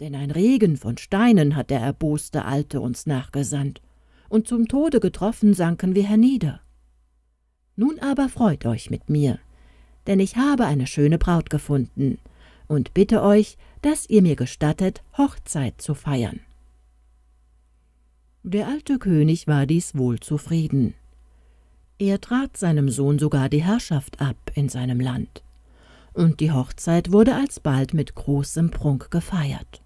Denn ein Regen von Steinen hat der erboste Alte uns nachgesandt, und zum Tode getroffen sanken wir hernieder. Nun aber freut euch mit mir, denn ich habe eine schöne Braut gefunden und bitte euch, dass ihr mir gestattet, Hochzeit zu feiern. Der alte König war dies wohl zufrieden. Er trat seinem Sohn sogar die Herrschaft ab in seinem Land und die Hochzeit wurde alsbald mit großem Prunk gefeiert.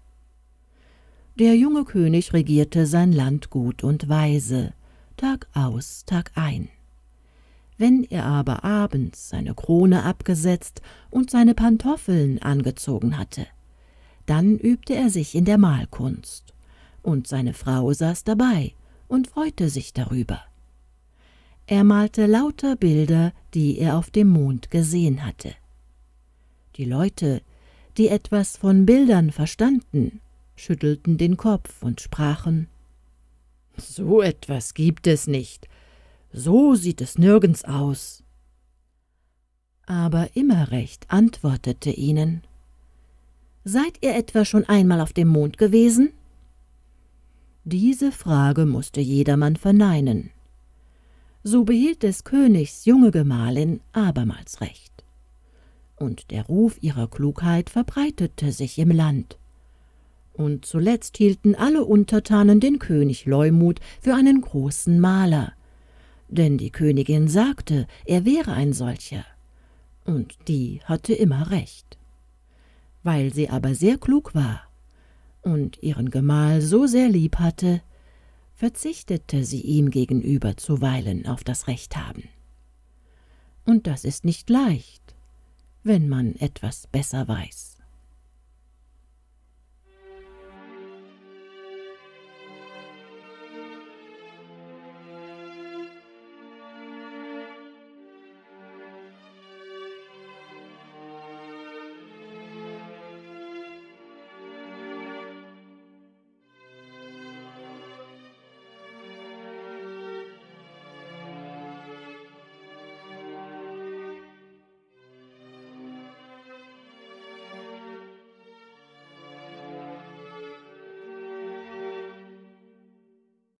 Der junge König regierte sein Land gut und weise, Tag aus, Tag ein. Wenn er aber abends seine Krone abgesetzt und seine Pantoffeln angezogen hatte, dann übte er sich in der Malkunst, und seine Frau saß dabei und freute sich darüber. Er malte lauter Bilder, die er auf dem Mond gesehen hatte. Die Leute, die etwas von Bildern verstanden, schüttelten den Kopf und sprachen So etwas gibt es nicht. So sieht es nirgends aus. Aber Immerrecht antwortete ihnen Seid ihr etwa schon einmal auf dem Mond gewesen? Diese Frage musste jedermann verneinen. So behielt des Königs junge Gemahlin abermals recht und der Ruf ihrer Klugheit verbreitete sich im Land. Und zuletzt hielten alle Untertanen den König Leumut für einen großen Maler, denn die Königin sagte, er wäre ein solcher. Und die hatte immer recht. Weil sie aber sehr klug war und ihren Gemahl so sehr lieb hatte, verzichtete sie ihm gegenüber zuweilen auf das Recht haben. Und das ist nicht leicht, wenn man etwas besser weiß.